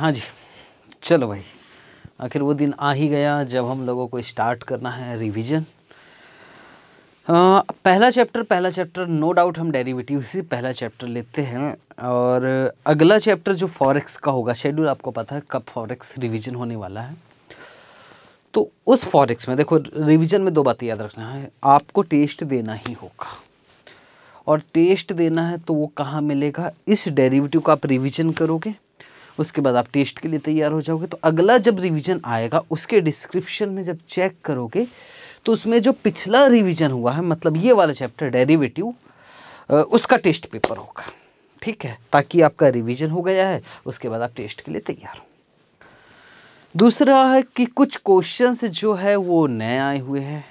हाँ जी चलो भाई आखिर वो दिन आ ही गया जब हम लोगों को स्टार्ट करना है रिवीजन आ, पहला चैप्टर पहला चैप्टर नो डाउट हम डेरिवेटिव से पहला चैप्टर लेते हैं और अगला चैप्टर जो फॉरेक्स का होगा शेड्यूल आपको पता है कब फॉरेक्स रिवीजन होने वाला है तो उस फॉरेक्स में देखो रिवीजन में दो बातें याद रखना है आपको टेस्ट देना ही होगा और टेस्ट देना है तो वो कहाँ मिलेगा इस डेरिवेटिव का आप रिविज़न करोगे उसके बाद आप टेस्ट के लिए तैयार हो जाओगे तो अगला जब रिवीजन आएगा उसके डिस्क्रिप्शन में जब चेक करोगे तो उसमें जो पिछला रिवीजन हुआ है मतलब ये वाला चैप्टर डेरिवेटिव उसका टेस्ट पेपर होगा ठीक है ताकि आपका रिवीजन हो गया है उसके बाद आप टेस्ट के लिए तैयार हो दूसरा है कि कुछ क्वेश्चंस जो है वो नए आए हुए हैं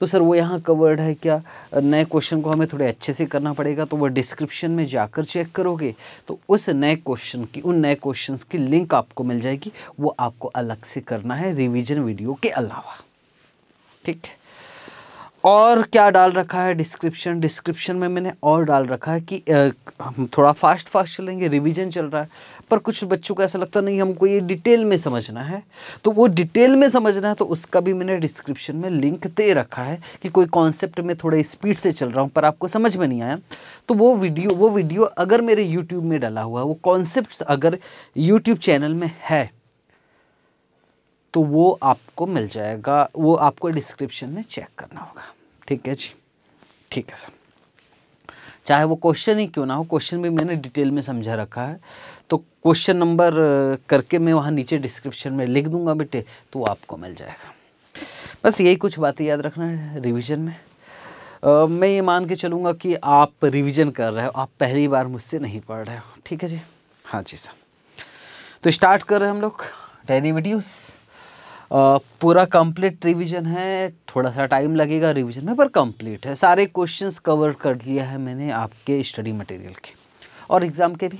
तो सर वो यहाँ कवर्ड है क्या नए क्वेश्चन को हमें थोड़े अच्छे से करना पड़ेगा तो वो डिस्क्रिप्शन में जाकर चेक करोगे तो उस नए क्वेश्चन की उन नए क्वेश्चन की लिंक आपको मिल जाएगी वो आपको अलग से करना है रिविजन वीडियो के अलावा ठीक है और क्या डाल रखा है डिस्क्रिप्शन डिस्क्रिप्शन में मैंने और डाल रखा है कि हम थोड़ा फास्ट फास्ट चलेंगे रिवीजन चल रहा है पर कुछ बच्चों को ऐसा लगता नहीं हमको ये डिटेल में समझना है तो वो डिटेल में समझना है तो उसका भी मैंने डिस्क्रिप्शन में लिंक दे रखा है कि कोई कॉन्सेप्ट में थोड़ा स्पीड से चल रहा हूँ पर आपको समझ में नहीं आया तो वो वीडियो वो वीडियो अगर मेरे यूट्यूब में डाला हुआ वो कॉन्सेप्ट अगर यूट्यूब चैनल में है तो वो आपको मिल जाएगा वो आपको डिस्क्रिप्शन में चेक करना होगा ठीक है जी ठीक है सर चाहे वो क्वेश्चन ही क्यों ना हो क्वेश्चन भी मैंने डिटेल में समझा रखा है तो क्वेश्चन नंबर करके मैं वहाँ नीचे डिस्क्रिप्शन में लिख दूंगा बेटे तो आपको मिल जाएगा बस यही कुछ बातें याद रखना है रिविज़न में आ, मैं ये मान के चलूँगा कि आप रिविज़न कर रहे हो आप पहली बार मुझसे नहीं पढ़ रहे हो ठीक है जी हाँ जी सर तो स्टार्ट कर रहे हैं हम लोग डेरिवेटिव्स uh, पूरा कंप्लीट रिवीजन है थोड़ा सा टाइम लगेगा रिवीजन में पर कंप्लीट है सारे क्वेश्चंस कवर कर लिया है मैंने आपके स्टडी मटेरियल के और एग्ज़ाम के भी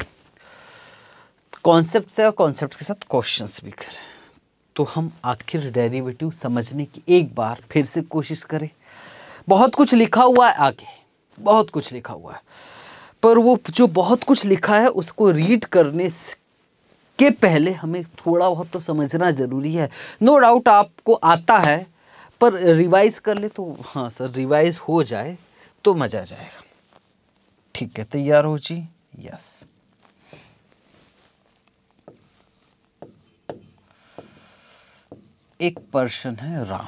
कॉन्सेप्ट से और कॉन्सेप्ट के साथ क्वेश्चन भी करें तो हम आखिर डेरिवेटिव समझने की एक बार फिर से कोशिश करें बहुत कुछ लिखा हुआ है आगे बहुत कुछ लिखा हुआ है पर वो जो बहुत कुछ लिखा है उसको रीड करने के पहले हमें थोड़ा बहुत तो समझना ज़रूरी है नो no डाउट आपको आता है पर रिवाइज़ कर ले तो हाँ सर रिवाइज़ हो जाए तो मज़ा आ जाएगा ठीक है तैयार हो जी यस एक पर्सन है राम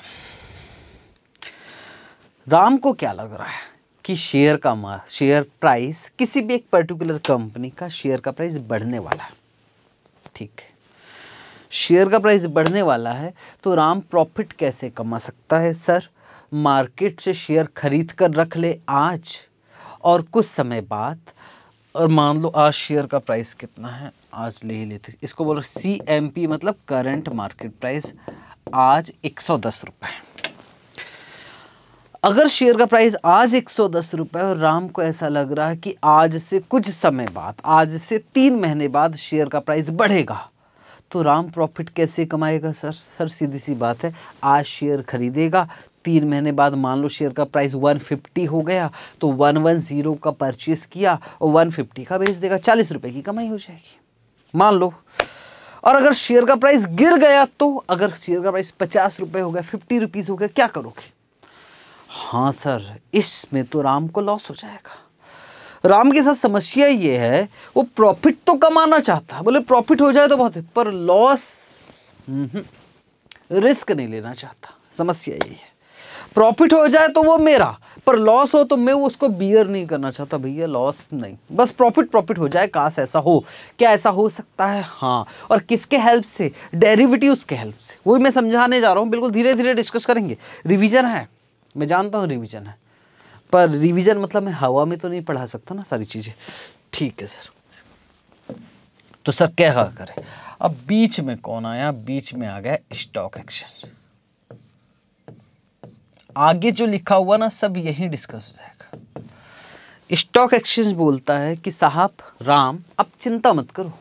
राम को क्या लग रहा है कि शेयर का शेयर प्राइस किसी भी एक पर्टिकुलर कंपनी का शेयर का प्राइस बढ़ने वाला है ठीक है शेयर का प्राइस बढ़ने वाला है तो राम प्रॉफिट कैसे कमा सकता है सर मार्केट से शेयर खरीद कर रख ले आज और कुछ समय बाद और मान लो आज शेयर का प्राइस कितना है आज ले ही लेते इसको बोलो सी एम पी मतलब करंट मार्केट प्राइस आज एक सौ दस रुपये अगर शेयर का प्राइस आज एक सौ दस रुपये और राम को ऐसा लग रहा है कि आज से कुछ समय बाद आज से तीन महीने बाद शेयर का प्राइस बढ़ेगा तो राम प्रॉफिट कैसे कमाएगा सर सर सीधी सी बात है आज शेयर खरीदेगा तीन महीने बाद मान लो शेयर का प्राइस 150 हो गया तो 110 का परचेस किया और 150 का बेच देगा चालीस रुपये की कमाई हो जाएगी मान लो और अगर शेयर का प्राइस गिर गया तो अगर शेयर का प्राइस पचास रुपये हो गया फिफ्टी रुपीज़ हो गया क्या करोगे हाँ सर इसमें तो राम को लॉस हो जाएगा राम के साथ समस्या ये है वो प्रॉफिट तो कमाना चाहता है बोले प्रॉफिट हो जाए तो बहुत है पर लॉस रिस्क नहीं लेना चाहता समस्या यही है प्रॉफिट हो जाए तो वो मेरा पर लॉस हो तो मैं उसको बियर नहीं करना चाहता भैया लॉस नहीं बस प्रॉफिट प्रॉफिट हो जाए काश ऐसा हो क्या ऐसा हो सकता है हाँ और किसके हेल्प से डेरिविटी के हेल्प से वही मैं समझाने जा रहा हूँ बिल्कुल धीरे धीरे डिस्कस करेंगे रिविज़न है मैं जानता हूँ रिविज़न है पर रिविज़न मतलब मैं हवा में तो नहीं पढ़ा सकता ना सारी चीज़ें ठीक है सर तो सर क्या करें अब बीच में कौन आया बीच में आ गया स्टॉक एक्सचेंज आगे जो लिखा हुआ ना सब यही डिस्कस हो जाएगा स्टॉक एक्सचेंज बोलता है कि साहब राम अब चिंता मत करो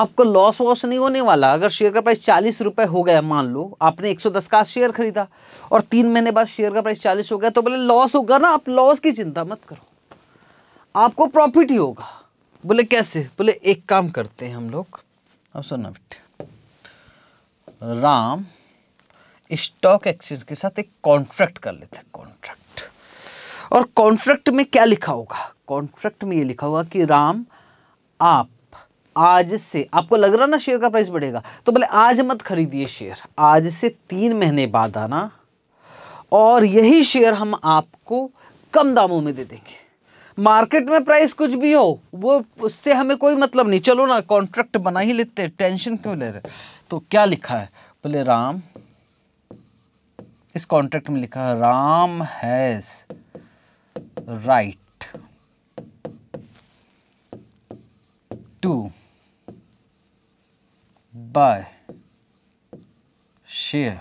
आपको लॉस वॉस नहीं होने वाला अगर शेयर का प्राइस चालीस रुपए हो गया मान लो आपने 110 का शेयर खरीदा और तीन महीने बाद शेयर का प्राइस 40 हो गया तो बोले लॉस होगा ना आप लॉस की चिंता मत करो आपको प्रॉफिट ही होगा बोले कैसे बोले एक काम करते हैं हम लोग अब सुनना बेटे राम स्टॉक एक्सचेंज के साथ एक कॉन्ट्रैक्ट कर लेते हैं कॉन्ट्रैक्ट और कॉन्ट्रैक्ट में क्या लिखा होगा कॉन्ट्रैक्ट में ये लिखा होगा कि राम आप आज से आपको लग रहा ना शेयर का प्राइस बढ़ेगा तो बोले आज मत खरीदिए शेयर आज से तीन महीने बाद आना और यही शेयर हम आपको कम दामों में दे देंगे मार्केट में प्राइस कुछ भी हो वो उससे हमें कोई मतलब नहीं चलो ना कॉन्ट्रैक्ट बना ही लेते हैं टेंशन क्यों ले रहे तो क्या लिखा है बोले राम इस कॉन्ट्रैक्ट में लिखा है Ram has right to buy share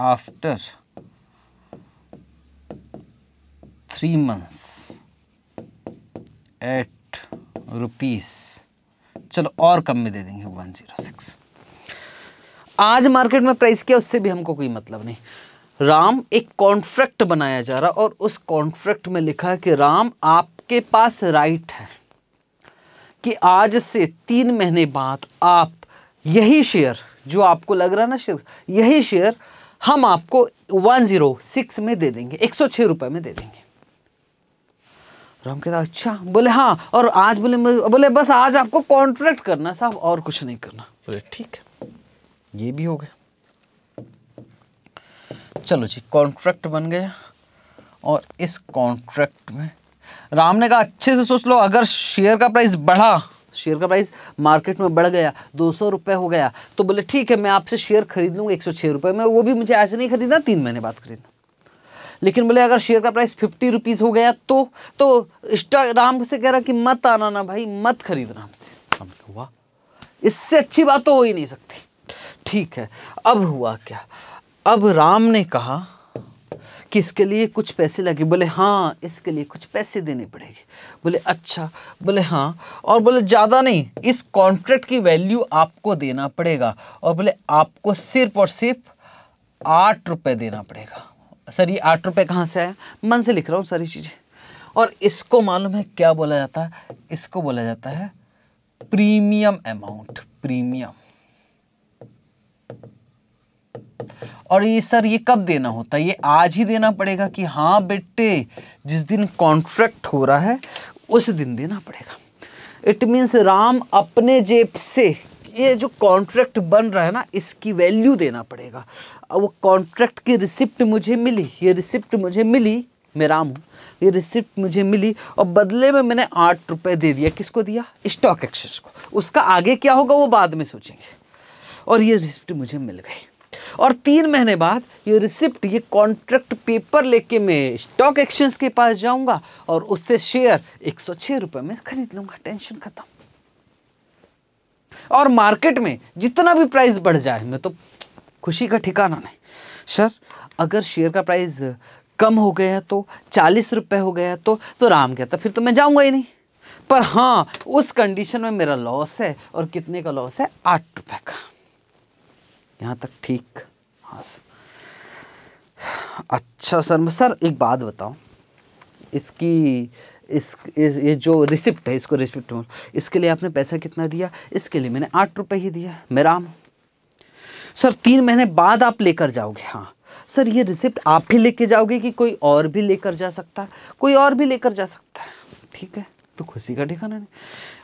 after three months at rupees चलो और कम में दे देंगे वन जीरो सिक्स आज मार्केट में प्राइस किया उससे भी हमको कोई मतलब नहीं राम एक कॉन्ट्रैक्ट बनाया जा रहा और उस कॉन्ट्रैक्ट में लिखा है कि राम आपके पास राइट है कि आज से तीन महीने बाद आप यही शेयर जो आपको लग रहा ना शेयर यही शेयर हम आपको वन जीरो सिक्स में दे देंगे एक सौ छः रुपये में दे देंगे राम कहता अच्छा बोले हाँ और आज बोले बोले बस आज आपको कॉन्ट्रैक्ट करना साहब और कुछ नहीं करना बोले ठीक है ये भी हो गया चलो जी कॉन्ट्रैक्ट बन गया और इस कॉन्ट्रैक्ट में राम ने कहा अच्छे से सोच लो अगर शेयर का प्राइस बढ़ा शेयर का प्राइस मार्केट में बढ़ गया दो सौ रुपये हो गया तो बोले ठीक है मैं आपसे शेयर खरीद लूँगा एक सौ छः रुपये में वो भी मुझे ऐसे नहीं खरीदना तीन महीने बाद खरीदना लेकिन बोले अगर शेयर का प्राइस फिफ्टी रुपीज़ हो गया तो तो राम से कह रहा कि मत आना ना भाई मत खरीदना हमसे हमने इससे अच्छी बात तो हो ही नहीं सकती ठीक है अब हुआ क्या अब राम ने कहा कि इसके लिए कुछ पैसे लगे बोले हाँ इसके लिए कुछ पैसे देने पड़ेंगे बोले अच्छा बोले हाँ और बोले ज़्यादा नहीं इस कॉन्ट्रैक्ट की वैल्यू आपको देना पड़ेगा और बोले आपको सिर्फ और सिर्फ आठ रुपये देना पड़ेगा सर ये आठ रुपये कहाँ से आया मन से लिख रहा हूँ सारी चीज़ें और इसको मालूम है क्या बोला जाता है इसको बोला जाता है प्रीमियम अमाउंट प्रीमियम और ये सर ये कब देना होता है ये आज ही देना पड़ेगा कि हाँ बेटे जिस दिन कॉन्ट्रैक्ट हो रहा है उस दिन देना पड़ेगा इट मीन्स राम अपने जेब से ये जो कॉन्ट्रैक्ट बन रहा है ना इसकी वैल्यू देना पड़ेगा वो कॉन्ट्रैक्ट की रिसिप्ट मुझे मिली ये रिसिप्ट मुझे मिली मैं राम हूँ ये रिसिप्ट मुझे मिली और बदले में मैंने आठ रुपये दे दिया किसको दिया स्टॉक एक्सचेंज को उसका आगे क्या होगा वो बाद में सोचेंगे और ये रिसिप्ट मुझे मिल गई और तीन महीने बाद ये रिसिप्ट ये कॉन्ट्रैक्ट पेपर लेके मैं स्टॉक एक्सचेंज के पास जाऊंगा और उससे शेयर एक सौ में खरीद लूंगा टेंशन खत्म और मार्केट में जितना भी प्राइस बढ़ जाए मैं तो खुशी का ठिकाना नहीं सर अगर शेयर का प्राइस कम हो गया तो चालीस रुपये हो गया तो तो राम कहता तो फिर तो मैं जाऊँगा ही नहीं पर हाँ उस कंडीशन में मेरा लॉस है और कितने का लॉस है आठ रुपये का यहाँ तक ठीक हाँ सर अच्छा सर मैं सर एक बात बताओ इसकी इस, ये जो रिसिप्ट है इसको रिसिप्ट इसके लिए आपने पैसा कितना दिया इसके लिए मैंने आठ रुपये ही दिया मैं राम सर तीन महीने बाद आप लेकर जाओगे हाँ सर ये रिसिप्ट आप ही लेके जाओगे कि कोई और भी लेकर जा सकता है कोई और भी लेकर जा सकता है ठीक है तो खुशी का ठिकाना नहीं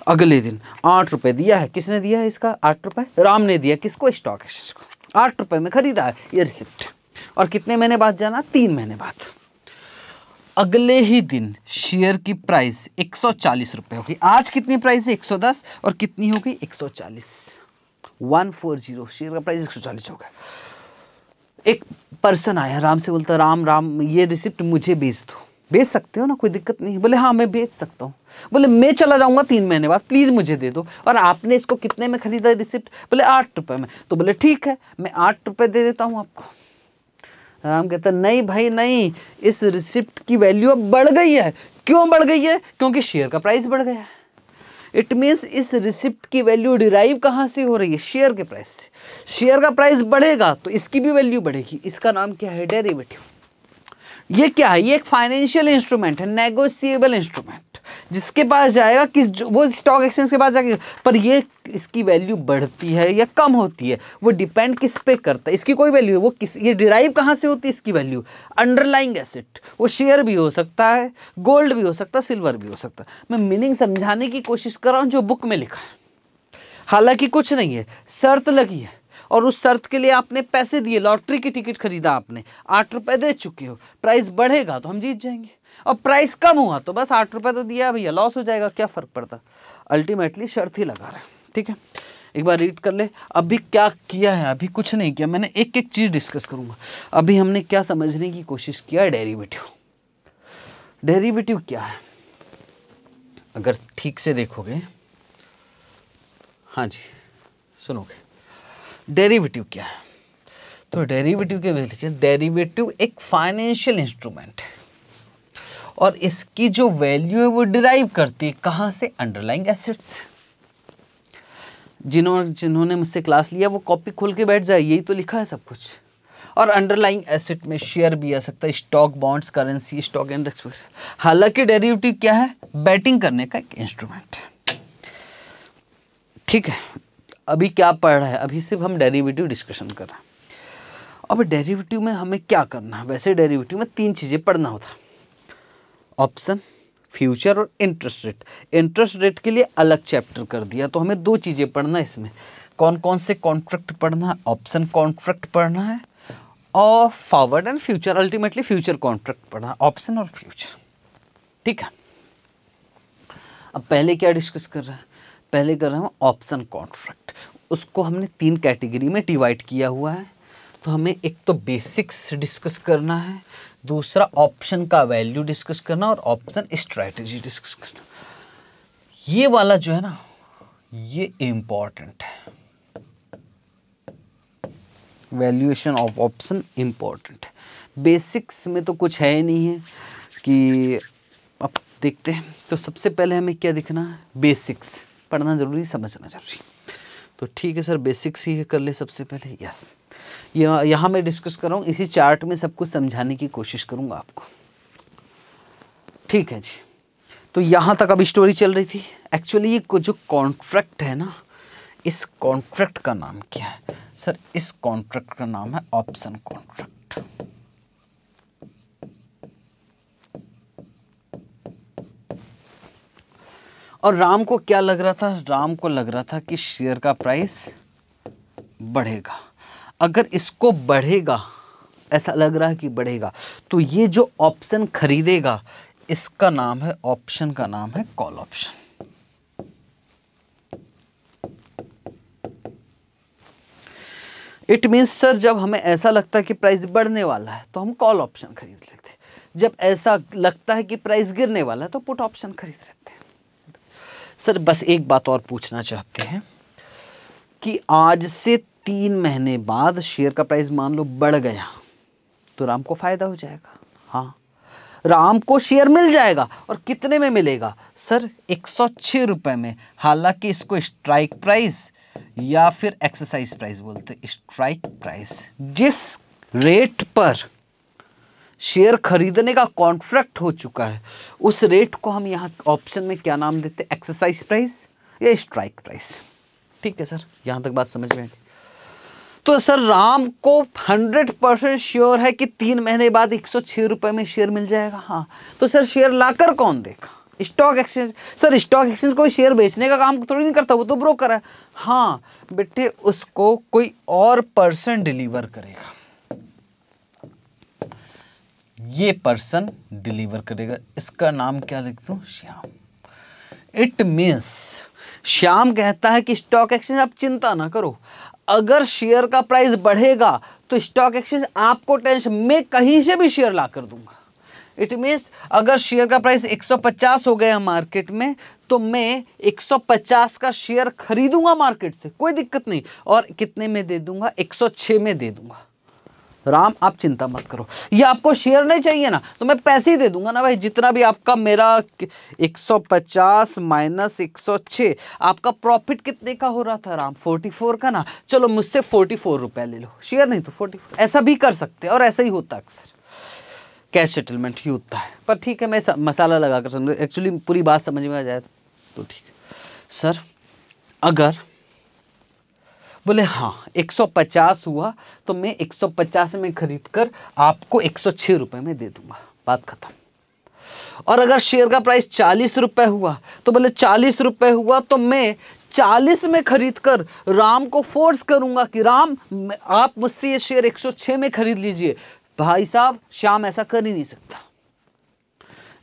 अगले दिन आठ रुपये दिया है किसने दिया है इसका आठ रुपये राम ने दिया किसको स्टॉक एक्सचेंज को आठ रुपये में खरीदा है ये रिसिप्ट और कितने महीने बाद जाना तीन महीने बाद अगले ही दिन शेयर की प्राइस एक सौ चालीस रुपये होगी आज कितनी प्राइस है एक सौ दस और कितनी होगी एक सौ चालीस वन फोर जीरो शेयर का प्राइस एक सौ चालीस होगा एक पर्सन आया राम से बोलता राम राम ये रिसिप्ट मुझे भेज दो बेच सकते हो ना कोई दिक्कत नहीं बोले हाँ मैं बेच सकता हूँ बोले मैं चला जाऊँगा तीन महीने बाद प्लीज़ मुझे दे दो और आपने इसको कितने में ख़रीदा रिसिप्ट बोले आठ रुपये में तो बोले ठीक है मैं आठ रुपये दे देता हूँ आपको राम कहता नहीं भाई नहीं इस रिसिप्ट की वैल्यू अब बढ़ गई है क्यों बढ़ गई है क्योंकि शेयर का प्राइस बढ़ गया है इट मीन्स इस रिसिप्ट की वैल्यू डिराइव कहाँ से हो रही है शेयर के प्राइस से शेयर का प्राइस बढ़ेगा तो इसकी भी वैल्यू बढ़ेगी इसका नाम क्या है डेरिवेटिव ये क्या है ये एक फाइनेंशियल इंस्ट्रूमेंट है नेगोशिएबल इंस्ट्रूमेंट जिसके पास जाएगा किस वो स्टॉक एक्सचेंज के पास जाके पर ये इसकी वैल्यू बढ़ती है या कम होती है वो डिपेंड किस पे करता है इसकी कोई वैल्यू है वो किस ये डिराइव कहाँ से होती है इसकी वैल्यू अंडरलाइंग एसेट वो शेयर भी हो सकता है गोल्ड भी हो सकता है सिल्वर भी हो सकता है मैं मीनिंग समझाने की कोशिश कर रहा हूँ जो बुक में लिखा है हालांकि कुछ नहीं है शर्त लगी है और उस शर्त के लिए आपने पैसे दिए लॉटरी की टिकट खरीदा आपने आठ रुपये दे चुके हो प्राइस बढ़ेगा तो हम जीत जाएंगे और प्राइस कम हुआ तो बस आठ रुपये तो दिया भैया लॉस हो जाएगा क्या फ़र्क पड़ता अल्टीमेटली शर्त ही लगा रहे ठीक है एक बार रीड कर ले अभी क्या किया है अभी कुछ नहीं किया मैंने एक एक चीज़ डिस्कस करूंगा अभी हमने क्या समझने की कोशिश किया डेरीवेटिव डेरीवेटिव क्या है अगर ठीक से देखोगे हाँ जी सुनोगे डेरिवेटिव क्या है तो डेरिवेटिव के लिखे डेरिवेटिव एक फाइनेंशियल इंस्ट्रूमेंट है और इसकी जो वैल्यू है वो डिराइव करती है कहाँ से अंडरलाइंग एसेट्स जिन्होंने जिन्होंने मुझसे क्लास लिया वो कॉपी खोल के बैठ जाए यही तो लिखा है सब कुछ और अंडरलाइंग एसेट में शेयर भी आ सकता है stock bonds currency stock index वगैरह हालांकि डेरिवेटिव क्या है बैटिंग करने का एक इंस्ट्रूमेंट ठीक है अभी क्या पढ़ रहा है अभी सिर्फ हम डेरिवेटिव डिस्कशन कर रहे हैं अब डेरिवेटिव में हमें क्या करना है वैसे डेरिवेटिव में तीन चीज़ें पढ़ना होता ऑप्शन फ्यूचर और इंटरेस्ट रेट इंटरेस्ट रेट के लिए अलग चैप्टर कर दिया तो हमें दो चीज़ें पढ़ना है इसमें कौन कौन से कॉन्ट्रैक्ट पढ़ना है ऑप्शन कॉन्ट्रैक्ट पढ़ना है और forward and future ultimately future contract पढ़ना है ऑप्शन और फ्यूचर ठीक है अब पहले क्या डिस्कस कर रहा है पहले कर रहे हैं ऑप्शन कॉन्ट्रैक्ट उसको हमने तीन कैटेगरी में डिवाइड किया हुआ है तो हमें एक तो बेसिक्स डिस्कस करना है दूसरा ऑप्शन का वैल्यू डिस्कस करना और ऑप्शन स्ट्रैटेजी डिस्कस करना ये वाला जो है ना ये इम्पॉर्टेंट है वैल्यूएशन ऑफ ऑप्शन इम्पॉर्टेंट है बेसिक्स में तो कुछ है नहीं है कि अब देखते हैं तो सबसे पहले हमें क्या दिखना है बेसिक्स पढ़ना ज़रूरी समझना ज़रूरी तो ठीक है सर बेसिक्स ही कर ले सबसे पहले यस यह यहाँ मैं डिस्कस कर रहा हूँ इसी चार्ट में सब कुछ समझाने की कोशिश करूँगा आपको ठीक है जी तो यहाँ तक अभी स्टोरी चल रही थी एक्चुअली ये जो कॉन्ट्रैक्ट है ना इस कॉन्ट्रैक्ट का नाम क्या है सर इस कॉन्ट्रैक्ट का नाम है ऑप्शन कॉन्ट्रैक्ट और राम को क्या लग रहा था राम को लग रहा था कि शेयर का प्राइस बढ़ेगा अगर इसको बढ़ेगा ऐसा लग रहा है कि बढ़ेगा तो ये जो ऑप्शन खरीदेगा इसका नाम है ऑप्शन का नाम है call option it means sir जब हमें ऐसा लगता है कि प्राइस बढ़ने वाला है तो हम कॉल ऑप्शन खरीद लेते हैं जब ऐसा लगता है कि प्राइस गिरने वाला है तो पुट ऑप्शन खरीद लेते हैं सर बस एक बात और पूछना चाहते हैं कि आज से तीन महीने बाद शेयर का प्राइस मान लो बढ़ गया तो राम को फ़ायदा हो जाएगा हाँ राम को शेयर मिल जाएगा और कितने में मिलेगा सर एक सौ रुपये में हालांकि इसको स्ट्राइक प्राइस या फिर एक्सरसाइज प्राइस बोलते स्ट्राइक प्राइस जिस रेट पर शेयर खरीदने का कॉन्ट्रैक्ट हो चुका है उस रेट को हम यहाँ ऑप्शन में क्या नाम देते हैं एक्सरसाइज प्राइस या स्ट्राइक प्राइस ठीक है सर यहाँ तक बात समझ में तो सर राम को हंड्रेड परसेंट श्योर है कि तीन महीने बाद एक सौ छः रुपये में शेयर मिल जाएगा हाँ तो सर शेयर लाकर कौन देगा stock exchange sir stock exchange कोई शेयर बेचने का काम थोड़ी नहीं करता वो तो ब्रोकर है हाँ बेटे उसको कोई और पर्सन डिलीवर करेगा ये पर्सन डिलीवर करेगा इसका नाम क्या लिख दूँ श्याम इट मीन्स श्याम कहता है कि स्टॉक एक्सचेंज आप चिंता ना करो अगर शेयर का प्राइस बढ़ेगा तो स्टॉक एक्सचेंज आपको टेंशन मैं कहीं से भी शेयर ला कर दूंगा इट मीन्स अगर शेयर का प्राइस 150 हो गया मार्केट में तो मैं 150 का शेयर खरीदूंगा मार्केट से कोई दिक्कत नहीं और कितने में दे दूंगा 106 में दे दूंगा राम आप चिंता मत करो ये आपको शेयर नहीं चाहिए ना तो मैं पैसे ही दे दूंगा ना भाई जितना भी आपका मेरा 150 माइनस 106 आपका प्रॉफिट कितने का हो रहा था राम 44 का ना चलो मुझसे 44 रुपए ले लो शेयर नहीं तो 44 ऐसा भी कर सकते और ऐसा ही होता अक्सर कैश सेटलमेंट ही होता है पर ठीक है मैं मसाला लगा कर समझ एक्चुअली पूरी बात समझ में आ जाए तो ठीक है सर अगर बोले हाँ 150 हुआ तो मैं 150 में खरीद कर आपको एक सौ रुपये में दे दूंगा बात खत्म और अगर शेयर का प्राइस चालीस रुपये हुआ तो बोले चालीस रुपये हुआ तो मैं चालीस में खरीद कर राम को फोर्स करूंगा कि राम आप मुझसे ये शेयर 106 में खरीद लीजिए भाई साहब श्याम ऐसा कर ही नहीं सकता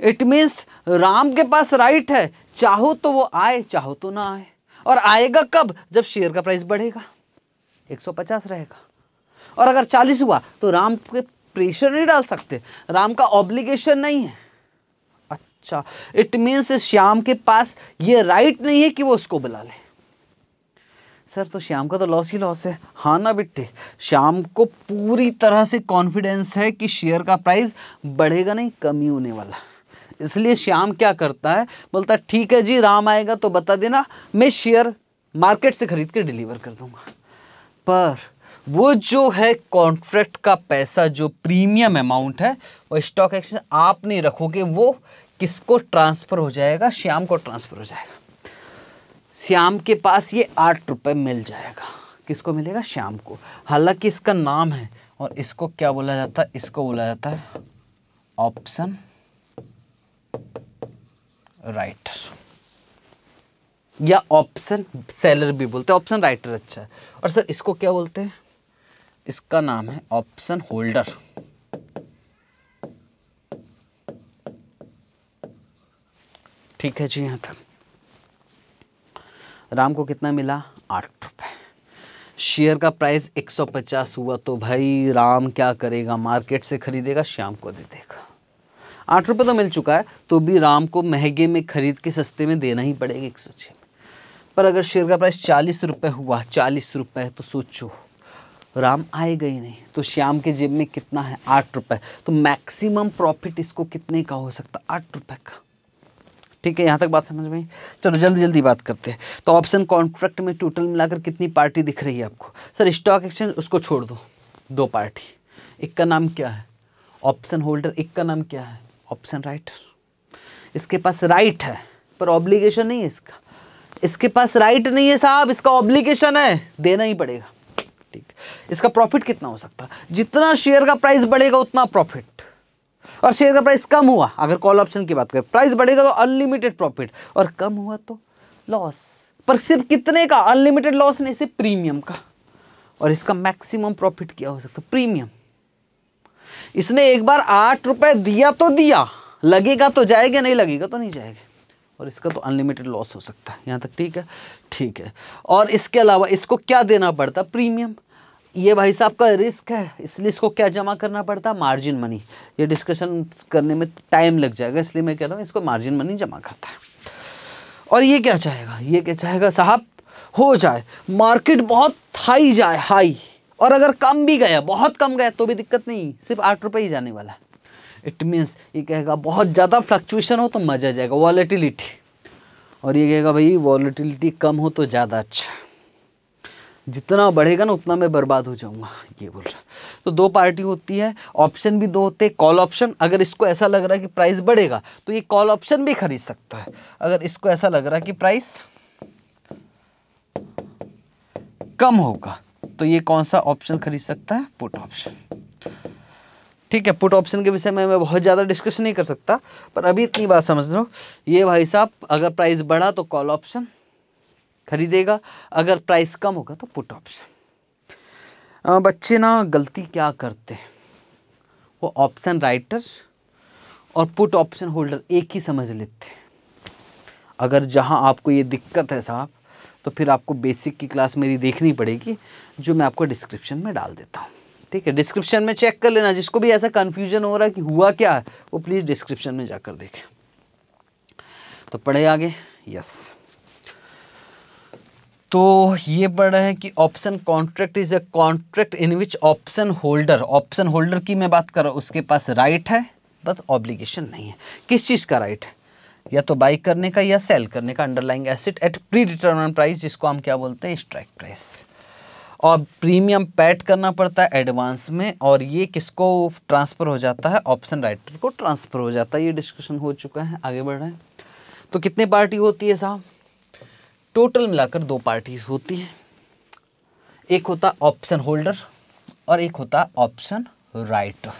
इट मीन्स राम के पास राइट है चाहो तो वो आए चाहो तो ना आए और आएगा कब जब शेयर का प्राइस बढ़ेगा 150 रहेगा और अगर 40 हुआ तो राम के प्रेशर नहीं डाल सकते राम का ऑब्लिगेशन नहीं है अच्छा इट मीन्स श्याम के पास ये राइट नहीं है कि वो उसको बुला ले सर तो श्याम का तो लॉस ही लॉस है हाँ ना बिट्टे श्याम को पूरी तरह से कॉन्फिडेंस है कि शेयर का प्राइस बढ़ेगा नहीं कमी होने वाला इसलिए श्याम क्या करता है बोलता ठीक है जी राम आएगा तो बता देना मैं शेयर मार्केट से खरीद के डिलीवर कर दूंगा पर वो जो है कॉन्ट्रैक्ट का पैसा जो प्रीमियम अमाउंट है वो स्टॉक एक्सचेंज आप नहीं रखोगे वो किसको ट्रांसफ़र हो जाएगा श्याम को ट्रांसफ़र हो जाएगा श्याम के पास ये आठ रुपये मिल जाएगा किसको मिलेगा श्याम को हालांकि इसका नाम है और इसको क्या बोला जाता है इसको बोला जाता है ऑप्शन राइट या ऑप्शन सेलर भी बोलते हैं ऑप्शन राइटर अच्छा है और सर इसको क्या बोलते हैं इसका नाम है ऑप्शन होल्डर ठीक है जी यहाँ तक राम को कितना मिला आठ रुपये शेयर का प्राइस 150 हुआ तो भाई राम क्या करेगा मार्केट से खरीदेगा शाम को दे देगा आठ रुपये तो मिल चुका है तो भी राम को महंगे में खरीद के सस्ते में देना ही पड़ेगा एक सौ छः पर अगर शेयर का प्राइस चालीस रुपये हुआ चालीस रुपये तो सोचो राम आएगा ही नहीं तो श्याम के जेब में कितना है आठ रुपये तो मैक्सिमम प्रॉफिट इसको कितने का हो सकता आठ रुपये का ठीक है यहाँ तक बात समझ में चलो जल्दी जल्दी बात करते हैं तो ऑप्शन कॉन्ट्रैक्ट में टोटल मिलाकर कितनी पार्टी दिख रही है आपको सर स्टॉक एक्सचेंज उसको छोड़ दो दो पार्टी एक का नाम क्या है ऑप्शन होल्डर एक का नाम क्या है ऑप्शन राइट इसके पास राइट है पर ऑब्लिगेशन नहीं है इसका इसके पास राइट नहीं है साहब इसका ऑब्लिगेशन है देना ही पड़ेगा ठीक इसका प्रॉफिट कितना हो सकता जितना शेयर का प्राइस बढ़ेगा उतना प्रॉफिट और शेयर का प्राइस कम हुआ अगर कॉल ऑप्शन की बात करें प्राइस बढ़ेगा तो अनलिमिटेड प्रॉफिट और कम हुआ तो लॉस पर सिर्फ कितने का अनलिमिटेड लॉस नहीं सिर्फ प्रीमियम का और इसका मैक्सिमम प्रॉफिट क्या हो सकता प्रीमियम इसने एक बार आठ रुपए दिया तो दिया लगेगा तो जाएगा नहीं लगेगा तो नहीं जाएगा और इसका तो अनलिमिटेड लॉस हो सकता है यहाँ तक ठीक है ठीक है और इसके अलावा इसको क्या देना पड़ता प्रीमियम ये भाई साहब का रिस्क है इसलिए इसको क्या जमा करना पड़ता मार्जिन मनी ये डिस्कशन करने में टाइम लग जाएगा इसलिए मैं कह रहा हूँ इसको मार्जिन मनी जमा करता है और ये क्या चाहेगा ये क्या चाहेगा साहब हो जाए मार्केट बहुत हाई जाए हाई और अगर कम भी गया बहुत कम गया तो भी दिक्कत नहीं सिर्फ आठ रुपये ही जाने वाला है इट मीन्स ये कहेगा बहुत ज़्यादा फ्लक्चुएशन हो तो मज़ा आ जाएगा वॉलेटिलिटी और ये कहेगा भाई वॉलेटिलिटी कम हो तो ज़्यादा अच्छा जितना बढ़ेगा ना उतना मैं बर्बाद हो जाऊंगा ये बोल रहा तो दो पार्टी होती है ऑप्शन भी दो होते हैं कॉल ऑप्शन अगर इसको ऐसा लग रहा है कि प्राइस बढ़ेगा तो ये कॉल ऑप्शन भी खरीद सकता है अगर इसको ऐसा लग रहा है कि प्राइस कम होगा तो ये कौन सा ऑप्शन खरीद सकता है पुट ऑप्शन ठीक है पुट ऑप्शन के विषय में मैं बहुत ज़्यादा डिस्कस नहीं कर सकता पर अभी इतनी बात समझ लो ये भाई साहब अगर प्राइस बढ़ा तो कॉल ऑप्शन खरीदेगा अगर प्राइस कम होगा तो पुट ऑप्शन बच्चे ना गलती क्या करते हैं वो ऑप्शन राइटर और पुट ऑप्शन होल्डर एक ही समझ लेते हैं अगर जहाँ आपको ये दिक्कत है साहब तो फिर आपको बेसिक की क्लास मेरी देखनी पड़ेगी जो मैं आपको डिस्क्रिप्शन में डाल देता हूँ ठीक है डिस्क्रिप्शन में चेक कर लेना जिसको भी ऐसा कन्फ्यूजन हो रहा है कि हुआ क्या है वो प्लीज़ डिस्क्रिप्शन में जाकर देखे तो पढ़े आगे यस तो ये पढ़ रहे हैं कि option contract is a contract in which option holder option holder की मैं बात कर रहा हूँ उसके पास राइट है बट ऑब्लिगेशन नहीं है किस चीज़ का राइट है या तो बाई करने का या सेल करने का underlying asset at pre determine price जिसको हम क्या बोलते हैं स्ट्राइक प्राइस और प्रीमियम पैड करना पड़ता है एडवांस में और ये किसको ट्रांसफ़र हो जाता है ऑप्शन राइटर को ट्रांसफ़र हो जाता है ये डिस्कशन हो चुका है आगे बढ़ रहे हैं तो कितने पार्टी होती है साहब टोटल मिलाकर दो पार्टीज होती हैं एक होता ऑप्शन होल्डर और एक होता ऑप्शन राइटर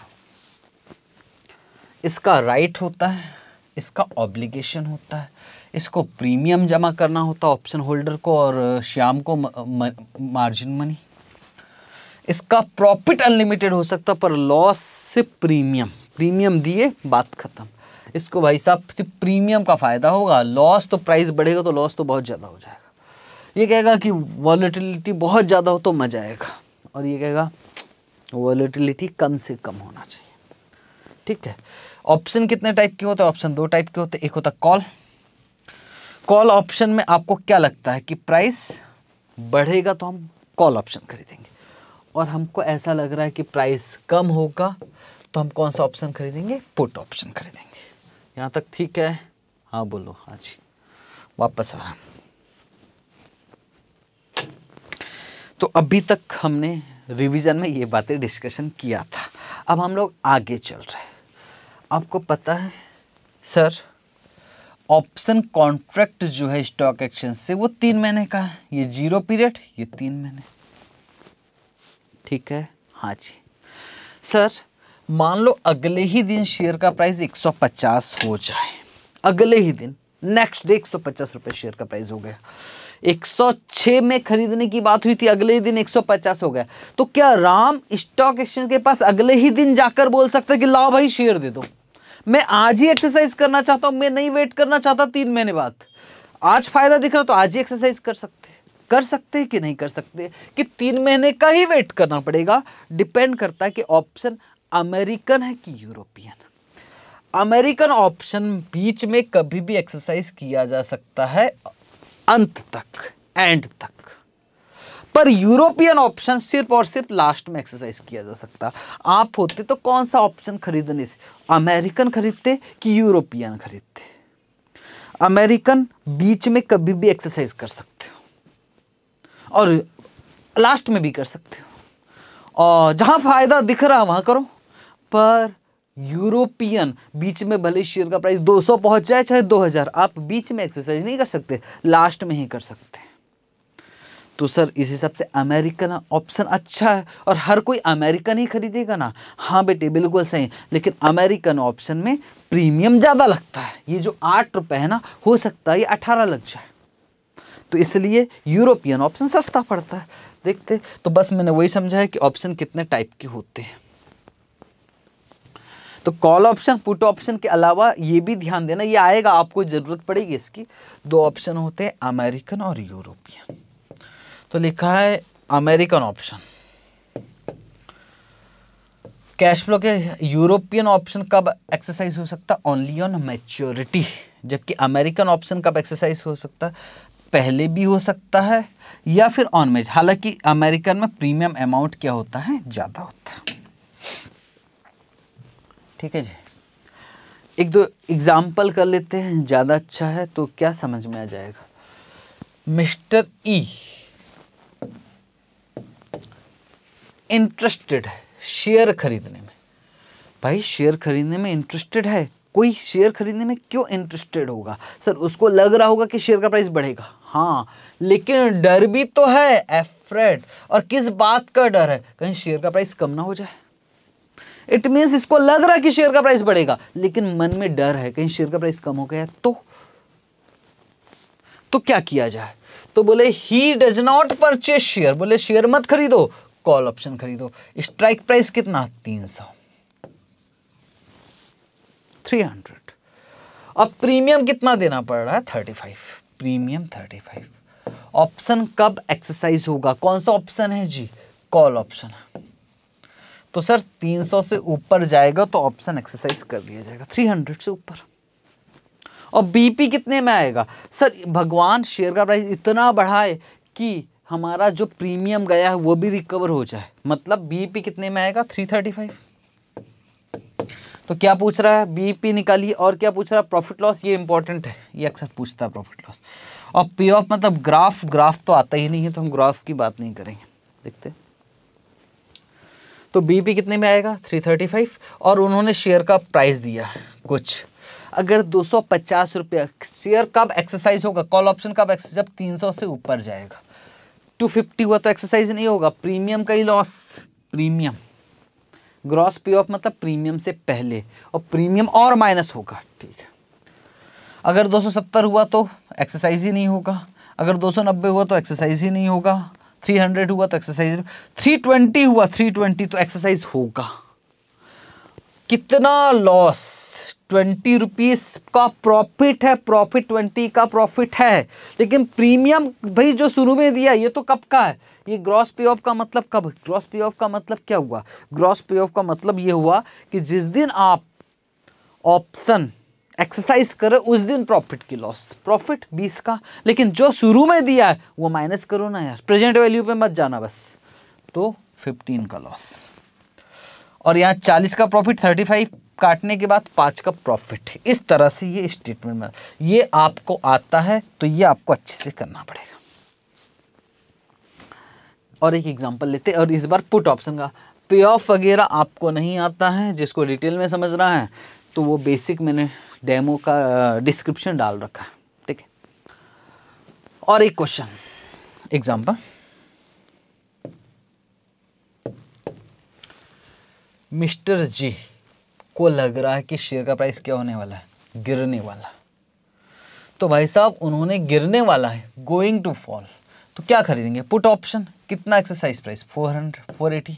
इसका राइट होता है इसका ऑब्लिगेशन होता है इसको प्रीमियम जमा करना होता ऑप्शन होल्डर को और श्याम को मार्जिन मनी इसका प्रॉफिट अनलिमिटेड हो सकता पर लॉस से प्रीमियम प्रीमियम दिए बात खत्म इसको भाई साहब सिर्फ प्रीमियम का फ़ायदा होगा लॉस तो प्राइस बढ़ेगा तो लॉस तो बहुत ज़्यादा हो जाएगा ये कहेगा कि वॉलीटिलिटी बहुत ज़्यादा हो तो मज़ा आएगा और ये कहेगा वॉलीटिलिटी कम से कम होना चाहिए ठीक है ऑप्शन कितने टाइप के होते हैं ऑप्शन दो टाइप के होते हैं एक होता कॉल कॉल ऑप्शन में आपको क्या लगता है कि प्राइस बढ़ेगा तो हम कॉल ऑप्शन खरीदेंगे और हमको ऐसा लग रहा है कि प्राइस कम होगा तो हम कौन सा ऑप्शन खरीदेंगे पुट ऑप्शन खरीदेंगे यहाँ तक ठीक है हाँ बोलो हाँ जी वापस आ रहा तो अभी तक हमने रिवीजन में ये बातें डिस्कशन किया था अब हम लोग आगे चल रहे हैं आपको पता है सर ऑप्शन कॉन्ट्रैक्ट जो है स्टॉक एक्सचेंज से वो तीन महीने का है ये जीरो पीरियड ये तीन महीने ठीक है हाँ जी सर मान लो अगले ही दिन शेयर का प्राइस 150 हो जाए अगले ही दिन नेक्स्ट डे एक रुपए शेयर का प्राइस हो गया 106 में खरीदने की बात हुई थी अगले ही दिन 150 हो गया तो क्या राम स्टॉक एक्सचेंज के पास अगले ही दिन जाकर बोल सकते कि लाओ भाई शेयर दे दो मैं आज ही एक्सरसाइज करना चाहता हूं मैं नहीं वेट करना चाहता तीन महीने बाद आज फायदा दिख रहा तो आज ही एक्सरसाइज कर सकते कर सकते कि नहीं कर सकते कि तीन महीने का ही वेट करना पड़ेगा डिपेंड करता है कि ऑप्शन अमेरिकन है कि यूरोपियन अमेरिकन ऑप्शन बीच में कभी भी एक्सरसाइज किया जा सकता है अंत तक एंड तक पर यूरोपियन ऑप्शन सिर्फ और सिर्फ लास्ट में एक्सरसाइज किया जा सकता आप होते तो कौन सा ऑप्शन खरीदने थे अमेरिकन खरीदते कि यूरोपियन खरीदते अमेरिकन बीच में कभी भी एक्सरसाइज कर सकते हो और लास्ट में भी कर सकते हो और जहाँ फायदा दिख रहा वहाँ करो पर यूरोपियन बीच में भले शेयर का प्राइस 200 पहुंच जाए चाहे 2000 आप बीच में एक्सरसाइज नहीं कर सकते लास्ट में ही कर सकते तो सर इस हिसाब से अमेरिकन ऑप्शन अच्छा है और हर कोई अमेरिकन ही खरीदेगा ना हाँ बेटे बिल्कुल सही लेकिन अमेरिकन ऑप्शन में प्रीमियम ज़्यादा लगता है ये जो आठ रुपये है ना हो सकता है ये अठारह लग जाए तो इसलिए यूरोपियन ऑप्शन सस्ता पड़ता है देखते तो बस मैंने वही समझा है कि ऑप्शन कितने टाइप के होते हैं तो कॉल ऑप्शन पुट ऑप्शन के अलावा ये भी ध्यान देना ये आएगा आपको ज़रूरत पड़ेगी इसकी दो ऑप्शन होते हैं अमेरिकन और यूरोपियन तो लिखा है अमेरिकन ऑप्शन कैश फ्लो के यूरोपियन ऑप्शन कब एक्सरसाइज हो सकता ओनली ऑन मैच्योरिटी जबकि अमेरिकन ऑप्शन कब एक्सरसाइज हो सकता पहले भी हो सकता है या फिर ऑन मैच हालांकि अमेरिकन में प्रीमियम अमाउंट क्या होता है ज़्यादा होता है ठीक है जी एक दो एग्जाम्पल कर लेते हैं ज़्यादा अच्छा है तो क्या समझ में आ जाएगा मिस्टर ई e. इंटरेस्टेड है शेयर खरीदने में भाई शेयर खरीदने में इंटरेस्टेड है कोई शेयर खरीदने में क्यों इंटरेस्टेड होगा सर उसको लग रहा होगा कि शेयर का प्राइस बढ़ेगा हाँ लेकिन डर भी तो है एफ्रेड और किस बात का डर है कहीं शेयर का प्राइस कम ना हो जाए इट मीन्स इसको लग रहा है कि शेयर का प्राइस बढ़ेगा लेकिन मन में डर है कहीं शेयर का प्राइस कम हो गया तो तो क्या किया जाए तो बोले he does not purchase share बोले शेयर मत खरीदो कॉल ऑप्शन खरीदो स्ट्राइक प्राइस कितना तीन सौ थ्री हंड्रेड अब प्रीमियम कितना देना पड़ रहा है thirty five premium thirty five option कब एक्सरसाइज होगा कौन सा ऑप्शन है जी कॉल ऑप्शन है तो सर 300 से ऊपर जाएगा तो ऑप्शन एक्सरसाइज कर दिया जाएगा 300 से ऊपर और बीपी कितने में आएगा सर भगवान शेयर का प्राइस इतना बढ़ाए कि हमारा जो प्रीमियम गया है वो भी रिकवर हो जाए मतलब बीपी कितने में आएगा 335 तो क्या पूछ रहा है बीपी निकालिए और क्या पूछ रहा है प्रॉफिट लॉस ये इंपॉर्टेंट है ये अक्सर पूछता है प्रॉफिट लॉस और पे ऑफ मतलब ग्राफ ग्राफ तो आता ही नहीं है तो हम ग्राफ की बात नहीं करेंगे देखते तो बीपी कितने में आएगा 335 और उन्होंने शेयर का प्राइस दिया कुछ अगर दो सौ शेयर कब एक्सरसाइज होगा कॉल ऑप्शन कब जब 300 से ऊपर जाएगा टू फिफ्टी हुआ तो एक्सरसाइज नहीं होगा प्रीमियम का ही लॉस प्रीमियम ग्रॉस पे ऑफ मतलब प्रीमियम से पहले और प्रीमियम और माइनस होगा ठीक है अगर 270 हुआ तो एक्सरसाइज ही नहीं होगा अगर 290 हुआ तो एक्सरसाइज ही नहीं होगा 300 हुआ तो एक्सरसाइज 320 हुआ 320 तो एक्सरसाइज होगा कितना लॉस ट्वेंटी रुपीज़ का प्रॉफिट है प्रॉफिट ट्वेंटी का प्रॉफिट है लेकिन प्रीमियम भाई जो शुरू में दिया ये तो कब का है ये ग्रॉस पे ऑफ का मतलब कब ग्रॉस पे ऑफ का मतलब क्या हुआ ग्रॉस पे ऑफ का मतलब ये हुआ कि जिस दिन आप ऑप्शन एक्सरसाइज करो उस दिन प्रॉफिट की लॉस प्रॉफिट बीस का लेकिन जो शुरू में दिया है वो माइनस करो ना यार प्रेजेंट वैल्यू पे मत जाना बस तो फिफ्टीन का लॉस और यहाँ चालीस का प्रॉफिट थर्टी फाइव काटने के बाद पाँच का प्रॉफिट इस तरह से ये स्टेटमेंट में ये आपको आता है तो ये आपको अच्छे से करना पड़ेगा और एक एग्जांपल लेते और इस बार पुट ऑप्शन का पे ऑफ वगैरह आपको नहीं आता है जिसको डिटेल में समझ रहा है तो वो बेसिक मैंने डेमो का डिस्क्रिप्शन डाल रखा है ठीक है और एक क्वेश्चन एग्जाम्पल मिस्टर जी को लग रहा है कि शेयर का प्राइस क्या होने वाला है गिरने वाला तो भाई साहब उन्होंने गिरने वाला है गोइंग टू फॉल तो क्या खरीदेंगे पुट ऑप्शन कितना एक्सरसाइज प्राइस 400 480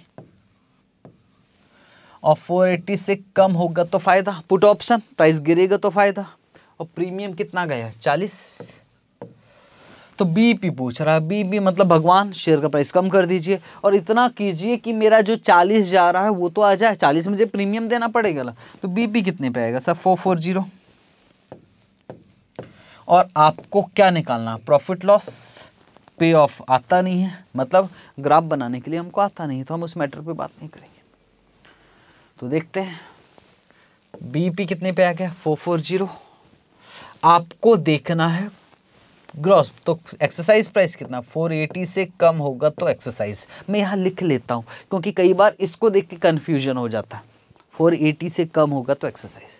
और 480 से कम होगा तो फ़ायदा पुट ऑप्शन प्राइस गिरेगा तो फ़ायदा और प्रीमियम कितना गया 40 तो बीपी पूछ रहा है बीपी मतलब भगवान शेयर का प्राइस कम कर दीजिए और इतना कीजिए कि मेरा जो चालीस जा रहा है वो तो आ जाए चालीस मुझे प्रीमियम देना पड़ेगा ना तो बीपी कितने पे आएगा सर फोर फोर जीरो और आपको क्या निकालना प्रॉफिट लॉस पे ऑफ आता नहीं है मतलब ग्राफ बनाने के लिए हमको आता नहीं तो हम उस मैटर पर बात नहीं करेंगे तो देखते हैं बीपी कितने पे आ गया फोर फोर जीरो आपको देखना है ग्रॉस तो एक्सरसाइज प्राइस कितना 480 से कम होगा तो एक्सरसाइज मैं यहाँ लिख लेता हूँ क्योंकि कई बार इसको देख के कन्फ्यूजन हो जाता है 480 से कम होगा तो एक्सरसाइज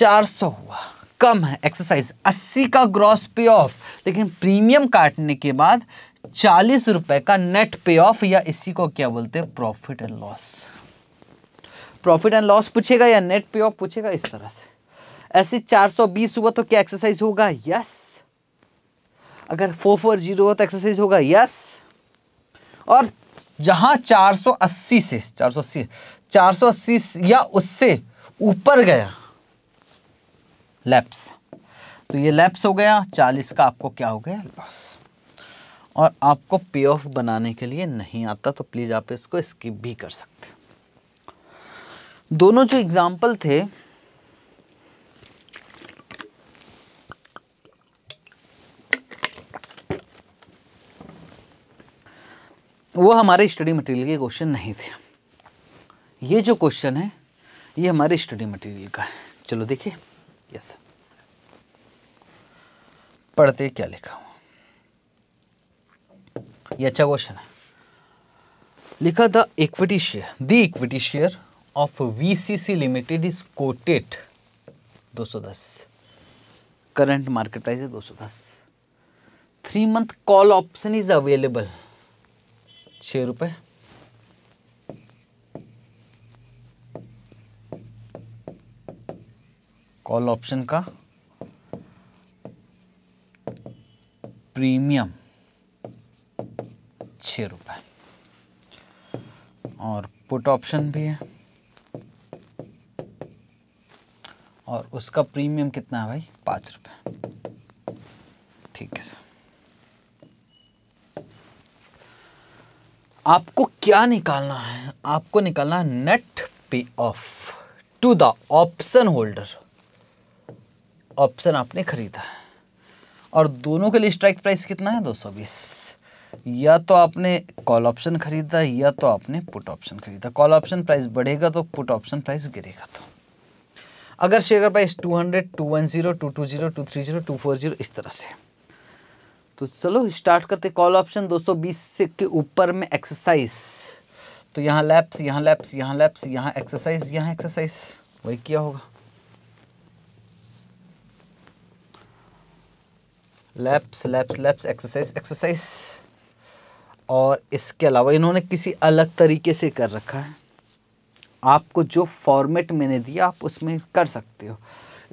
400 हुआ कम है एक्सरसाइज 80 का ग्रॉस पे ऑफ लेकिन प्रीमियम काटने के बाद चालीस रुपए का नेट पे ऑफ या इसी को क्या बोलते हैं profit and loss profit and loss पूछेगा या नेट पे ऑफ पूछेगा इस तरह से ऐसे 420 हुआ तो क्या एक्सरसाइज होगा यस अगर फोर फोर जीरो हो तो एक्सरसाइज होगा यस और जहाँ 480 से 480 480 या उससे ऊपर गया लैप्स तो ये लैप्स हो गया 40 का आपको क्या हो गया लॉस और आपको पे ऑफ बनाने के लिए नहीं आता तो प्लीज़ आप इसको स्किप भी कर सकते दोनों जो एग्ज़ाम्पल थे वो हमारे स्टडी मटेरियल के क्वेश्चन नहीं थे ये जो क्वेश्चन है ये हमारे स्टडी मटेरियल का है चलो देखिए यस पढ़ते क्या लिखा हुआ ये अच्छा क्वेश्चन है लिखा the equity share the equity share of VCC limited is quoted 210 current market price है 210 three month call option is available छः रुपये कॉल ऑप्शन का प्रीमियम छ रुपये और पुट ऑप्शन भी है और उसका प्रीमियम कितना है भाई पाँच रुपये आपको क्या निकालना है आपको निकालना है net pay off to the option holder option आपने खरीदा है और दोनों के लिए स्ट्राइक प्राइस कितना है 220 या तो आपने कॉल ऑप्शन खरीदा या तो आपने पुट ऑप्शन खरीदा कॉल ऑप्शन प्राइस बढ़ेगा तो पुट ऑप्शन प्राइस गिरेगा तो अगर शेयर का प्राइस 200, 210, 220, 230, 240 इस तरह से तो चलो स्टार्ट करते कॉल ऑप्शन 220 के ऊपर में एक्सरसाइज तो यहाँ लैप्स यहाँ लैप्स यहाँ लैप्स यहाँ एक्सरसाइज यहाँ एक्सरसाइज वही किया होगा lapse lapse lapse exercise exercise और इसके अलावा इन्होंने किसी अलग तरीके से कर रखा है आपको जो फॉर्मेट मैंने दिया आप उसमें कर सकते हो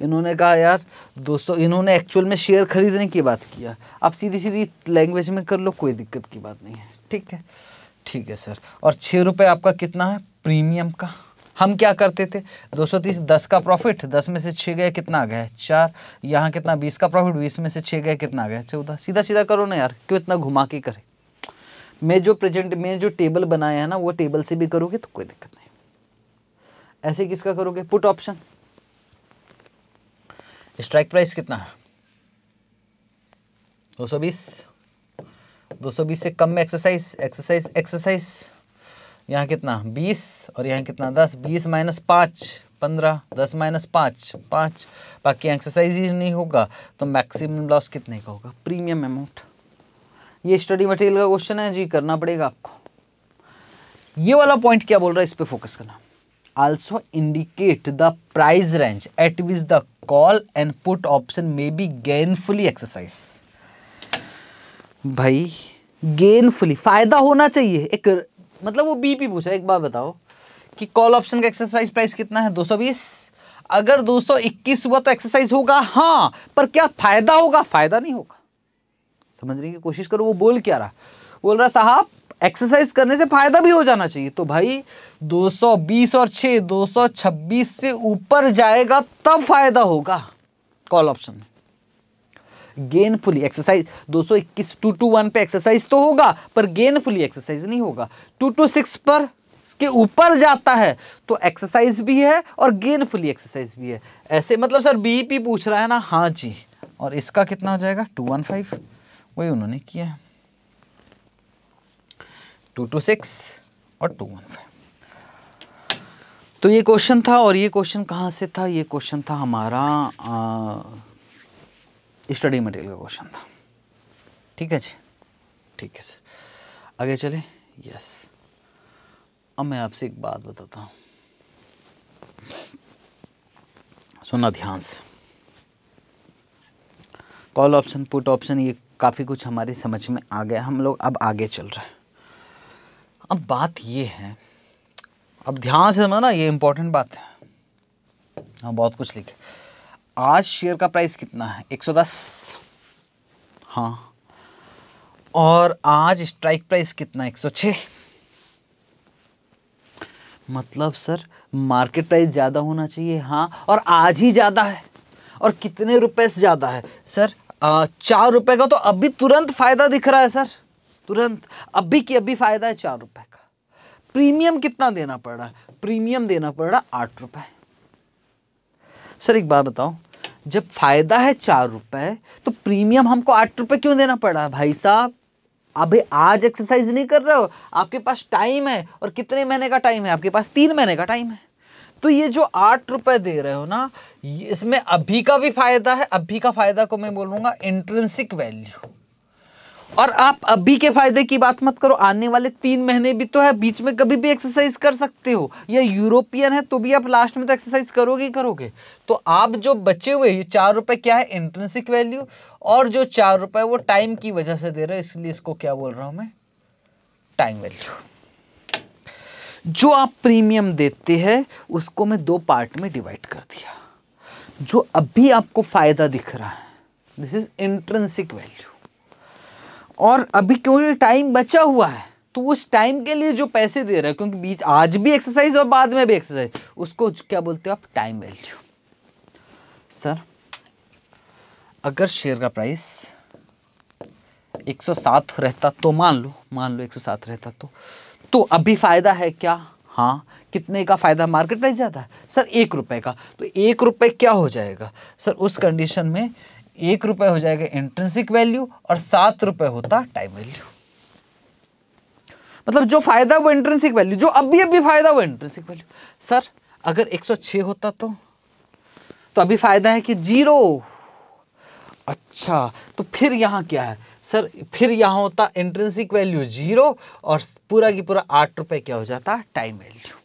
इन्होंने कहा यार दोस्तों इन्होंने एक्चुअल में शेयर खरीदने की बात किया आप सीधी सीधी लैंग्वेज में कर लो कोई दिक्कत की बात नहीं है ठीक है ठीक है सर और छः रुपये आपका कितना है प्रीमियम का हम क्या करते थे दो सौ तीस दस का प्रॉफिट दस में से छः गया कितना आ गया चार यहाँ कितना बीस का प्रॉफिट बीस में से छः गया कितना आ गया चौदह सीधा सीधा करो ना यार क्यों इतना घुमा के करें मैं जो प्रेजेंट मैं जो टेबल बनाया है ना वो टेबल से भी करोगे तो कोई दिक्कत नहीं ऐसे किसका करोगे पुट ऑप्शन स्ट्राइक प्राइस कितना है 220 220 से कम में एक्सरसाइज एक्सरसाइज एक्सरसाइज यहाँ कितना 20 और यहाँ कितना 10 20 माइनस पाँच पंद्रह दस माइनस पाँच पाँच बाकी एक्सरसाइज ही नहीं होगा तो मैक्सिमम लॉस कितने का होगा प्रीमियम अमाउंट ये स्टडी मटेरियल का क्वेश्चन है जी करना पड़ेगा आपको ये वाला पॉइंट क्या बोल रहा है इस पर फोकस करना also indicate the price range at which the call and put option may be gainfully exercise भाई गेनफुली फायदा होना चाहिए एक मतलब वो बीपी पूछा एक बार बताओ कि कॉल ऑप्शन का एक्सरसाइज प्राइस कितना है 220 अगर 221 हुआ तो एक्सरसाइज होगा हाँ पर क्या फायदा होगा फायदा नहीं होगा समझने की कोशिश करो वो बोल क्या रहा बोल रहा साहब एक्सरसाइज करने से फ़ायदा भी हो जाना चाहिए तो भाई 220 और 6 226 से ऊपर जाएगा तब फायदा होगा कॉल ऑप्शन में fully exercise 221 two two one पे एक्सरसाइज तो होगा पर फुली एक्सरसाइज नहीं होगा टू टू सिक्स पर के ऊपर जाता है तो एक्सरसाइज भी है और फुली एक्सरसाइज भी है ऐसे मतलब सर बीपी e पूछ रहा है ना हाँ जी और इसका कितना हो जाएगा टू वन फाइव वही उन्होंने किया है टू टू सिक्स और टू वन फाइव तो ये क्वेश्चन था और ये क्वेश्चन कहाँ से था ये क्वेश्चन था हमारा स्टडी मटेरियल का क्वेश्चन था ठीक है जी ठीक है सर आगे चले यस अब मैं आपसे एक बात बताता हूँ सुना ध्यान से कॉल ऑप्शन पुट ऑप्शन ये काफ़ी कुछ हमारी समझ में आ गया हम लोग अब आगे चल रहे हैं अब बात ये है अब ध्यान से ना ये इंपॉर्टेंट बात है हाँ बहुत कुछ लिखे आज शेयर का प्राइस कितना है 110 हाँ और आज स्ट्राइक प्राइस कितना 106 मतलब सर मार्केट प्राइस ज़्यादा होना चाहिए हाँ और आज ही ज़्यादा है और कितने रुपए से ज़्यादा है सर आ, चार रुपए का तो अभी तुरंत फ़ायदा दिख रहा है सर तुरंत अभी की अभी फ़ायदा है चार रुपए का प्रीमियम कितना देना पड़ रहा है प्रीमियम देना पड़ रहा आठ रुपए सर एक बात बताओ जब फ़ायदा है चार रुपए तो प्रीमियम हमको आठ रुपए क्यों देना पड़ रहा है भाई साहब अभी आज एक्सरसाइज नहीं कर रहे हो आपके पास टाइम है और कितने महीने का टाइम है आपके पास तीन महीने का टाइम है तो ये जो आठ रुपए दे रहे हो ना इसमें अभी का भी फायदा है अभी का फायदा को मैं बोलूंगा इंट्रेंसिक वैल्यू और आप अभी के फायदे की बात मत करो आने वाले तीन महीने भी तो है बीच में कभी भी एक्सरसाइज कर सकते हो या यूरोपियन है तो भी आप लास्ट में तो एक्सरसाइज करोगे ही करोगे तो आप जो बचे हुए ये चार रुपए क्या है इंट्रेंसिक वैल्यू और जो चार रुपए वो टाइम की वजह से दे रहे हो इसलिए इसको क्या बोल रहा हूँ मैं टाइम वैल्यू जो आप प्रीमियम देते हैं उसको मैं दो पार्ट में डिवाइड कर दिया जो अभी आपको फायदा दिख रहा है दिस इज इंट्रेंसिक वैल्यू और अभी क्योंकि टाइम बचा हुआ है तो उस टाइम के लिए जो पैसे दे रहे हो क्योंकि बीच आज भी एक्सरसाइज और बाद में भी एक्सरसाइज उसको क्या बोलते हो आप टाइम वैल्यू सर अगर शेयर का प्राइस 107 रहता तो मान लो मान लो 107 रहता तो तो अभी फ़ायदा है क्या हाँ कितने का फ़ायदा मार्केट प्राइस ज़्यादा है सर एक रुपये का तो एक रुपए क्या हो जाएगा सर उस कंडीशन में एक रुपये हो जाएगा इंट्रेंसिक वैल्यू और सात रुपये होता टाइम वैल्यू मतलब जो फायदा वो इंट्रेंसिक वैल्यू जो अभी अभी फायदा वो इंट्रेंसिक वैल्यू सर अगर 106 होता तो तो अभी फायदा है कि जीरो अच्छा तो फिर यहाँ क्या है सर फिर यहाँ होता इंट्रेंसिक वैल्यू जीरो और पूरा की पूरा आठ रुपये क्या हो जाता टाइम वैल्यू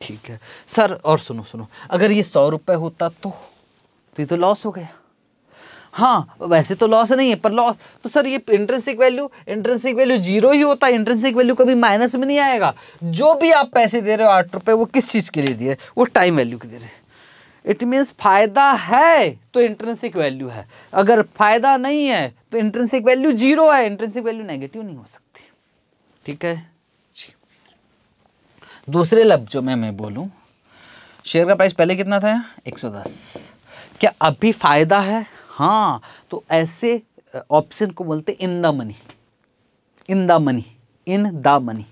ठीक है सर और सुनो सुनो अगर ये सौ रुपये होता तो तो ये तो लॉस हो गया हाँ वैसे तो लॉस नहीं है पर लॉस तो सर ये intrinsic value intrinsic value zero ही होता है इंट्रेंसिक वैल्यू कभी माइनस में नहीं आएगा जो भी आप पैसे दे रहे हो आठ रुपये वो किस चीज़ के लिए दिए वो टाइम वैल्यू के दे रहे हैं इट मीन्स फायदा है तो इंट्रेंसिक वैल्यू है अगर फायदा नहीं है तो इंट्रेंसिक वैल्यू जीरो है इंट्रेंसिक वैल्यू नेगेटिव नहीं हो सकती ठीक है जी दूसरे लफ्जों में मैं बोलूँ शेयर का प्राइस पहले कितना था एक सौ दस क्या अभी फ़ायदा है हाँ तो ऐसे ऑप्शन को बोलते in the money in the money in the money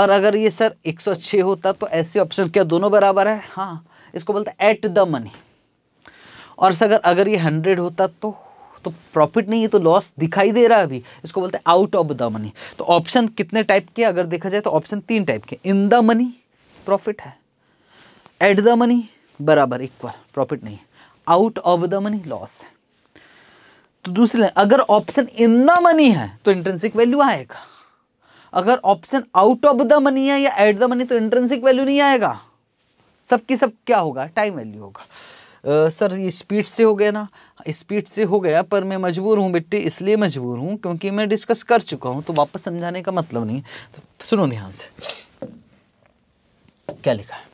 और अगर ये सर 106 होता तो ऐसे ऑप्शन क्या दोनों बराबर है हाँ इसको बोलते एट द मनी और सर अगर ये हंड्रेड होता तो तो प्रॉफिट नहीं है तो लॉस दिखाई दे रहा है अभी इसको बोलते हैं आउट ऑफ द मनी तो ऑप्शन कितने टाइप के अगर देखा जाए तो ऑप्शन तीन टाइप के इन द मनी प्रॉफिट है एट द मनी बराबर इक्वल प्रॉफिट नहीं out of the money loss है तो दूसरे अगर ऑप्शन इन द मनी है तो इंट्रेंसिक वैल्यू आएगा अगर option out of the money है या एट द मनी तो इंट्रेंसिक वैल्यू नहीं आएगा सब की सब क्या होगा टाइम वैल्यू होगा सर ये स्पीड से हो गया ना स्पीड से हो गया पर मैं मजबूर हूँ बेटे इसलिए मजबूर हूँ क्योंकि मैं डिस्कस कर चुका हूँ तो वापस समझाने का मतलब नहीं तो सुनो ध्यान से क्या लिखा है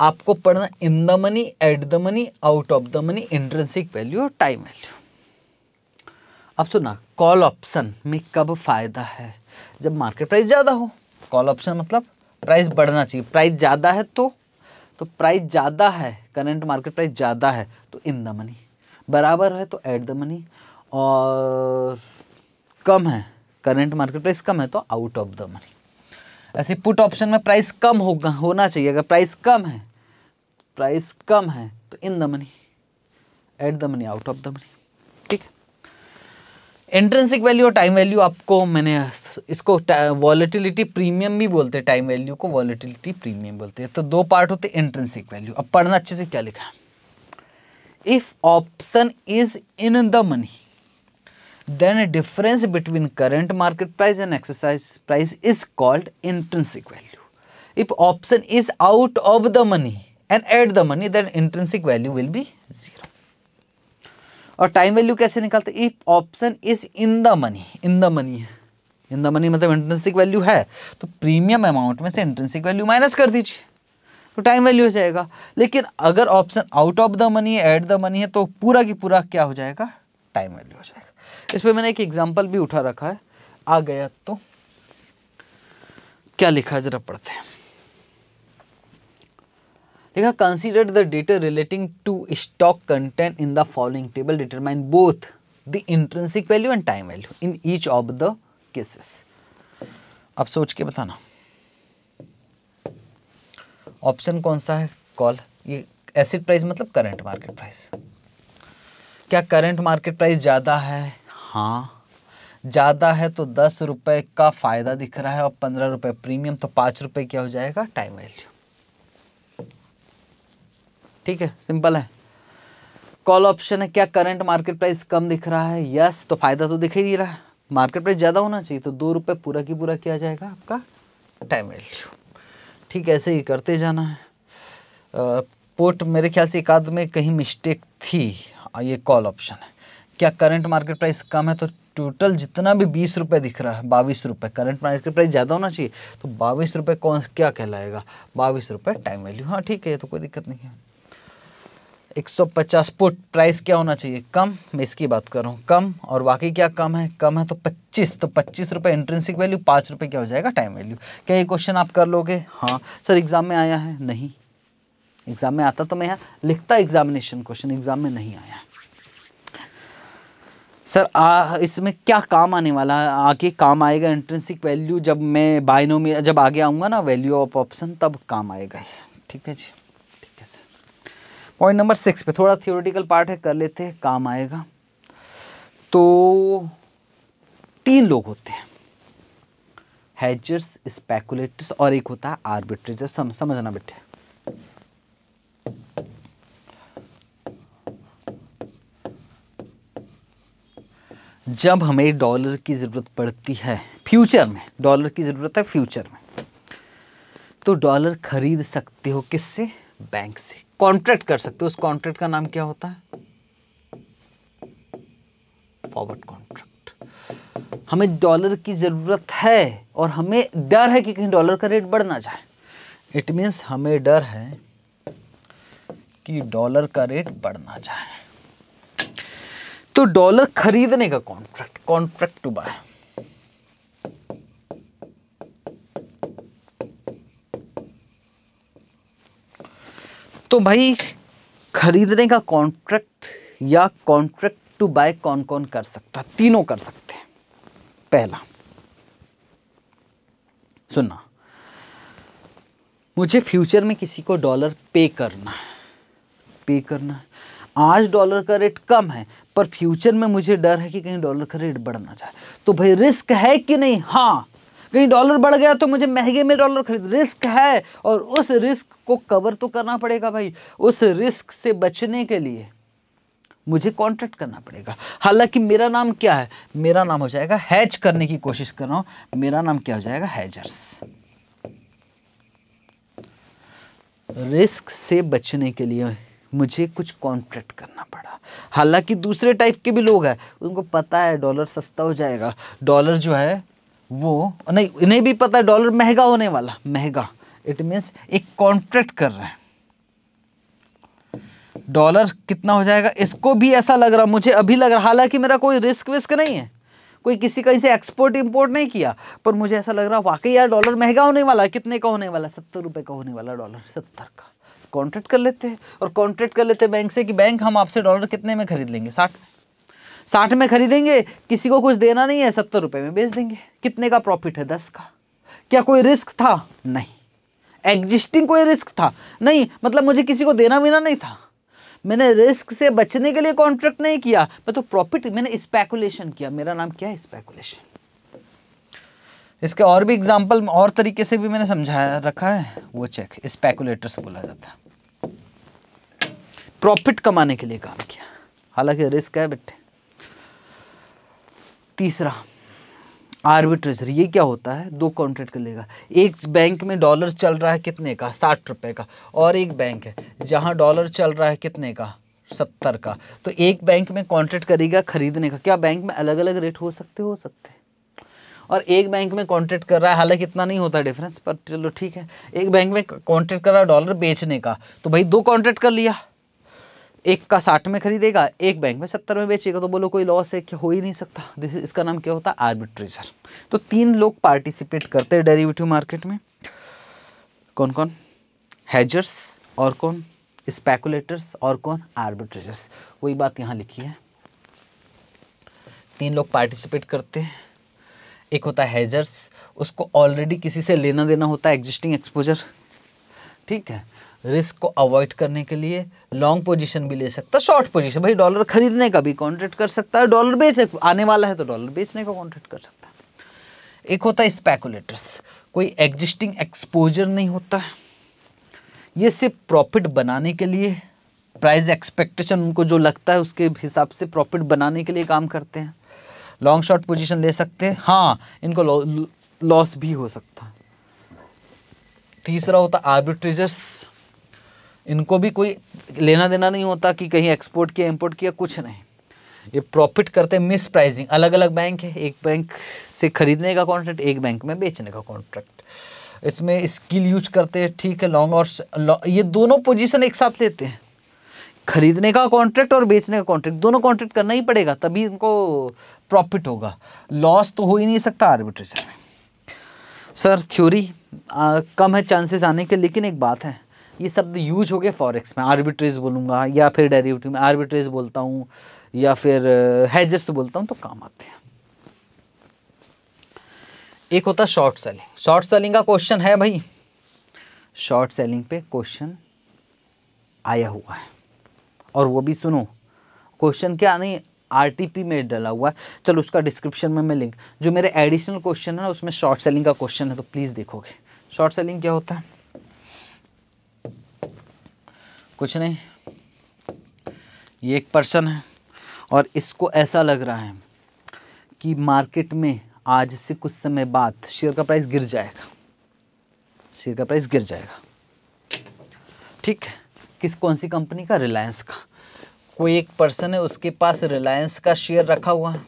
आपको पढ़ना in the money at the money out of the money intrinsic value और टाइम वैल्यू अब सुना कॉल ऑप्शन में कब फायदा है जब मार्केट प्राइस ज़्यादा हो कॉल ऑप्शन मतलब प्राइस बढ़ना चाहिए प्राइस ज़्यादा है तो तो प्राइस ज़्यादा है करंट मार्केट प्राइस ज़्यादा है तो इन द मनी बराबर है तो एट द मनी और कम है करंट मार्केट प्राइस कम है तो आउट ऑफ द मनी ऐसे पुट ऑप्शन में प्राइस कम होगा होना चाहिए अगर प्राइस कम है प्राइस कम है तो in the money at the money out of the money ठीक है इंट्रेंसिक वैल्यू और टाइम वैल्यू आपको मैंने इसको वॉलेटिलिटी प्रीमियम भी बोलते हैं टाइम वैल्यू को वॉलेटिलिटी प्रीमियम बोलते हैं तो दो पार्ट होते हैं इंट्रेंसिक वैल्यू अब पढ़ना अच्छे से क्या लिखा है if option is in the money then difference between current market price and exercise price is called intrinsic value. If option is out of the money and at the money then intrinsic value will be zero. और time value कैसे निकालते if option is in the money in the money है in the money मतलब intrinsic value है तो premium amount में से intrinsic value minus कर दीजिए तो टाइम वैल्यू हो जाएगा लेकिन अगर option out of the money है एट द मनी है तो पूरा की पूरा क्या हो जाएगा टाइम वैल्यू हो जाएगा इस पर मैंने एक एग्जाम्पल भी उठा रखा है आ गया तो क्या लिखा जरा पढ़ते हैं लिखा consider the data relating to stock content in the following table determine both the intrinsic value and time value in each of the cases अब सोच के बताना ऑप्शन कौन सा है कॉल ये एसिड प्राइस मतलब करंट मार्केट प्राइस क्या करंट मार्केट प्राइस ज़्यादा है हाँ ज़्यादा है तो दस रुपये का फ़ायदा दिख रहा है और पंद्रह रुपये प्रीमियम तो पाँच रुपये क्या हो जाएगा टाइम वैल्यू ठीक है सिंपल है कॉल ऑप्शन है क्या करंट मार्केट प्राइस कम दिख रहा है यस तो फ़ायदा तो दिख ही नहीं रहा है मार्केट प्राइस ज़्यादा होना चाहिए तो दो रुपये पूरा की पूरा किया जाएगा आपका टाइम वैल्यू ठीक ऐसे ही करते जाना है आ, पोर्ट मेरे ख्याल से एक आध में कहीं मिस्टेक थी ये कॉल ऑप्शन है क्या करंट मार्केट प्राइस कम है तो टोटल जितना भी बीस रुपये दिख रहा है बाईस रुपये करंट मार्केट प्राइस ज़्यादा होना चाहिए तो बाईस रुपये कौन क्या कहलाएगा बाईस रुपये टाइम वैल्यू हाँ ठीक है तो कोई दिक्कत नहीं है 150 फुट प्राइस क्या होना चाहिए कम मैं इसकी बात कर रहा हूँ कम और बाकी क्या कम है कम है तो 25 तो पच्चीस रुपये इंट्रेंसिक वैल्यू पाँच रुपये क्या हो जाएगा टाइम वैल्यू क्या ये क्वेश्चन आप कर लोगे हाँ सर एग्ज़ाम में आया है नहीं एग्ज़ाम में आता तो मैं यहाँ लिखता एग्जामिनेशन क्वेश्चन एग्ज़ाम में नहीं आया है सर आ, इसमें क्या काम आने वाला है आगे काम आएगा इंट्रेंसिक वैल्यू जब मैं बाइनो में जब आगे आऊँगा ना वैल्यू ऑफ ऑप्शन तब काम आएगा ठीक है जी ठीक है सर पॉइंट नंबर सिक्स पे थोड़ा थियोरिटिकल पार्ट है कर लेते हैं काम आएगा तो तीन लोग होते हैं हैजर्स स्पेकुलेटर्स और एक होता है आर्बिट्रेजर सम, समझना बैठे जब हमें डॉलर की ज़रूरत पड़ती है फ्यूचर में डॉलर की ज़रूरत है फ्यूचर में तो डॉलर खरीद सकते हो किससे बैंक से कॉन्ट्रैक्ट कर सकते हो उस कॉन्ट्रैक्ट का नाम क्या होता है फॉरवर्ड कॉन्ट्रैक्ट हमें डॉलर की ज़रूरत है और हमें डर है कि कहीं डॉलर का रेट बढ़ ना जाए इट मीन्स हमें डर है कि डॉलर का रेट बढ़ ना जाए तो डॉलर खरीदने का कॉन्ट्रैक्ट कॉन्ट्रैक्ट टू बाय तो भाई खरीदने का कॉन्ट्रैक्ट या कॉन्ट्रैक्ट टू बाय कौन कौन कर सकता तीनों कर सकते हैं पहला सुनना मुझे फ्यूचर में किसी को डॉलर पे करना है पे करना है आज डॉलर का रेट कम है पर फ्यूचर में मुझे डर है कि कहीं डॉलर का रेट बढ़ ना जाए तो भाई रिस्क है कि नहीं हाँ कहीं डॉलर बढ़ गया तो मुझे महंगे में डॉलर खरीद रिस्क है और उस रिस्क को कवर तो करना पड़ेगा भाई उस रिस्क से बचने के लिए मुझे कॉन्ट्रैक्ट करना पड़ेगा हालांकि मेरा नाम क्या है मेरा नाम हो जाएगा हैज करने की कोशिश कर रहा हूं मेरा नाम क्या हो जाएगा हैजर्स रिस्क से बचने के लिए मुझे कुछ कॉन्ट्रैक्ट करना पड़ा हालांकि दूसरे टाइप के भी लोग हैं उनको पता है डॉलर सस्ता हो जाएगा डॉलर जो है वो नहीं इन्हें भी पता है डॉलर महंगा होने वाला महंगा इट मीन्स एक कॉन्ट्रैक्ट कर रहे हैं डॉलर कितना हो जाएगा इसको भी ऐसा लग रहा मुझे अभी लग रहा हालांकि मेरा कोई रिस्क विस्क नहीं है कोई किसी कहीं से एक्सपोर्ट इम्पोर्ट नहीं किया पर मुझे ऐसा लग रहा वाकई यार डॉलर महंगा होने वाला कितने का होने वाला सत्तर रुपये का होने वाला डॉलर सत्तर का कॉन्ट्रैक्ट कर लेते हैं और कॉन्ट्रैक्ट कर लेते हैं बैंक से कि बैंक हम आपसे डॉलर कितने में खरीद लेंगे साठ साठ में खरीदेंगे किसी को कुछ देना नहीं है सत्तर रुपये में बेच देंगे कितने का प्रॉफिट है दस का क्या कोई रिस्क था नहीं एग्जिस्टिंग कोई रिस्क था नहीं मतलब मुझे किसी को देना बिना नहीं था मैंने रिस्क से बचने के लिए कॉन्ट्रैक्ट नहीं किया मैं तो प्रॉफिट मैंने स्पेकुलेशन किया मेरा नाम क्या है स्पेकुलेशन इसके और भी एग्जाम्पल और तरीके से भी मैंने समझाया रखा है वो चेक स्पेकुलेटर से बोला जाता है प्रॉफिट कमाने के लिए काम किया हालांकि रिस्क है बेटे तीसरा आर्बिट्रेजर ये क्या होता है दो कॉन्ट्रैक्ट कर लेगा एक बैंक में डॉलर चल रहा है कितने का साठ रुपए का और एक बैंक है जहाँ डॉलर चल रहा है कितने का सत्तर का तो एक बैंक में कॉन्ट्रैक्ट करेगा खरीदने का क्या बैंक में अलग अलग रेट हो सकते हो सकते और एक बैंक में कॉन्ट्रैक्ट कर रहा है हालांकि इतना नहीं होता डिफरेंस पर चलो ठीक है एक बैंक में कॉन्ट्रैक्ट कर रहा है डॉलर बेचने का तो भाई दो कॉन्ट्रैक्ट कर लिया एक का साठ में खरीदेगा एक बैंक में सत्तर में बेचेगा तो बोलो कोई लॉस है क्या हो ही नहीं सकता दिस इसका नाम क्या होता है आर्बिट्रेजर तो तीन लोग पार्टिसिपेट करते हैं डेरिवेटिव मार्केट में कौन कौन हैजर्स और कौन स्पेकुलेटर्स और कौन आर्बिट्रेजर्स वही बात यहाँ लिखी है तीन लोग पार्टिसिपेट करते हैं एक होता हैजर्स उसको ऑलरेडी किसी से लेना देना होता है एग्जिस्टिंग एक्सपोजर ठीक है रिस्क को अवॉइड करने के लिए लॉन्ग पोजीशन भी ले सकता है शॉर्ट पोजीशन भाई डॉलर खरीदने का भी कॉन्ट्रैक्ट कर सकता है डॉलर बेच आने वाला है तो डॉलर बेचने का कॉन्ट्रैक्ट कर सकता है एक होता है स्पेकुलेटर्स कोई एग्जिस्टिंग एक्सपोजर नहीं होता है ये सिर्फ प्रॉफिट बनाने के लिए प्राइस एक्सपेक्टेशन उनको जो लगता है उसके हिसाब से प्रॉफिट बनाने के लिए काम करते हैं लॉन्ग शॉर्ट पोजीशन ले सकते हैं हाँ इनको लॉस भी हो सकता है तीसरा होता आर्बिट्रेजर्स इनको भी कोई लेना देना नहीं होता कि कहीं एक्सपोर्ट किया इम्पोर्ट किया कुछ नहीं ये प्रॉफिट करते हैं मिस प्राइजिंग अलग अलग बैंक है एक बैंक से खरीदने का कॉन्ट्रैक्ट एक बैंक में बेचने का कॉन्ट्रैक्ट इसमें स्किल यूज करते हैं ठीक है लॉन्ग और ये दोनों पोजिशन एक साथ लेते हैं खरीदने का कॉन्ट्रैक्ट और बेचने का कॉन्ट्रैक्ट दोनों कॉन्ट्रैक्ट करना ही पड़ेगा तभी इनको प्रॉफिट होगा लॉस तो हो ही नहीं सकता आर्बिट्रेशन में सर थ्योरी कम है चांसेस आने के लेकिन एक बात है ये शब्द यूज तो हो गए फॉरेक्स में आर्बिट्रेज बोलूँगा या फिर डेरिवेटिव में आर्बिट्रेज बोलता हूँ या फिर हैजस्ट बोलता हूँ तो काम आते हैं एक होता शॉर्ट सेलिंग शॉर्ट सेलिंग का क्वेश्चन है भाई शॉर्ट सेलिंग पे क्वेश्चन आया हुआ है और वो भी सुनो क्वेश्चन क्या नहीं आरटीपी में डला हुआ है चलो उसका डिस्क्रिप्शन में मैं लिंक जो मेरे एडिशनल क्वेश्चन है ना उसमें शॉर्ट सेलिंग का क्वेश्चन है तो प्लीज़ देखोगे शॉर्ट सेलिंग क्या होता है कुछ नहीं ये एक पर्सन है और इसको ऐसा लग रहा है कि मार्केट में आज से कुछ समय बाद शेयर का प्राइस गिर जाएगा शेयर का प्राइस गिर जाएगा ठीक है किस कौन सी कंपनी का रिलायंस का कोई एक पर्सन है उसके पास रिलायंस का शेयर रखा हुआ है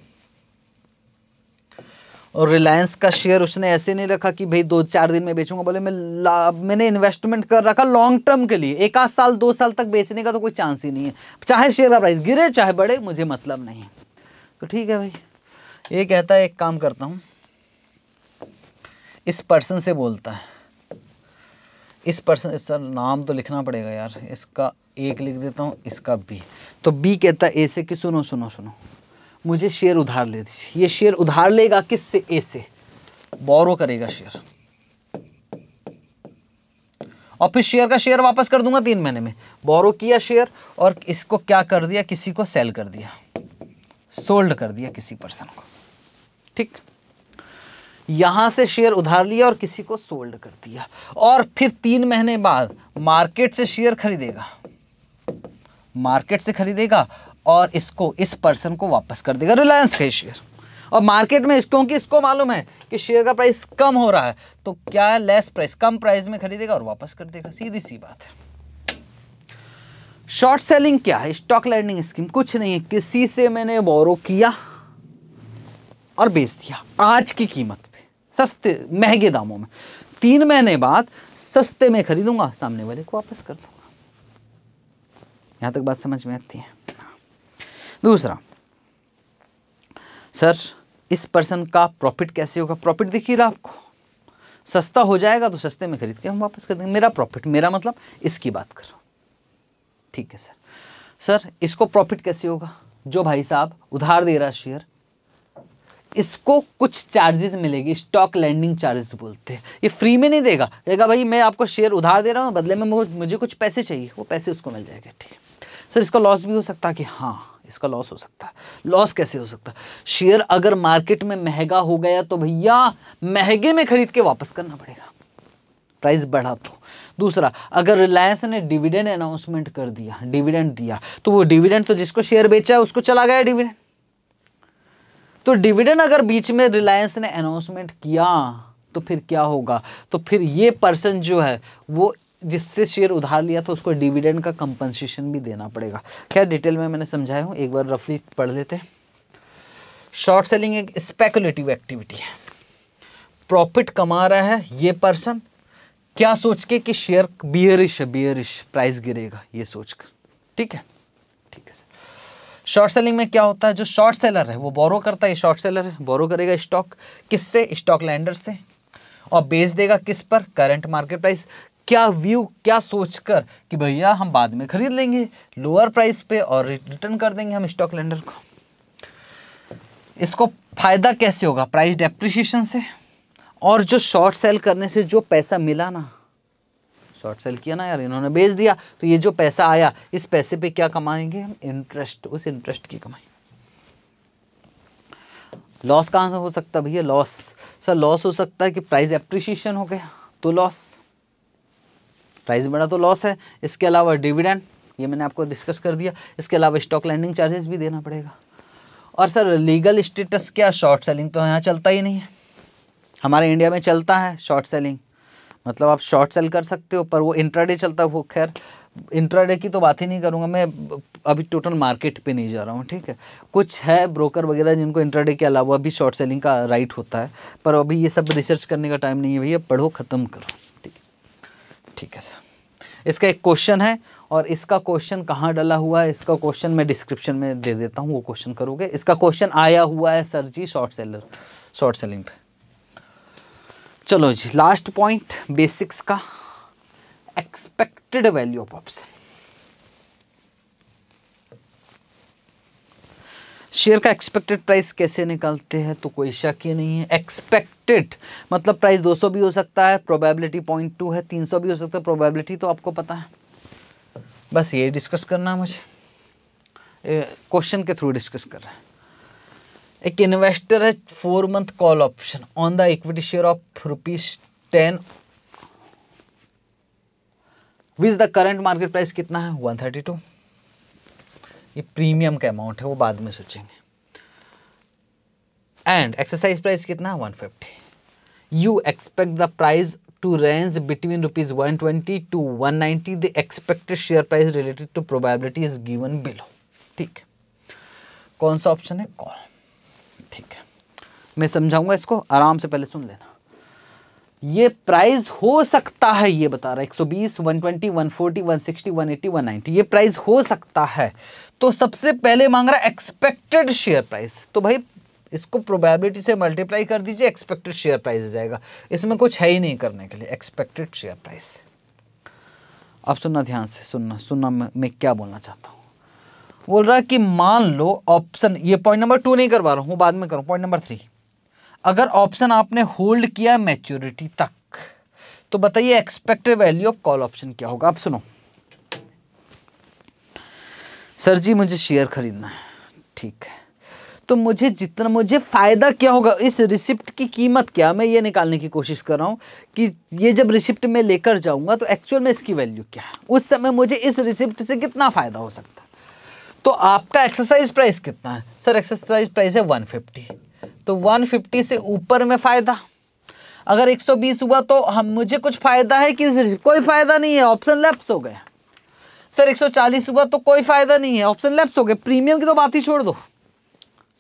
और रिलायंस का शेयर उसने ऐसे नहीं रखा कि भाई दो चार दिन में बेचूंगा बोले मैं मैंने इन्वेस्टमेंट कर रखा लॉन्ग टर्म के लिए एक आध साल दो साल तक बेचने का तो कोई चांस ही नहीं है चाहे शेयर का प्राइस गिरे चाहे बढ़े मुझे मतलब नहीं तो ठीक है भाई ये कहता है एक काम करता हूँ इस पर्सन से बोलता है इस पर्सन सर नाम तो लिखना पड़ेगा यार इसका एक लिख देता हूँ इसका बी तो बी कहता है ए से कि सुनो सुनो सुनो मुझे शेयर उधार ले दीजिए ये शेयर उधार लेगा किससे ए से बोरो करेगा शेयर और फिर शेयर का शेयर वापस कर दूंगा तीन महीने में बोरो किया शेयर और इसको क्या कर दिया किसी को सेल कर दिया सोल्ड कर दिया किसी पर्सन को ठीक यहां से शेयर उधार लिया और किसी को सोल्ड कर दिया और फिर तीन महीने बाद मार्केट से शेयर खरीदेगा मार्केट से खरीदेगा और इसको इस पर्सन को वापस कर देगा रिलायंस के शेयर और मार्केट में क्योंकि इसको मालूम है कि शेयर का प्राइस कम हो रहा है तो क्या लेस प्राइस कम प्राइस में खरीदेगा और वापस कर देगा सीधी सी बात है शॉर्ट सेलिंग क्या है स्टॉक लैंडिंग स्कीम कुछ नहीं है किसी से मैंने बोरो किया और बेच दिया आज की कीमत पे सस्ते महंगे दामों में तीन महीने बाद सस्ते में खरीदूंगा सामने वाले को वापस कर दूंगा यहां तक बात समझ में आती है दूसरा सर इस पर्सन का प्रॉफिट कैसे होगा प्रॉफिट दिखेगा आपको सस्ता हो जाएगा तो सस्ते में खरीद के हम वापस कर देंगे मेरा प्रॉफिट मेरा मतलब इसकी बात कर रहा ठीक है सर सर इसको प्रॉफिट कैसे होगा जो भाई साहब उधार दे रहा शेयर इसको कुछ चार्जेस मिलेगी स्टॉक लैंडिंग चार्जेस बोलते हैं ये फ्री में नहीं देगा देगा भाई मैं आपको शेयर उधार दे रहा हूँ बदले में मुझे कुछ पैसे चाहिए वो पैसे उसको मिल जाएगा ठीक है सर इसका लॉस भी हो सकता कि हाँ इसका लॉस हो सकता है लॉस कैसे हो सकता है शेयर अगर मार्केट में महंगा हो गया तो भैया महंगे में खरीद के वापस करना पड़ेगा प्राइस बढ़ा तो दूसरा अगर रिलायंस ने डिविडेंड अनाउंसमेंट कर दिया डिविडेंड दिया तो वो डिविडेंड तो जिसको शेयर बेचा है उसको चला गया डिविडेंड तो डिविडेंड अगर बीच में रिलायंस ने अनाउंसमेंट किया तो फिर क्या होगा तो फिर ये पर्सन जो है वो जिससे शेयर उधार लिया था उसको डिविडेंड का कंपनसेशन भी देना पड़ेगा खैर डिटेल में मैंने समझाया हूँ एक बार रफली पढ़ लेते हैं शॉर्ट सेलिंग एक स्पेकुलेटिव एक्टिविटी है प्रॉफिट कमा रहा है ये पर्सन क्या सोच के कि शेयर बियरिश है बियरिश प्राइस गिरेगा ये सोचकर ठीक है ठीक है शॉर्ट सेलिंग में क्या होता है जो शॉर्ट सेलर है वो बोरो करता है शॉर्ट सेलर है बोरो करेगा स्टॉक किससे स्टॉक लैंडर से और बेच देगा किस पर करंट मार्केट प्राइस क्या व्यू क्या सोचकर कि भैया हम बाद में खरीद लेंगे लोअर प्राइस पे और रिटर्न कर देंगे हम स्टॉक लेंडर को इसको फ़ायदा कैसे होगा प्राइस डेप्रिशिएशन से और जो शॉर्ट सेल करने से जो पैसा मिला ना शॉर्ट सेल किया ना यार इन्होंने बेच दिया तो ये जो पैसा आया इस पैसे पे क्या कमाएंगे हम इंटरेस्ट उस इंटरेस्ट की कमाई लॉस कहाँ से हो सकता भैया लॉस सर लॉस हो सकता है कि प्राइस एप्रिशिएशन हो गया तो लॉस प्राइस बढ़ा तो लॉस है इसके अलावा डिविडेंड ये मैंने आपको डिस्कस कर दिया इसके अलावा स्टॉक लैंडिंग चार्जेस भी देना पड़ेगा और सर लीगल स्टेटस क्या शॉर्ट सेलिंग तो यहाँ चलता ही नहीं है हमारे इंडिया में चलता है शॉर्ट सेलिंग मतलब आप शॉर्ट सेल कर सकते हो पर वो इंट्राडे चलता है वो खैर इंट्राडे की तो बात ही नहीं करूँगा मैं अभी टोटल मार्केट पे नहीं जा रहा हूँ ठीक है कुछ है ब्रोकर वगैरह जिनको इंट्राडे के अलावा भी शॉर्ट सेलिंग का राइट होता है पर अभी ये सब रिसर्च करने का टाइम नहीं है भैया पढ़ो ख़त्म करो ठीक है सर इसका एक क्वेश्चन है और इसका क्वेश्चन कहाँ डला हुआ है इसका क्वेश्चन मैं डिस्क्रिप्शन में दे देता हूँ वो क्वेश्चन करोगे इसका क्वेश्चन आया हुआ है सर जी शॉर्ट सेलर शॉर्ट सेलिंग पे चलो जी लास्ट पॉइंट बेसिक्स का expected value of option share का एक्सपेक्टेड प्राइस कैसे निकालते हैं तो कोई शक ही नहीं है एक्सपेक्टेड मतलब प्राइस 200 भी हो सकता है प्रोबेबिलिटी पॉइंट टू है 300 भी हो सकता है प्रोबेबिलिटी तो आपको पता है बस ये डिस्कस करना है मुझे क्वेश्चन के थ्रू डिस्कस कर रहे हैं एक इन्वेस्टर है four month call option on the equity share of rupees ten with the current market price कितना है वन थर्टी टू ये प्रीमियम का अमाउंट है वो बाद में सोचेंगे एंड एक्सरसाइज प्राइस कितना है one fifty you expect the price between rupees one twenty to one 190 the expected share price related to probability is given below ठीक कौन सा ऑप्शन है कॉल ठीक है मैं समझाऊंगा इसको आराम से पहले सुन लेना ये प्राइस हो सकता है ये बता रहा है 120 120 140 160 180 190 ये प्राइस हो सकता है तो सबसे पहले मांग रहा है एक्सपेक्टेड शेयर प्राइस तो भाई इसको प्रोबेबिलिटी से मल्टीप्लाई कर दीजिए एक्सपेक्टेड शेयर प्राइस जाएगा इसमें कुछ है ही नहीं करने के लिए एक्सपेक्टेड शेयर प्राइस अब सुनना ध्यान से सुनना सुनना मैं, मैं क्या बोलना चाहता हूँ बोल रहा है कि मान लो ऑप्शन ये पॉइंट नंबर टू नहीं करवा रहा हूँ बाद में करूँ पॉइंट नंबर थ्री अगर ऑप्शन आपने होल्ड किया मैच्योरिटी तक तो बताइए expected value of call option क्या होगा आप सुनो सर जी मुझे शेयर खरीदना है ठीक है तो मुझे जितना मुझे फ़ायदा क्या होगा इस रिसिप्ट की कीमत क्या मैं ये निकालने की कोशिश कर रहा हूँ कि ये जब रिसिप्ट में लेकर जाऊँगा तो एक्चुअल में इसकी वैल्यू क्या है उस समय मुझे इस रिसिप्ट से कितना फ़ायदा हो सकता है तो आपका एक्सरसाइज प्राइस कितना है सर एक्सरसाइज प्राइस है फिफ्टी तो फिफ्टी से ऊपर में फ़ायदा अगर बीस हुआ तो हम मुझे कुछ फ़ायदा है कि कोई फ़ायदा नहीं है ऑप्शन लैप्स हो गया सर 140 हुआ तो कोई फायदा नहीं है ऑप्शन लेप्स हो गए प्रीमियम की तो बात ही छोड़ दो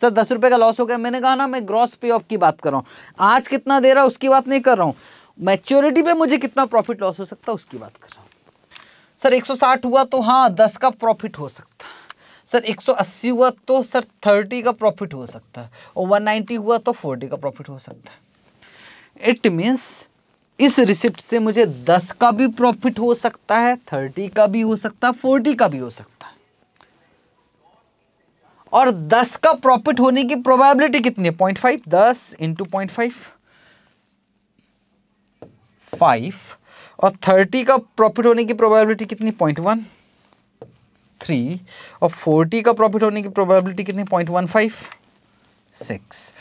सर दस रुपये का लॉस हो गया मैंने कहा ना मैं ग्रॉस पे ऑफ की बात कर रहा हूँ आज कितना दे रहा है उसकी बात नहीं कर रहा हूँ मैच्योरिटी पे मुझे कितना प्रॉफिट लॉस हो सकता है उसकी बात कर रहा हूँ सर 160 हुआ तो हाँ 10 का प्रॉफिट हो सकता सर 180 हुआ तो सर 30 का प्रॉफिट हो सकता है और 190 हुआ तो 40 का प्रॉफिट हो सकता है इट मीन्स इस रिसिप्ट से मुझे दस का भी प्रॉफिट हो सकता है थर्टी का भी हो सकता है फोर्टी का भी हो सकता है और दस का प्रॉफिट होने की प्रोबेबिलिटी कितनी है पॉइंट फाइव दस इंटू पॉइंट फाइव फाइव और थर्टी का प्रॉफिट होने की प्रोबेबिलिटी कितनी पॉइंट वन थ्री और फोर्टी का प्रॉफिट होने की प्रोबेबिलिटी कितनी पॉइंट वन फाइव सिक्स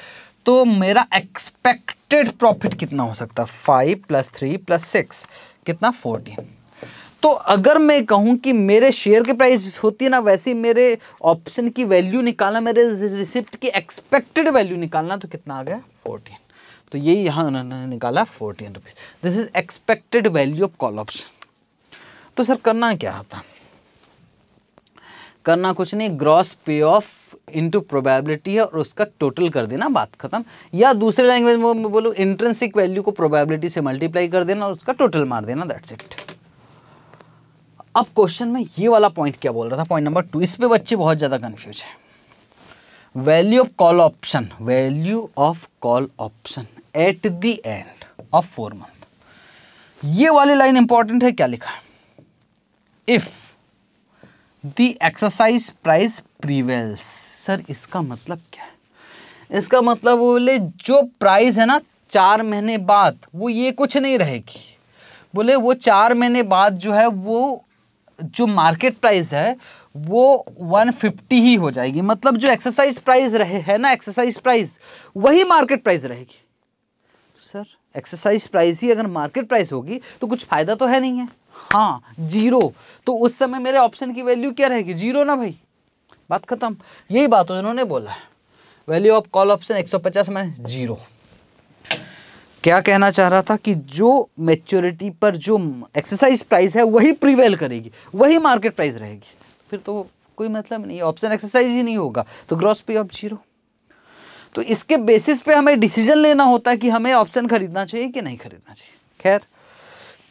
तो मेरा एक्सपेक्ट नेस्टेड प्रॉफिट कितना हो सकता है five plus three plus six कितना फोर्टीन तो अगर मैं कहूं कि मेरे शेयर की प्राइस होती है ना वैसे मेरे ऑप्शन की वैल्यू निकालना मेरे रिसिप्ट की एक्सपेक्टेड वैल्यू निकालना तो कितना आ गया फोर्टीन तो यही यहाँ उन्होंने निकाला fourteen rupees this is expected value of call option तो सर करना क्या होता करना कुछ नहीं ग्रॉस पे ऑफ इंटू प्रोबेबिलिटी है और उसका टोटल कर देना बात खत्म या दूसरे लैंग्वेज में बोलो इंट्रेंसिक वैल्यू को प्रोबेबिलिटी से मल्टीप्लाई कर देना और उसका टोटल मार देना दैट्स इट अब क्वेश्चन में ये वाला पॉइंट क्या बोल रहा था पॉइंट नंबर टू इस पर बच्चे बहुत ज़्यादा कन्फ्यूज है value of call option value of call option at the end of four month ये वाली लाइन इंपॉर्टेंट है क्या लिखा है if the exercise price prevails sir इसका मतलब क्या है इसका मतलब वो बोले जो प्राइस है ना चार महीने बाद वो ये कुछ नहीं रहेगी बोले वो चार महीने बाद जो है वो जो मार्केट प्राइस है वो 150 ही हो जाएगी मतलब जो एक्सरसाइज प्राइस रहे है ना एक्सरसाइज प्राइस वही मार्केट प्राइस रहेगी सर एक्सरसाइज प्राइस ही अगर मार्केट प्राइस होगी तो कुछ फ़ायदा तो है नहीं है हाँ जीरो तो उस समय मेरे ऑप्शन की वैल्यू क्या रहेगी जीरो ना भाई बात खत्म यही बात इन्होंने बोला value of call option 150 minus zero क्या कहना चाह रहा था कि जो मेच्योरिटी पर जो एक्सरसाइज प्राइस है वही प्रिवेल करेगी वही मार्केट प्राइस रहेगी फिर तो कोई मतलब नहीं ऑप्शन एक्सरसाइज ही नहीं होगा तो ग्रॉस पे ऑफ जीरो तो इसके बेसिस पे हमें डिसीजन लेना होता है कि हमें ऑप्शन खरीदना चाहिए कि नहीं खरीदना चाहिए खैर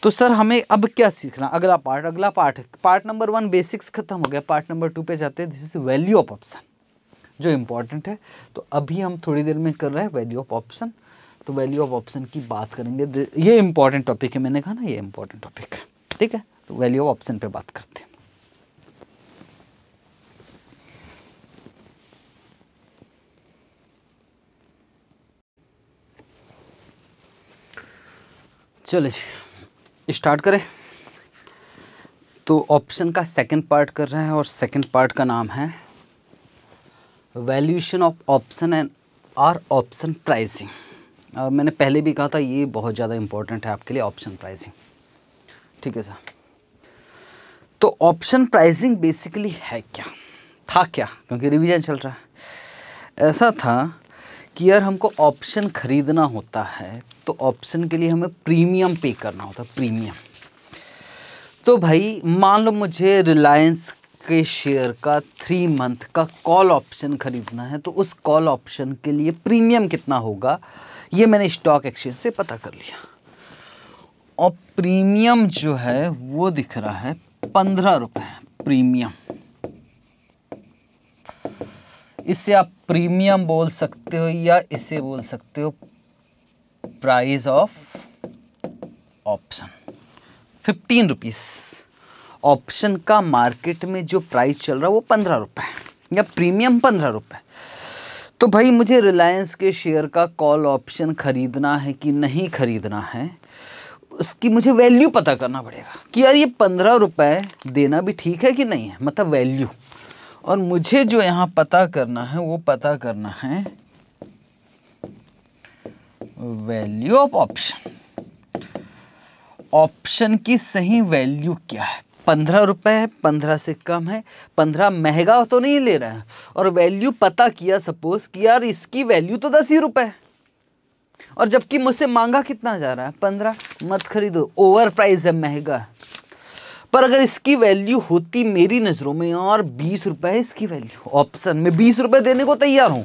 तो सर हमें अब क्या सीखना अगला पार्ट अगला part part number one basics खत्म हो गया पार्ट नंबर टू पे जाते हैं this is value of option जो इम्पोर्टेंट है तो अभी हम थोड़ी देर में कर रहे हैं वैल्यू ऑफ ऑप्शन तो वैल्यू ऑफ ऑप्शन की बात करेंगे ये इंपॉर्टेंट टॉपिक है मैंने कहा ना ये इंपॉर्टेंट टॉपिक है ठीक है तो वैल्यू ऑफ ऑप्शन पर बात करते हैं चलिए स्टार्ट करें तो ऑप्शन का सेकंड पार्ट कर रहे हैं और सेकंड पार्ट का नाम है valuation of option and or option pricing मैंने पहले भी कहा था ये बहुत ज़्यादा इम्पोर्टेंट है आपके लिए ऑप्शन प्राइसिंग ठीक है सर तो ऑप्शन प्राइसिंग बेसिकली है क्या था क्या क्योंकि रिवीजन चल रहा है ऐसा था कि यार हमको ऑप्शन ख़रीदना होता है तो ऑप्शन के लिए हमें प्रीमियम पे करना होता है प्रीमियम तो भाई मान लो मुझे रिलायंस के शेयर का थ्री मंथ का कॉल ऑप्शन ख़रीदना है तो उस कॉल ऑप्शन के लिए प्रीमियम कितना होगा ये मैंने स्टॉक एक्सचेंज से पता कर लिया और प्रीमियम जो है वो दिख रहा है पंद्रह रुपये प्रीमियम इसे आप प्रीमियम बोल सकते हो या इसे बोल सकते हो price of option fifteen rupees option का मार्केट में जो प्राइस चल रहा है वो पंद्रह रुपये या प्रीमियम पंद्रह रुपये तो भाई मुझे रिलायंस के शेयर का कॉल ऑप्शन ख़रीदना है कि नहीं ख़रीदना है उसकी मुझे वैल्यू पता करना पड़ेगा कि यार ये पंद्रह रुपये देना भी ठीक है कि नहीं है मतलब वैल्यू और मुझे जो यहाँ पता करना है वो पता करना है वैल्यू ऑफ ऑप्शन ऑप्शन की सही वैल्यू क्या है पंद्रह रुपए है पंद्रह से कम है पंद्रह महंगा तो नहीं ले रहा है और वैल्यू पता किया सपोज कि यार इसकी वैल्यू तो दस ही रुपए है और जबकि मुझसे मांगा कितना जा रहा है पंद्रह मत खरीदो ओवर प्राइस है महंगा पर अगर इसकी वैल्यू होती मेरी नज़रों में और बीस रुपये इसकी वैल्यू ऑप्शन में बीस रुपये देने को तैयार हूँ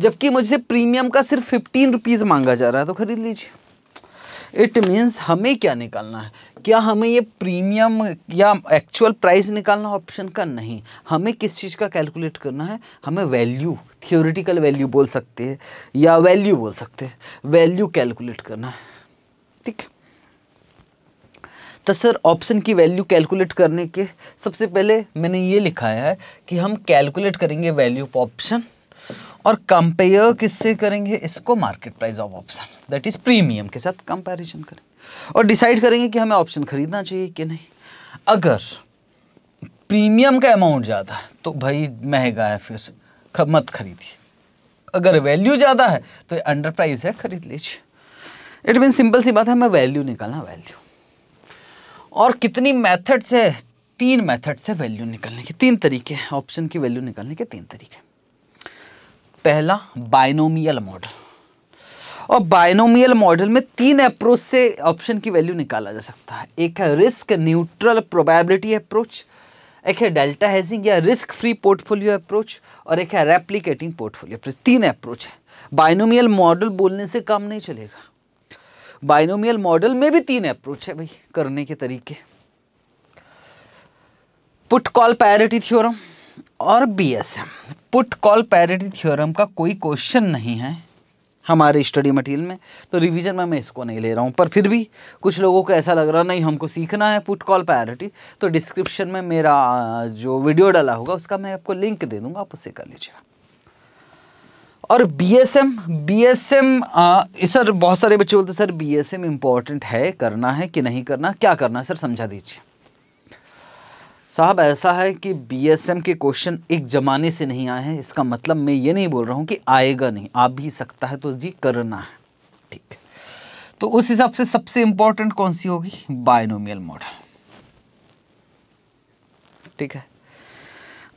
जबकि मुझसे प्रीमियम का सिर्फ फिफ्टीन रुपीज़ मांगा जा रहा है तो ख़रीद लीजिए इट मीन्स हमें क्या निकालना है क्या हमें ये प्रीमियम या एक्चुअल प्राइस निकालना ऑप्शन का नहीं हमें किस चीज़ का कैलकुलेट करना है हमें वैल्यू थियोरिटिकल वैल्यू बोल सकते हैं या वैल्यू बोल सकते हैं वैल्यू कैलकुलेट करना है ठीक है तो सर ऑप्शन की वैल्यू कैलकुलेट करने के सबसे पहले मैंने ये लिखा है कि हम कैलकुलेट करेंगे वैल्यू ऑफ ऑप्शन और कंपेयर किससे करेंगे इसको market price of option that is premium के साथ कंपेरिजन करें और डिसाइड करेंगे कि हमें ऑप्शन खरीदना चाहिए कि नहीं अगर प्रीमियम का अमाउंट ज़्यादा है तो भाई महंगा है फिर मत खरीदिए अगर वैल्यू ज़्यादा है तो अंडर प्राइस है खरीद लीजिए इट मीन सिंपल सी बात है हमें वैल्यू निकालना वैल्यू और कितनी मेथड से तीन मेथड से वैल्यू निकालने के तीन तरीके हैं ऑप्शन की वैल्यू निकालने के तीन तरीके पहला बाइनोमियल मॉडल और बायनोमियल मॉडल में तीन अप्रोच से ऑप्शन की वैल्यू निकाला जा सकता है एक है रिस्क न्यूट्रल प्रोबेबिलिटी अप्रोच एक है डेल्टा हेजिंग या रिस्क फ्री पोर्टफोलियो अप्रोच और एक है रेप्लीकेटिंग पोर्टफोलियो अप्रोच तीन अप्रोच है बायनोमियल मॉडल बोलने से काम नहीं चलेगा बाइनोमियल मॉडल में भी तीन अप्रोच है भाई करने के तरीके पुट कॉल पैरिटी थ्योरम और BSM put call parity theorem का कोई क्वेश्चन नहीं है हमारे स्टडी मटेरियल में तो रिवीजन में मैं इसको नहीं ले रहा हूँ पर फिर भी कुछ लोगों को ऐसा लग रहा नहीं हमको सीखना है पुट कॉल पैरिटी तो डिस्क्रिप्शन में मेरा जो वीडियो डाला होगा उसका मैं आपको लिंक दे दूँगा आप उससे कर लीजिएगा और B S M B S M sir बहुत सारे बच्चे बोलते sir B S M important है करना है कि नहीं करना क्या करना है सर समझा दीजिए साहब ऐसा है कि बीएसएम के क्वेश्चन एक ज़माने से नहीं आए हैं इसका मतलब मैं ये नहीं बोल रहा हूँ कि आएगा नहीं आ भी सकता है तो जी करना है ठीक तो उस हिसाब से सबसे इम्पोर्टेंट कौन सी होगी बायनोमियल मॉडल ठीक है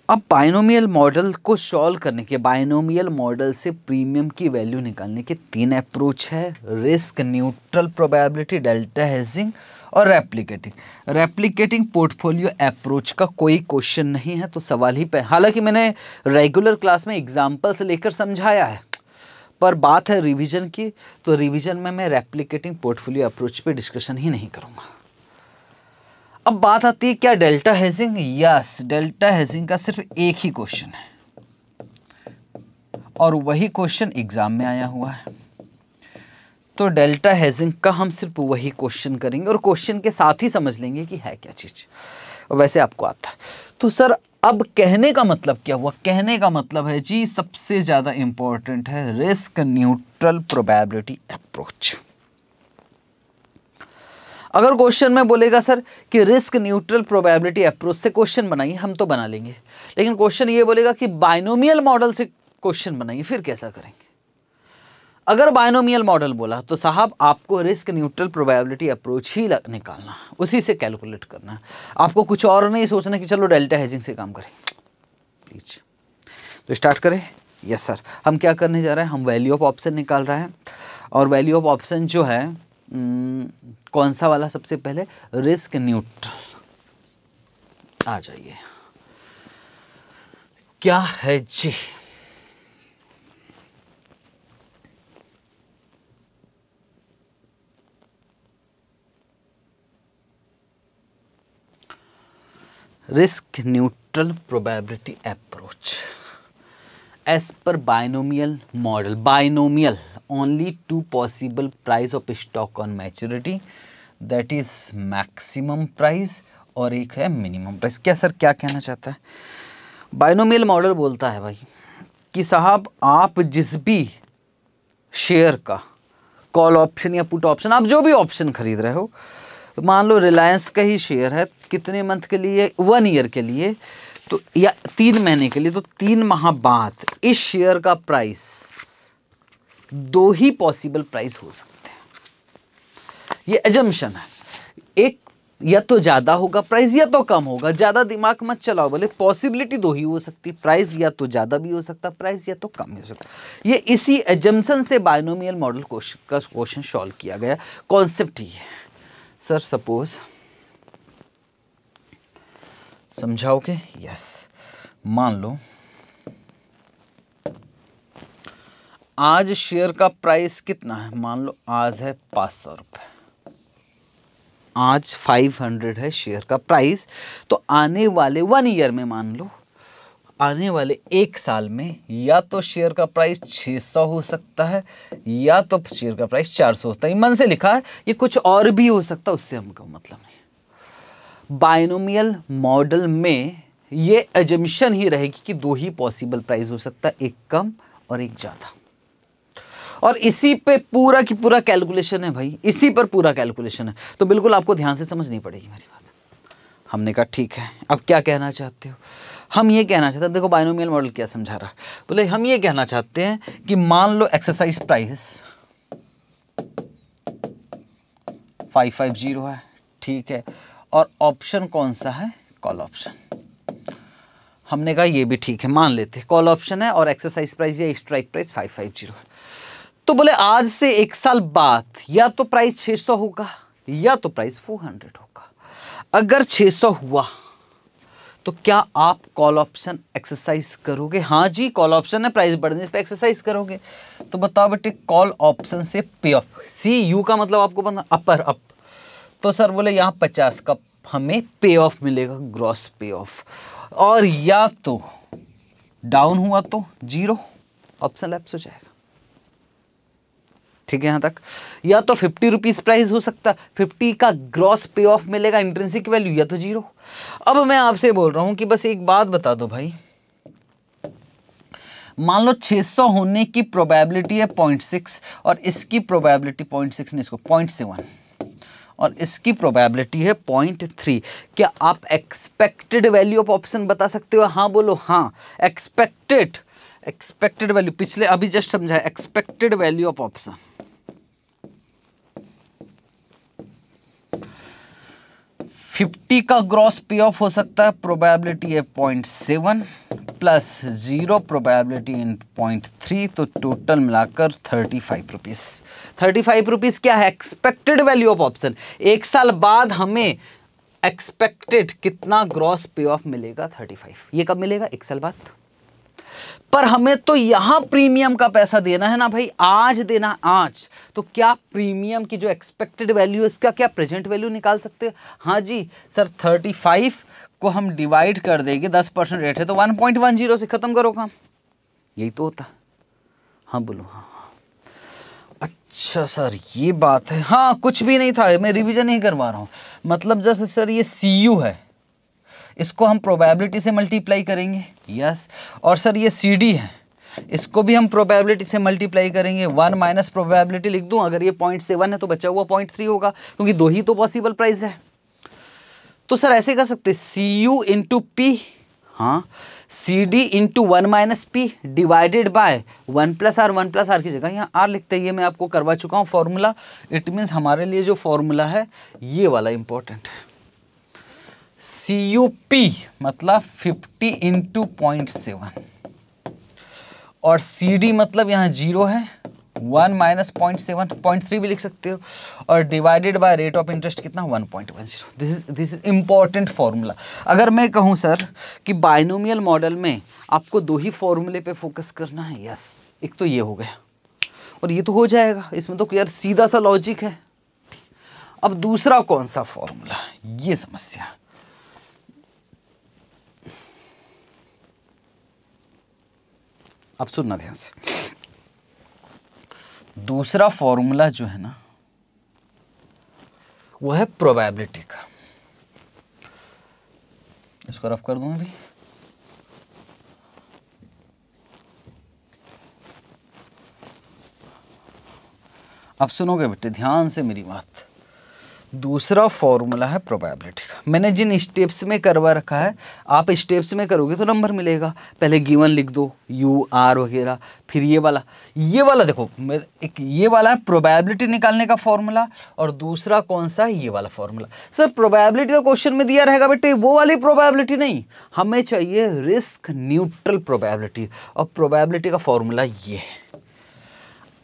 अब बाइनोमियल मॉडल को सॉल्व करने के बाइनोमियल मॉडल से प्रीमियम की वैल्यू निकालने के तीन अप्रोच है risk neutral probability delta hedging और रेप्लिकेटिंग रेप्लिकेटिंग पोर्टफोलियो अप्रोच का कोई क्वेश्चन नहीं है तो सवाल ही पे हालांकि मैंने रेगुलर क्लास में एग्जाम्पल से लेकर समझाया है पर बात है रिविज़न की तो रिविज़न में मैं रेप्लिकेटिंग पोर्टफोलियो अप्रोच पर डिस्कशन ही नहीं करूँगा अब बात आती है क्या delta hedging yes delta hedging का सिर्फ एक ही क्वेश्चन है और वही क्वेश्चन एग्जाम में आया हुआ है तो डेल्टा हेजिंग का हम सिर्फ वही क्वेश्चन करेंगे और क्वेश्चन के साथ ही समझ लेंगे कि है क्या चीज़ वैसे आपको आता है तो सर अब कहने का मतलब क्या हुआ कहने का मतलब है जी सबसे ज़्यादा इंपॉर्टेंट है रिस्क न्यूट्रल प्रोबेबिलिटी अप्रोच अगर क्वेश्चन में बोलेगा सर कि रिस्क न्यूट्रल प्रोबेबिलिटी अप्रोच से क्वेश्चन बनाइए हम तो बना लेंगे लेकिन क्वेश्चन ये बोलेगा कि बाइनोमियल मॉडल से क्वेश्चन बनाइए फिर कैसा करेंगे अगर बाइनोमियल मॉडल बोला तो साहब आपको रिस्क न्यूट्रल प्रोबेबिलिटी अप्रोच ही निकालना उसी से कैलकुलेट करना आपको कुछ और नहीं सोचना कि चलो डेल्टा हेजिंग से काम करें प्लीज तो स्टार्ट करें यस सर हम क्या करने जा रहे हैं हम वैल्यू ऑफ ऑप्शन निकाल रहे हैं और वैल्यू ऑफ ऑप्शन जो है हम्म, कौन सा वाला सबसे पहले रिस्क न्यूट्रल आ जाइए क्या है जी risk neutral probability approach as per binomial model binomial only two possible price of stock on maturity that is maximum price और एक है मिनिमम प्राइस क्या सर क्या कहना चाहता है बाइनोमियल मॉडल बोलता है भाई कि साहब आप जिस भी शेयर का कॉल ऑप्शन या पुट ऑप्शन आप जो भी ऑप्शन खरीद रहे हो मान लो रिलायंस का ही शेयर है कितने मंथ के लिए वन ईयर के लिए तो या तीन महीने के लिए तो तीन माह बाद इस शेयर का प्राइस दो ही पॉसिबल प्राइस हो सकते हैं ये एजम्पन है एक या तो ज़्यादा होगा प्राइस या तो कम होगा ज़्यादा दिमाग मत चलाओ बोले पॉसिबिलिटी दो ही हो सकती है प्राइस या तो ज़्यादा भी हो सकता प्राइस या तो कम भी हो सकता ये इसी एजम्पन से बायनोमियल मॉडल का क्वेश्चन सॉल्व किया गया कॉन्सेप्ट ही है सर सपोज़ समझाओ के यस मान लो आज शेयर का प्राइस कितना है मान लो आज है पाँच सौ रुपये आज फाइव हंड्रेड है शेयर का प्राइस तो आने वाले वन ईयर में मान लो आने वाले एक साल में या तो शेयर का प्राइस सौ हो सकता है या तो शेयर का प्राइस चार सौ होता है मन से लिखा है ये कुछ और भी हो सकता है उससे हमको मतलब बायनोमियल मॉडल में ये एजम्पन ही रहेगी कि दो ही पॉसिबल प्राइस हो सकता है एक कम और एक ज़्यादा और इसी पे पूरा की पूरा कैलकुलेशन है भाई इसी पर पूरा कैलकुलेशन है तो बिल्कुल आपको ध्यान से समझनी पड़ेगी मेरी बात हमने कहा ठीक है अब क्या कहना चाहते हो हम ये कहना चाहते हैं देखो बायनोमियल मॉडल क्या समझा रहा बोले हम ये कहना चाहते हैं कि मान लो exercise price five five zero है ठीक है और ऑप्शन कौन सा है कॉल ऑप्शन हमने कहा ये भी ठीक है मान लेते हैं कॉल ऑप्शन है और एक्सरसाइज प्राइस या strike price five five zero तो बोले आज से एक साल बाद या तो प्राइस छः सौ होगा या तो प्राइस फोर हंड्रेड होगा अगर छः सौ हुआ तो क्या आप कॉल ऑप्शन एक्सरसाइज करोगे हाँ जी कॉल ऑप्शन है प्राइस बढ़ने पे एक्सरसाइज करोगे तो बताओ बेटे कॉल ऑप्शन से पे ऑफ सी यू का मतलब आपको बना अपर अप तो सर बोले यहाँ पचास का हमें पे ऑफ मिलेगा ग्रॉस पे ऑफ और या तो डाउन हुआ तो जीरो ऑप्शन लैप्स हो जाएगा ठीक है यहाँ तक या तो फिफ्टी रुपीज़ प्राइस हो सकता फिफ्टी का ग्रॉस पे ऑफ मिलेगा इंट्रेंसिक वैल्यू या तो जीरो अब मैं आपसे बोल रहा हूँ कि बस एक बात बता दो भाई मान लो 600 होने की प्रोबेबिलिटी है 0.6 और इसकी प्रोबेबिलिटी 0.6 ने इसको 0.7 और इसकी प्रोबेबिलिटी है पॉइंट थ्री क्या आप एक्सपेक्टेड वैल्यू ऑफ ऑप्शन बता सकते हो हाँ बोलो हाँ एक्सपेक्टेड एक्सपेक्टेड वैल्यू पिछले अभी जस्ट समझाए expected value of option fifty का ग्रॉस पे ऑफ हो सकता है प्रोबेबिलिटी है point seven plus zero probability in point three तो टोटल मिलाकर thirty five rupees thirty five rupees क्या है एक्सपेक्टेड वैल्यू ऑफ ऑप्शन एक साल बाद हमें एक्सपेक्टेड कितना ग्रॉस पे ऑफ मिलेगा थर्टी फाइव ये कब मिलेगा एक साल बाद पर हमें तो यहां प्रीमियम का पैसा देना है ना भाई आज देना आज तो क्या प्रीमियम की जो एक्सपेक्टेड वैल्यू है इसका क्या प्रेजेंट वैल्यू निकाल सकते हो हाँ जी सर थर्टी फाइव को हम डिवाइड कर देंगे दस परसेंट रेट है तो वन पॉइंट वन जीरो से ख़त्म करो काम यही तो होता हाँ बोलो हाँ हाँ अच्छा सर ये बात है हाँ कुछ भी नहीं था मैं रिविज़न ही करवा रहा हूँ मतलब जैसे सर ये सी यू है इसको हम प्रोबेबिलिटी से मल्टीप्लाई करेंगे यस और सर ये सी डी है इसको भी हम प्रोबेबिलिटी से मल्टीप्लाई करेंगे वन माइनस प्रोबेबिलिटी लिख दूँ अगर ये पॉइंट सेवन है तो बचा हुआ पॉइंट थ्री होगा क्योंकि दो ही तो पॉसिबल प्राइस है तो सर ऐसे कर सकते सी यू इंटू पी हाँ C D into one minus P divided by one plus R one plus R की जगह यहाँ आर लिखते ये मैं आपको करवा चुका हूँ फॉर्मूला इट मीन्स हमारे लिए जो फॉर्मूला है ये वाला इंपॉर्टेंट है सी यू पी मतलब 50 इंटू पॉइंट सेवन और सी डी मतलब यहाँ जीरो है one minus point seven point three भी लिख सकते हो और divided by rate of interest कितना one point one zero this is this is important formula अगर मैं कहूँ सर कि बाइनोमियल मॉडल में आपको दो ही फार्मूले पे फोकस करना है यस एक तो ये हो गया और ये तो हो जाएगा इसमें तो यार सीधा सा लॉजिक है अब दूसरा कौन सा फॉर्मूला ये समस्या अब सुनना ध्यान से दूसरा फॉर्मूला जो है ना वो है प्रोबेबिलिटी का इसको रफ कर दू अभी अब सुनोगे बेटे ध्यान से मेरी बात दूसरा फॉर्मूला है प्रोबेबिलिटी का मैंने जिन स्टेप्स में करवा रखा है आप स्टेप्स में करोगे तो नंबर मिलेगा पहले गिवन लिख दो यू आर वगैरह फिर ये वाला ये वाला देखो एक ये वाला है प्रोबेबिलिटी निकालने का फॉर्मूला और दूसरा कौन सा है ये वाला फॉर्मूला सर प्रोबेबिलिटी का क्वेश्चन में दिया रहेगा बेटे वो वाली प्रोबेबिलिटी नहीं हमें चाहिए रिस्क न्यूट्रल प्रोबेबिलिटी और प्रोबेबिलिटी का फॉर्मूला ये है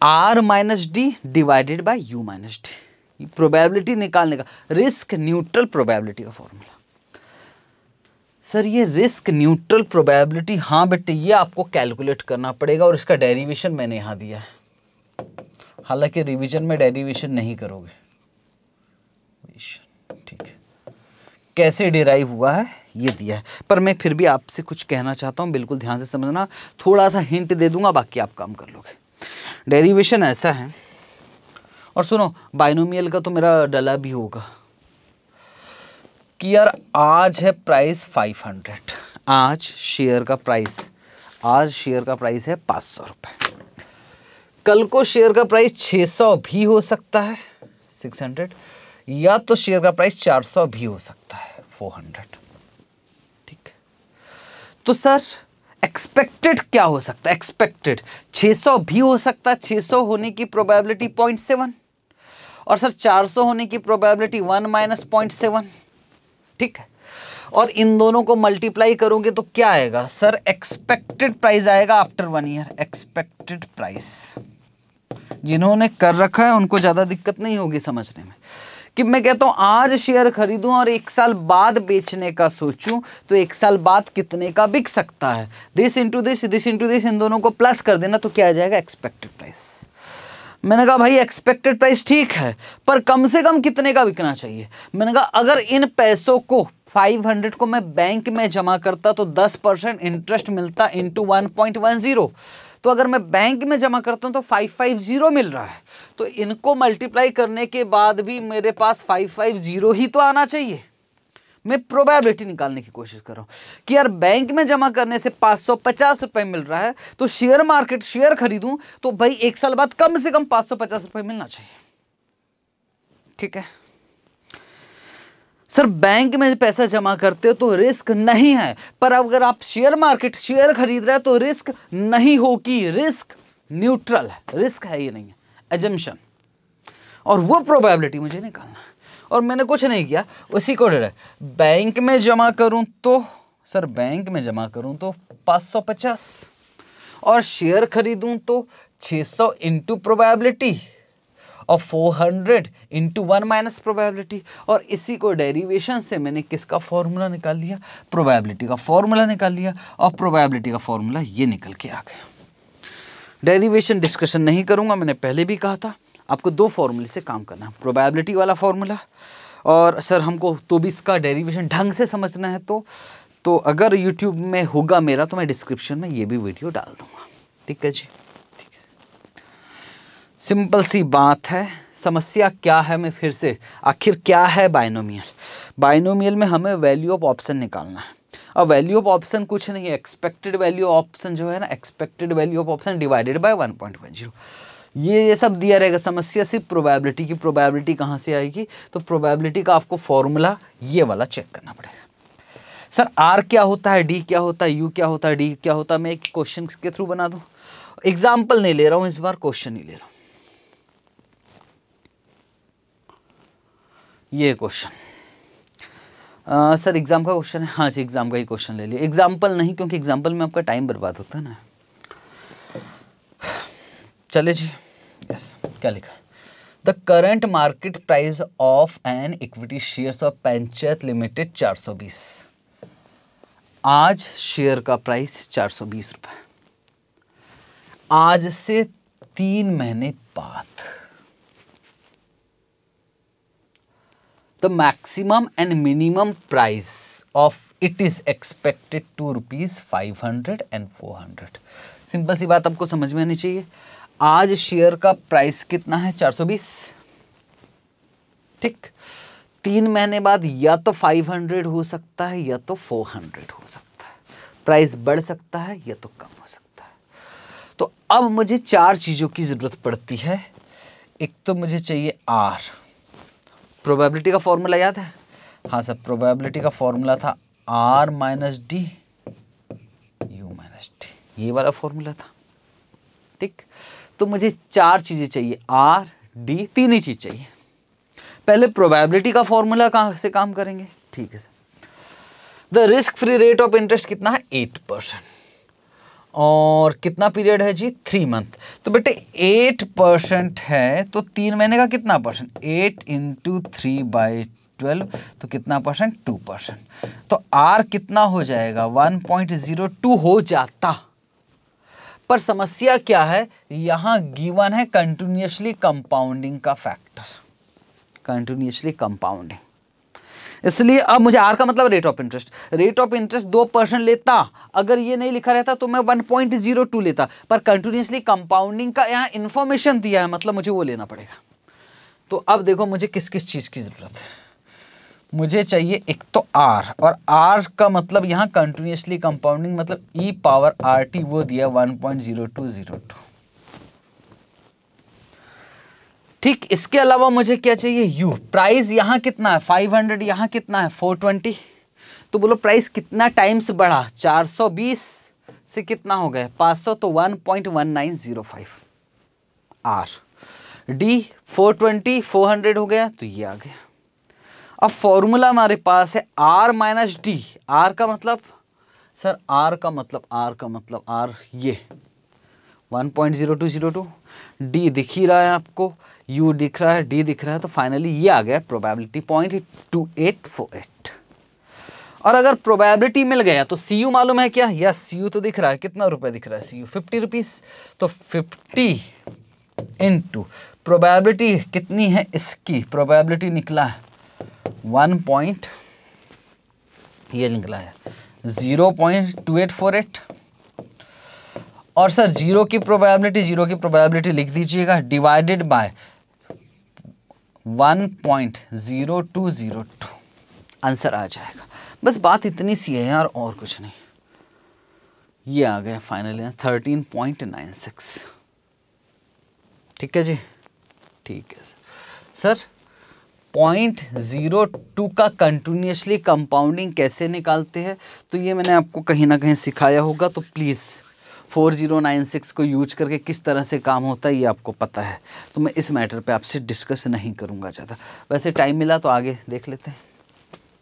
R minus D divided by U minus D probability निकालने का रिस्क न्यूट्रल प्रोबेबिलिटी का फॉर्मूला सर ये रिस्क न्यूट्रल प्रोबेबिलिटी हाँ बेटे ये आपको कैलकुलेट करना पड़ेगा और इसका डेरिवेशन मैंने यहाँ दिया है हालांकि रिवीजन में डेरिवेशन नहीं करोगे ठीक है कैसे डिराइव हुआ है ये दिया है पर मैं फिर भी आपसे कुछ कहना चाहता हूँ बिल्कुल ध्यान से समझना थोड़ा सा हिंट दे दूंगा बाकी आप काम कर लोगे डेरिवेशन ऐसा है और सुनो बाइनोमियल का तो मेरा डला भी होगा कि यार आज है प्राइस 500 आज शेयर का प्राइस आज शेयर का प्राइस है पाँच सौ रुपये कल को शेयर का प्राइस 600 भी हो सकता है 600 या तो शेयर का प्राइस 400 भी हो सकता है 400 ठीक तो सर एक्सपेक्टेड क्या हो सकता है एक्सपेक्टेड 600 भी हो सकता है 600 होने की प्रोबेबिलिटी पॉइंट सेवन और सर 400 होने की probability one minus point seven ठीक है और इन दोनों को मल्टीप्लाई करोगे तो क्या आएगा सर एक्सपेक्टेड प्राइस आएगा after one year expected price जिन्होंने कर रखा है उनको ज़्यादा दिक्कत नहीं होगी समझने में कि मैं कहता हूं आज शेयर खरीदूं और एक साल बाद बेचने का सोचूं तो एक साल बाद कितने का बिक सकता है this into this this into this इन दोनों को प्लस कर देना तो क्या आ जाएगा एक्सपेक्टेड प्राइस मैंने कहा भाई एक्सपेक्टेड प्राइस ठीक है पर कम से कम कितने का बिकना चाहिए मैंने कहा अगर इन पैसों को 500 को मैं बैंक में जमा करता तो 10 परसेंट इंटरेस्ट मिलता इंटू वन तो अगर मैं बैंक में जमा करता हूँ तो 550 मिल रहा है तो इनको मल्टीप्लाई करने के बाद भी मेरे पास 550 ही तो आना चाहिए मैं प्रोबेबिलिटी निकालने की कोशिश कर रहा हूँ कि यार बैंक में जमा करने से पाँच सौ पचास मिल रहा है तो शेयर मार्केट शेयर खरीदूँ तो भाई एक साल बाद कम से कम पाँच सौ पचास मिलना चाहिए ठीक है सर बैंक में पैसा जमा करते हो तो रिस्क नहीं है पर अगर आप शेयर मार्केट शेयर खरीद रहे हो तो रिस्क नहीं होगी रिस्क न्यूट्रल है रिस्क है ये नहीं है एजम्पन और वो प्रोबेबिलिटी मुझे निकालना है और मैंने कुछ नहीं किया उसी को डायरेक्ट बैंक में जमा करूँ तो सर बैंक में जमा करूँ तो पाँच सौ पचास और शेयर खरीदूँ तो छः सौ इंटू प्रोबेबिलिटी और 400 hundred into one minus probability और इसी को डेरिवेशन से मैंने किसका फॉर्मूला निकाल लिया प्रोबेबिलिटी का फॉर्मूला निकाल लिया और प्रोबेबिलिटी का फॉर्मूला ये निकल के आ गया डेरिवेशन डिस्कशन नहीं करूँगा मैंने पहले भी कहा था आपको दो फॉर्मूले से काम करना है प्रोबेबिलिटी वाला फॉर्मूला और सर हमको तो भी इसका डेरिवेशन ढंग से समझना है तो तो अगर यूट्यूब में होगा मेरा तो मैं डिस्क्रिप्शन में ये भी वीडियो डाल दूंगा ठीक है जी ठीक है सिंपल सी बात है समस्या क्या है मैं फिर से आखिर क्या है बाइनोमियल बाइनोमियल में हमें वैल्यू ऑफ ऑप्शन निकालना है और वैल्यू ऑफ ऑप्शन कुछ नहीं है एक्सपेक्टेड वैल्यू ऑप्शन जो है ना expected value of option divided by 1.10 ये ये सब दिया रहेगा समस्या सिर्फ प्रोबेबिलिटी की प्रोबेबिलिटी कहाँ से आएगी तो प्रोबेबिलिटी का आपको फॉर्मूला ये वाला चेक करना पड़ेगा सर आर क्या होता है डी क्या होता है यू क्या होता है डी क्या होता है मैं एक क्वेश्चन के थ्रू बना दूँ एग्जाम्पल नहीं ले रहा हूँ इस बार क्वेश्चन ही ले रहा हूँ ये क्वेश्चन सर एग्ज़ाम का क्वेश्चन है हाँ जी एग्ज़ाम का ही क्वेश्चन ले लिया एग्ज़ाम्पल नहीं क्योंकि एग्ज़ाम्पल में आपका टाइम बर्बाद होता है ना चले जी यस क्या लिखा है the current market price of an equity shares of Panchayat Limited 420 आज शेयर का प्राइस बीस रुपए आज से तीन महीने बाद and minimum price of it is expected to rupees five hundred and four hundred simple सी बात आपको समझ में आनी चाहिए आज शेयर का प्राइस कितना है 420 ठीक तीन महीने बाद या तो 500 हो सकता है या तो 400 हो सकता है प्राइस बढ़ सकता है या तो कम हो सकता है तो अब मुझे चार चीज़ों की ज़रूरत पड़ती है एक तो मुझे चाहिए आर प्रोबेबिलिटी का फॉर्मूला याद है हाँ सर प्रोबेबिलिटी का फॉर्मूला था R minus D U minus D ये वाला फॉर्मूला था तो मुझे चार चीज़ें चाहिए आर डी तीन ही चीज़ चाहिए पहले प्रोबेबिलिटी का फॉर्मूला कहाँ से काम करेंगे ठीक है sir the risk free rate of interest कितना है एट परसेंट और कितना पीरियड है जी थ्री मंथ तो बेटे एट परसेंट है तो तीन महीने का कितना percent eight into three by twelve तो कितना परसेंट टू परसेंट तो आर कितना हो जाएगा वन पॉइंट ज़ीरो टू हो जाता पर समस्या क्या है यहां गिवन है कंटिन्यूसली कंपाउंडिंग का फैक्टर कंटिन्यूसली कंपाउंडिंग इसलिए अब मुझे आर का मतलब rate of interest rate of interest दो परसेंट लेता अगर ये नहीं लिखा रहता तो मैं वन पॉइंट जीरो टू लेता पर कंटिन्यूसली कंपाउंडिंग का यहाँ इंफॉर्मेशन दिया है मतलब मुझे वो लेना पड़ेगा तो अब देखो मुझे किस किस चीज़ की ज़रूरत है मुझे चाहिए एक तो आर और आर का मतलब यहाँ कंटिन्यूसली कंपाउंडिंग मतलब ई पावर आर टी वो दिया one point zero two zero two ठीक इसके अलावा मुझे क्या चाहिए यू प्राइस यहाँ कितना है फाइव हंड्रेड यहाँ कितना है फोर ट्वेंटी तो बोलो प्राइस कितना टाइम्स बढ़ा चार सौ बीस से कितना हो गया पाँच सौ तो one point one nine zero five R D four twenty four hundred हो गया तो ये आ गया अब फॉर्मूला हमारे पास है आर माइनस डी आर का मतलब सर आर का मतलब आर का मतलब आर ये 1.0202 डी दिख ही रहा है आपको यू दिख रहा है डी दिख रहा है तो फाइनली ये आ गया probability point two eight four eight और अगर प्रोबेबिलिटी मिल गया तो सी यू मालूम है क्या या सी यू तो दिख रहा है कितना रुपए दिख रहा है सी यू फिफ्टी रुपीज़ तो फिफ्टी इंटू प्रोबेबिलिटी कितनी है इसकी प्रोबेबिलिटी निकला है वन पॉइंट ये निकला है zero point two eight four eight और सर जीरो की प्रोबेबिलिटी जीरो की प्रोबेबिलिटी लिख दीजिएगा divided by one point zero two zero two answer आ जाएगा बस बात इतनी सी है यार और कुछ नहीं ये आ गया final thirteen point nine six ठीक है जी ठीक है sir sir point zero two का कंटिन्यूसली कंपाउंडिंग कैसे निकालते हैं तो ये मैंने आपको कहीं ना कहीं सिखाया होगा तो please four zero nine six को यूज करके किस तरह से काम होता है ये आपको पता है तो मैं इस मैटर पे आपसे डिस्कस नहीं करूँगा ज़्यादा वैसे टाइम मिला तो आगे देख लेते हैं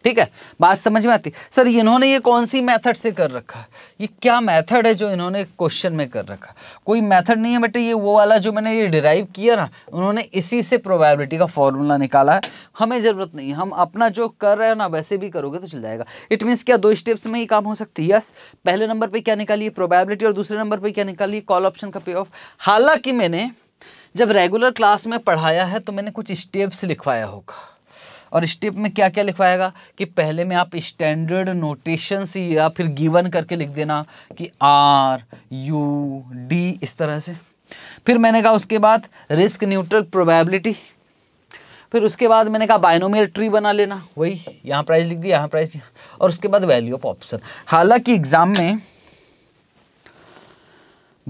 ठीक है बात समझ में आती सर इन्होंने ये कौन सी मेथड से कर रखा ये क्या मेथड है जो इन्होंने क्वेश्चन में कर रखा कोई मेथड नहीं है बेटे ये वो वाला जो मैंने ये डिराइव किया ना उन्होंने इसी से प्रोबेबिलिटी का फॉर्मूला निकाला है हमें ज़रूरत नहीं हम अपना जो कर रहे हो ना वैसे भी करोगे तो चल जाएगा इट मीन्स क्या दो स्टेप्स में ही काम हो सकती है यस पहले नंबर पर क्या निकालिए प्रोबेबिलिटी और दूसरे नंबर पर क्या निकालिए कॉल ऑप्शन का पे ऑफ हालांकि मैंने जब रेगुलर क्लास में पढ़ाया है तो मैंने कुछ स्टेप्स लिखवाया होगा और स्टेप में क्या क्या लिखवाएगा कि पहले में आप स्टैंडर्ड नोटेशन से या फिर गिवन करके लिख देना कि आर यू डी इस तरह से फिर मैंने कहा उसके बाद रिस्क न्यूट्रल प्रोबेबिलिटी फिर उसके बाद मैंने कहा बायनोमियल ट्री बना लेना वही यहाँ प्राइस लिख दिया यहाँ प्राइस और उसके बाद वैल्यू ऑफ ऑप्शन हालांकि एग्ज़ाम में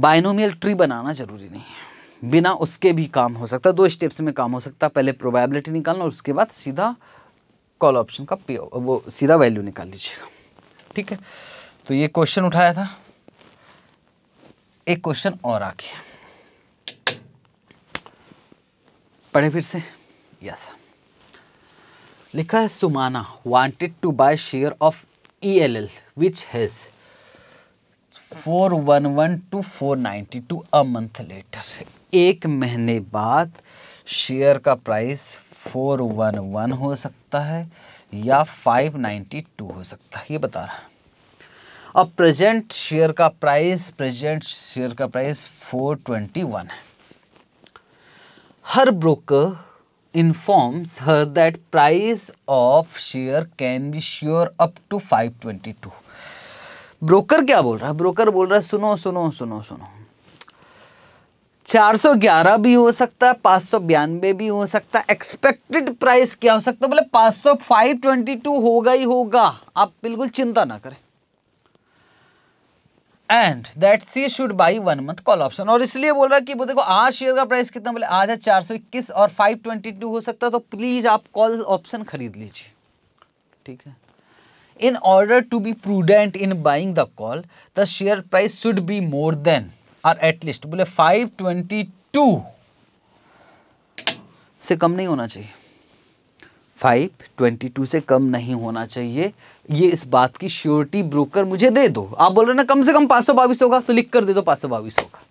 बायनोमियल ट्री बनाना ज़रूरी नहीं है बिना उसके भी काम हो सकता है दो स्टेप्स में काम हो सकता है पहले प्रोबेबिलिटी निकालना और उसके बाद सीधा कॉल ऑप्शन का पे वो सीधा वैल्यू निकाल लीजिएगा ठीक है तो ये क्वेश्चन उठाया था एक क्वेश्चन और आके पढ़े फिर से यस लिखा है Sumana wanted to buy share of E L L which has four one one two four ninety two a month later एक महीने बाद शेयर का प्राइस 411 हो सकता है या 592 हो सकता है ये बता रहा है अब प्रेजेंट शेयर का प्राइस प्रेजेंट शेयर का प्राइस 421 है हर broker that price of share can be sure up to five twenty 522 broker क्या बोल रहा है ब्रोकर बोल रहा है सुनो सुनो सुनो सुनो 411 भी हो सकता है पाँच सौ बयानबे भी हो सकता है एक्सपेक्टेड प्राइस क्या हो सकता है बोले पाँच सौ फाइव ट्वेंटी टू होगा ही होगा आप बिल्कुल चिंता ना करें and that she should buy one month call option और इसलिए बोल रहा कि वो देखो आज शेयर का प्राइस कितना बोले आज है चार सौ इक्कीस और फाइव ट्वेंटी टू हो सकता है तो प्लीज़ आप कॉल ऑप्शन खरीद लीजिए ठीक है in order to be prudent in buying the call the share price should be more than और एटलीस्ट बोले फाइव ट्वेंटी टू से कम नहीं होना चाहिए फाइव ट्वेंटी टू से कम नहीं होना चाहिए ये इस बात की श्योरिटी ब्रोकर मुझे दे दो आप बोल रहे ना कम से कम पाँच सौ बाईस होगा तो लिख कर दे दो पाँच सौ बाईस होगा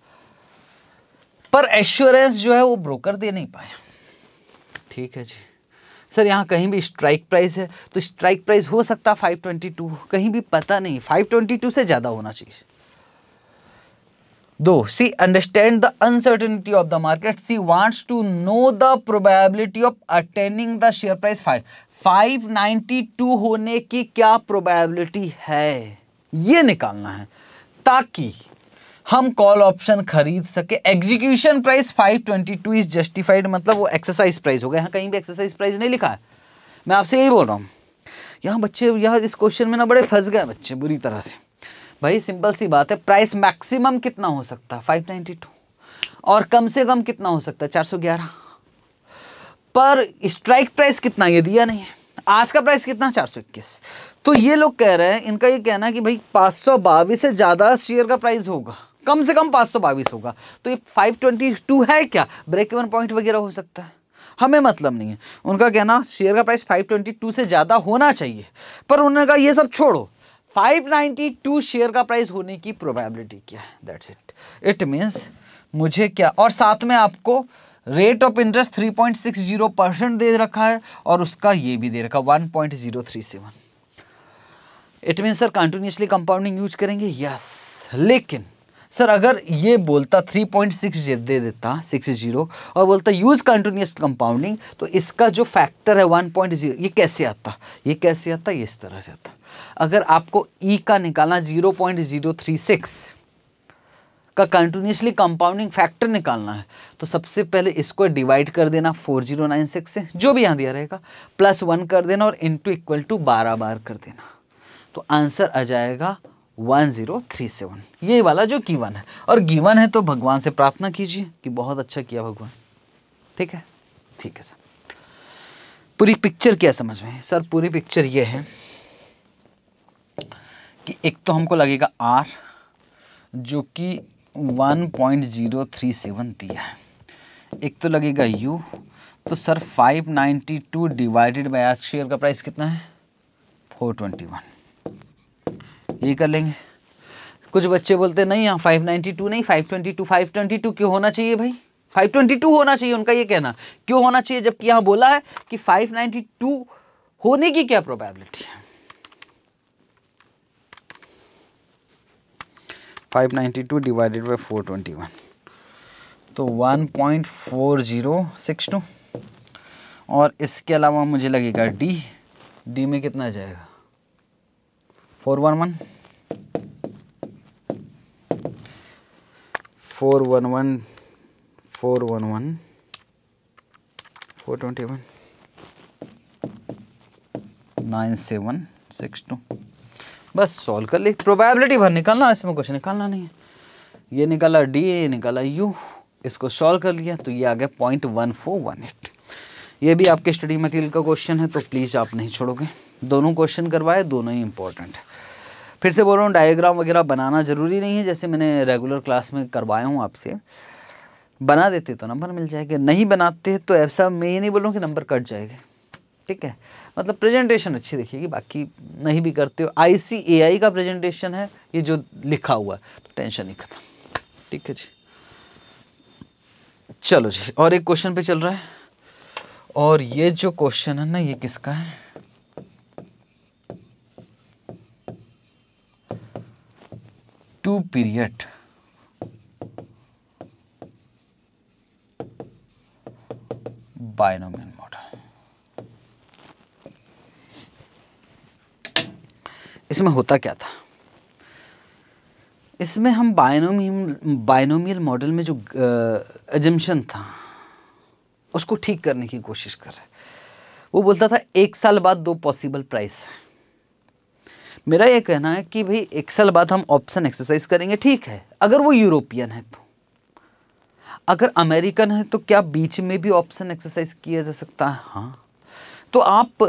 पर एश्योरेंस जो है वो ब्रोकर दे नहीं पाया ठीक है जी सर यहाँ कहीं भी स्ट्राइक प्राइस है तो स्ट्राइक प्राइस हो सकता है फाइव ट्वेंटी टू कहीं भी पता नहीं फाइव ट्वेंटी टू से ज़्यादा होना चाहिए though she understand the uncertainty of the market she wants to know the probability of attaining the share price five five ninety two होने की क्या प्रोबेबिलिटी है ये निकालना है ताकि हम कॉल ऑप्शन खरीद सके एग्जीक्यूशन प्राइस 522 इज जस्टिफाइड मतलब वो एक्सरसाइज प्राइस हो गया यहाँ कहीं भी एक्सरसाइज प्राइस नहीं लिखा है मैं आपसे यही बोल रहा हूँ यहाँ बच्चे यहाँ इस क्वेश्चन में ना बड़े फंस गए बच्चे बुरी तरह से भाई सिंपल सी बात है प्राइस मैक्सिमम कितना हो सकता है फाइव नाइन्टी टू और कम से कम कितना हो सकता है चार सौ ग्यारह पर स्ट्राइक प्राइस कितना ये दिया नहीं है आज का प्राइस कितना चार सौ इक्कीस तो ये लोग कह रहे हैं इनका ये कहना कि भाई पाँच सौ बाईस से ज़्यादा शेयर का प्राइस होगा कम से कम पाँच सौ बावीस होगा तो ये फाइव ट्वेंटी टू है क्या ब्रेक इवन पॉइंट वगैरह हो सकता है हमें मतलब नहीं है उनका कहना शेयर का प्राइस फाइव ट्वेंटी टू से ज़्यादा होना चाहिए पर उन्होंने कहा ये सब छोड़ो 592 शेयर का प्राइस होने की प्रोबेबिलिटी क्या है दैट्स इट इट मीन्स मुझे क्या और साथ में आपको रेट ऑफ इंटरेस्ट 3.60 परसेंट दे रखा है और उसका ये भी दे रखा है seven it mean sir continuously compounding use करेंगे यस लेकिन सर अगर ये बोलता 3.6 दे देता 60 और बोलता यूज़ कंटिन्यूस कंपाउंडिंग तो इसका जो फैक्टर है 1.0 ये कैसे आता ये कैसे आता ये इस तरह से आता अगर आपको ई e का निकालना 0.036 का कंटिन्यूसली कंपाउंडिंग फैक्टर निकालना है तो सबसे पहले इसको डिवाइड कर देना 4096 से जो भी यहाँ दिया रहेगा प्लस वन कर देना और इंटू इक्वल टू बारह बार कर देना तो आंसर आ जाएगा 1037 ये वाला जो गिवन है और गिवन है तो भगवान से प्रार्थना कीजिए कि बहुत अच्छा किया भगवान ठीक है ठीक है सर पूरी पिक्चर क्या समझ में सर पूरी पिक्चर ये है कि एक तो हमको लगेगा आर जो कि 1.037 दिया है एक तो लगेगा यू तो सर 592 डिवाइडेड बाय आज शेयर का प्राइस कितना है 421 ये कर लेंगे कुछ बच्चे बोलते नहीं यहाँ 592 नहीं 522 522 क्यों होना चाहिए भाई 522 होना चाहिए उनका ये कहना क्यों होना चाहिए जबकि यहाँ बोला है कि 592 होने की क्या प्रोबेबिलिटी है five ninety two divided by four twenty one तो one point four zero six two और इसके अलावा मुझे लगेगा डी डी में कितना जाएगा four one one four one one four one one four twenty one nine seven six two बस सॉल्व कर ली प्रोबेबिलिटी भर निकालना इसमें कुछ निकालना नहीं है ये निकाला डी ये निकाला यू इसको सॉल्व कर लिया तो ये आ गया point one four one eight ये भी आपके स्टडी मटेरियल का क्वेश्चन है तो प्लीज़ आप नहीं छोड़ोगे दोनों क्वेश्चन करवाए दोनों ही इंपॉर्टेंट है फिर से बोल रहा हूँ डायग्राम वगैरह बनाना ज़रूरी नहीं है जैसे मैंने रेगुलर क्लास में करवाया हूँ आपसे बना देते तो नंबर मिल जाएगा नहीं बनाते तो ऐसा मैं ये नहीं बोलूँ कि नंबर कट जाएगा ठीक है मतलब प्रेजेंटेशन अच्छी दिखेगी बाकी नहीं भी करते हो आई का प्रेजेंटेशन है ये जो लिखा हुआ है तो टेंशन नहीं खत्म ठीक है जी चलो जी और एक क्वेश्चन पे चल रहा है और ये जो क्वेश्चन है ना ये किसका है टू पीरियड बायनोमियल इसमें होता क्या था इसमें हम बायनोमियल बायनोमियल मॉडल में जो एजम्पन था उसको ठीक करने की कोशिश कर रहे वो बोलता था एक साल बाद दो पॉसिबल प्राइस है मेरा ये कहना है कि भाई एक साल बाद हम ऑप्शन एक्सरसाइज करेंगे ठीक है अगर वो यूरोपियन है तो अगर अमेरिकन है तो क्या बीच में भी ऑप्शन एक्सरसाइज किया जा सकता है हाँ तो आप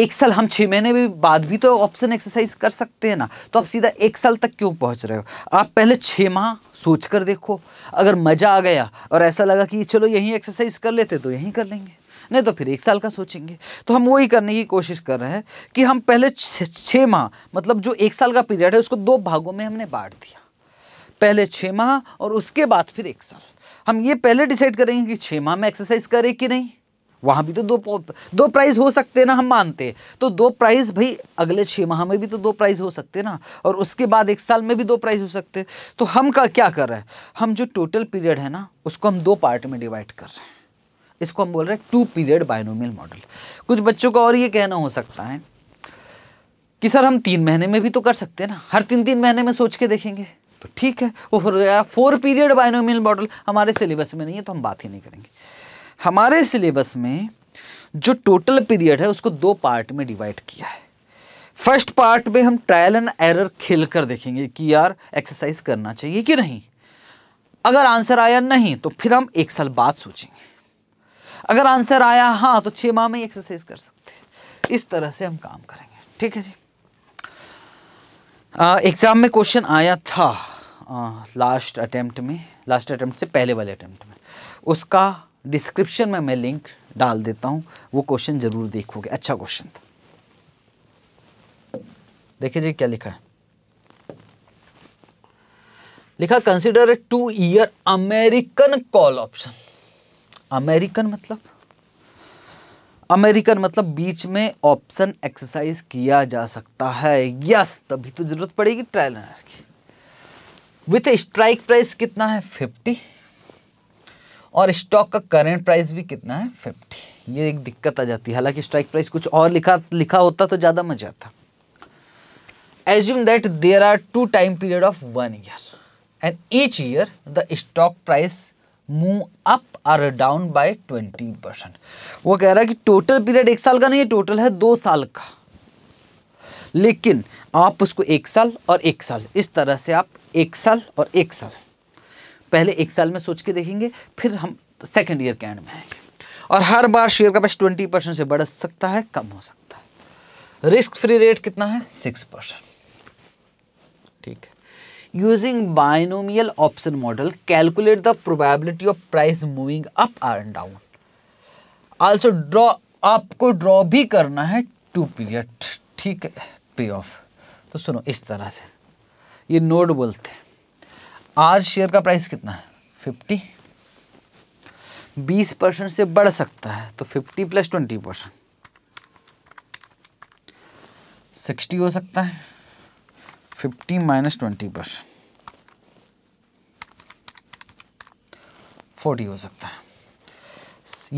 एक साल हम छः महीने भी बाद भी तो ऑप्शन एक्सरसाइज कर सकते हैं ना तो आप सीधा एक साल तक क्यों पहुंच रहे हो आप पहले छः माह सोच कर देखो अगर मज़ा आ गया और ऐसा लगा कि चलो यहीं एक्सरसाइज कर लेते तो यहीं कर लेंगे नहीं तो फिर एक साल का सोचेंगे तो हम वही करने की कोशिश कर रहे हैं कि हम पहले छः माह मतलब जो एक साल का पीरियड है उसको दो भागों में हमने बांट दिया पहले छः माह और उसके बाद फिर एक साल हम ये पहले डिसाइड करेंगे कि छः माह में एक्सरसाइज करें कि नहीं वहाँ भी तो दो दो प्राइज़ हो सकते हैं ना हम मानते तो दो प्राइज़ भाई अगले छः माह में भी तो दो प्राइज हो सकते ना और उसके बाद एक साल में भी दो प्राइज़ हो सकते तो हम का क्या कर रहे हैं हम जो टोटल पीरियड है ना उसको हम दो पार्ट में डिवाइड कर रहे हैं इसको हम बोल रहे हैं टू पीरियड बायनोमियल मॉडल कुछ बच्चों का और ये कहना हो सकता है कि सर हम तीन महीने में भी तो कर सकते हैं ना हर तीन तीन महीने में सोच के देखेंगे तो ठीक है वो हो गया फोर पीरियड बायनोमियल मॉडल हमारे सिलेबस में नहीं है तो हम बात ही नहीं करेंगे हमारे सिलेबस में जो टोटल पीरियड है उसको दो पार्ट में डिवाइड किया है फर्स्ट पार्ट में हम ट्रायल एंड एरर खेल कर देखेंगे कि यार एक्सरसाइज करना चाहिए कि नहीं अगर आंसर आया नहीं तो फिर हम एक साल बाद सोचेंगे अगर आंसर आया हाँ तो छः माह में एक्सरसाइज कर सकते हैं इस तरह से हम काम करेंगे ठीक है जी एग्ज़ाम में क्वेश्चन आया था लास्ट अटेम्प्ट में लास्ट अटेम्प्ट से पहले वाले अटेम्प्ट में उसका डिस्क्रिप्शन में मैं लिंक डाल देता हूँ वो क्वेश्चन ज़रूर देखोगे अच्छा क्वेश्चन था देखिए जी क्या लिखा है लिखा consider a two year American call option American मतलब अमेरिकन मतलब बीच में ऑप्शन एक्सरसाइज किया जा सकता है यस तभी तो जरूरत पड़ेगी ट्रायल की विथ स्ट्राइक प्राइस कितना है फिफ्टी और स्टॉक का करेंट प्राइस भी कितना है फिफ्टी ये एक दिक्कत आ जाती है हालांकि स्ट्राइक प्राइस कुछ और लिखा लिखा होता तो ज़्यादा मजा आता assume that there are two time period of one year and each year the stock price move up और डाउन बाय ट्वेंटी परसेंट वो कह रहा है कि टोटल पीरियड एक साल का नहीं है टोटल है दो साल का लेकिन आप उसको एक साल और एक साल इस तरह से आप एक साल और एक साल पहले एक साल में सोच के देखेंगे फिर हम सेकेंड ईयर के एंड में आएंगे और हर बार शेयर का प्राइस ट्वेंटी परसेंट से बढ़ सकता है कम हो सकता है रिस्क फ्री रेट कितना है सिक्स परसेंट ठीक है using binomial option model calculate the probability of price moving up or and down also draw आपको ड्रॉ भी करना है टू पीरियड ठीक है पे ऑफ तो सुनो इस तरह से ये नोट बोलते हैं आज शेयर का प्राइस कितना है फिफ्टी बीस परसेंट से बढ़ सकता है तो fifty plus twenty percent sixty हो सकता है fifty minus twenty percent forty हो सकता है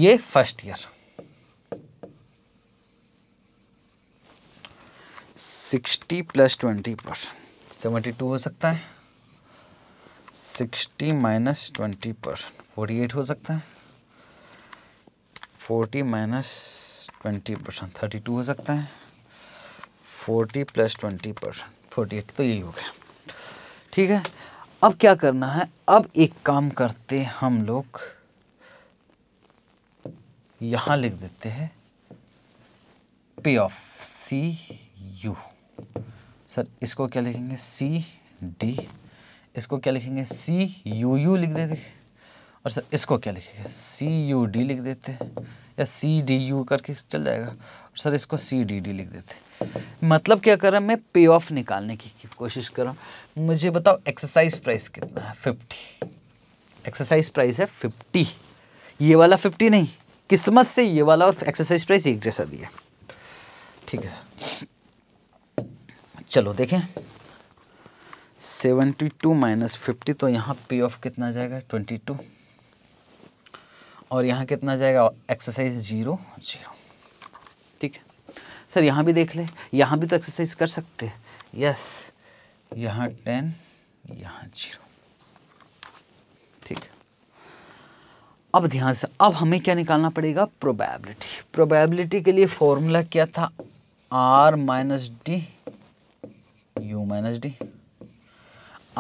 ये first year sixty plus twenty percent seventy two हो सकता है sixty minus twenty percent forty eight हो सकता है forty minus twenty percent thirty two हो सकता है forty plus twenty percent forty eight तो यही हो गया ठीक है अब क्या करना है अब एक काम करते हम लोग यहाँ लिख देते हैं पे ऑफ सी यू सर इसको क्या लिखेंगे सी डी इसको क्या लिखेंगे सी यू यू लिख देते और सर इसको क्या लिखेंगे सी यू डी लिख देते या सी डी यू करके चल जाएगा और सर इसको सी डी डी लिख देते मतलब क्या कर रहा मैं पे ऑफ निकालने की, की कोशिश कर रहा हूँ मुझे बताओ एक्सरसाइज प्राइस कितना है फिफ्टी एक्सरसाइज प्राइस है फिफ्टी ये वाला फिफ्टी नहीं किस्मत से ये वाला और एक्सरसाइज प्राइस एक जैसा दिया ठीक है सर चलो देखें सेवेंटी टू माइनस फिफ्टी तो यहाँ पी ऑफ कितना जाएगा ट्वेंटी टू और यहाँ कितना जाएगा एक्सरसाइज जीरो जीरो ठीक है सर यहाँ भी देख ले यहाँ भी तो एक्सरसाइज कर सकते हैं यस यहाँ टेन यहाँ जीरो ठीक अब ध्यान से अब हमें क्या निकालना पड़ेगा प्रोबेबिलिटी प्रोबेबिलिटी के लिए फॉर्मूला क्या था R minus D U minus D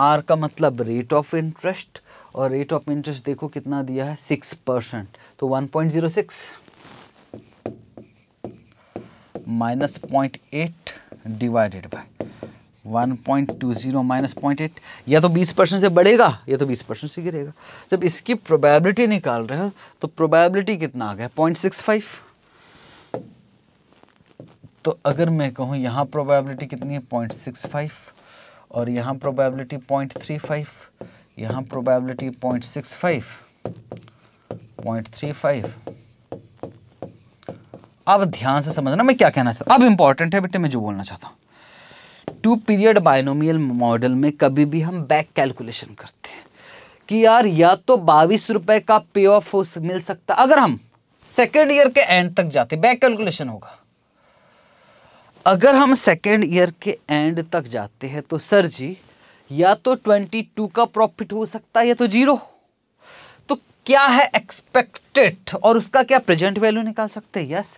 R का मतलब रेट ऑफ इंटरेस्ट और रेट ऑफ इंटरेस्ट देखो कितना दिया है सिक्स परसेंट तो one point zero six minus point eight divided by one point two zero minus point eight या तो बीस परसेंट से बढ़ेगा या तो बीस परसेंट से गिरेगा जब इसकी प्रोबेबिलिटी निकाल रहे हो तो प्रोबेबिलिटी कितना आ गया पॉइंट सिक्स फाइव तो अगर मैं कहूँ यहाँ प्रोबेबिलिटी कितनी है पॉइंट सिक्स फाइव और यहाँ प्रोबेबिलिटी पॉइंट थ्री फाइव यहाँ probability point six five point three five अब ध्यान से समझना मैं क्या कहना चाहता हूँ अब इंपॉर्टेंट है बेटे मैं जो बोलना चाहता हूँ टू पीरियड बायनोमियल मॉडल में कभी भी हम बैक कैलकुलेशन करते हैं कि यार या तो बाईस रुपए का पे ऑफ मिल सकता अगर हम सेकेंड ईयर के एंड तक जाते बैक कैलकुलेशन होगा अगर हम सेकेंड ईयर के एंड तक जाते हैं तो सर जी या तो ट्वेंटी टू का प्रॉफिट हो सकता है या तो जीरो तो क्या है एक्सपेक्टेड और उसका क्या प्रेजेंट वैल्यू निकाल सकते हैं yes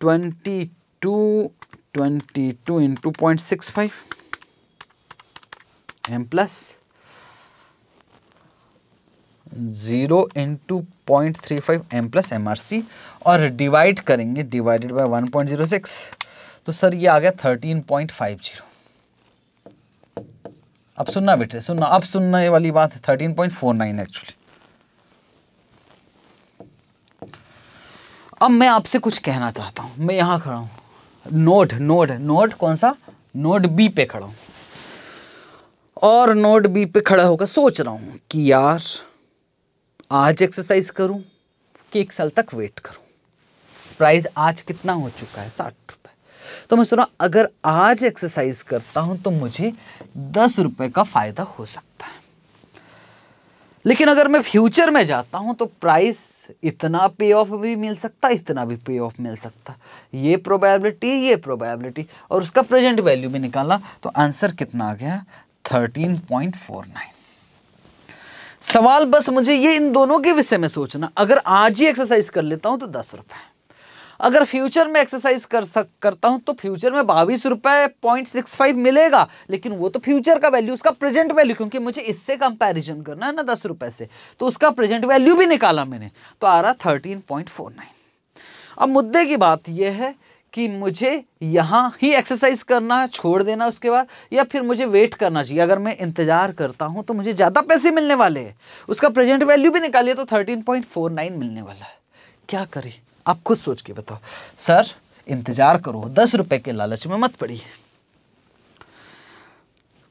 twenty two twenty two into point six five M plus zero into point three five M plus M R C और डिवाइड करेंगे divided by one point zero six तो sir ये आ गया thirteen point five zero अब सुनना बेटे सुनना अब सुनना ये वाली बात है thirteen point four nine actually अब मैं आपसे कुछ कहना चाहता हूं मैं यहां खड़ा हूं नोट नोट नोट कौन सा नोट बी पे खड़ा हूं और नोट बी पे खड़ा होकर सोच रहा हूं कि यार आज एक्सरसाइज करूं कि एक साल तक वेट करूं प्राइस आज कितना हो चुका है साठ तो मैं सुना अगर आज एक्सरसाइज करता हूं तो मुझे दस रुपए का फ़ायदा हो सकता है लेकिन अगर मैं फ्यूचर में जाता हूं तो प्राइस इतना पे ऑफ भी मिल सकता इतना भी पे ऑफ मिल सकता ये प्रोबेबिलिटी ये प्रोबेबिलिटी और उसका प्रेजेंट वैल्यू भी निकाला तो आंसर कितना आ गया थर्टीन पॉइंट फोर नाइन सवाल बस मुझे ये इन दोनों के विषय में सोचना अगर आज ही एक्सरसाइज कर लेता हूं तो दस रुपए अगर फ्यूचर में एक्सरसाइज कर सक करता हूँ तो फ्यूचर में बाईस रुपये पॉइंट सिक्स फाइव मिलेगा लेकिन वो तो फ्यूचर का वैल्यू उसका प्रेजेंट वैल्यू क्योंकि मुझे इससे कंपैरिजन करना है ना दस रुपए से तो उसका प्रेजेंट वैल्यू भी निकाला मैंने तो आ रहा थर्टीन पॉइंट फोर नाइन अब मुद्दे की बात यह है कि मुझे यहाँ ही एक्सरसाइज करना है छोड़ देना उसके बाद या फिर मुझे वेट करना चाहिए अगर मैं इंतज़ार करता हूँ तो मुझे ज़्यादा पैसे मिलने वाले हैं उसका प्रेजेंट वैल्यू भी निकालिए तो थर्टीन पॉइंट फोर नाइन मिलने वाला है क्या करें आप खुद सोच के बताओ सर इंतजार करो दस रुपए के लालच में मत पड़िए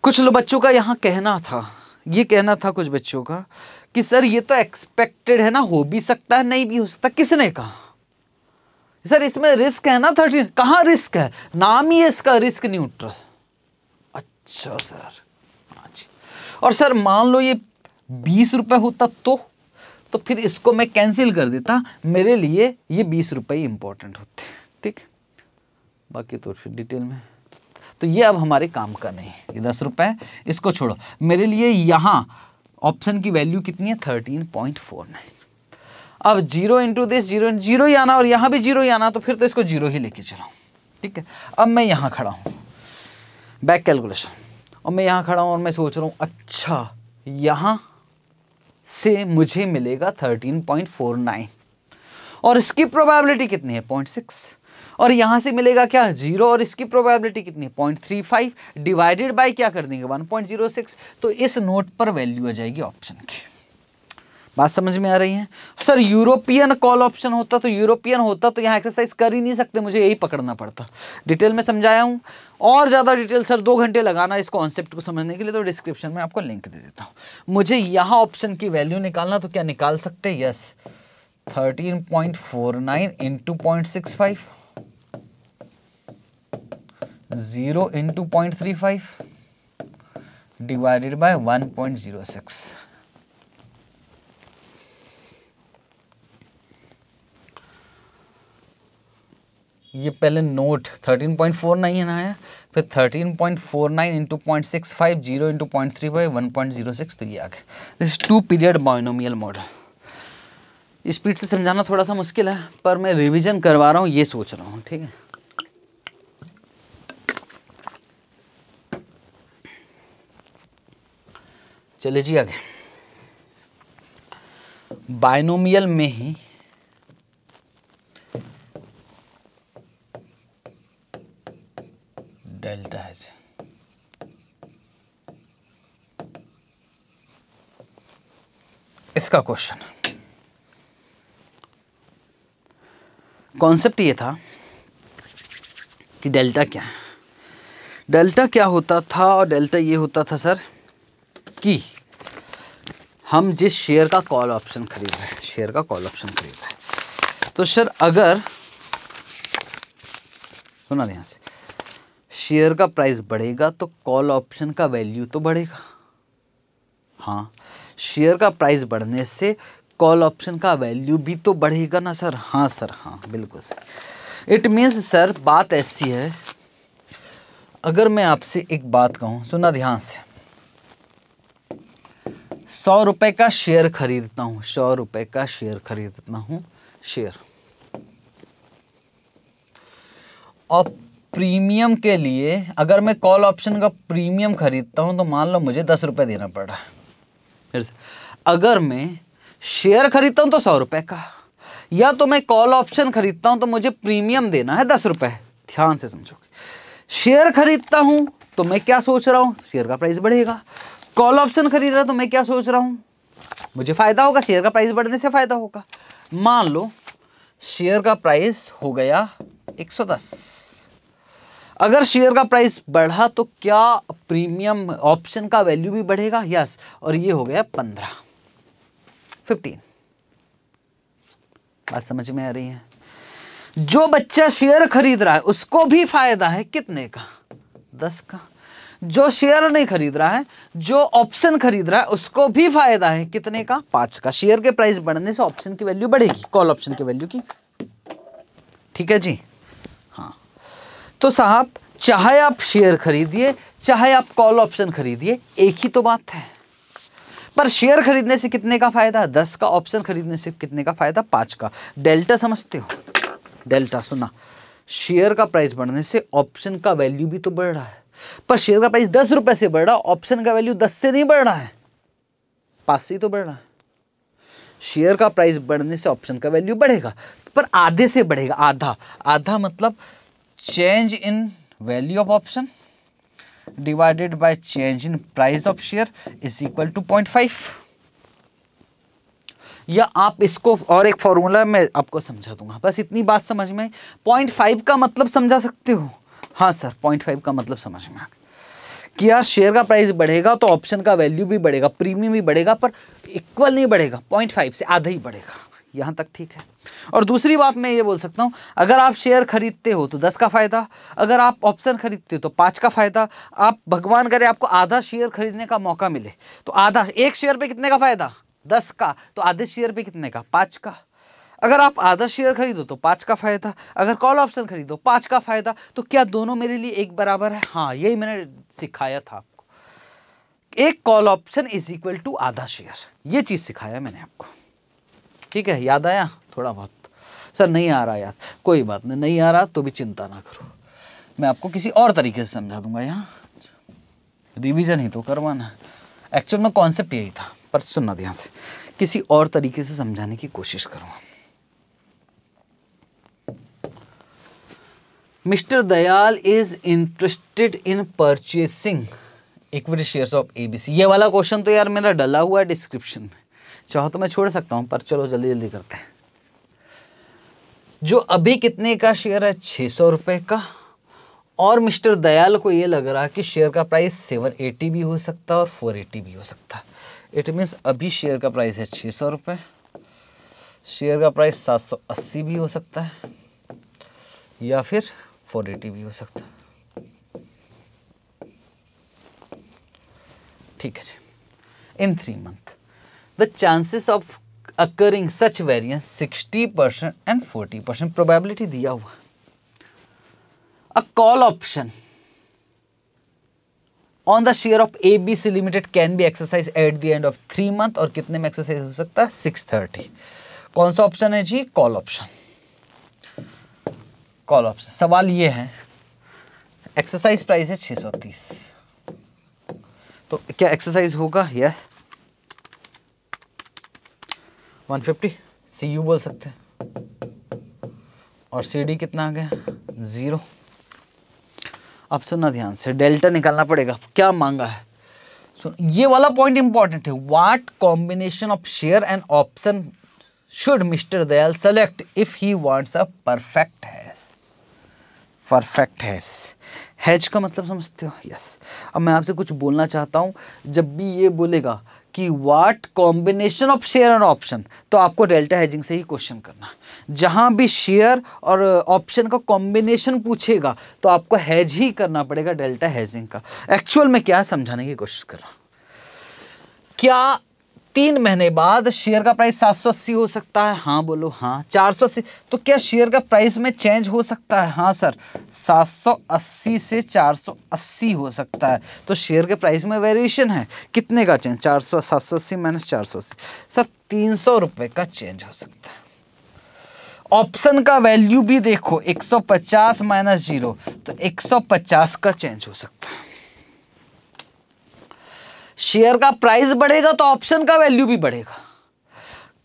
कुछ बच्चों का यहाँ कहना था ये कहना था कुछ बच्चों का कि सर ये तो एक्सपेक्टेड है ना हो भी सकता है नहीं भी हो सकता किसने कहा सर इसमें रिस्क है ना थर्टीन कहाँ रिस्क है नाम ही है इसका रिस्क न्यूट्रल अच्छा सर हाँ और सर मान लो ये बीस रुपए होता तो तो फिर इसको मैं कैंसिल कर देता मेरे लिए ये बीस रुपये ही इम्पोर्टेंट होते ठीक बाकी तो फिर डिटेल में तो ये अब हमारे काम का नहीं है ये दस रुपये इसको छोड़ो मेरे लिए यहाँ ऑप्शन की वैल्यू कितनी है थर्टीन पॉइंट फोर नाइन अब zero into this zero zero ही आना और यहाँ भी जीरो ही आना तो फिर तो इसको जीरो ही लेके चला ठीक है अब मैं यहाँ खड़ा हूँ बैक कैलकुलेशन और मैं यहाँ खड़ा हूँ और मैं सोच रहा हूँ अच्छा यहाँ से मुझे मिलेगा 13.49 और इसकी प्रोबेबिलिटी कितनी है 0.6 और यहाँ से मिलेगा क्या जीरो और इसकी प्रोबेबिलिटी कितनी है point three five divided by क्या कर देंगे वन पॉइंट जीरो सिक्स तो इस नोट पर वैल्यू आ जाएगी ऑप्शन की बात समझ में आ रही है सर यूरोपियन कॉल ऑप्शन होता तो यूरोपियन होता तो यहाँ एक्सरसाइज कर ही नहीं सकते मुझे यही पकड़ना पड़ता डिटेल में समझाया हूँ और ज़्यादा डिटेल सर दो घंटे लगाना इस कॉन्सेप्ट को समझने के लिए तो डिस्क्रिप्शन में आपको लिंक दे देता हूँ मुझे यहाँ ऑप्शन की वैल्यू निकालना तो क्या निकाल सकते हैं yes thirteen point four nine into point six five zero into point three five divided by one point zero six ये पहले नोट 13.49 आया फिर 13.49 point four nine into point six five zero into point three five one point zero six तो ये आ गया this two period binomial model speed से समझाना थोड़ा सा मुश्किल है पर मैं रिवीजन करवा रहा हूँ ये सोच रहा हूँ ठीक है चलिए जी आगे बायनोमियल में ही डेल्टा एच इसका क्वेश्चन कॉन्सेप्ट ये था कि डेल्टा क्या है डेल्टा क्या होता था और डेल्टा ये होता था सर कि हम जिस शेयर का कॉल ऑप्शन खरीद रहे हैं शेयर का कॉल ऑप्शन खरीद रहे हैं तो सर अगर सुना ध्यान से शेयर का प्राइस बढ़ेगा तो कॉल ऑप्शन का वैल्यू तो बढ़ेगा हाँ शेयर का प्राइस बढ़ने से कॉल ऑप्शन का वैल्यू भी तो बढ़ेगा ना सर हाँ सर हाँ बिल्कुल सर इट मीन्स सर बात ऐसी है अगर मैं आपसे एक बात कहूँ सुना ध्यान से सौ रुपए का शेयर खरीदता हूँ सौ रुपए का शेयर खरीदता हूँ शेयर और प्रीमियम के लिए अगर मैं कॉल ऑप्शन का प्रीमियम खरीदता हूँ तो मान लो मुझे दस रुपये देना पड़ रहा है फिर से अगर मैं शेयर खरीदता हूँ तो सौ रुपये का या तो मैं कॉल ऑप्शन खरीदता हूँ तो मुझे प्रीमियम देना है दस रुपये ध्यान से समझोगे शेयर खरीदता हूँ तो मैं क्या सोच रहा हूँ शेयर का प्राइस बढ़ेगा कॉल ऑप्शन खरीद रहा तो मैं क्या सोच रहा हूँ मुझे फ़ायदा होगा शेयर का प्राइस बढ़ने से फ़ायदा होगा मान लो शेयर का प्राइस हो गया दस अगर शेयर का प्राइस बढ़ा तो क्या प्रीमियम ऑप्शन का वैल्यू भी बढ़ेगा यस और ये हो गया पंद्रह फिफ्टीन बात समझ में आ रही है जो बच्चा शेयर खरीद रहा है उसको भी फायदा है कितने का दस का जो शेयर नहीं खरीद रहा है जो ऑप्शन खरीद रहा है उसको भी फायदा है कितने का पांच का शेयर के प्राइस बढ़ने से ऑप्शन की वैल्यू बढ़ेगी कॉल ऑप्शन की वैल्यू की ठीक है जी तो साहब चाहे आप शेयर खरीदिए चाहे आप कॉल ऑप्शन खरीदिए एक ही तो बात है पर शेयर खरीदने से कितने का फायदा दस का ऑप्शन खरीदने से कितने का फायदा पाँच का डेल्टा समझते हो डेल्टा सुना शेयर का प्राइस बढ़ने से ऑप्शन का वैल्यू भी तो बढ़ रहा है पर शेयर का प्राइस दस रुपए से बढ़ रहा ऑप्शन का वैल्यू दस से नहीं बढ़ रहा है पाँच से ही तो बढ़ रहा है शेयर का प्राइस बढ़ने से ऑप्शन का वैल्यू बढ़ेगा पर आधे से बढ़ेगा आधा आधा मतलब change in value of option divided by change in price of share is equal to point five या आप इसको और एक फॉर्मूला में आपको समझा दूंगा बस इतनी बात समझ में पॉइंट फाइव का मतलब समझा सकते हो हाँ सर पॉइंट फाइव का मतलब समझ में आ कि यार शेयर का प्राइस बढ़ेगा तो ऑप्शन का वैल्यू भी बढ़ेगा प्रीमियम भी बढ़ेगा पर इक्वल नहीं बढ़ेगा पॉइंट फाइव से आधा ही बढ़ेगा यहाँ तक ठीक है और दूसरी बात मैं ये बोल सकता हूँ अगर आप शेयर खरीदते हो तो दस का फ़ायदा अगर आप ऑप्शन खरीदते हो तो पाँच का फ़ायदा आप भगवान करे आपको आधा शेयर खरीदने का मौका मिले तो आधा एक शेयर पे कितने का फ़ायदा दस का तो आधे शेयर पे कितने का पाँच का अगर आप आधा शेयर खरीदो तो पाँच का फ़ायदा अगर कॉल ऑप्शन खरीदो पाँच का फ़ायदा तो क्या दोनों मेरे लिए एक बराबर है हाँ यही मैंने सिखाया था आपको एक call option is equal to आधा शेयर ये चीज़ सिखाया मैंने आपको ठीक है याद आया थोड़ा बहुत सर नहीं आ रहा यार कोई बात नहीं नहीं आ रहा तो भी चिंता ना करो मैं आपको किसी और तरीके से समझा दूंगा यहाँ रिविज़न ही तो करवाना एक्चुअल में कॉन्सेप्ट यही था पर सुनना ध्यान से किसी और तरीके से समझाने की कोशिश करूँगा mister Dayal is interested in purchasing equity shares of ABC ये वाला क्वेश्चन तो यार मेरा डला हुआ है डिस्क्रिप्शन में चाहो तो मैं छोड़ सकता हूँ पर चलो जल्दी जल्दी करते हैं जो अभी कितने का शेयर है छः सौ रुपए का और मिस्टर दयाल को ये लग रहा कि शेयर का प्राइस सेवन एटी भी हो सकता और फोर एटी भी हो सकता इट मीन्स अभी शेयर का प्राइस है छः सौ रुपये शेयर का प्राइस सात सौ अस्सी भी हो सकता है या फिर फोर एटी भी हो सकता है ठीक है जी in three month the chances of occurring such variance sixty percent and forty percent probability दिया हुआ a call option on the share of A B C limited can be exercise at the end of three month और कितने में exercise हो सकता है six thirty कौन सा ऑप्शन है जी कॉल ऑप्शन कॉल ऑप्शन सवाल ये है एक्सरसाइज प्राइस है सौ तीस तो क्या एक्सरसाइज होगा यस 150 सी यू बोल सकते हैं और सी डी कितना आ गया ज़ीरो अब सुनना ध्यान से डेल्टा निकालना पड़ेगा क्या मांगा है सो so, ये वाला पॉइंट इंपॉर्टेंट है what combination of share and option should mister Dayal select if he wants a perfect hedge perfect hedge hedge का मतलब समझते हो यस yes. अब मैं आपसे कुछ बोलना चाहता हूँ जब भी ये बोलेगा कि what combination of share and option तो आपको डेल्टा हेजिंग से ही क्वेश्चन करना जहां भी शेयर और ऑप्शन uh, का कॉम्बिनेशन पूछेगा तो आपको हैज ही करना पड़ेगा डेल्टा हेजिंग का एक्चुअल में क्या समझाने की कोशिश कर रहा क्या तीन महीने बाद शेयर का प्राइस सात सौ अस्सी हो सकता है हाँ बोलो हाँ चार सौ अस्सी तो क्या शेयर का प्राइस में चेंज हो सकता है हाँ सर सात सौ अस्सी से चार सौ अस्सी हो सकता है तो शेयर के प्राइस में वेरिएशन है कितने का चेंज चार सौ सात सौ अस्सी माइनस चार सौ अस्सी सर तीन सौ रुपये का चेंज हो सकता है ऑप्शन का वैल्यू भी देखो 150 माइनस जीरो तो 150 का चेंज हो सकता है शेयर का प्राइस बढ़ेगा तो ऑप्शन का वैल्यू भी बढ़ेगा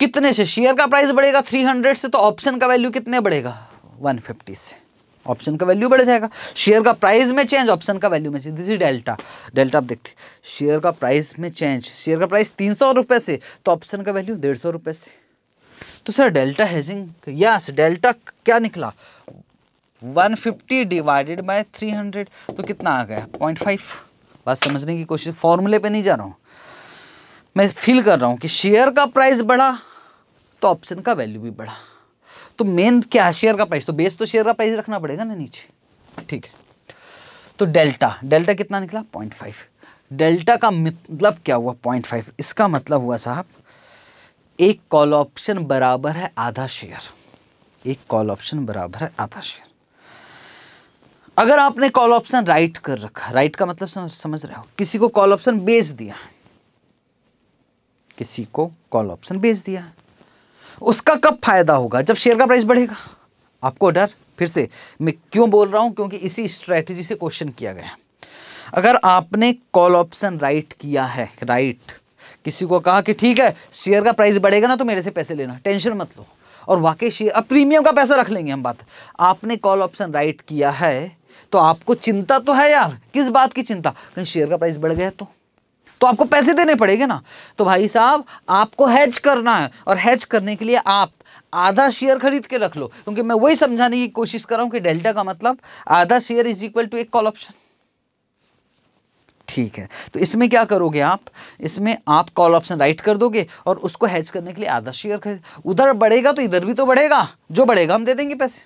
कितने से शेयर का प्राइस बढ़ेगा 300 से तो ऑप्शन का वैल्यू कितने बढ़ेगा 150 से ऑप्शन का वैल्यू बढ़ जाएगा शेयर का प्राइस में चेंज ऑप्शन का वैल्यू में change this is delta delta आप देखते शेयर का प्राइस में चेंज शेयर का प्राइस तीन सौ रुपये से तो ऑप्शन का वैल्यू डेढ़ सौ रुपये से तो sir delta hedging yes delta क्या निकला 150 डिवाइडेड बाय 300 तो कितना आ गया 0.5 बात समझने की कोशिश फॉर्मूले पे नहीं जा रहा हूँ मैं फील कर रहा हूँ कि शेयर का प्राइस बढ़ा तो ऑप्शन का वैल्यू भी बढ़ा तो मेन क्या है शेयर का प्राइस तो बेस तो शेयर का प्राइस रखना पड़ेगा ना नीचे ठीक है तो डेल्टा डेल्टा कितना निकला पॉइंट फाइव डेल्टा का मतलब क्या हुआ पॉइंट फाइव इसका मतलब हुआ साहब एक कॉल ऑप्शन बराबर है आधा शेयर एक कॉल ऑप्शन बराबर है आधा शेयर अगर आपने कॉल ऑप्शन राइट कर रखा राइट का मतलब समझ समझ रहे हो किसी को कॉल ऑप्शन बेच दिया किसी को कॉल ऑप्शन बेच दिया उसका कब फायदा होगा जब शेयर का प्राइस बढ़ेगा आपको डर फिर से मैं क्यों बोल रहा हूं क्योंकि इसी स्ट्रैटेजी से क्वेश्चन किया गया अगर आपने कॉल ऑप्शन राइट किया है राइट किसी को कहा कि ठीक है शेयर का प्राइस बढ़ेगा ना तो मेरे से पैसे लेना टेंशन मत लो और वाकई शेयर अब प्रीमियम का पैसा रख लेंगे हम बात आपने कॉल ऑप्शन राइट किया है तो आपको चिंता तो है यार किस बात की चिंता कहीं शेयर का प्राइस बढ़ गया तो तो आपको पैसे देने पड़ेंगे ना तो भाई साहब आपको हैज करना है और हैज करने के लिए आप आधा शेयर खरीद के रख लो क्योंकि मैं वही समझाने की कोशिश कर रहा हूं कि डेल्टा का मतलब आधा शेयर इज इक्वल टू एक कॉल ऑप्शन ठीक है तो इसमें क्या करोगे आप इसमें आप कॉल ऑप्शन राइट कर दोगे और उसको हैज करने के लिए आधा शेयर खरीद उधर बढ़ेगा तो इधर भी तो बढ़ेगा जो बढ़ेगा हम दे देंगे पैसे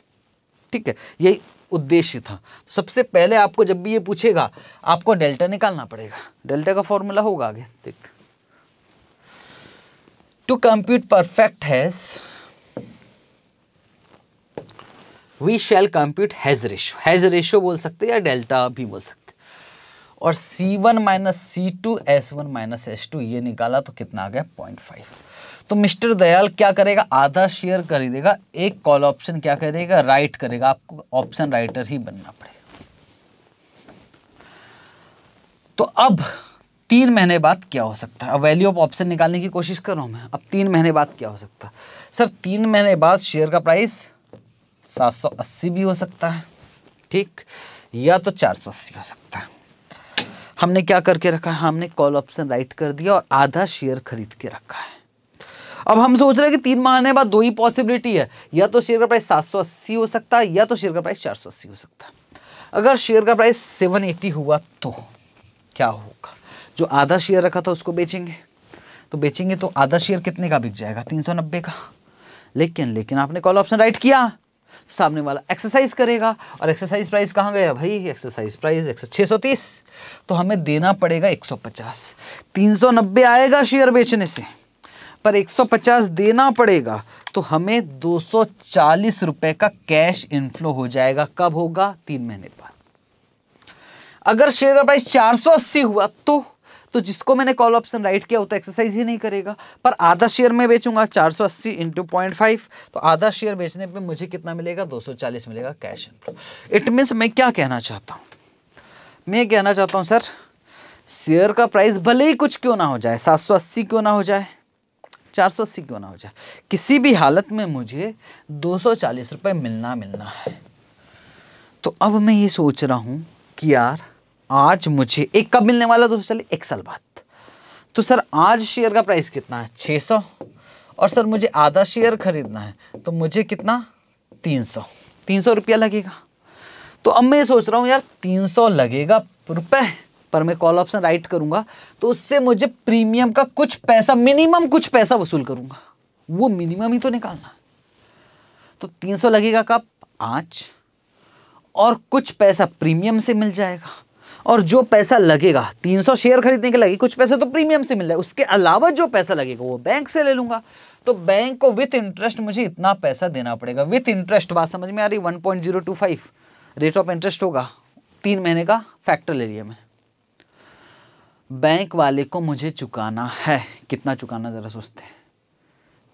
ठीक है यही उद्देश्य था तो सबसे पहले आपको जब भी ये पूछेगा आपको डेल्टा निकालना पड़ेगा डेल्टा का फॉर्मूला होगा आगे देख to compute perfect hedge we shall compute hedge ratio hedge ratio बोल सकते या डेल्टा भी बोल सकते और C one minus C two S one minus S two ये निकाला तो कितना आ गया पॉइंट फाइव तो मिस्टर दयाल क्या करेगा आधा शेयर खरीदेगा एक कॉल ऑप्शन क्या करेगा राइट करेगा आपको ऑप्शन राइटर ही बनना पड़ेगा तो अब तीन महीने बाद क्या हो सकता है अब वैल्यू ऑफ ऑप्शन निकालने की कोशिश कर रहा हूं मैं अब तीन महीने बाद क्या हो सकता है सर तीन महीने बाद शेयर का प्राइस 780 भी हो सकता है ठीक या तो 480 हो सकता है हमने क्या करके रखा है हमने कॉल ऑप्शन राइट कर दिया और आधा शेयर खरीद के रखा है अब हम सोच रहे हैं कि तीन महीने बाद दो ही पॉसिबिलिटी है या तो शेयर का प्राइस सात सौ अस्सी हो सकता है या तो शेयर का प्राइस चार सौ अस्सी हो सकता है अगर शेयर का प्राइस सेवन एटी हुआ तो क्या होगा जो आधा शेयर रखा था उसको बेचेंगे तो बेचेंगे तो आधा शेयर कितने का बिक जाएगा तीन सौ नब्बे का लेकिन लेकिन आपने कॉल ऑप्शन राइट किया सामने वाला एक्सरसाइज करेगा और एक्सरसाइज प्राइस कहाँ गया भाई एक्सरसाइज प्राइस एक छः सौ तीस तो हमें देना पड़ेगा एक सौ पचास तीन सौ नब्बे आएगा शेयर बेचने से पर 150 देना पड़ेगा तो हमें दो सौ का कैश इनफ्लो हो जाएगा कब होगा तीन महीने बाद अगर शेयर का प्राइस 480 हुआ तो तो जिसको मैंने कॉल ऑप्शन राइट किया वो तो एक्सरसाइज ही नहीं करेगा पर आधा शेयर में बेचूंगा 480 सौ अस्सी इंटू पॉइंट फाइव तो आधा शेयर बेचने पे मुझे कितना मिलेगा 240 मिलेगा कैश इनफ्लो इट मीन्स मैं क्या कहना चाहता हूँ मैं कहना चाहता हूँ सर शेयर का प्राइस भले ही कुछ क्यों ना हो जाए 780 क्यों ना हो जाए अस्सी क्यों ना हो जाए किसी भी हालत में मुझे दो सौ मिलना मिलना है तो अब मैं ये सोच रहा हूँ कि यार आज मुझे एक कब मिलने वाला दो सौ एक साल बाद तो सर आज शेयर का प्राइस कितना है सौ और सर मुझे आधा शेयर खरीदना है तो मुझे कितना तीन सौ तीन सौ रुपया लगेगा तो अब मैं ये सोच रहा हूँ यार तीन सौ लगेगा रुपये पर मैं कॉल ऑप्शन राइट करूंगा तो उससे मुझे प्रीमियम का कुछ पैसा मिनिमम कुछ पैसा वसूल करूंगा वो मिनिमम ही तो निकालना तो 300 लगेगा कब आज और कुछ पैसा प्रीमियम से मिल जाएगा और जो पैसा लगेगा 300 शेयर खरीदने के लगे कुछ पैसा तो प्रीमियम से मिल जाएगा उसके अलावा जो पैसा लगेगा वो बैंक से ले लूंगा तो बैंक को विथ इंटरेस्ट मुझे इतना पैसा देना पड़ेगा विथ इंटरेस्ट बात समझ में आ रही फाइव रेट ऑफ इंटरेस्ट होगा तीन महीने का फैक्टर ले लिया मैंने बैंक वाले को मुझे चुकाना है कितना चुकाना ज़रा सोचते हैं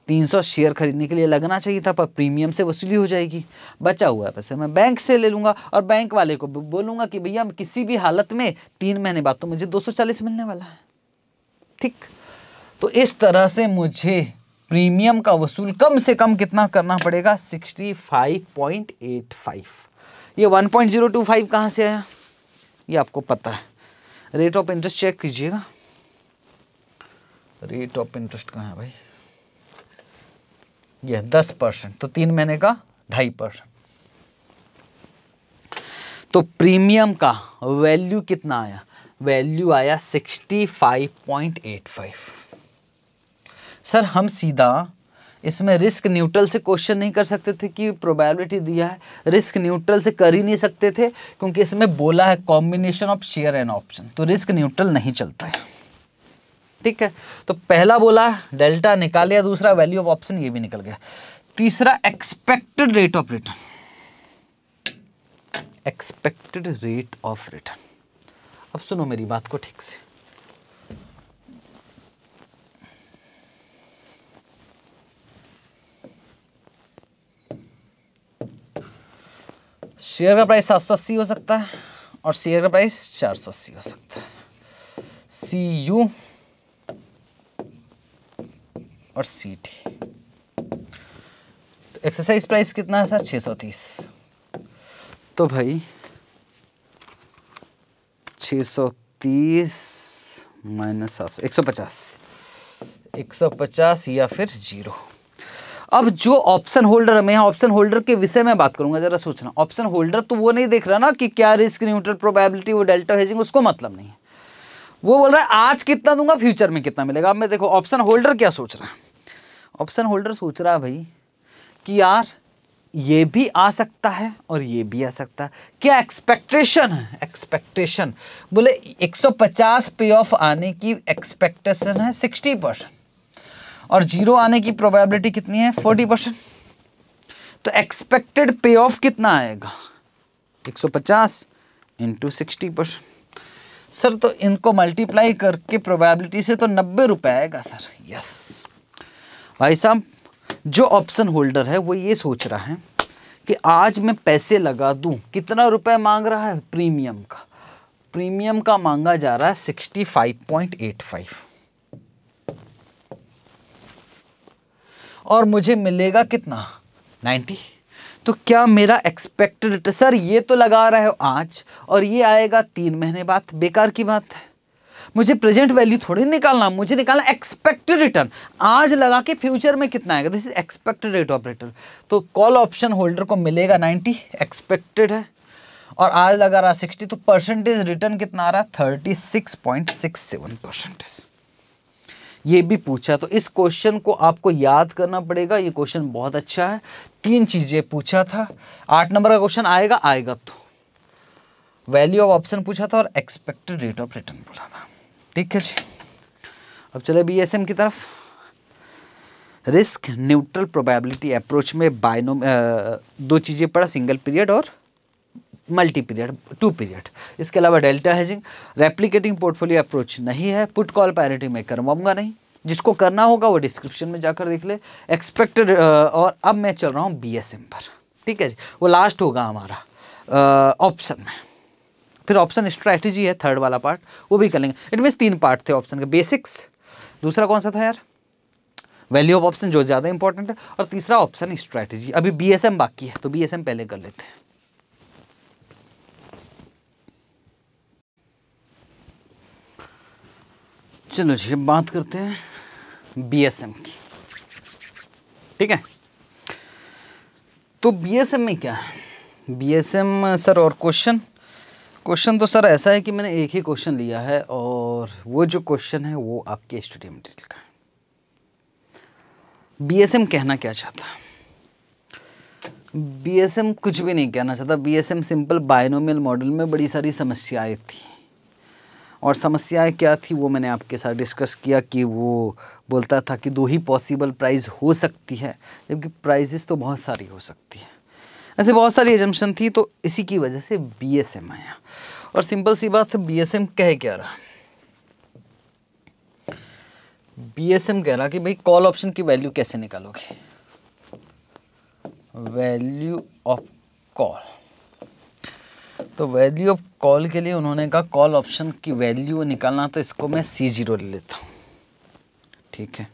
तीन सौ शेयर खरीदने के लिए लगना चाहिए था पर प्रीमियम से वसूली हो जाएगी बचा हुआ है पैसे मैं बैंक से ले लूँगा और बैंक वाले को बोलूँगा कि भैया किसी भी हालत में तीन महीने बाद तो मुझे दो सौ चालीस मिलने वाला है ठीक तो इस तरह से मुझे प्रीमियम का वसूल कम से कम कितना करना पड़ेगा sixty five point eight five ये one point zero two five कहाँ से आया ये आपको पता है रेट ऑफ इंटरेस्ट चेक कीजिएगा रेट ऑफ इंटरेस्ट कहाँ है भाई यह दस परसेंट तो तीन महीने का ढाई परसेंट तो प्रीमियम का वैल्यू कितना आया वैल्यू आया sixty five point eight five sir हम सीधा इसमें रिस्क न्यूट्रल से क्वेश्चन नहीं कर सकते थे कि प्रोबेबिलिटी दिया है रिस्क न्यूट्रल से कर ही नहीं सकते थे क्योंकि इसमें बोला है combination of share and option तो रिस्क न्यूट्रल नहीं चलता है ठीक है तो पहला बोला डेल्टा निकाल लिया दूसरा वैल्यू ऑफ ऑप्शन ये भी निकल गया तीसरा expected rate of return expected rate of return अब सुनो मेरी बात को ठीक से शेयर का प्राइस सात सौ अस्सी हो सकता है और शेयर का प्राइस चार सौ अस्सी हो सकता है सी यू और सी टी एक्सरसाइज प्राइस कितना है सर छः सौ तीस तो भाई छः सौ तीस माइनस सात सौ एक सौ पचास एक सौ पचास या फिर जीरो अब जो ऑप्शन होल्डर मैं यहाँ ऑप्शन होल्डर के विषय में बात करूंगा जरा सोचना ऑप्शन होल्डर तो वो नहीं देख रहा ना कि क्या रिस्क न्यूट्रल प्रोबेबिलिटी वो डेल्टा हेजिंग उसको मतलब नहीं है वो बोल रहा है आज कितना दूंगा फ्यूचर में कितना मिलेगा अब मैं देखो ऑप्शन होल्डर क्या सोच रहा है ऑप्शन होल्डर सोच रहा है भाई कि यार ये भी आ सकता है और ये भी आ सकता है क्या एक्सपेक्टेशन है एक्सपेक्टेशन बोले 150 पे ऑफ आने की एक्सपेक्टेशन है 60 परसेंट और जीरो आने की प्रोबेबिलिटी कितनी है फोर्टी परसेंट तो एक्सपेक्टेड पे ऑफ कितना आएगा एक सौ पचास इंटू सिक्सटी परसेंट सर तो इनको मल्टीप्लाई करके प्रोबेबिलिटी से तो नब्बे रुपये आएगा सर यस भाई साहब जो ऑप्शन होल्डर है वो ये सोच रहा है कि आज मैं पैसे लगा दूं कितना रुपए मांग रहा है प्रीमियम का प्रीमियम का मांगा जा रहा है sixty five point eight five और मुझे मिलेगा कितना नाइन्टी तो क्या मेरा एक्सपेक्टेड सर ये तो लगा रहे हो आज और ये आएगा तीन महीने बाद बेकार की बात है मुझे प्रेजेंट वैल्यू थोड़ी निकालना मुझे निकालना एक्सपेक्टेड रिटर्न आज लगा के फ्यूचर में कितना आएगा this is expected rate of return तो कॉल ऑप्शन होल्डर को मिलेगा 90 एक्सपेक्टेड है और आज लगा रहा 60 तो परसेंटेज रिटर्न कितना आ रहा है thirty six point six seven percentage ये भी पूछा तो इस क्वेश्चन को आपको याद करना पड़ेगा ये क्वेश्चन बहुत अच्छा है तीन चीज़ें पूछा था आठ नंबर का क्वेश्चन आएगा आएगा तो वैल्यू ऑफ ऑप्शन पूछा था और एक्सपेक्टेड रेट ऑफ रिटर्न बोला था ठीक है जी अब चले बी एस एम की तरफ रिस्क न्यूट्रल प्रोबेबिलिटी अप्रोच में बायनोम दो चीज़ें पड़ा सिंगल पीरियड और मल्टी पीरियड टू पीरियड इसके अलावा delta hedging replicating portfolio approach नहीं है पुट कॉल पैरिटी मैं करवाऊंगा नहीं जिसको करना होगा वो डिस्क्रिप्शन में जाकर देख ले एक्सपेक्टेड uh, और अब मैं चल रहा हूँ बी पर ठीक है जी वो लास्ट होगा हमारा ऑप्शन uh, में फिर ऑप्शन स्ट्रैटेजी है थर्ड वाला पार्ट वो भी कर लेंगे इट मीन्स तीन पार्ट थे ऑप्शन के बेसिक्स दूसरा कौन सा था यार वैल्यू ऑफ ऑप्शन जो ज़्यादा इंपॉर्टेंट है और तीसरा ऑप्शन स्ट्रैटेजी अभी बी बाकी है तो बी पहले कर लेते हैं चलो जी बात करते हैं बीएसएम की ठीक है तो बीएसएम में क्या है बीएसएम सर और क्वेश्चन क्वेश्चन तो सर ऐसा है कि मैंने एक ही क्वेश्चन लिया है और वो जो क्वेश्चन है वो आपके स्टडी मटेरियल का है बीएसएम कहना क्या चाहता है बीएसएम कुछ भी नहीं कहना चाहता बीएसएम सिंपल बायनोमियल मॉडल में बड़ी सारी समस्याएं थी और समस्याएं क्या थी वो मैंने आपके साथ डिस्कस किया कि वो बोलता था कि दो ही पॉसिबल प्राइस हो सकती है जबकि प्राइजेस तो बहुत सारी हो सकती है ऐसे बहुत सारी एजम्पन थी तो इसी की वजह से बी एस एम आया और सिंपल सी बात बी एस एम कह क्या रहा बी एस एम कह रहा कि भाई कॉल ऑप्शन की वैल्यू कैसे निकालोगे वैल्यू ऑफ कॉल तो वैल्यू ऑफ कॉल के लिए उन्होंने कहा कॉल ऑप्शन की वैल्यू निकालना तो इसको मैं सी जीरो ले लेता हूँ ठीक है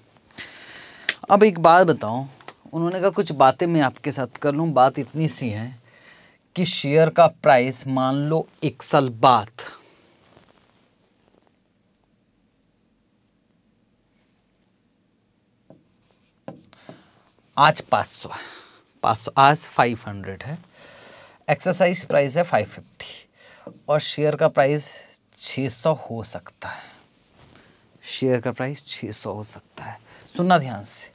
अब एक बात बताओ उन्होंने कहा कुछ बातें मैं आपके साथ कर लूँ बात इतनी सी है कि शेयर का प्राइस मान लो एक साल बाद आज पाँच सौ है पाँच सौ आज फाइव हंड्रेड है एक्सरसाइज प्राइस है फाइव फिफ्टी और शेयर का प्राइस छः सौ हो सकता है शेयर का प्राइस छः सौ हो सकता है सुनना ध्यान से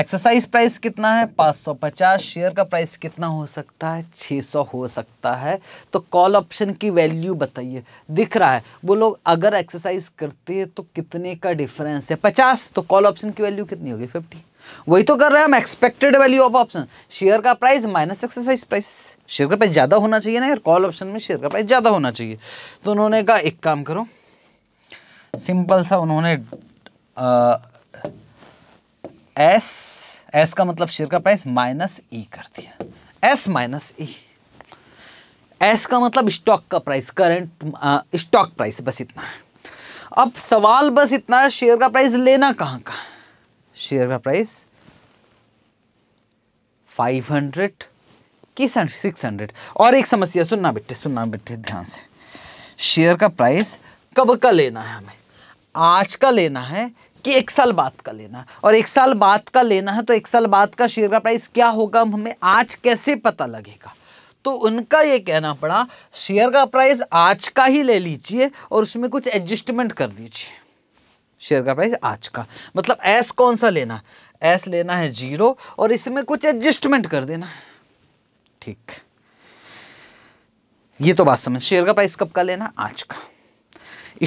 एक्सरसाइज प्राइस कितना है पाँच सौ पचास शेयर का प्राइस कितना हो सकता है सौ हो सकता है तो कॉल ऑप्शन की वैल्यू बताइए दिख रहा है वो लोग अगर एक्सरसाइज करते हैं तो कितने का डिफरेंस है पचास तो कॉल ऑप्शन की वैल्यू कितनी होगी फिफ्टी वही तो कर रहे हैं हम expected value of option share का price minus exercise price share का प्राइस ज़्यादा होना चाहिए ना यार कॉल ऑप्शन में शेयर का प्राइस ज़्यादा होना चाहिए तो उन्होंने कहा एक काम करो सिंपल सा उन्होंने एस एस का मतलब शेयर का प्राइस माइनस ई कर दिया एस माइनस ई एस का मतलब स्टॉक का प्राइस करंट स्टॉक प्राइस बस इतना है अब सवाल बस इतना है शेयर का प्राइस लेना कहाँ कहाँ शेयर का प्राइस 500 सिक्स 600 और एक समस्या सुनना बेटे सुनना बेटे ध्यान से शेयर का प्राइस कब का लेना है हमें आज का लेना है कि एक साल बाद का लेना है और एक साल बाद का लेना है तो एक साल बाद का शेयर का प्राइस क्या होगा हमें आज कैसे पता लगेगा तो उनका ये कहना पड़ा शेयर का प्राइस आज का ही ले लीजिए और उसमें कुछ एडजस्टमेंट कर दीजिए शेयर का प्राइस आज का मतलब एस कौन सा लेना एस लेना है जीरो और इसमें कुछ एडजस्टमेंट कर देना ठीक ये तो बात समझ शेयर का प्राइस कब का लेना आज का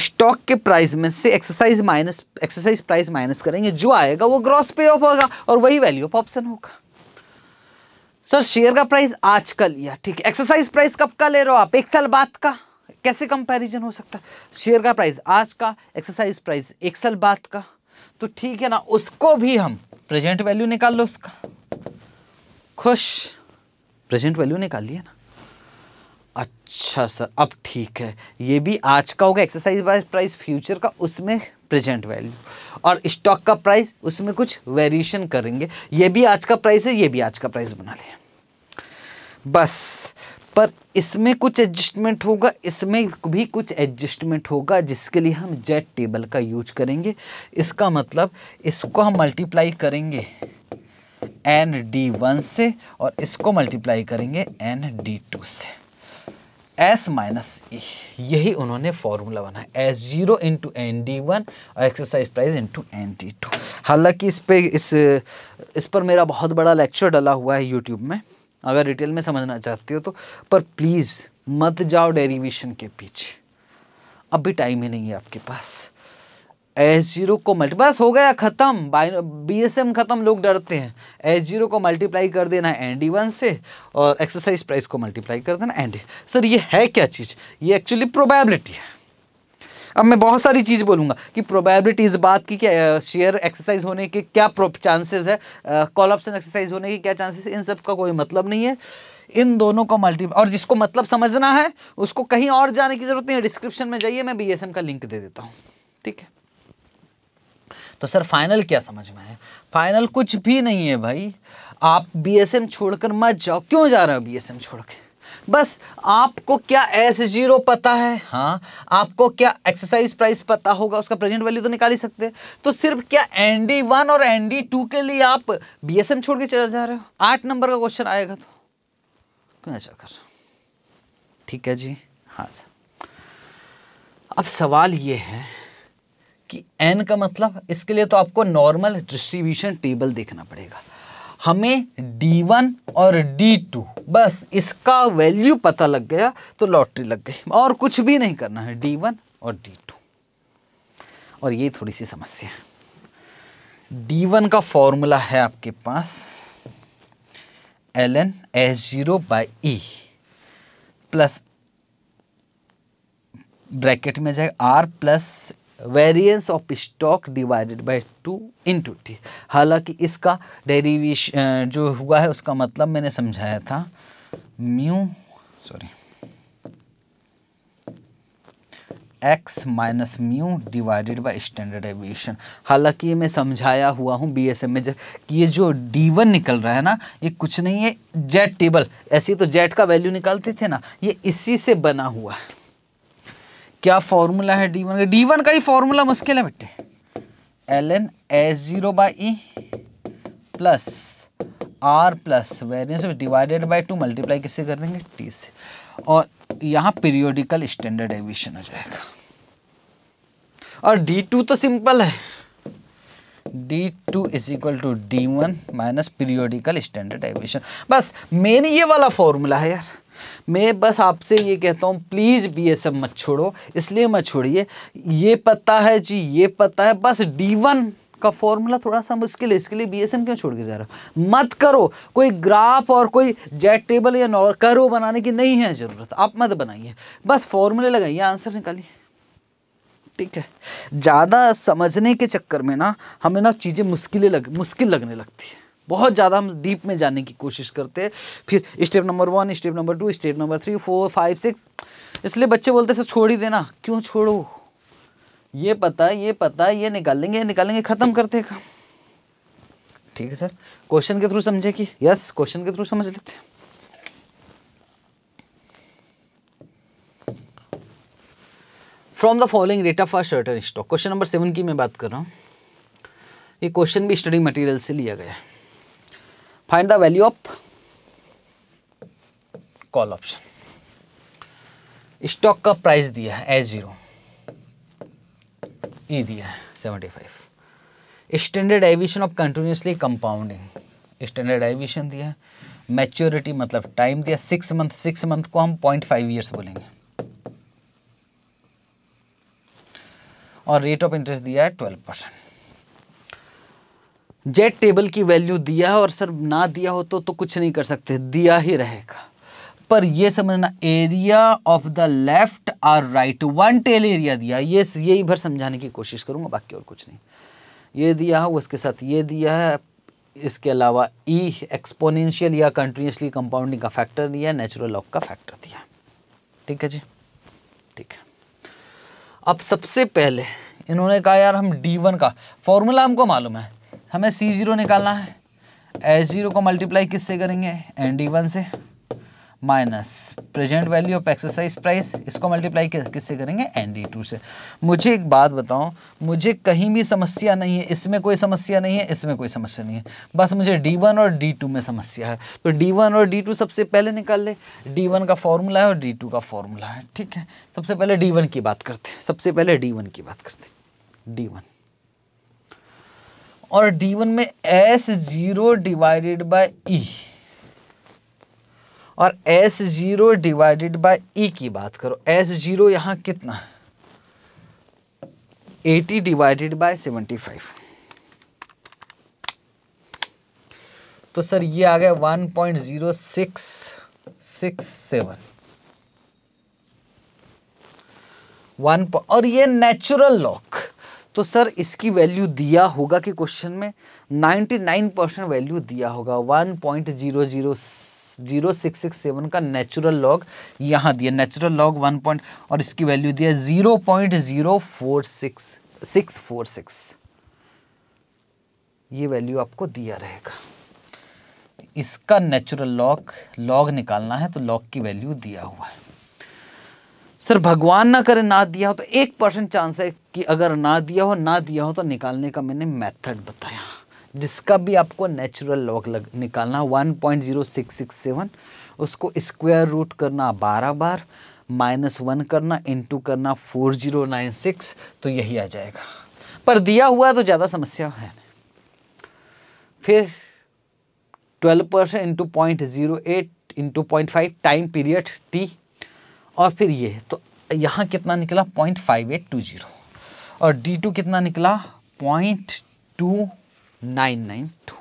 स्टॉक के प्राइस में से exercise minus exercise price minus करेंगे जो आएगा वो ग्रॉस पे ऑफ होगा और वही वैल्यू ऑफ ऑप्शन होगा सर शेयर का प्राइस आज का लिया ठीक एक्सरसाइज प्राइस कब का ले रहे हो आप एक साल बाद का कैसे कंपैरिजन हो सकता है शेयर का प्राइस आज का एक्सरसाइज प्राइस एक साल बाद का तो ठीक है ना उसको भी हम प्रेजेंट वैल्यू निकाल लो उसका खुश प्रेजेंट वैल्यू निकाल लिया ना अच्छा सर अब ठीक है ये भी आज का होगा एक्सरसाइज बाय प्राइस फ्यूचर का उसमें प्रेजेंट वैल्यू और स्टॉक का प्राइस उसमें कुछ वेरिएशन करेंगे ये भी आज का प्राइस है ये भी आज का प्राइस बना लें बस पर इसमें कुछ एडजस्टमेंट होगा इसमें भी कुछ एडजस्टमेंट होगा जिसके लिए हम जेड टेबल का यूज करेंगे इसका मतलब इसको हम मल्टीप्लाई करेंगे एन डी वन से और इसको मल्टीप्लाई करेंगे एन डी टू से एस माइनस ई यही उन्होंने फॉर्मूला बनाया S zero into N D one और exercise price into N D two हालांकि इस पर इस इस पर मेरा बहुत बड़ा लेक्चर डला हुआ है यूट्यूब में अगर डिटेल में समझना चाहते हो तो पर प्लीज़ मत जाओ डेरिवेशन के पीछे अभी टाइम ही नहीं है आपके पास एच जीरो को मल्टी बस हो गया ख़त्म बी एस एम ख़त्म लोग डरते हैं एच जीरो को मल्टीप्लाई कर देना एन डी वन से और एक्सरसाइज प्राइस को मल्टीप्लाई कर देना एन डी सर ये है क्या चीज़ ये एक्चुअली प्रोबेबिलिटी है अब मैं बहुत सारी चीज़ बोलूँगा कि प्रोबेबिलिटी इस बात की क्या शेयर एक्सरसाइज होने के क्या चांसेस है कॉल ऑप्शन एक्सरसाइज होने के क्या चांसेस इन सब का कोई मतलब नहीं है इन दोनों को मल्टी और जिसको मतलब समझना है उसको कहीं और जाने की ज़रूरत नहीं है डिस्क्रिप्शन में जाइए मैं बी का लिंक दे देता हूँ ठीक है तो सर फाइनल क्या समझ में है फाइनल कुछ भी नहीं है भाई आप बी छोड़कर मत जाओ क्यों जा रहे हो बी छोड़ के बस आपको क्या एस जीरो पता है हाँ आपको क्या एक्सरसाइज प्राइस पता होगा उसका प्रेजेंट वैल्यू तो निकाल ही सकते हैं तो सिर्फ क्या एन डी वन और एन डी टू के लिए आप बी एस एम छोड़ के चले जा रहे हो आठ नंबर का क्वेश्चन आएगा तो क्यों ऐसा कर ठीक है जी हाँ सर अब सवाल ये है कि एन का मतलब इसके लिए तो आपको नॉर्मल डिस्ट्रीब्यूशन टेबल देखना पड़ेगा हमें D1 और D2 बस इसका वैल्यू पता लग गया तो लॉटरी लग गई और कुछ भी नहीं करना है D1 और D2 और ये थोड़ी सी समस्या है D1 का फॉर्मूला है आपके पास L N S zero by plus bracket में जाएगा R plus variance of stock divided by two into T हालांकि इसका डेरिवेश जो हुआ है उसका मतलब मैंने समझाया था mu sorry X minus mu divided by standard deviation हालांकि ये मैं समझाया हुआ हूँ बी एस एम में कि ये जो डी वन निकल रहा है ना ये कुछ नहीं है जेड टेबल ऐसी तो जेड का वैल्यू निकालते थे ना ये इसी से बना हुआ है क्या फॉर्मूला है डी वन का डी वन का ही फॉर्मूला मुश्किल है बेटे L N S zero by E plus R plus variance divided by two multiply किससे कर देंगे टी से और यहाँ पीरियोडिकल स्टैंडर्ड एविशन हो जाएगा और डी टू तो सिंपल है D two is equal to D one minus periodical standard deviation बस मेन ये वाला फॉर्मूला है यार मैं बस आपसे ये कहता हूँ प्लीज़ बी एस एम मत छोड़ो इसलिए मत छोड़िए ये पता है जी ये पता है बस डी वन का फॉर्मूला थोड़ा सा मुश्किल है इसके लिए एम क्यों छोड़ के जा रहा हूँ मत करो कोई ग्राफ और कोई जेट टेबल या नॉर करो बनाने की नहीं है ज़रूरत आप मत बनाइए बस फॉर्मूले लगाइए आंसर निकालिए ठीक है ज़्यादा समझने के चक्कर में ना हमें ना चीज़ें मुश्किलें लग मुश्किल लगने लगती है बहुत ज़्यादा हम डीप में जाने की कोशिश करते हैं फिर step number one step number two step number three four five six इसलिए बच्चे बोलते सर छोड़ ही देना क्यों छोड़ो ये पता ये पता ये निकाल लेंगे निकालेंगे ख़त्म करते काम ठीक है सर क्वेश्चन के थ्रू समझे कि यस क्वेश्चन के थ्रू समझ लेते फ्रॉम द फॉलोइंग डेटा शर्ट certain stock question number seven की मैं बात कर रहा हूँ ये क्वेश्चन भी स्टडी मटेरियल से लिया गया है find the value of call option stock का प्राइस दिया है ए जीरो ई दिया है seventy five standard deviation of continuously compounding standard deviation दिया है मैच्योरिटी मतलब टाइम दिया सिक्स मंथ सिक्स मंथ को हम पॉइंट फाइव ईयर्स बोलेंगे और रेट ऑफ इंटरेस्ट दिया है ट्वेल्व परसेंट जेड टेबल की वैल्यू दिया है और सर ना दिया हो तो तो कुछ नहीं कर सकते दिया ही रहेगा पर ये समझना एरिया ऑफ द लेफ्ट और राइट वन टेल एरिया दिया ये यही भर समझाने की कोशिश करूँगा बाकी और कुछ नहीं ये दिया है उसके साथ ये दिया है इसके अलावा ई e एक्सपोनेंशियल या कंटिन्यूसली कंपाउंडिंग का फैक्टर दिया नेचुरल लॉक का फैक्टर दिया ठीक है जी ठीक है अब सबसे पहले इन्होंने कहा यार हम डी वन का फॉर्मूला हमको मालूम है हमें सी ज़ीरो निकालना है एच ज़ीरो को मल्टीप्लाई किससे करेंगे एन डी वन से minus present value of exercise price इसको मल्टीप्लाई किससे करेंगे एन डी टू से मुझे एक बात बताओ मुझे कहीं भी समस्या नहीं है इसमें कोई समस्या नहीं है इसमें कोई समस्या नहीं है बस मुझे डी वन और डी टू में समस्या है तो डी वन और डी टू सबसे पहले निकाल ले डी वन का फॉर्मूला है और डी टू का फॉर्मूला है ठीक है सबसे पहले डी वन की बात करते हैं सबसे पहले डी वन की बात करते हैं डी वन और डी वन में S zero divided by E और S zero divided by E की बात करो एस जीरो यहां कितना है eighty divided by seventy five तो सर ये आ गया one point zero six six seven one और ये नेचुरल लॉक तो सर इसकी वैल्यू दिया होगा कि क्वेश्चन में 99 परसेंट वैल्यू दिया होगा 1.00667 का नेचुरल लॉग यहाँ दिया नेचुरल लॉग 1 पॉइंट और इसकी वैल्यू दिया सिक्स ये वैल्यू आपको दिया रहेगा इसका नेचुरल लॉग लॉग निकालना है तो लॉग की वैल्यू दिया हुआ है सर भगवान ना करे ना दिया हो तो एक परसेंट चांस है कि अगर ना दिया हो ना दिया हो तो निकालने का मैंने मेथड बताया जिसका भी आपको नेचुरल लॉग लग निकालना 1.0667 उसको स्क्वायर रूट करना 12 बार माइनस वन करना इंटू करना 4096 तो यही आ जाएगा पर दिया हुआ तो ज़्यादा समस्या है फिर 12 परसेंट into point zero eight into point five time period T और फिर ये तो यहाँ कितना निकला point five eight two zero और डी टू कितना निकला point two nine nine two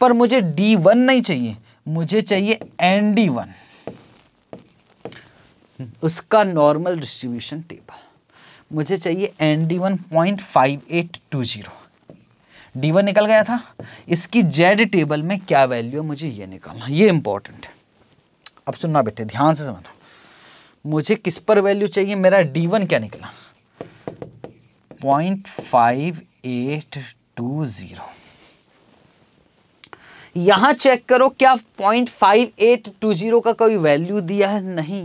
पर मुझे डी वन नहीं चाहिए मुझे चाहिए एन डी वन उसका नॉर्मल डिस्ट्रीब्यूशन टेबल मुझे चाहिए N D one point five eight two zero D one निकल गया था इसकी जेड टेबल में क्या वैल्यू है मुझे ये निकालना ये इंपॉर्टेंट है अब सुनना बेटे ध्यान से समझना मुझे किस पर वैल्यू चाहिए मेरा डी वन क्या निकला point five eight two zero यहाँ चेक करो क्या point five eight two zero का कोई वैल्यू दिया है नहीं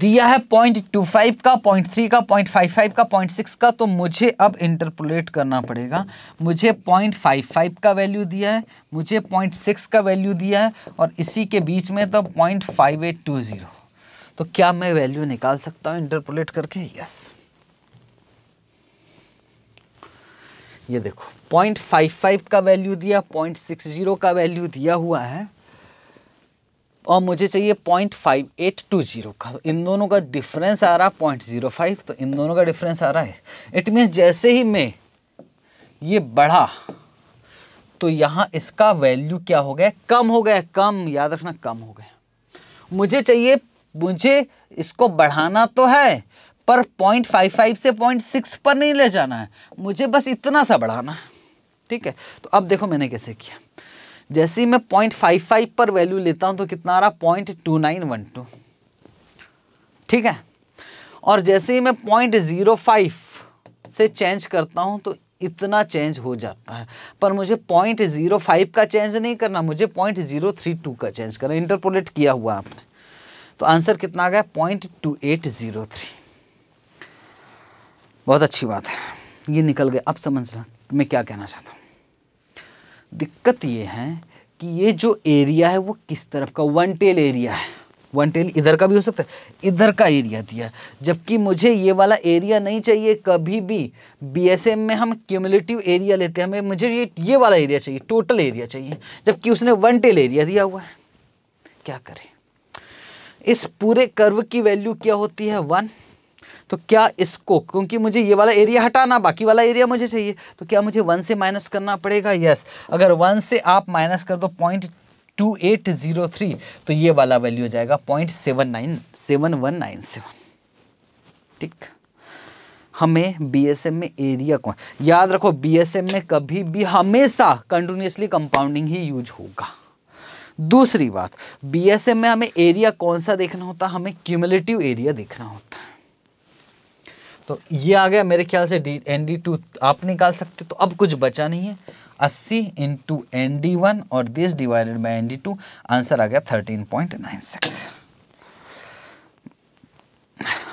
दिया है पॉइंट टू फाइव का पॉइंट थ्री का पॉइंट फाइव फाइव का पॉइंट सिक्स का तो मुझे अब इंटरपोलेट करना पड़ेगा मुझे पॉइंट फाइव फाइव का वैल्यू दिया है मुझे पॉइंट सिक्स का वैल्यू दिया है और इसी के बीच में तो point five eight two zero तो क्या मैं वैल्यू निकाल सकता हूँ इंटरपोलेट करके यस yes. ये देखो पॉइंट फाइव फाइव का वैल्यू दिया पॉइंट सिक्स जीरो का वैल्यू दिया हुआ है और मुझे चाहिए point five eight two zero का तो इन दोनों का डिफरेंस आ रहा पॉइंट ज़ीरो फाइव तो इन दोनों का डिफरेंस आ रहा है इट मीन्स जैसे ही मैं ये बढ़ा तो यहाँ इसका वैल्यू क्या हो गया कम हो गया कम याद रखना कम हो गया मुझे चाहिए मुझे इसको बढ़ाना तो है पर पॉइंट फाइव फाइव से पॉइंट सिक्स पर नहीं ले जाना है मुझे बस इतना सा बढ़ाना है ठीक है तो अब देखो मैंने कैसे किया जैसे ही मैं पॉइंट फाइव फाइव पर वैल्यू लेता हूँ तो कितना आ रहा point two nine one two ठीक है और जैसे ही मैं पॉइंट ज़ीरो फाइव से चेंज करता हूँ तो इतना चेंज हो जाता है पर मुझे पॉइंट ज़ीरो फाइव का चेंज नहीं करना मुझे पॉइंट ज़ीरो थ्री टू का चेंज करना इंटरपोलेट किया हुआ आपने तो आंसर कितना आ गया point two eight zero three बहुत अच्छी बात है ये निकल गए अब समझ रहा मैं क्या कहना चाहता हूँ दिक्कत ये है कि ये जो एरिया है वो किस तरफ का वन टेल एरिया है वन टेल इधर का भी हो सकता है इधर का एरिया दिया जबकि मुझे ये वाला एरिया नहीं चाहिए कभी भी एम में हम क्यूमुलेटिव एरिया लेते हैं हमें मुझे ये ये वाला एरिया चाहिए टोटल एरिया चाहिए जबकि उसने वन टेल एरिया दिया हुआ है क्या करें इस पूरे कर्व की वैल्यू क्या होती है वन तो क्या इसको क्योंकि मुझे ये वाला एरिया हटाना बाकी वाला एरिया मुझे चाहिए तो क्या मुझे वन से माइनस करना पड़ेगा यस अगर वन से आप माइनस कर दो point two eight zero three तो ये वाला वैल्यू हो जाएगा point seven nine seven one nine seven ठीक हमें बीएसएम में एरिया कौन याद रखो बीएसएम में कभी भी हमेशा कंटिन्यूसली कंपाउंडिंग ही यूज होगा दूसरी बात बीएसएम में हमें एरिया कौन सा देखना होता है हमें क्यूमुलेटिव एरिया देखना होता है तो ये आ गया मेरे ख्याल से डी एन डी टू आप निकाल सकते तो अब कुछ बचा नहीं है अस्सी इंटू एन डी वन और this divided by N D two answer आ गया थर्टीन पॉइंट नाइन सिक्स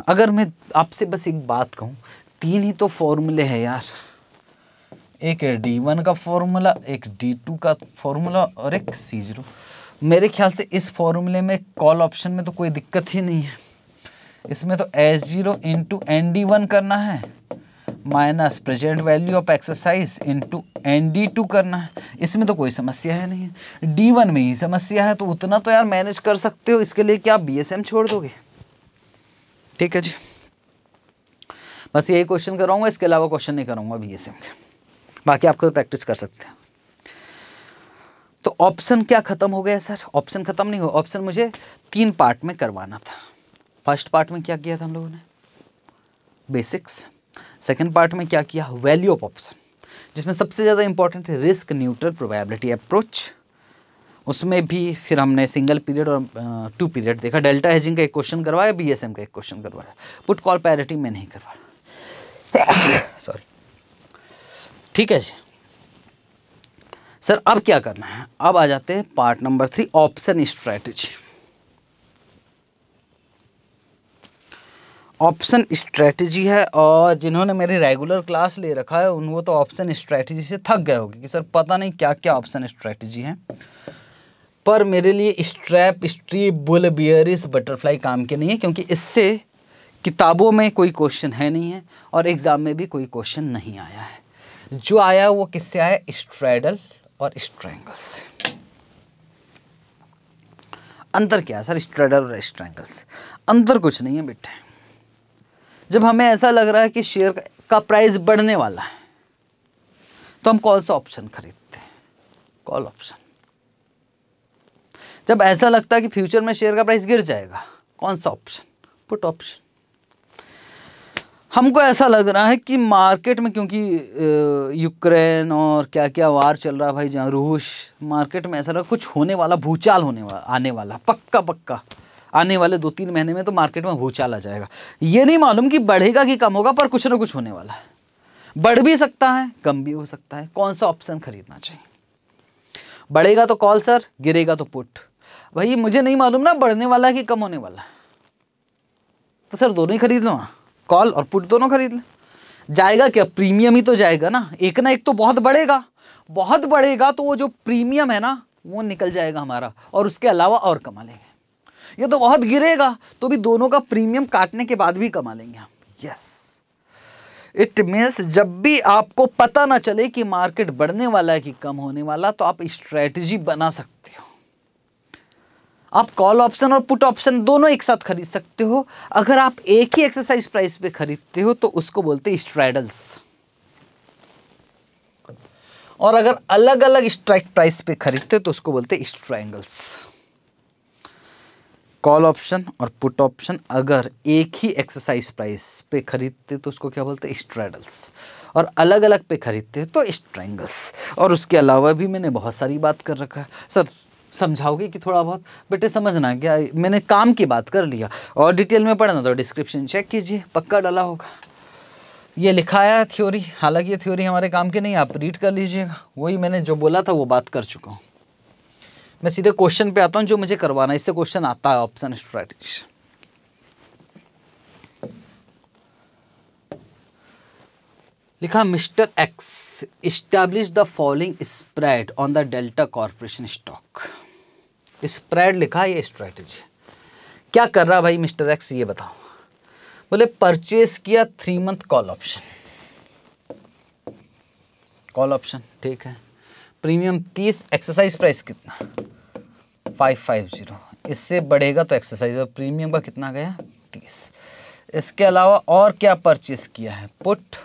अगर मैं आपसे बस एक बात कहूँ तीन ही तो फॉर्मूले हैं यार एक डी वन का फॉर्मूला एक डी टू का फॉर्मूला और एक सी जीरो मेरे ख्याल से इस फॉर्मूले में कॉल ऑप्शन में तो कोई दिक्कत ही नहीं है इसमें तो S zero into N D one करना है minus present value of exercise into N D two करना है इसमें तो कोई समस्या है नहीं डी वन में ही समस्या है तो उतना तो यार मैनेज कर सकते हो इसके लिए क्या बी एस एम छोड़ दोगे ठीक है जी बस यही क्वेश्चन कराऊंगा इसके अलावा क्वेश्चन नहीं कराऊंगा बी एस एम के बाकी आपको तो प्रैक्टिस कर सकते हैं तो ऑप्शन क्या ख़त्म हो गया सर ऑप्शन ख़त्म नहीं हुआ ऑप्शन मुझे तीन पार्ट में करवाना था फर्स्ट पार्ट में क्या किया था हम लोगों ने बेसिक्स सेकेंड पार्ट में क्या किया वैल्यू ऑफ ऑप्शन जिसमें सबसे ज़्यादा इंपॉर्टेंट है रिस्क न्यूट्रल प्रोबेबिलिटी अप्रोच उसमें भी फिर हमने सिंगल पीरियड और टू पीरियड देखा डेल्टा हेजिंग का एक क्वेश्चन करवाया बी का एक क्वेश्चन करवाया पुट कॉल पैरिटी में नहीं करवाया सॉरी ठीक है जी सर अब क्या करना है अब आ जाते हैं part number three option strategy option strategy है और जिन्होंने मेरी रेगुलर क्लास ले रखा है उन वो तो ऑप्शन स्ट्रेटजी से थक गए होंगे कि सर पता नहीं क्या क्या ऑप्शन स्ट्रेटजी है पर मेरे लिए strap strip bull bearish butterfly काम के नहीं है क्योंकि इससे किताबों में कोई क्वेश्चन है नहीं है और एग्ज़ाम में भी कोई क्वेश्चन नहीं आया है जो आया वो किससे आया स्ट्रैडल और स्ट्रैंगल से अंतर क्या है सर स्ट्रेडल और स्ट्रैंगल अंदर अंतर कुछ नहीं है बेटे जब हमें ऐसा लग रहा है कि शेयर का प्राइस बढ़ने वाला है तो हम कौन सा ऑप्शन खरीदते हैं कॉल ऑप्शन जब ऐसा लगता है कि फ्यूचर में शेयर का प्राइस गिर जाएगा कौन सा ऑप्शन पुट ऑप्शन हमको ऐसा लग रहा है कि मार्केट में क्योंकि यूक्रेन और क्या क्या वार चल रहा है भाई जहाँ रूस मार्केट में ऐसा लग कुछ होने वाला भूचाल होने वाला आने वाला पक्का पक्का आने वाले दो तीन महीने में तो मार्केट में भूचाल आ जाएगा ये नहीं मालूम कि बढ़ेगा कि कम होगा पर कुछ ना कुछ होने वाला है बढ़ भी सकता है कम भी हो सकता है कौन सा ऑप्शन खरीदना चाहिए बढ़ेगा तो कॉल सर गिरेगा तो पुट भाई मुझे नहीं मालूम ना बढ़ने वाला है कि कम होने वाला है तो सर दोनों ही खरीद लो कॉल और पुट दोनों खरीद लें जाएगा क्या प्रीमियम ही तो जाएगा ना एक ना एक तो बहुत बढ़ेगा बहुत बढ़ेगा तो वो जो प्रीमियम है ना वो निकल जाएगा हमारा और उसके अलावा और कमा लेंगे ये तो बहुत गिरेगा तो भी दोनों का प्रीमियम काटने के बाद भी कमा लेंगे हम यस इट मीन्स जब भी आपको पता ना चले कि मार्केट बढ़ने वाला है कि कम होने वाला तो आप स्ट्रेटजी बना सकते हो आप कॉल ऑप्शन और पुट ऑप्शन दोनों एक साथ खरीद सकते हो अगर आप एक ही एक्सरसाइज प्राइस पे खरीदते हो तो उसको बोलते हैं स्ट्रैडल्स और अगर अलग अलग स्ट्राइक प्राइस पे खरीदते हो तो उसको बोलते हैं स्ट्रैंगल्स कॉल ऑप्शन और पुट ऑप्शन अगर एक ही एक्सरसाइज प्राइस पे खरीदते तो उसको क्या बोलते हैं स्ट्रैडल्स और अलग अलग पे खरीदते तो स्ट्रेंगल्स और उसके अलावा भी मैंने बहुत सारी बात कर रखा है सर समझाओगे कि थोड़ा बहुत बेटे समझना क्या मैंने काम की बात कर लिया और डिटेल में पढ़ना तो डिस्क्रिप्शन चेक कीजिए पक्का डाला होगा ये लिखाया है थ्योरी हालांकि ये थ्योरी हमारे काम की नहीं आप रीड कर लीजिएगा वही मैंने जो बोला था वो बात कर चुका हूँ मैं सीधे क्वेश्चन पे आता हूँ जो मुझे करवाना है इससे क्वेश्चन आता है ऑप्शन स्ट्रैटेजी लिखा mister X establish the following spread on the Delta corporation stock spread लिखा ये स्ट्रैटेजी क्या कर रहा भाई मिस्टर एक्स ये बताओ बोले परचेस किया three month call option call option ठीक है प्रीमियम तीस एक्सरसाइज प्राइस कितना फाइव फाइव जीरो इससे बढ़ेगा तो एक्सरसाइज और प्रीमियम का कितना गया तीस इसके अलावा और क्या परचेस किया है पुट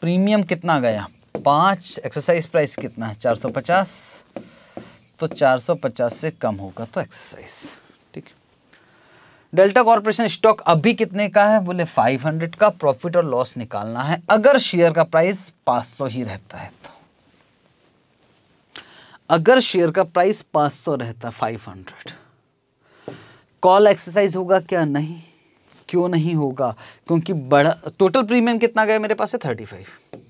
प्रीमियम कितना गया पाँच एक्सरसाइज प्राइस कितना है चार सौ पचास तो चार सौ पचास से कम होगा तो एक्सरसाइज ठीक डेल्टा कॉरपोरेशन स्टॉक अभी कितने का है बोले फाइव हंड्रेड का प्रॉफिट और लॉस निकालना है अगर शेयर का प्राइस पाँच सौ ही रहता है तो अगर शेयर का प्राइस 500 रहता 500 कॉल एक्सरसाइज होगा क्या नहीं क्यों नहीं होगा क्योंकि बड़ा टोटल प्रीमियम कितना गया मेरे पास है 35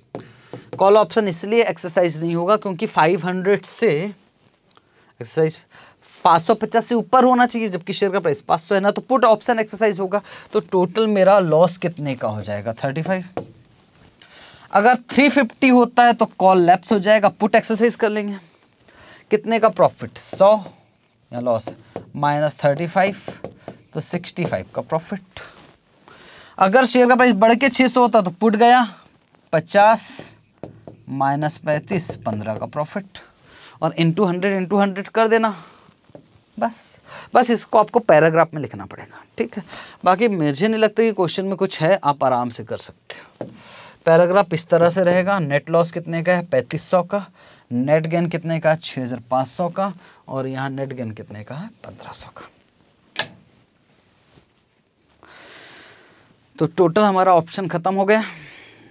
कॉल ऑप्शन इसलिए एक्सरसाइज नहीं होगा क्योंकि 500 से एक्सरसाइज 550 से ऊपर होना चाहिए जबकि शेयर का प्राइस 500 है ना तो पुट ऑप्शन एक्सरसाइज होगा तो टोटल मेरा लॉस कितने का हो जाएगा 35 अगर 350 होता है तो कॉल लैप्स हो जाएगा पुट एक्सरसाइज कर लेंगे कितने का प्रॉफिट सौ या लॉस माइनस थर्टी फाइव तो सिक्सटी फाइव का प्रॉफिट अगर शेयर का प्राइस बढ़ के छः सौ होता तो पुट गया पचास माइनस पैंतीस पंद्रह का प्रॉफिट और इंटू हंड्रेड इंटू हंड्रेड कर देना बस बस इसको आपको पैराग्राफ में लिखना पड़ेगा ठीक है बाकी मुझे नहीं लगता कि क्वेश्चन में कुछ है आप आराम से कर सकते हो पैराग्राफ इस तरह से रहेगा नेट लॉस कितने का है पैंतीस सौ का नेट गेन कितने का छह हज़ार पाँच सौ का और यहाँ नेट गेन कितने का है पंद्रह सौ का तो टोटल हमारा ऑप्शन ख़त्म हो गया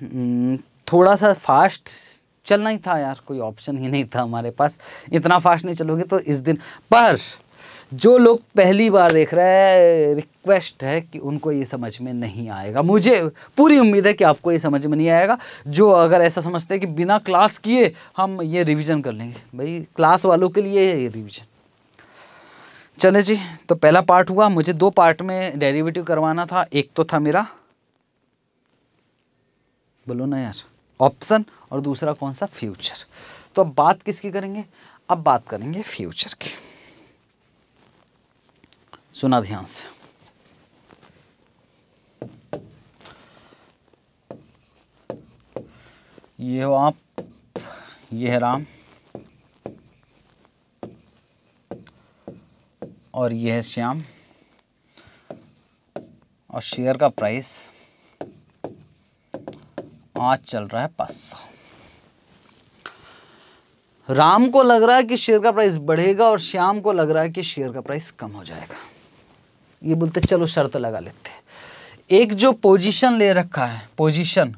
हम्म, थोड़ा सा फास्ट चलना ही था यार कोई ऑप्शन ही नहीं था हमारे पास इतना फास्ट नहीं चलोगे तो इस दिन पर जो लोग पहली बार देख रहे हैं रिक्वेस्ट है कि उनको ये समझ में नहीं आएगा मुझे पूरी उम्मीद है कि आपको ये समझ में नहीं आएगा जो अगर ऐसा समझते हैं कि बिना क्लास किए हम ये रिविज़न कर लेंगे भाई क्लास वालों के लिए है ये रिविज़न चले जी तो पहला पार्ट हुआ मुझे दो पार्ट में डेरिवेटिव करवाना था एक तो था मेरा बोलो ना यार ऑप्शन और दूसरा कौन सा फ्यूचर तो अब बात किसकी करेंगे अब बात करेंगे फ्यूचर की सुना ध्यान से ये हो आप ये है राम और ये है श्याम और शेयर का प्राइस आज चल रहा है पाँच सौ राम को लग रहा है कि शेयर का प्राइस बढ़ेगा और श्याम को लग रहा है कि शेयर का प्राइस कम हो जाएगा ये बोलते चलो शर्त लगा लेते हैं एक जो पोजीशन ले रखा है पोजीशन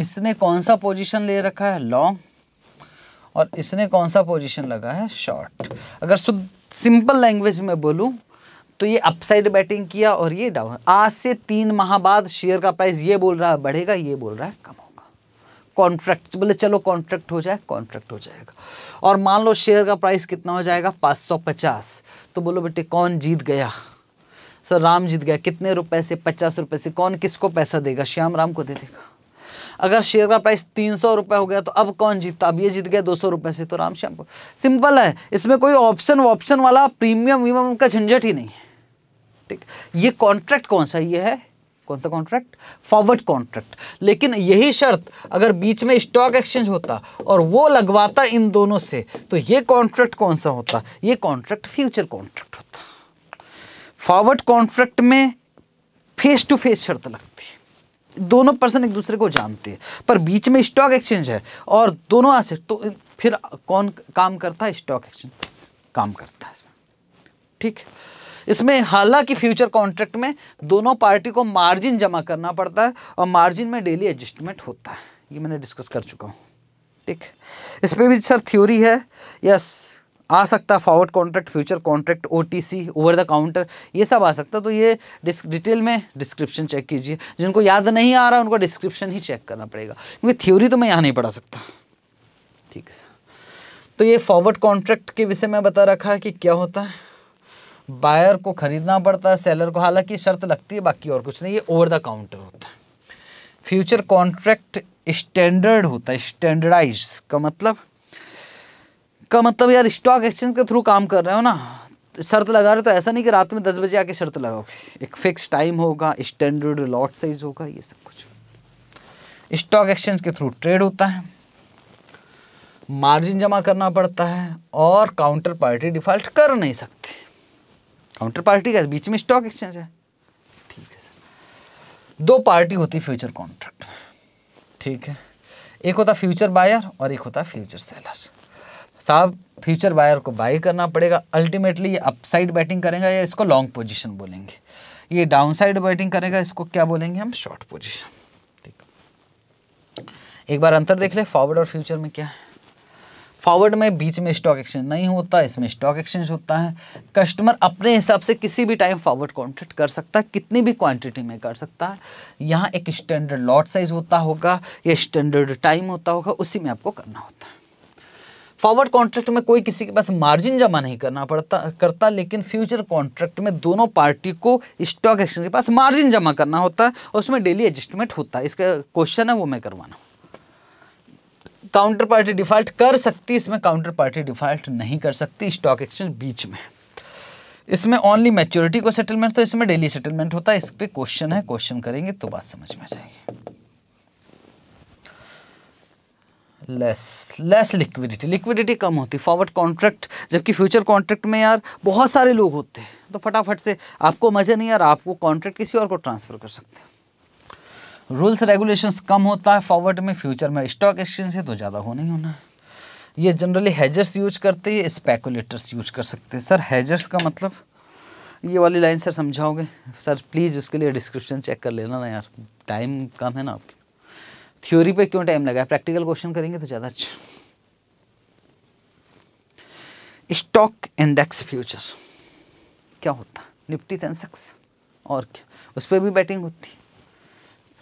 इसने कौन सा पोजीशन ले रखा है लॉन्ग और इसने कौन सा पोजीशन लगा है शॉर्ट अगर सिंपल लैंग्वेज में बोलूँ तो ये अपसाइड बैटिंग किया और ये डाउन आज से तीन माह बाद शेयर का प्राइस ये बोल रहा है बढ़ेगा ये बोल रहा है कम होगा कॉन्ट्रैक्ट बोले चलो कॉन्ट्रैक्ट हो जाए कॉन्ट्रैक्ट हो जाएगा और मान लो शेयर का प्राइस कितना हो जाएगा पाँच तो बोलो बेटे कौन जीत गया सर राम जीत गया कितने रुपए से पचास रुपए से कौन किसको पैसा देगा श्याम राम को दे देगा अगर शेयर का प्राइस तीन सौ रुपये हो गया तो अब कौन जीतता अब ये जीत गया दो सौ रुपये से तो राम श्याम को सिंपल है इसमें कोई ऑप्शन वॉप्शन वाला प्रीमियम वीमियम का झंझट ही नहीं है ठीक ये कॉन्ट्रैक्ट कौन सा ये है कौन सा कॉन्ट्रैक्ट फॉरवर्ड कॉन्ट्रैक्ट लेकिन यही शर्त अगर बीच में स्टॉक एक्सचेंज होता और वो लगवाता इन दोनों से तो ये कॉन्ट्रैक्ट कौन सा होता ये कॉन्ट्रैक्ट फ्यूचर कॉन्ट्रैक्ट होता फॉरवर्ड कॉन्ट्रैक्ट में फेस टू फेस शर्त लगती है दोनों पर्सन एक दूसरे को जानते हैं पर बीच में स्टॉक एक्सचेंज है और दोनों आसे तो फिर कौन काम करता है स्टॉक एक्सचेंज काम करता है ठीक इसमें हालांकि फ्यूचर कॉन्ट्रैक्ट में दोनों पार्टी को मार्जिन जमा करना पड़ता है और मार्जिन में डेली एडजस्टमेंट होता है ये मैंने डिस्कस कर चुका हूँ ठीक इस पर भी सर थ्योरी है यस आ सकता है forward contract future contract O over the counter ये सब आ सकता है तो ये डिटेल में डिस्क्रिप्शन चेक कीजिए जिनको याद नहीं आ रहा उनको डिस्क्रिप्शन ही चेक करना पड़ेगा क्योंकि थ्योरी तो मैं यहाँ नहीं पढ़ा सकता ठीक है तो ये फॉरवर्ड कॉन्ट्रैक्ट के विषय में बता रखा है कि क्या होता है बायर को ख़रीदना पड़ता है सेलर को हालांकि शर्त लगती है बाकी और कुछ नहीं ये ओवर द काउंटर होता है फ्यूचर कॉन्ट्रैक्ट स्टैंडर्ड होता है स्टैंडर्डाइज का मतलब का मतलब यार स्टॉक एक्सचेंज के थ्रू काम कर रहे हो ना शर्त लगा रहे हो तो ऐसा नहीं कि रात में दस बजे आके शर्त लगाओ एक फिक्स टाइम होगा स्टैंडर्ड लॉट साइज होगा ये सब कुछ स्टॉक एक्सचेंज के थ्रू ट्रेड होता है मार्जिन जमा करना पड़ता है और काउंटर पार्टी डिफॉल्ट कर नहीं सकती काउंटर पार्टी का बीच में स्टॉक एक्सचेंज है ठीक है सर दो पार्टी होती फ्यूचर कॉन्ट्रैक्ट ठीक है एक होता फ्यूचर बायर और एक होता फ्यूचर सेलर साहब फ्यूचर बायर को बाई करना पड़ेगा अल्टीमेटली ये अपसाइड बैटिंग करेगा या इसको लॉन्ग पोजीशन बोलेंगे ये डाउनसाइड बैटिंग करेगा इसको क्या बोलेंगे हम शॉर्ट पोजीशन ठीक एक बार अंतर देख ले फॉरवर्ड और फ्यूचर में क्या है फॉरवर्ड में बीच में स्टॉक एक्सचेंज नहीं होता इसमें स्टॉक एक्सचेंज होता है कस्टमर अपने हिसाब से किसी भी टाइम फॉरवर्ड कॉन्ट्रैक्ट कर सकता है कितनी भी क्वांटिटी में कर सकता है यहाँ एक स्टैंडर्ड लॉट साइज होता होगा या स्टैंडर्ड टाइम होता होगा उसी में आपको करना होता है फॉरवर्ड कॉन्ट्रैक्ट में कोई किसी के पास मार्जिन जमा नहीं करना पड़ता करता लेकिन फ्यूचर कॉन्ट्रैक्ट में दोनों पार्टी को स्टॉक एक्सचेंज के पास मार्जिन जमा करना होता है और उसमें डेली एडजस्टमेंट होता है इसका क्वेश्चन है वो मैं करवाना काउंटर पार्टी डिफॉल्ट कर सकती इसमें काउंटर पार्टी डिफॉल्ट नहीं कर सकती स्टॉक एक्सचेंज बीच में इसमें ओनली मेच्योरिटी को सेटलमेंट तो इसमें डेली सेटलमेंट होता है इस पर क्वेश्चन है क्वेश्चन करेंगे तो बात समझ में आ जाएगी लेस लेस लिक्विडिटी लिक्विडिटी कम होती फॉरवर्ड कॉन्ट्रैक्ट जबकि फ्यूचर कॉन्ट्रैक्ट में यार बहुत सारे लोग होते हैं तो फटाफट से आपको मज़े नहीं यार आपको कॉन्ट्रैक्ट किसी और को ट्रांसफ़र कर सकते हैं रूल्स रेगुलेशंस कम होता है फॉरवर्ड में फ्यूचर में स्टॉक एक्सचेंज है तो ज़्यादा हो नहीं होना है ये जनरली हैजर्स यूज करते हैं स्पेकुलेटर्स यूज कर सकते हैं सर हैजर्स का मतलब ये वाली लाइन सर समझाओगे सर प्लीज़ उसके लिए डिस्क्रिप्शन चेक कर लेना ना यार टाइम कम है ना आपकी थ्योरी पे क्यों टाइम लगा प्रैक्टिकल क्वेश्चन करेंगे तो ज़्यादा अच्छा स्टॉक इंडेक्स फ्यूचर्स क्या होता निफ्टी सेंसेक्स और क्या उस पर भी बैटिंग होती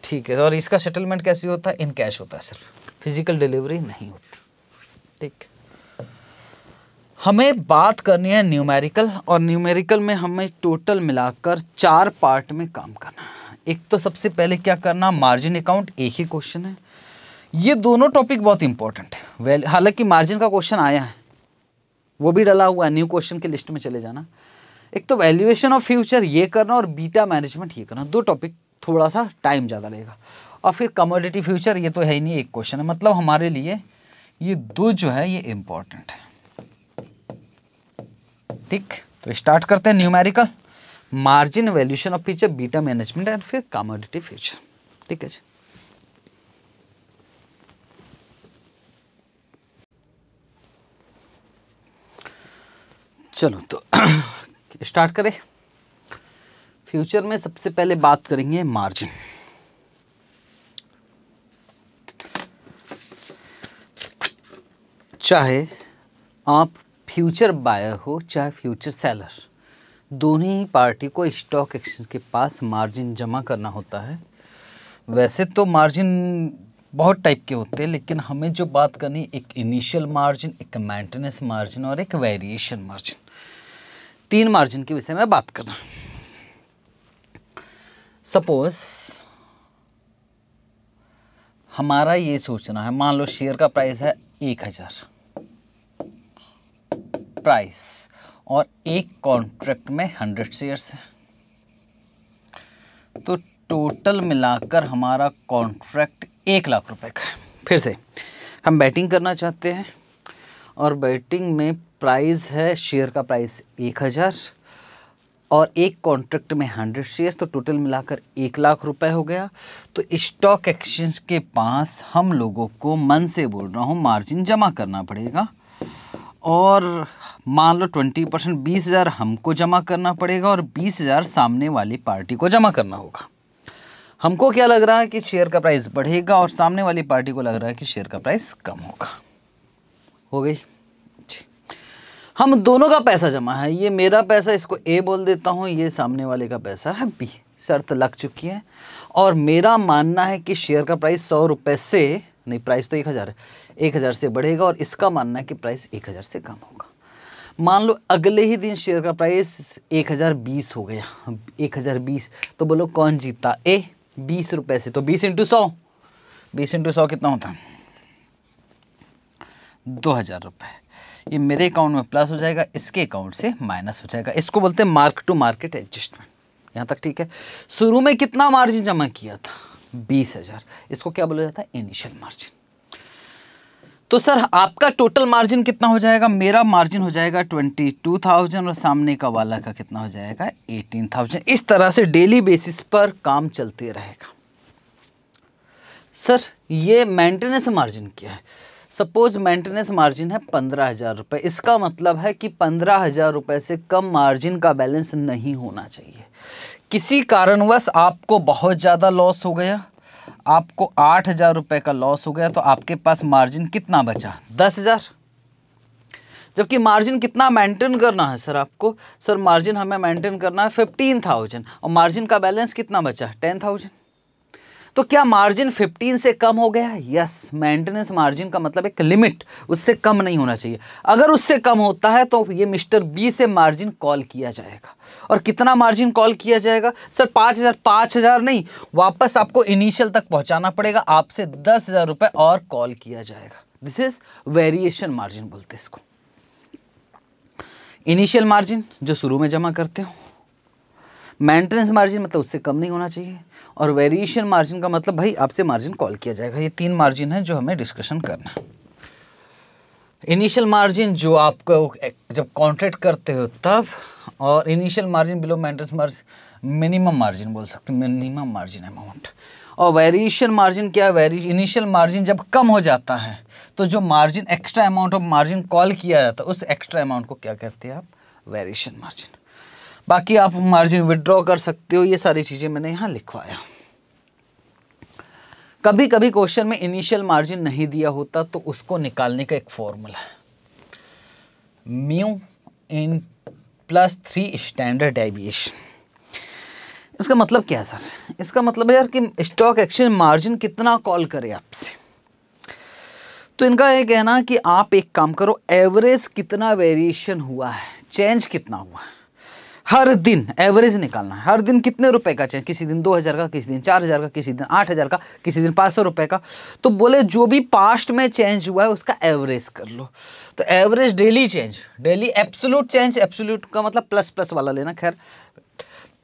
ठीक है और इसका सेटलमेंट कैसे होता है इन कैश होता है सिर्फ फिजिकल डिलीवरी नहीं होती ठीक हमें बात करनी है न्यूमेरिकल और न्यूमेरिकल में हमें टोटल मिलाकर चार पार्ट में काम करना है एक तो सबसे पहले क्या करना मार्जिन अकाउंट एक ही क्वेश्चन है ये दोनों टॉपिक बहुत इंपॉर्टेंट है वेल हालांकि मार्जिन का क्वेश्चन आया है वो भी डला हुआ है न्यू क्वेश्चन की लिस्ट में चले जाना एक तो वैल्यूएशन ऑफ फ्यूचर ये करना और बीटा मैनेजमेंट ये करना दो टॉपिक थोड़ा सा टाइम ज़्यादा लेगा और फिर कमोडिटी फ्यूचर ये तो है ही नहीं एक क्वेश्चन है मतलब हमारे लिए ये दो जो है ये इंपॉर्टेंट है ठीक तो स्टार्ट करते हैं numerical margin valuation of future beta management and फिर कमोडिटी फ्यूचर ठीक है जी चलो तो स्टार्ट करें फ्यूचर में सबसे पहले बात करेंगे मार्जिन चाहे आप फ्यूचर बायर हो चाहे फ्यूचर सेलर दोनों ही पार्टी को स्टॉक एक्सचेंज के पास मार्जिन जमा करना होता है वैसे तो मार्जिन बहुत टाइप के होते हैं लेकिन हमें जो बात करनी एक इनिशियल मार्जिन एक मेंटेनेंस मार्जिन और एक वेरिएशन मार्जिन तीन मार्जिन के विषय में बात करना सपोज हमारा ये सोचना है मान लो शेयर का प्राइस है एक हज़ार प्राइस और एक कॉन्ट्रैक्ट में हंड्रेड शेयर्स तो टोटल मिलाकर हमारा कॉन्ट्रैक्ट एक लाख रुपए का है फिर से हम बैटिंग करना चाहते हैं और बैटिंग में प्राइस है शेयर का प्राइस एक हज़ार और एक कॉन्ट्रैक्ट में हंड्रेड शेयर्स तो टोटल मिलाकर एक लाख रुपए हो गया तो स्टॉक एक्सचेंज के पास हम लोगों को मन से बोल रहा हूँ मार्जिन जमा करना पड़ेगा और मान लो ट्वेंटी परसेंट बीस हज़ार हमको जमा करना पड़ेगा और बीस हज़ार सामने वाली पार्टी को जमा करना होगा हमको क्या लग रहा है कि शेयर का प्राइस बढ़ेगा और सामने वाली पार्टी को लग रहा है कि शेयर का प्राइस कम होगा हो गई जी हम दोनों का पैसा जमा है ये मेरा पैसा इसको ए बोल देता हूँ ये सामने वाले का पैसा है बी शर्त लग चुकी है और मेरा मानना है कि शेयर का प्राइस सौ रुपये से नहीं प्राइस तो एक हज़ार है एक हज़ार से बढ़ेगा और इसका मानना है कि प्राइस एक हज़ार से कम होगा मान लो अगले ही दिन शेयर का प्राइस एक हज़ार बीस हो गया एक हज़ार बीस तो बोलो कौन जीता ए बीस रुपये से तो बीस इंटू सौ बीस इंटू सौ कितना होता है दो हज़ार रुपये ये मेरे अकाउंट में प्लस हो जाएगा इसके अकाउंट से माइनस हो जाएगा इसको बोलते हैं मार्क टू मार्केट एडजस्टमेंट यहाँ तक ठीक है शुरू में कितना मार्जिन जमा किया था बीस हज़ार इसको क्या बोला जाता है इनिशियल मार्जिन तो सर आपका टोटल मार्जिन कितना हो जाएगा मेरा मार्जिन हो जाएगा ट्वेंटी टू थाउजेंड और सामने का वाला का कितना हो जाएगा एटीन थाउजेंड इस तरह से डेली बेसिस पर काम चलते रहेगा सर ये मेंटेनेंस मार्जिन क्या है सपोज मेंटेनेंस मार्जिन है पंद्रह हज़ार रुपये इसका मतलब है कि पंद्रह हज़ार रुपये से कम मार्जिन का बैलेंस नहीं होना चाहिए किसी कारणवश आपको बहुत ज़्यादा लॉस हो गया आपको आठ हज़ार रुपये का लॉस हो गया तो आपके पास मार्जिन कितना बचा दस हज़ार जबकि मार्जिन कितना मेंटेन करना है सर आपको सर मार्जिन हमें मेंटेन करना है फिफ्टीन थाउजेंड और मार्जिन का बैलेंस कितना बचा टेन थाउजेंड तो क्या मार्जिन 15 से कम हो गया यस मेंटेनेंस मार्जिन का मतलब एक लिमिट उससे कम नहीं होना चाहिए अगर उससे कम होता है तो ये मिस्टर बी से मार्जिन कॉल किया जाएगा और कितना मार्जिन कॉल किया जाएगा सर पाँच हज़ार पाँच हज़ार नहीं वापस आपको इनिशियल तक पहुंचाना पड़ेगा आपसे दस हज़ार रुपये और कॉल किया जाएगा दिस इज़ वेरिएशन मार्जिन बोलते हैं इसको इनिशियल मार्जिन जो शुरू में जमा करते हो मेंटेनेंस मार्जिन मतलब उससे कम नहीं होना चाहिए और वेरिएशन मार्जिन का मतलब भाई आपसे मार्जिन कॉल किया जाएगा ये तीन मार्जिन है जो हमें डिस्कशन करना है इनिशियल मार्जिन जो आपको जब कॉन्ट्रैक्ट करते हो तब और initial margin below maintenance margin minimum margin बोल सकते हैं मिनिमम मार्जिन अमाउंट और वेरिएशन मार्जिन क्या वेरी इनिशियल मार्जिन जब कम हो जाता है तो जो margin extra amount of margin call किया जाता है उस एक्स्ट्रा अमाउंट को क्या कहते हैं आप वेरिएशन मार्जिन बाकी आप मार्जिन विड्रॉ कर सकते हो ये सारी चीज़ें मैंने यहाँ लिखवाया कभी कभी क्वेश्चन में इनिशियल मार्जिन नहीं दिया होता तो उसको निकालने का एक फॉर्मूला है म्यू इन प्लस थ्री स्टैंडर्ड डेविएशन इसका मतलब क्या है सर इसका मतलब है यार कि स्टॉक एक्सचेंज मार्जिन कितना कॉल करे आपसे तो इनका ये कहना कि आप एक काम करो एवरेज कितना वेरिएशन हुआ है चेंज कितना हुआ है हर दिन एवरेज निकालना है हर दिन कितने रुपए का चाहिए किसी दिन दो हज़ार का किसी दिन चार हज़ार का किसी दिन आठ हज़ार का किसी दिन पाँच सौ रुपये का तो बोले जो भी पास्ट में चेंज हुआ है उसका एवरेज कर लो तो average daily change daily absolute change absolute का मतलब प्लस प्लस वाला लेना खैर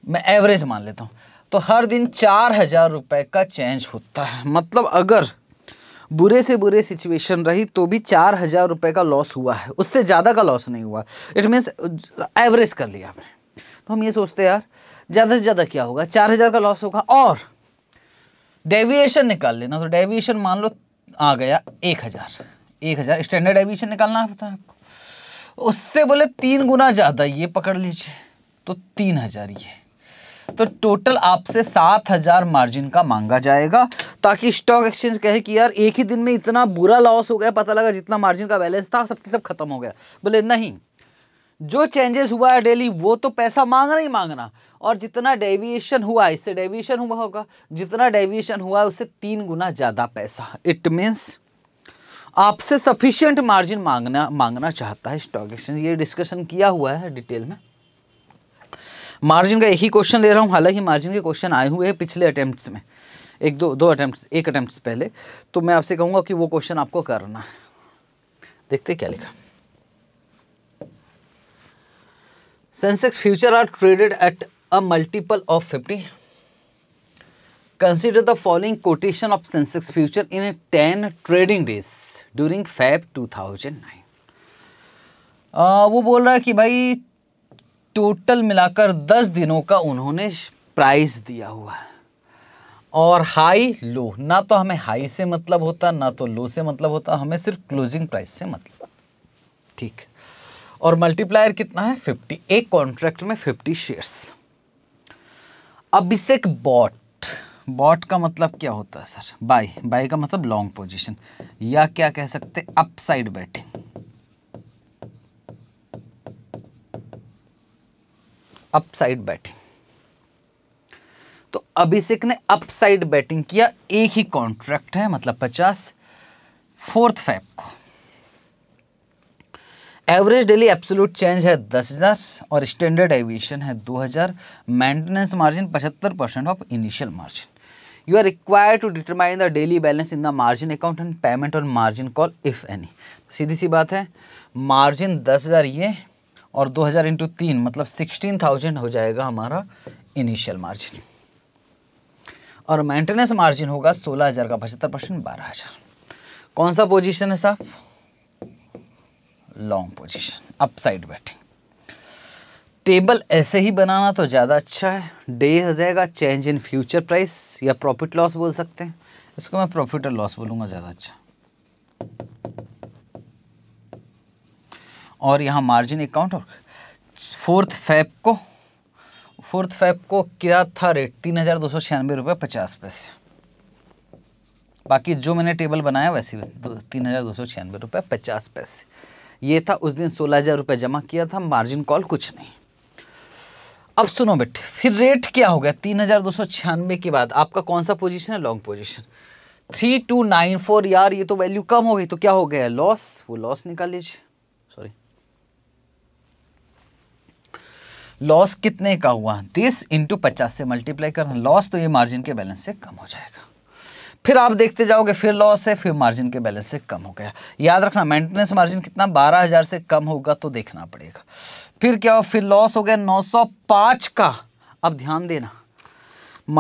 मैं एवरेज मान लेता हूँ तो हर दिन चार हज़ार रुपये का चेंज होता है मतलब अगर बुरे से बुरे सिचुएशन रही तो भी चार हज़ार रुपये का लॉस हुआ है उससे ज़्यादा का लॉस नहीं हुआ इट मीन्स एवरेज कर लिया आपने तो हम ये सोचते हैं यार ज़्यादा से ज़्यादा क्या होगा चार हज़ार का लॉस होगा और डेविएशन निकाल लेना तो डेविएशन मान लो आ गया एक हज़ार एक हज़ार स्टैंडर्ड डेविएशन निकालना पड़ता है आपको उससे बोले तीन गुना ज़्यादा ये पकड़ लीजिए तो तीन हज़ार ये तो टोटल आपसे सात हज़ार मार्जिन का मांगा जाएगा ताकि स्टॉक एक्सचेंज कहे कि यार एक ही दिन में इतना बुरा लॉस हो गया पता लगा जितना मार्जिन का बैलेंस था सबकी सब खत्म हो गया बोले नहीं जो चेंजेस हुआ है डेली वो तो पैसा मांगना ही मांगना और जितना डेविएशन हुआ इससे डेविएशन हुआ होगा जितना डेविएशन हुआ है उससे तीन गुना ज़्यादा पैसा इट मीन्स आपसे सफिशियंट मार्जिन मांगना मांगना चाहता है स्टॉक एक्सचेंज ये डिस्कशन किया हुआ है डिटेल में मार्जिन का यही क्वेश्चन ले रहा हूँ हालांकि मार्जिन के क्वेश्चन आए हुए हैं पिछले अटैम्प्ट में एक दो दो अटैम्प्ट एक अटैम्प्ट पहले तो मैं आपसे कहूँगा कि वो क्वेश्चन आपको करना है देखते क्या लिखा Sensex future are traded at a multiple of fifty consider the following quotation of Sensex future in ten trading days during two thousand nine वो बोल रहा है कि भाई टोटल मिलाकर दस दिनों का उन्होंने प्राइस दिया हुआ है और हाई लो ना तो हमें हाई से मतलब होता ना तो लो से मतलब होता हमें सिर्फ क्लोजिंग प्राइस से मतलब ठीक है और मल्टीप्लायर कितना है फिफ्टी एक कॉन्ट्रैक्ट में fifty shares Abhishek bought bought का मतलब क्या होता है सर बाई बाई का मतलब लॉन्ग पोजीशन या क्या कह सकते अपसाइड बैटिंग अपसाइड बैटिंग तो अभिषेक ने अपसाइड बैटिंग किया एक ही कॉन्ट्रैक्ट है मतलब पचास फोर्थ फैप को एवरेज डेली एब्सोलूट चेंज है दस हज़ार और स्टैंडर्ड एविएशन है दो हज़ार मेंटेनेंस मार्जिन पचहत्तर percent of initial margin you are required to determine the daily balance in the margin account and payment on margin call if any सीधी सी बात है मार्जिन दस हज़ार ये और दो हज़ार इंटू तीन मतलब सिक्सटीन थाउजेंड हो जाएगा हमारा इनिशियल मार्जिन और मेंटेनेंस मार्जिन होगा सोलह हज़ार का पचहत्तर परसेंट बारह हज़ार कौन सा पोजिशन है साहब लॉन्ग पोजिशन अप साइड बैठे टेबल ऐसे ही बनाना तो ज़्यादा अच्छा है डे हो जाएगा चेंज इन फ्यूचर प्राइस या प्रॉफिट लॉस बोल सकते हैं इसको मैं प्रॉफिट और लॉस बोलूँगा ज़्यादा अच्छा और यहाँ मार्जिन अकाउंट और फोर्थ फैब को फोर्थ फैब को क्या था रेट तीन हज़ार दो सौ छियानवे रुपये पचास पैसे बाकी जो मैंने टेबल बनाया वैसे भी तीन हज़ार दो सौ छियानवे रुपये पचास पैसे ये था उस दिन सोलह हज़ार रुपये जमा किया था मार्जिन कॉल कुछ नहीं अब सुनो बेटे फिर रेट क्या हो गया तीन हज़ार दो सौ छियानवे के बाद आपका कौन सा पोजीशन है long position three two nine four यार ये तो वैल्यू कम हो गई तो क्या हो गया लॉस वो लॉस निकाल लीजिए सॉरी लॉस कितने का हुआ तीस इंटू पचास से मल्टीप्लाई करना लॉस तो ये मार्जिन के बैलेंस से कम हो जाएगा फिर आप देखते जाओगे फिर लॉस है फिर मार्जिन के बैलेंस से कम हो गया याद रखना मेंटेनेंस मार्जिन कितना बारह हज़ार से कम होगा तो देखना पड़ेगा फिर क्या हो फिर लॉस हो गया 905 का अब ध्यान देना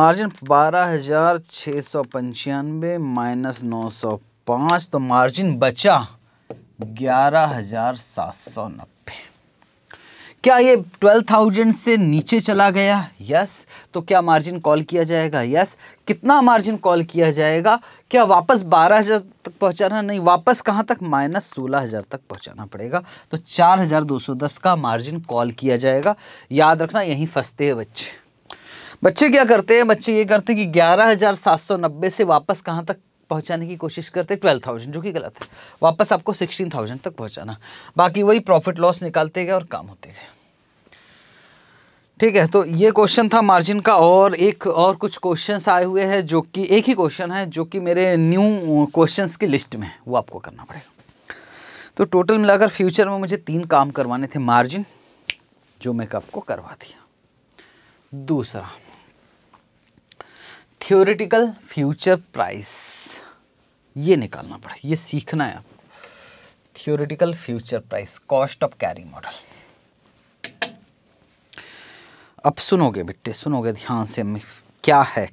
मार्जिन बारह हज़ार छः सौ पंचानवे माइनस नौ सौ पाँच तो मार्जिन बचा ग्यारह हज़ार सात सौ नब्बे क्या ये 12,000 से नीचे चला गया यस तो क्या मार्जिन कॉल किया जाएगा यस कितना मार्जिन कॉल किया जाएगा क्या वापस 12,000 तक पहुंचाना नहीं वापस कहाँ तक माइनस हज़ार तक पहुंचाना पड़ेगा तो 4,210 का मार्जिन कॉल किया जाएगा याद रखना यहीं फंसते हैं बच्चे बच्चे क्या करते हैं बच्चे ये करते हैं कि नब्बे से वापस कहाँ तक पहुंचाने की कोशिश करते ट्वेल्व थाउजेंड जो कि गलत है वापस आपको सिक्सटीन थाउजेंड तक पहुंचाना बाकी वही प्रॉफिट लॉस निकालते गए और काम होते गए ठीक है तो ये क्वेश्चन था मार्जिन का और एक और कुछ क्वेश्चन आए हुए हैं जो कि एक ही क्वेश्चन है जो कि मेरे न्यू क्वेश्चन की लिस्ट में है वो आपको करना पड़ेगा तो टोटल मिलाकर फ्यूचर में मुझे तीन काम करवाने थे मार्जिन जो मैं आपको करवा दिया दूसरा थियोरिटिकल फ्यूचर प्राइस ये निकालना पड़ा ये सीखना है आपको theoretical future price cost of carry model अब सुनोगे बेटे सुनोगे ध्यान से क्या है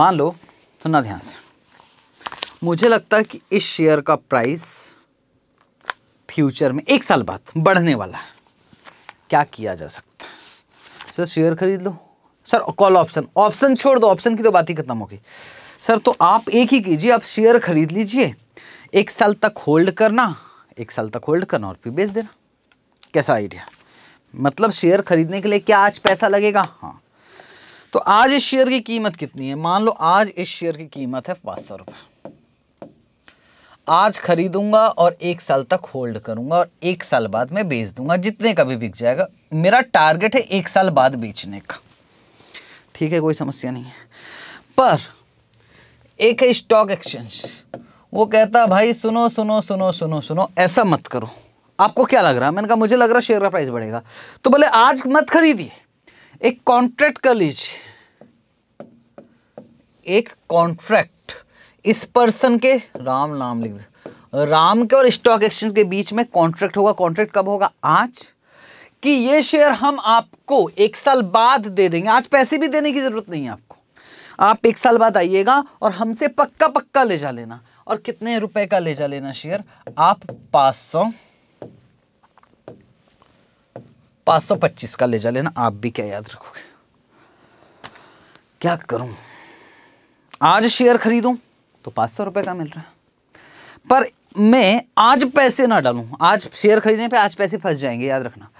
मान लो सुना ध्यान से मुझे लगता है कि इस शेयर का प्राइस फ्यूचर में एक साल बाद बढ़ने वाला है क्या किया जा सकता है सर शेयर खरीद लो सर कॉल ऑप्शन ऑप्शन छोड़ दो ऑप्शन की तो बात ही खत्म होगी सर तो आप एक ही कीजिए आप शेयर खरीद लीजिए एक साल तक होल्ड करना एक साल तक होल्ड करना और फिर बेच देना कैसा आइडिया मतलब शेयर खरीदने के लिए क्या आज पैसा लगेगा हाँ तो आज इस शेयर की कीमत कितनी है मान लो आज इस शेयर की कीमत है पाँच सौ रुपये आज खरीदूंगा और एक साल तक होल्ड करूंगा और एक साल बाद मैं बेच दूंगा जितने का भी बिक जाएगा मेरा टारगेट है एक साल बाद बेचने का ठीक है कोई समस्या नहीं है पर एक है स्टॉक एक्सचेंज वो कहता भाई सुनो सुनो सुनो सुनो सुनो ऐसा मत करो आपको क्या लग रहा मैंने कहा मुझे लग रहा शेयर का प्राइस बढ़ेगा तो बोले आज मत खरीदिए एक कॉन्ट्रैक्ट कर लीजिए एक कॉन्ट्रैक्ट इस पर्सन के राम नाम लिख राम के और स्टॉक एक्सचेंज के बीच में कॉन्ट्रैक्ट होगा कॉन्ट्रैक्ट कब होगा आज कि ये शेयर हम आपको एक साल बाद दे देंगे आज पैसे भी देने की ज़रूरत नहीं है आपको आप एक साल बाद आइएगा और हमसे पक्का पक्का ले जा लेना और कितने रुपए का ले जा लेना शेयर आप पाँच सौ पाँच सौ पच्चीस का जा लेना आप भी क्या याद रखोगे क्या करूं आज शेयर खरीदूं तो पाँच सौ रुपये का मिल रहा है पर मैं आज पैसे ना डालूं आज शेयर खरीदने पे आज पैसे फंस जाएंगे याद रखना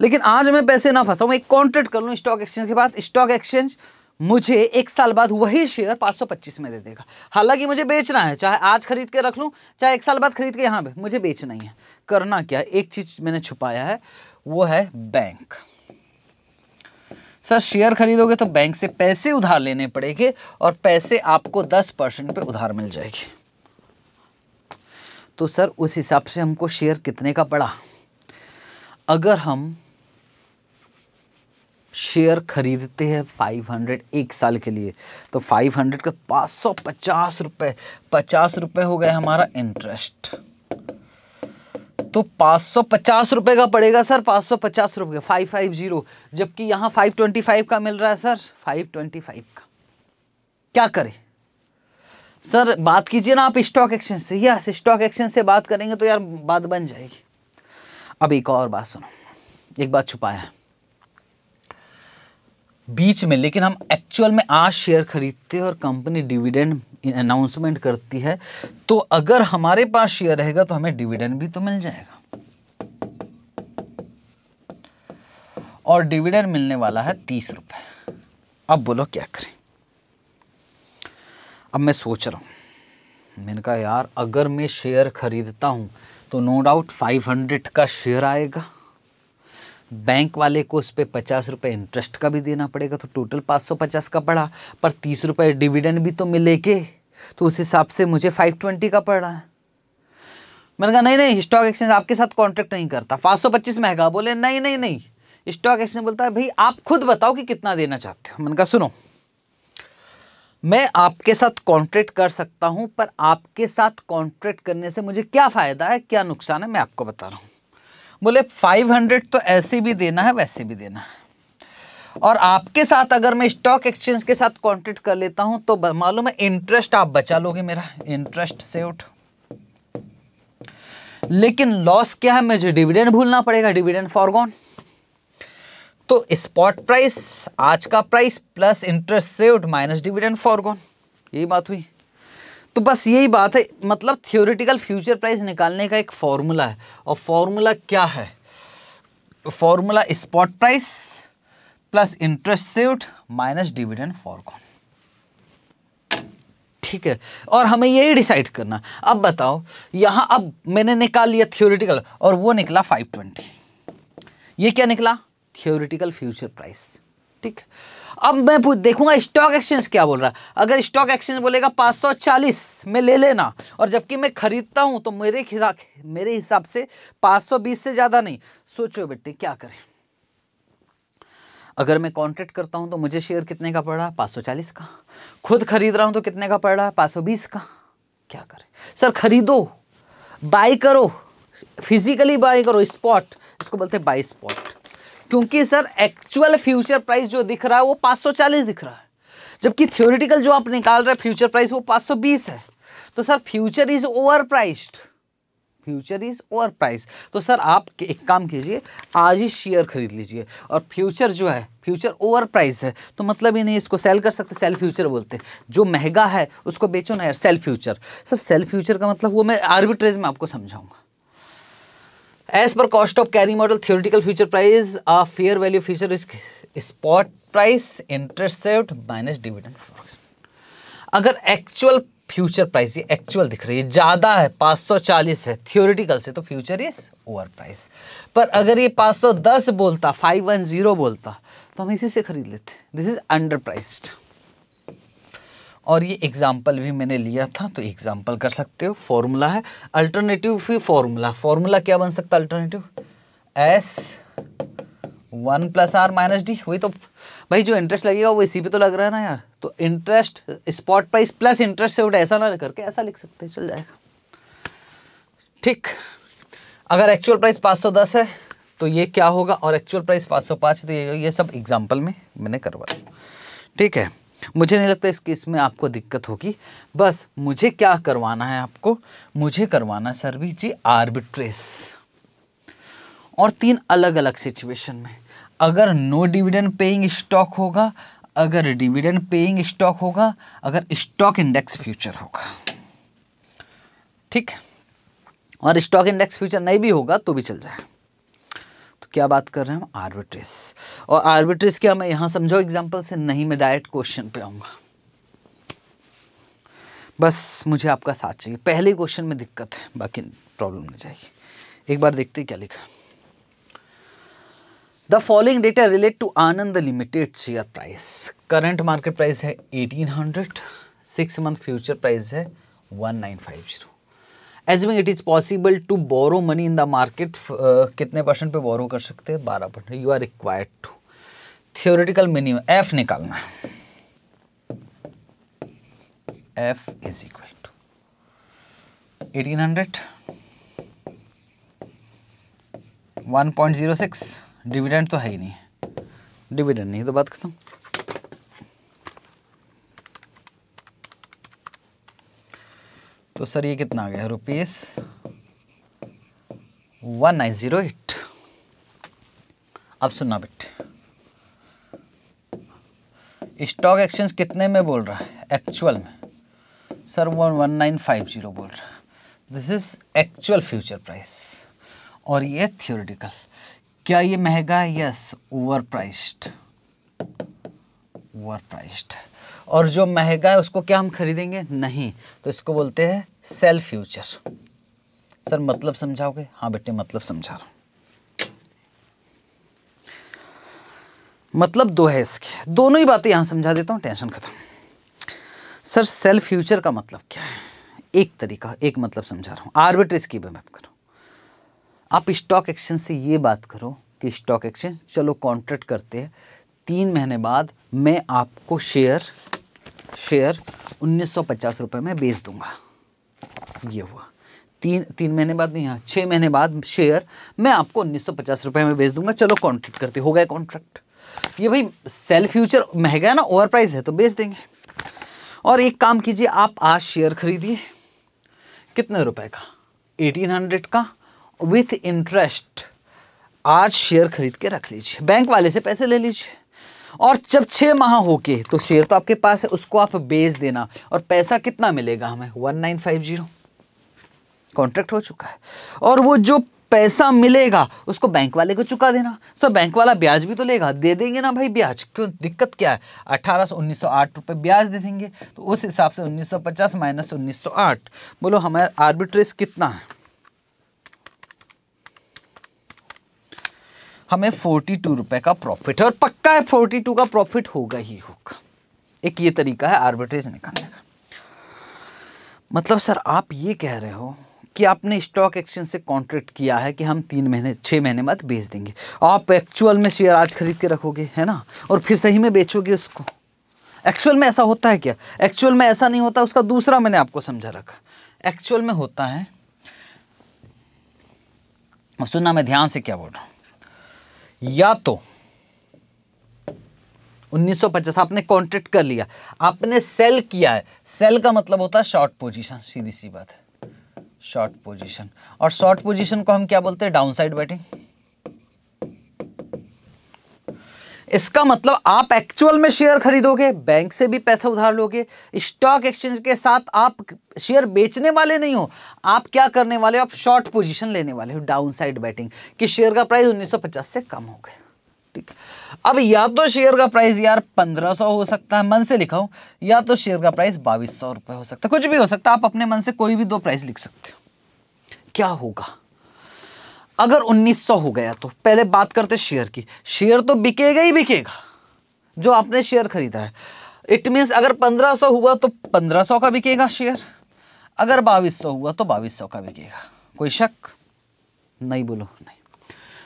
लेकिन आज मैं पैसे ना फंसाऊँ एक कॉन्ट्रैक्ट कर लूँ स्टॉक एक्सचेंज के बाद स्टॉक एक्सचेंज मुझे एक साल बाद वही शेयर 525 में दे देगा हालांकि मुझे बेचना है चाहे आज खरीद के रख लूँ चाहे एक साल बाद खरीद के यहाँ पे मुझे बेचना ही है करना क्या एक चीज़ मैंने छुपाया है वो है बैंक सर शेयर खरीदोगे तो बैंक से पैसे उधार लेने पड़ेंगे और पैसे आपको 10 परसेंट पर उधार मिल जाएगी तो सर उस हिसाब से हमको शेयर कितने का पड़ा अगर हम शेयर खरीदते हैं 500 एक साल के लिए तो 500 का पाँच सौ पचास रुपये पचास रुपये हो गया हमारा इंटरेस्ट तो पाँच सौ पचास रुपये का पड़ेगा सर पाँच सौ पचास रुपये फाइव फाइव जीरो जबकि यहाँ फाइव ट्वेंटी फाइव का मिल रहा है सर फाइव ट्वेंटी फाइव का क्या करें सर बात कीजिए ना आप स्टॉक एक्सचेंज से यस स्टॉक एक्सचेंज से बात करेंगे तो यार बात बन जाएगी अब एक और बात सुनो एक बात छुपाया है बीच में लेकिन हम एक्चुअल में आज शेयर खरीदते हैं और कंपनी डिविडेंड अनाउंसमेंट करती है तो अगर हमारे पास शेयर रहेगा तो हमें डिविडेंड भी तो मिल जाएगा और डिविडेंड मिलने वाला है तीस रुपए अब बोलो क्या करें अब मैं सोच रहा हूं मैंने कहा यार अगर मैं शेयर खरीदता हूं तो नो डाउट फाइव हंड्रेड का शेयर आएगा बैंक वाले को उस पर पचास रुपये इंटरेस्ट का भी देना पड़ेगा तो टोटल पाँच सौ पचास का पड़ा पर तीस रुपये डिविडेंड भी तो मिलेगे तो उस हिसाब से मुझे फाइव ट्वेंटी का पड़ रहा है मैंने कहा नहीं नहीं स्टॉक एक्सचेंज आपके साथ कॉन्ट्रैक्ट नहीं करता पाँच सौ पच्चीस महंगा बोले नहीं नहीं नहीं स्टॉक एक्सचेंज बोलता है भाई आप खुद बताओ कि कितना देना चाहते हो मैंने कहा सुनो मैं आपके साथ कॉन्ट्रैक्ट कर सकता हूं पर आपके साथ कॉन्ट्रैक्ट करने से मुझे क्या फ़ायदा है क्या नुकसान है मैं आपको बता रहा हूं बोले 500 तो ऐसे भी देना है वैसे भी देना है और आपके साथ अगर मैं स्टॉक एक्सचेंज के साथ कॉन्ट्रेक्ट कर लेता हूं तो मालूम है इंटरेस्ट आप बचा लोगे मेरा इंटरेस्ट से उठ लेकिन लॉस क्या है मुझे डिविडेंड भूलना पड़ेगा डिविडेंड गॉन तो स्पॉट प्राइस आज का प्राइस प्लस इंटरेस्ट से उठ माइनस डिविडेंड गॉन यही बात हुई तो बस यही बात है मतलब थियोरिटिकल फ्यूचर प्राइस निकालने का एक फॉर्मूला है और फॉर्मूला क्या है formula spot price plus interest saved minus dividend फॉरकॉन ठीक है और हमें यही डिसाइड करना अब बताओ यहां अब मैंने निकाल लिया थियोरिटिकल और वो निकला 520 ये क्या निकला थियोरिटिकल फ्यूचर प्राइस ठीक अब मैं पूछ देखूंगा स्टॉक एक्सचेंज क्या बोल रहा है अगर स्टॉक एक्सचेंज बोलेगा 540 में ले लेना और जबकि मैं खरीदता हूं तो मेरे हिसाब मेरे हिसाब से 520 से ज़्यादा नहीं सोचो बेटे क्या करें अगर मैं कॉन्ट्रैक्ट करता हूं तो मुझे शेयर कितने का पड़ रहा है चालीस का खुद खरीद रहा हूं तो कितने का पड़ रहा है बीस का क्या करें सर खरीदो बाई करो फिजिकली बाई करो स्पॉट इसको बोलते हैं बाई स्पॉट क्योंकि सर एक्चुअल फ्यूचर प्राइस जो दिख रहा है वो 540 दिख रहा है जबकि थ्योरिटिकल जो आप निकाल रहे फ्यूचर प्राइस वो 520 है तो sir future is over priced future is over price तो सर आप एक काम कीजिए आज ही शेयर खरीद लीजिए और फ्यूचर जो है फ्यूचर ओवर प्राइस है तो मतलब ये नहीं इसको सेल कर सकते सेल फ्यूचर बोलते हैं जो महंगा है उसको बेचो ना यार sell future sir sell future का मतलब वो मैं आर्बिट्रेज में आपको समझाऊंगा as per cost of carry model theoretical future price आ fair value future spot price intercept minus dividend अगर एक्चुअल फ्यूचर प्राइस ये एक्चुअल दिख रही है ज़्यादा है 540 है थियोरिटिकल से तो फ्यूचर इज ओवर प्राइस पर अगर ये 510 बोलता 510 बोलता तो हम इसी से खरीद लेते दिस इज अंडर प्राइस्ड और ये एग्जाम्पल भी मैंने लिया था तो एग्जाम्पल कर सकते हो फॉर्मूला है अल्टरनेटिव फिर फॉर्मूला फॉर्मूला क्या बन सकता alternative S one plus R minus D वही तो भाई जो इंटरेस्ट लगेगा वो इसी पे तो लग रहा है ना यार तो interest spot price plus interest से उठे ऐसा ना करके ऐसा लिख सकते हैं चल जाएगा ठीक अगर एक्चुअल प्राइस पाँच सौ दस है तो ये क्या होगा और एक्चुअल प्राइस पाँच सौ पाँच तो ये ये सब एग्जाम्पल में मैंने करवाया ठीक है मुझे नहीं लगता इस केस में आपको दिक्कत होगी बस मुझे क्या करवाना है आपको मुझे करवाना सर्विस जी आर्बिट्रेस और तीन अलग अलग सिचुएशन में अगर नो डिविडेंड पेइंग स्टॉक होगा अगर डिविडेंड पेइंग स्टॉक होगा अगर स्टॉक इंडेक्स फ्यूचर होगा ठीक और स्टॉक इंडेक्स फ्यूचर नहीं भी होगा तो भी चल जाए क्या बात कर रहे हैं हम आर्बिट्रेस और आर्बिट्रेस क्या मैं यहां समझो एग्जाम्पल से नहीं मैं डायरेक्ट क्वेश्चन पे आऊंगा बस मुझे आपका साथ चाहिए पहले क्वेश्चन में दिक्कत है बाकी प्रॉब्लम नहीं जाएगी एक बार देखते क्या लिखा the following data relate to Anand limited share price current market price है eighteen hundred six month future price है one nine five zero assuming it is possible to borrow money in the market कितने percent पे borrow कर सकते हैं बारह percent you are required to theoretical minimum F निकालना है F is equal to eighteen hundred one point zero six dividend तो है ही नहीं डिविडेंड नहीं तो बात खत्म तो सर ये कितना आ गया rupees one nine zero eight अब सुनना बेटे स्टॉक एक्सचेंज कितने में बोल रहा है एक्चुअल में sir one one nine five zero बोल रहा है this is actual future price और ये थियोरिटिकल क्या ये महंगा है yes over priced over priced और जो महंगा है उसको क्या हम खरीदेंगे नहीं तो इसको बोलते हैं सेल फ्यूचर सर मतलब समझाओगे हाँ बेटे मतलब समझा रहा हूं मतलब दो है इसके दोनों ही बातें यहां समझा देता हूं टेंशन खत्म सर सेल फ्यूचर का मतलब क्या है एक तरीका एक मतलब समझा रहा हूं आर्बिट्रेज की बात करो आप स्टॉक एक्सचेंज से ये बात करो कि स्टॉक एक्सचेंज चलो कॉन्ट्रैक्ट करते हैं तीन महीने बाद मैं आपको शेयर शेयर उन्नीस सौ पचास रुपये में बेच दूंगा ये हुआ तीन तीन महीने बाद नहीं यहाँ छः महीने बाद शेयर मैं आपको उन्नीस सौ पचास रुपये में बेच दूंगा चलो कॉन्ट्रैक्ट करते हो गए कॉन्ट्रैक्ट ये भाई सेल फ्यूचर महंगा है ना ओवर प्राइस है तो बेच देंगे और एक काम कीजिए आप आज शेयर खरीदिए कितने रुपए का एटीन हंड्रेड का विथ इंटरेस्ट आज शेयर खरीद के रख लीजिए बैंक वाले से पैसे ले लीजिए और जब छः माह होके तो शेयर तो आपके पास है उसको आप बेच देना और पैसा कितना मिलेगा हमें one nine five zero contract हो चुका है और वो जो पैसा मिलेगा उसको बैंक वाले को चुका देना सर बैंक वाला ब्याज भी तो लेगा दे देंगे ना भाई ब्याज क्यों दिक्कत क्या है अठारह सौ उन्नीस सौ आठ रुपये ब्याज दे देंगे तो उस हिसाब से उन्नीस सौ पचास माइनस उन्नीस सौ आठ बोलो हमारा आर्बिट्रेज कितना है हमें फोर्टी टू रुपये का प्रॉफिट है और पक्का है फोर्टी टू का प्रॉफिट होगा ही होगा एक ये तरीका है आर्बिट्रेज निकालने का मतलब सर आप ये कह रहे हो कि आपने स्टॉक एक्सचेंज से कॉन्ट्रैक्ट किया है कि हम तीन महीने छः महीने बाद बेच देंगे आप एक्चुअल में शेयर आज खरीद के रखोगे है ना और फिर सही में बेचोगे उसको एक्चुअल में ऐसा होता है क्या एक्चुअल में ऐसा नहीं होता उसका दूसरा मैंने आपको समझा रखा एक्चुअल में होता है सुनना मैं ध्यान से क्या बोल रहा हूँ या तो 1950 आपने कॉन्ट्रैक्ट कर लिया आपने सेल किया है सेल का मतलब होता है शॉर्ट पोजीशन सीधी सी बात है शॉर्ट पोजीशन और शॉर्ट पोजीशन को हम क्या बोलते हैं डाउन साइड बैटिंग इसका मतलब आप एक्चुअल में शेयर खरीदोगे बैंक से भी पैसा उधार लोगे स्टॉक एक्सचेंज के साथ आप शेयर बेचने वाले नहीं हो आप क्या करने वाले हो आप शॉर्ट पोजीशन लेने वाले हो डाउन साइड बैटिंग कि शेयर का प्राइस 1950 से कम हो गया ठीक अब या तो शेयर का प्राइस यार 1500 हो सकता है मन से लिखा हो या तो शेयर का प्राइस बाईस सौ रुपये हो सकता है कुछ भी हो सकता है आप अपने मन से कोई भी दो प्राइस लिख सकते हो क्या होगा अगर 1900 हो गया तो पहले बात करते शेयर की शेयर तो बिकेगा ही बिकेगा जो आपने शेयर खरीदा है इट मीन्स अगर 1500 हुआ तो 1500 का बिकेगा शेयर अगर 2200 हुआ तो 2200 का बिकेगा कोई शक नहीं बोलो नहीं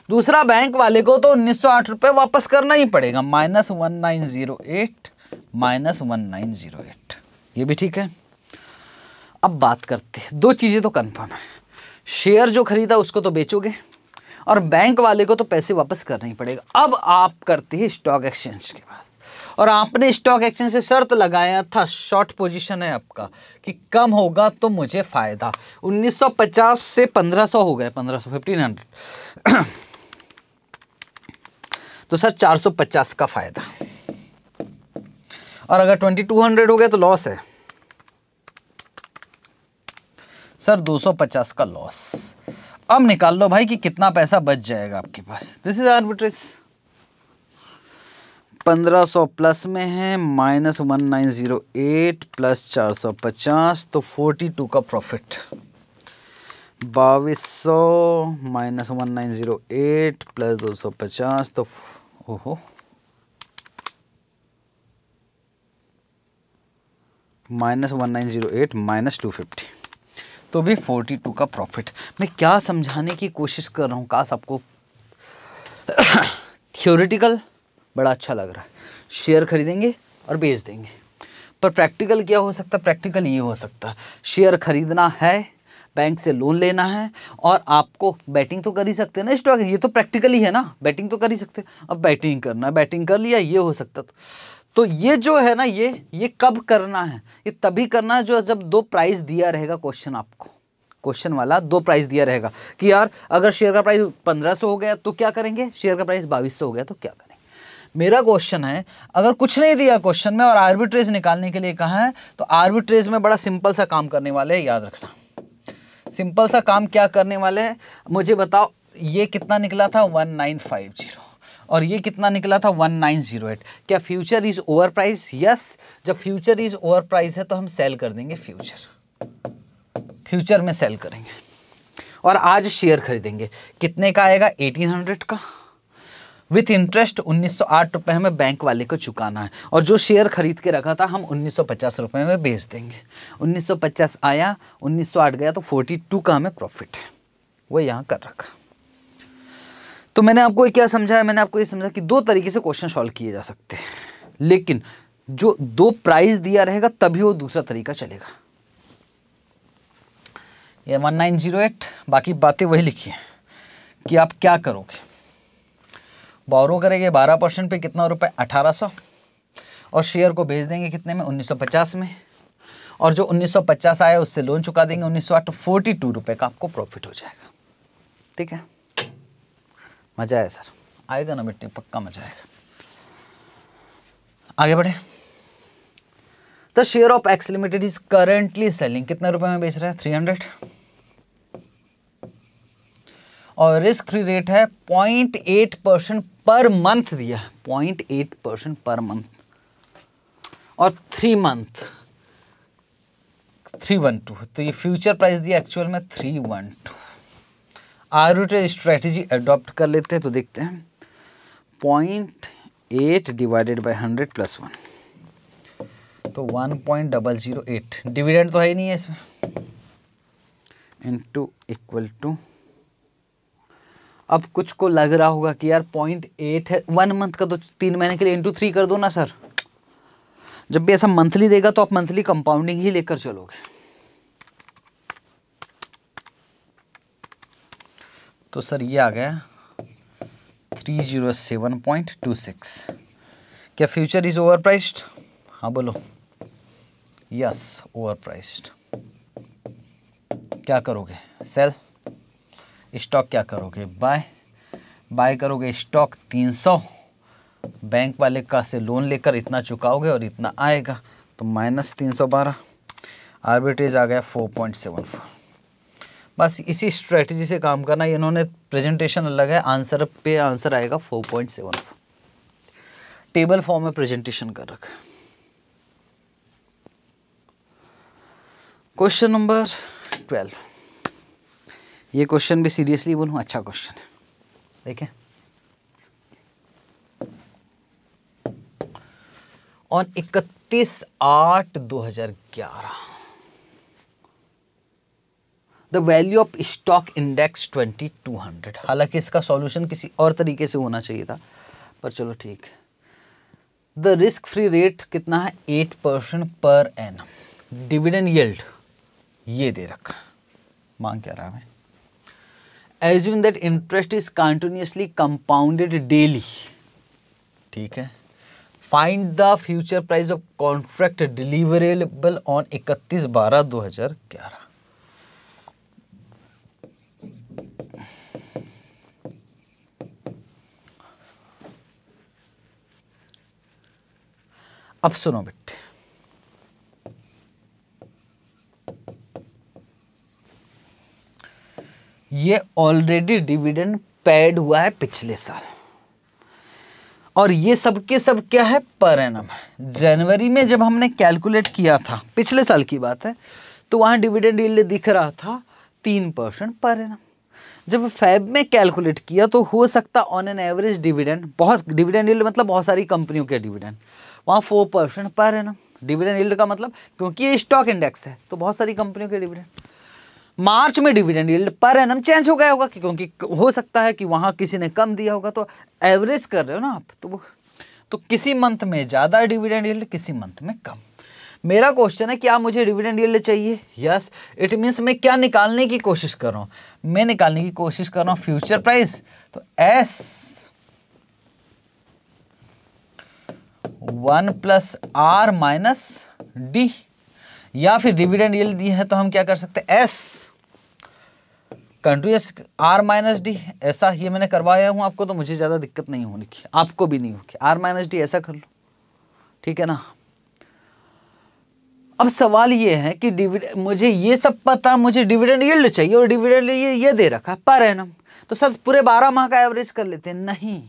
दूसरा बैंक वाले को तो उन्नीस सौ आठ वापस करना ही पड़ेगा minus one nine zero eight minus one nine zero eight ये भी ठीक है अब बात करते हैं दो चीज़ें तो कन्फर्म है शेयर जो खरीदा उसको तो बेचोगे और बैंक वाले को तो पैसे वापस करना ही पड़ेगा अब आप करते हैं स्टॉक एक्सचेंज के पास और आपने स्टॉक एक्सचेंज से शर्त लगाया था शॉर्ट पोजीशन है आपका कि कम होगा तो मुझे फ़ायदा 1950 से 1500 हो गए 1500 1500 तो सर 450 का फ़ायदा और अगर 2200 हो गया तो लॉस है सर 250 का लॉस अब निकाल लो भाई कि कितना पैसा बच जाएगा आपके पास दिस इज आर्बिट्रेज 1500 प्लस में है minus one nine zero eight plus चार सौ पचास तो फोर्टी टू का प्रॉफिट बाईस सौ minus one nine zero eight plus दो सौ पचास तो ओहो minus one nine zero eight minus two fifty तो भी फोर्टी टू का प्रॉफिट मैं क्या समझाने की कोशिश कर रहा हूँ काश आपको थियोरिटिकल बड़ा अच्छा लग रहा है शेयर खरीदेंगे और बेच देंगे पर प्रैक्टिकल क्या हो सकता है प्रैक्टिकल ये हो सकता है शेयर खरीदना है बैंक से लोन लेना है और आपको बैटिंग तो कर ही सकते हैं ना स्टॉक ये तो प्रैक्टिकली है ना बैटिंग तो कर ही सकते अब बैटिंग करना बैटिंग कर लिया ये हो सकता तो तो ये जो है ना ये ये कब करना है ये तभी करना है जो जब दो प्राइस दिया रहेगा क्वेश्चन आपको क्वेश्चन वाला दो प्राइस दिया रहेगा कि यार अगर शेयर का प्राइस पंद्रह सौ हो गया तो क्या करेंगे शेयर का प्राइस बाईस सौ हो गया तो क्या करेंगे मेरा क्वेश्चन है अगर कुछ नहीं दिया क्वेश्चन में और आर्बिट्रेज निकालने के लिए कहा है तो आर्बिट्रेज में बड़ा सिंपल सा काम करने वाले हैं याद रखना सिंपल सा काम क्या करने वाले हैं मुझे बताओ ये कितना निकला था वन नाइन फाइव जीरो और ये कितना निकला था 1908 क्या future is over price yes जब फ्यूचर इज ओवर प्राइस है तो हम सेल कर देंगे फ्यूचर फ्यूचर में सेल करेंगे और आज शेयर खरीदेंगे कितने का आएगा 1800 का विथ इंटरेस्ट उन्नीस सौ रुपए हमें बैंक वाले को चुकाना है और जो शेयर खरीद के रखा था हम उन्नीस रुपए में बेच देंगे 1950 आया 1908 गया तो 42 का हमें प्रॉफिट है वो यहाँ कर रखा तो मैंने आपको क्या समझाया मैंने आपको ये समझा कि दो तरीके से क्वेश्चन सॉल्व किए जा सकते हैं लेकिन जो दो प्राइस दिया रहेगा तभी वो दूसरा तरीका चलेगा ये वन नाइन जीरो एट बाकी बातें वही लिखी हैं कि आप क्या करोगे बोरो करेंगे बारह परसेंट पे कितना रुपए अठारह सौ और शेयर को भेज देंगे कितने में उन्नीस सौ पचास में और जो उन्नीस सौ पचास आया उससे लोन चुका देंगे उन्नीस सौ आठ फोर्टी टू रुपये का आपको प्रॉफिट हो जाएगा ठीक है मजा है सर आएगा ना बेटे पक्का मजा आएगा आगे बढ़े the share of X limited is currently selling कितने रुपए में बेच रहा है थ्री हंड्रेड और रिस्क फ्री रेट है point eight percent per month दिया point eight percent per month और three month three one two तो ये फ्यूचर प्राइस दिया एक्चुअल में three one two arbitrage strategy adopt कर लेते हैं तो देखते हैं point eight divided by hundred plus one तो one point double zero eight dividend तो है ही नहीं है इसमें इंटू इक्वल टू अब कुछ को लग रहा होगा कि यार पॉइंट एट है वन मंथ का तो तीन महीने के लिए इंटू थ्री कर दो ना सर जब भी ऐसा मंथली देगा तो आप मंथली कंपाउंडिंग ही लेकर चलोगे तो सर ये आ गया three zero seven point two six क्या फ्यूचर इज़ ओवर प्राइस्ड हाँ बोलो यस ओवर प्राइस्ड क्या करोगे सेल स्टॉक क्या करोगे बाय बाय करोगे स्टॉक तीन सौ बैंक वाले का से लोन लेकर इतना चुकाओगे और इतना आएगा तो माइनस तीन सौ बारह आर्बिट्रेज आ गया फोर पॉइंट सेवन फोर बस इसी स्ट्रेटजी से काम करना इन्होंने प्रेजेंटेशन अलग है आंसर पे आंसर आएगा four point seven table form में प्रेजेंटेशन कर रखा है क्वेश्चन नंबर ट्वेल्व ये क्वेश्चन भी सीरियसली बोलूँ अच्छा क्वेश्चन है देखें ऑन 31 आठ 2011 the value of stock index twenty two hundred हालांकि इसका सॉल्यूशन किसी और तरीके से होना चाहिए था पर चलो ठीक है द रिस्क फ्री रेट कितना है eight percent per an dividend yield ये दे रखा मांग क्या रहा है assume that interest is continuously compounded daily ठीक है find the future price of contract deliverable on इकतीस बारह दो हजार ग्यारह अब सुनो बेटे ये ऑलरेडी डिविडेंड पेड हुआ है पिछले साल और ये सब के सब क्या है पर एनम जनवरी में जब हमने कैलकुलेट किया था पिछले साल की बात है तो वहां डिविडेंड यील्ड दिख रहा था तीन परसेंट पर एनम जब फैब में कैलकुलेट किया तो हो सकता ऑन एन एवरेज डिविडेंड बहुत डिविडेंड यील्ड मतलब बहुत सारी कंपनियों के डिविडेंड वहाँ फोर परसेंट पर है ना डिविडेंड यील्ड का मतलब क्योंकि ये स्टॉक इंडेक्स है तो बहुत सारी कंपनियों के डिविडेंड मार्च में डिविडेंड यील्ड पर एनम चेंज हो गया होगा क्योंकि हो सकता है कि वहाँ किसी ने कम दिया होगा तो एवरेज कर रहे हो ना आप तो वो तो किसी मंथ में ज़्यादा डिविडेंड यील्ड किसी मंथ में कम मेरा क्वेश्चन है कि आप मुझे डिविडेंड यील्ड चाहिए यस इट मीन्स मैं क्या निकालने की कोशिश कर रहा हूँ मैं निकालने की कोशिश कर रहा हूँ फ्यूचर प्राइस तो S one plus R minus D या फिर डिविडेंड यील्ड दी है तो हम क्या कर सकते हैं S countries R minus D ऐसा ये मैंने करवाया हूँ आपको तो मुझे ज़्यादा दिक्कत नहीं होने की आपको भी नहीं होगी आर माइनस डी ऐसा कर लो ठीक है ना अब सवाल ये है कि डिविड मुझे ये सब पता मुझे डिविडेंड यील्ड चाहिए और डिविडेंड ये ये दे रखा है पर एनम तो सर पूरे बारह माह का एवरेज कर लेते हैं नहीं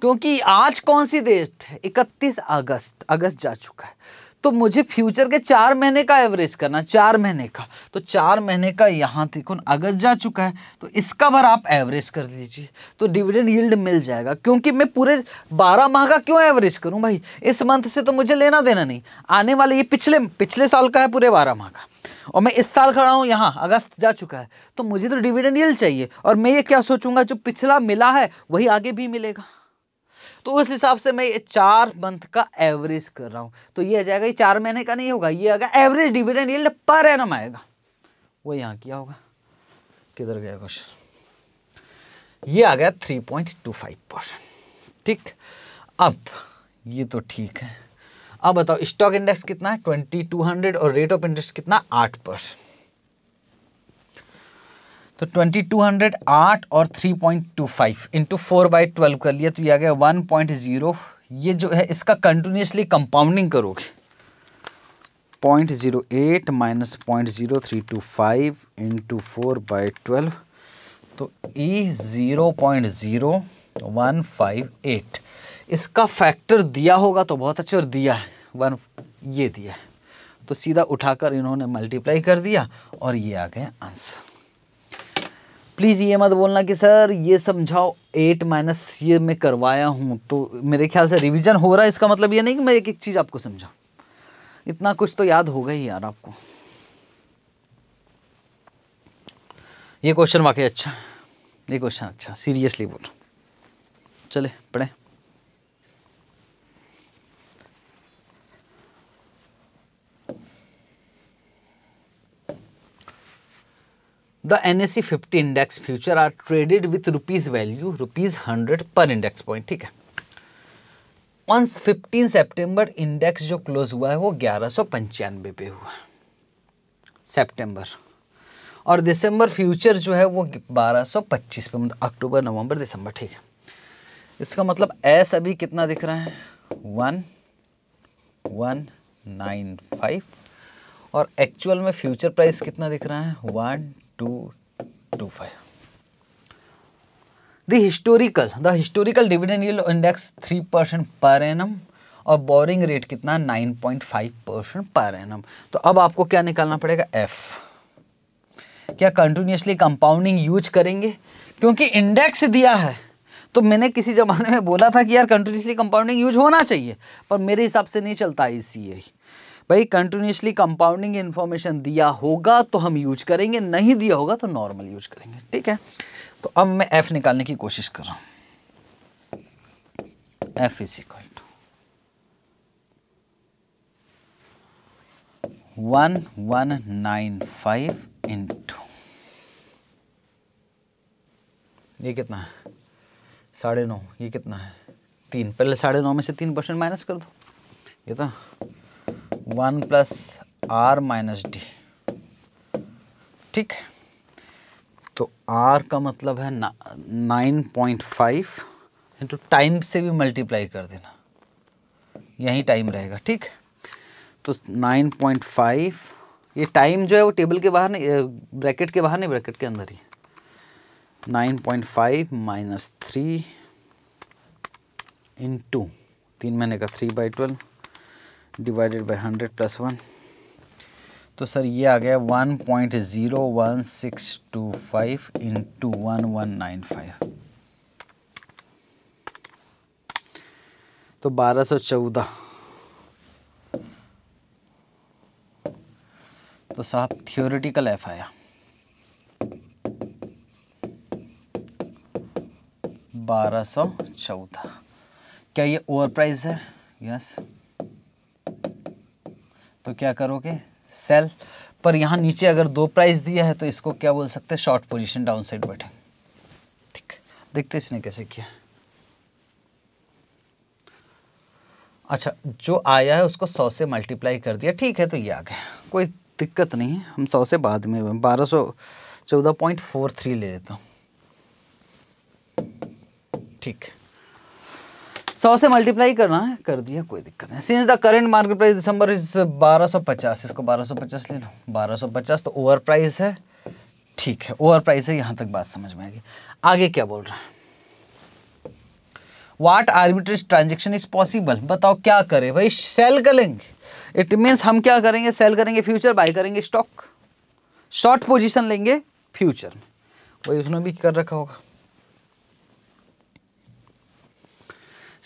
क्योंकि आज कौन सी डेट है इकतीस अगस्त अगस्त जा चुका है तो मुझे फ्यूचर के चार महीने का एवरेज करना चार महीने का तो चार महीने का यहाँ तिकुन अगस्त जा चुका है तो इसका भर आप एवरेज कर दीजिए तो डिविडेंड यील्ड मिल जाएगा क्योंकि मैं पूरे बारह माह का क्यों एवरेज करूँ भाई इस मंथ से तो मुझे लेना देना नहीं आने वाले ये पिछले पिछले साल का है पूरे बारह माह का और मैं इस साल खड़ा हूँ यहाँ अगस्त जा चुका है तो मुझे तो डिविडेंड यील्ड चाहिए और मैं ये क्या सोचूंगा जो पिछला मिला है वही आगे भी मिलेगा तो उस हिसाब से मैं ये चार मंथ का एवरेज कर रहा हूँ तो ये आ जाएगा ये चार महीने का नहीं होगा ये आएगा एवरेज डिविडेंड यील्ड पर एनम आएगा वो यहाँ किया होगा किधर गया क्वेश्चन ये आ गया three point two five percent ठीक अब ये तो ठीक है अब बताओ स्टॉक इंडेक्स कितना है ट्वेंटी टू हंड्रेड और रेट ऑफ इंटरेस्ट कितना आठ परसेंट तो 2208 और 3.25 इंटू फोर बाई ट्वेल्व कर लिया तो ये आ गया 1.0 ये जो है इसका कंटिन्यूसली कंपाउंडिंग करोगे point zero eight minus point zero three two five into four by twelve तो e zero point zero one five eight इसका फैक्टर दिया होगा तो बहुत अच्छा और दिया है वन ये दिया है तो सीधा उठाकर इन्होंने मल्टीप्लाई कर दिया और ये आ गया आंसर प्लीज़ ये मत बोलना कि सर ये समझाओ एट माइनस ये मैं करवाया हूँ तो मेरे ख्याल से रिवीजन हो रहा है इसका मतलब ये नहीं कि मैं एक एक चीज़ आपको समझा इतना कुछ तो याद होगा ही यार आपको ये क्वेश्चन वाकई अच्छा ये क्वेश्चन अच्छा सीरियसली बोल चले पढ़ें S C fifty index future are traded with rupees value rupees hundred per index point ठीक है ऑन फिफ्टीन सितंबर इंडेक्स जो क्लोज हुआ है वो ग्यारह सौ पंचानवे पे हुआ सेप्टेंबर और दिसंबर फ्यूचर जो है वो बारह सौ पच्चीस पे मतलब अक्टूबर नवंबर दिसंबर ठीक है इसका मतलब एस अभी कितना दिख रहा है वन वन नाइन फाइव और एक्चुअल में फ्यूचर प्राइस कितना दिख रहा है one two two five the historical the historical dividend yield index three percent per annum और बोरिंग रेट कितना nine point five percent per annum तो अब आपको क्या निकालना पड़ेगा एफ क्या कंटिन्यूसली कंपाउंडिंग यूज करेंगे क्योंकि इंडेक्स दिया है तो मैंने किसी ज़माने में बोला था कि यार कंटिन्यूसली कंपाउंडिंग यूज होना चाहिए पर मेरे हिसाब से नहीं चलता ई भाई कंटिन्यूसली कंपाउंडिंग इन्फॉर्मेशन दिया होगा तो हम यूज करेंगे नहीं दिया होगा तो नॉर्मल यूज करेंगे ठीक है तो अब मैं एफ निकालने की कोशिश कर रहा हूँ F is equal to one one nine five into ये कितना है साढ़े नौ ये कितना है तीन पहले साढ़े नौ में से तीन परसेंट माइनस कर दो ये था one plus R minus D ठीक है तो आर का मतलब है ना nine point five into time से भी मल्टीप्लाई कर देना यही टाइम रहेगा ठीक है तो नाइन पॉइंट फाइव ये टाइम जो है वो टेबल के बाहर नहीं ब्रैकेट के बाहर नहीं ब्रैकेट के अंदर ही nine point five minus three इन तीन महीने का three by twelve divided by hundred plus one तो सर ये आ गया one point zero one six two five into one one nine five तो बारह सौ चौदह तो साहब थियोरिटिकल एफ आया बारह सौ चौदह क्या ये ओवर प्राइस है यस yes. तो क्या करोगे सेल पर यहाँ नीचे अगर दो प्राइस दिया है तो इसको क्या बोल सकते हैं शॉर्ट पोजीशन डाउन साइड बैठे ठीक देखते इसने कैसे किया अच्छा जो आया है उसको सौ से मल्टीप्लाई कर दिया ठीक है तो ये आ गया कोई दिक्कत नहीं है हम सौ से बाद में बारह सौ चौदह पॉइंट फोर थ्री ले लेता हूँ ठीक है सौ से मल्टीप्लाई करना है कर दिया कोई दिक्कत नहीं since the current market price December is बारह सौ पचास इसको बारह सौ पचास ले लो बारह सौ पचास तो ओवर प्राइस है ठीक है ओवर प्राइस है यहाँ तक बात समझ में आएगी आगे क्या बोल रहा है what arbitrage transaction is possible बताओ क्या करें भाई सेल करेंगे इट मीन्स हम क्या करेंगे सेल करेंगे फ्यूचर बाई करेंगे स्टॉक शॉर्ट पोजिशन लेंगे फ्यूचर वही उसने भी कर रखा होगा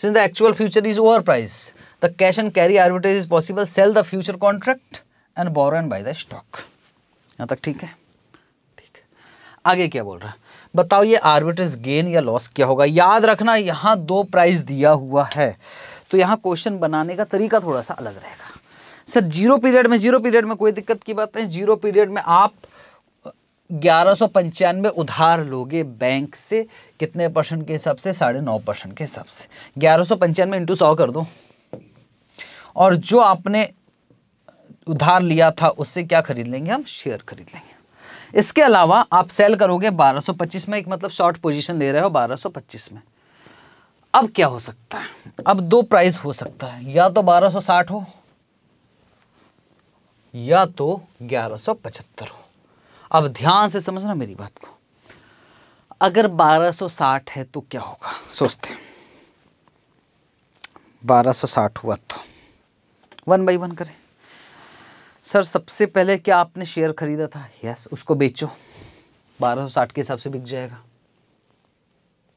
the actual future is over price the cash and carry arbitrage is possible sell the future contract and borrow and buy the stock यहाँ तक ठीक है ठीक है आगे क्या बोल रहा है बताओ ये आर्बिट्रेज गेन या लॉस क्या होगा याद रखना यहाँ दो प्राइस दिया हुआ है तो यहाँ क्वेश्चन बनाने का तरीका थोड़ा सा अलग रहेगा सर जीरो पीरियड में जीरो पीरियड में कोई दिक्कत की बात नहीं जीरो पीरियड में आप ग्यारह उधार लोगे बैंक से कितने परसेंट के हिसाब से साढ़े नौ परसेंट के हिसाब से ग्यारह सौ पंचानवे इंटू सौ कर दो और जो आपने उधार लिया था उससे क्या खरीद लेंगे हम शेयर खरीद लेंगे इसके अलावा आप सेल करोगे 1225 में एक मतलब शॉर्ट पोजीशन ले रहे हो 1225 में अब क्या हो सकता है अब दो प्राइस हो सकता है या तो 1260 हो या तो पचहत्तर हो अब ध्यान से समझना मेरी बात को अगर 1260 है तो क्या होगा सोचते 1260 हुआ तो वन बाई वन करें सर सबसे पहले क्या आपने शेयर खरीदा था यस उसको बेचो 1260 के हिसाब से बिक जाएगा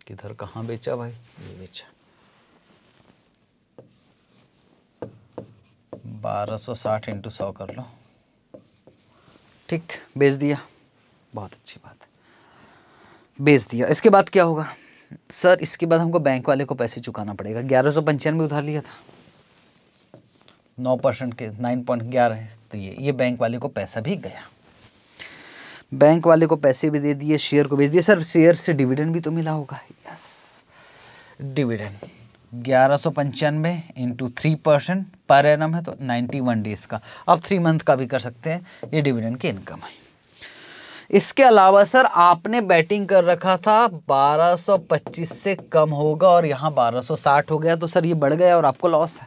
किधर कहाँ बेचा भाई ये बेचा 1260 सौ साठ इंटू सौ कर लो ठीक बेच दिया बहुत अच्छी बात है बेच दिया इसके बाद क्या होगा सर इसके बाद हमको बैंक वाले को पैसे चुकाना पड़ेगा ग्यारह सौ पंचानवे उधार लिया था नौ परसेंट के नाइन पॉइंट ग्यारह तो ये ये बैंक वाले को पैसा भी गया बैंक वाले को पैसे भी दे दिए शेयर को बेच दिए सर शेयर से डिविडेंड भी तो मिला होगा यस डिविडेंड ग्यारह सौ पंचानवे into three percent per annum है तो नाइन्टी वन डेज का अब थ्री मंथ का भी कर सकते हैं ये डिविडेंड की इनकम है इसके अलावा सर आपने बैटिंग कर रखा था 1225 से कम होगा और यहाँ 1260 हो गया तो सर ये बढ़ गया और आपको लॉस है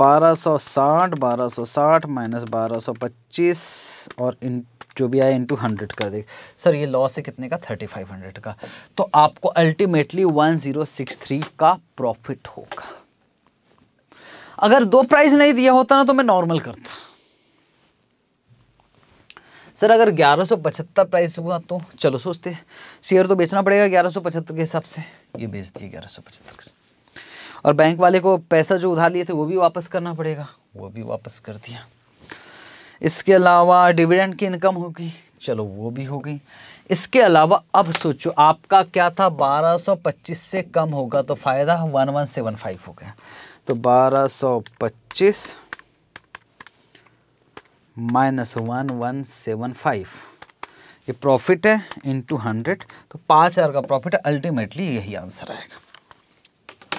1260 1260 माइनस बारह और इन जो भी आया इंटू हंड्रेड कर दे सर ये लॉस है कितने का थर्टी फाइव हंड्रेड का तो आपको ultimately one zero six three का प्रॉफिट होगा अगर दो प्राइस नहीं दिया होता ना तो मैं नॉर्मल करता सर अगर ग्यारह सौ पचहत्तर प्राइस हुआ तो चलो सोचते शेयर तो बेचना पड़ेगा ग्यारह सौ पचहत्तर के हिसाब से ये बेच दिए ग्यारह सौ पचहत्तर के और बैंक वाले को पैसा जो उधार लिए थे वो भी वापस करना पड़ेगा वो भी वापस कर दिया इसके अलावा डिविडेंड की इनकम होगी चलो वो भी हो गई इसके अलावा अब सोचो आपका क्या था 1225 से कम होगा तो फ़ायदा 1175 हो गया तो 1225 minus one one seven five ये प्रॉफिट है इनटू हंड्रेड तो पाँच हज़ार का प्रॉफिट अल्टीमेटली यही आंसर आएगा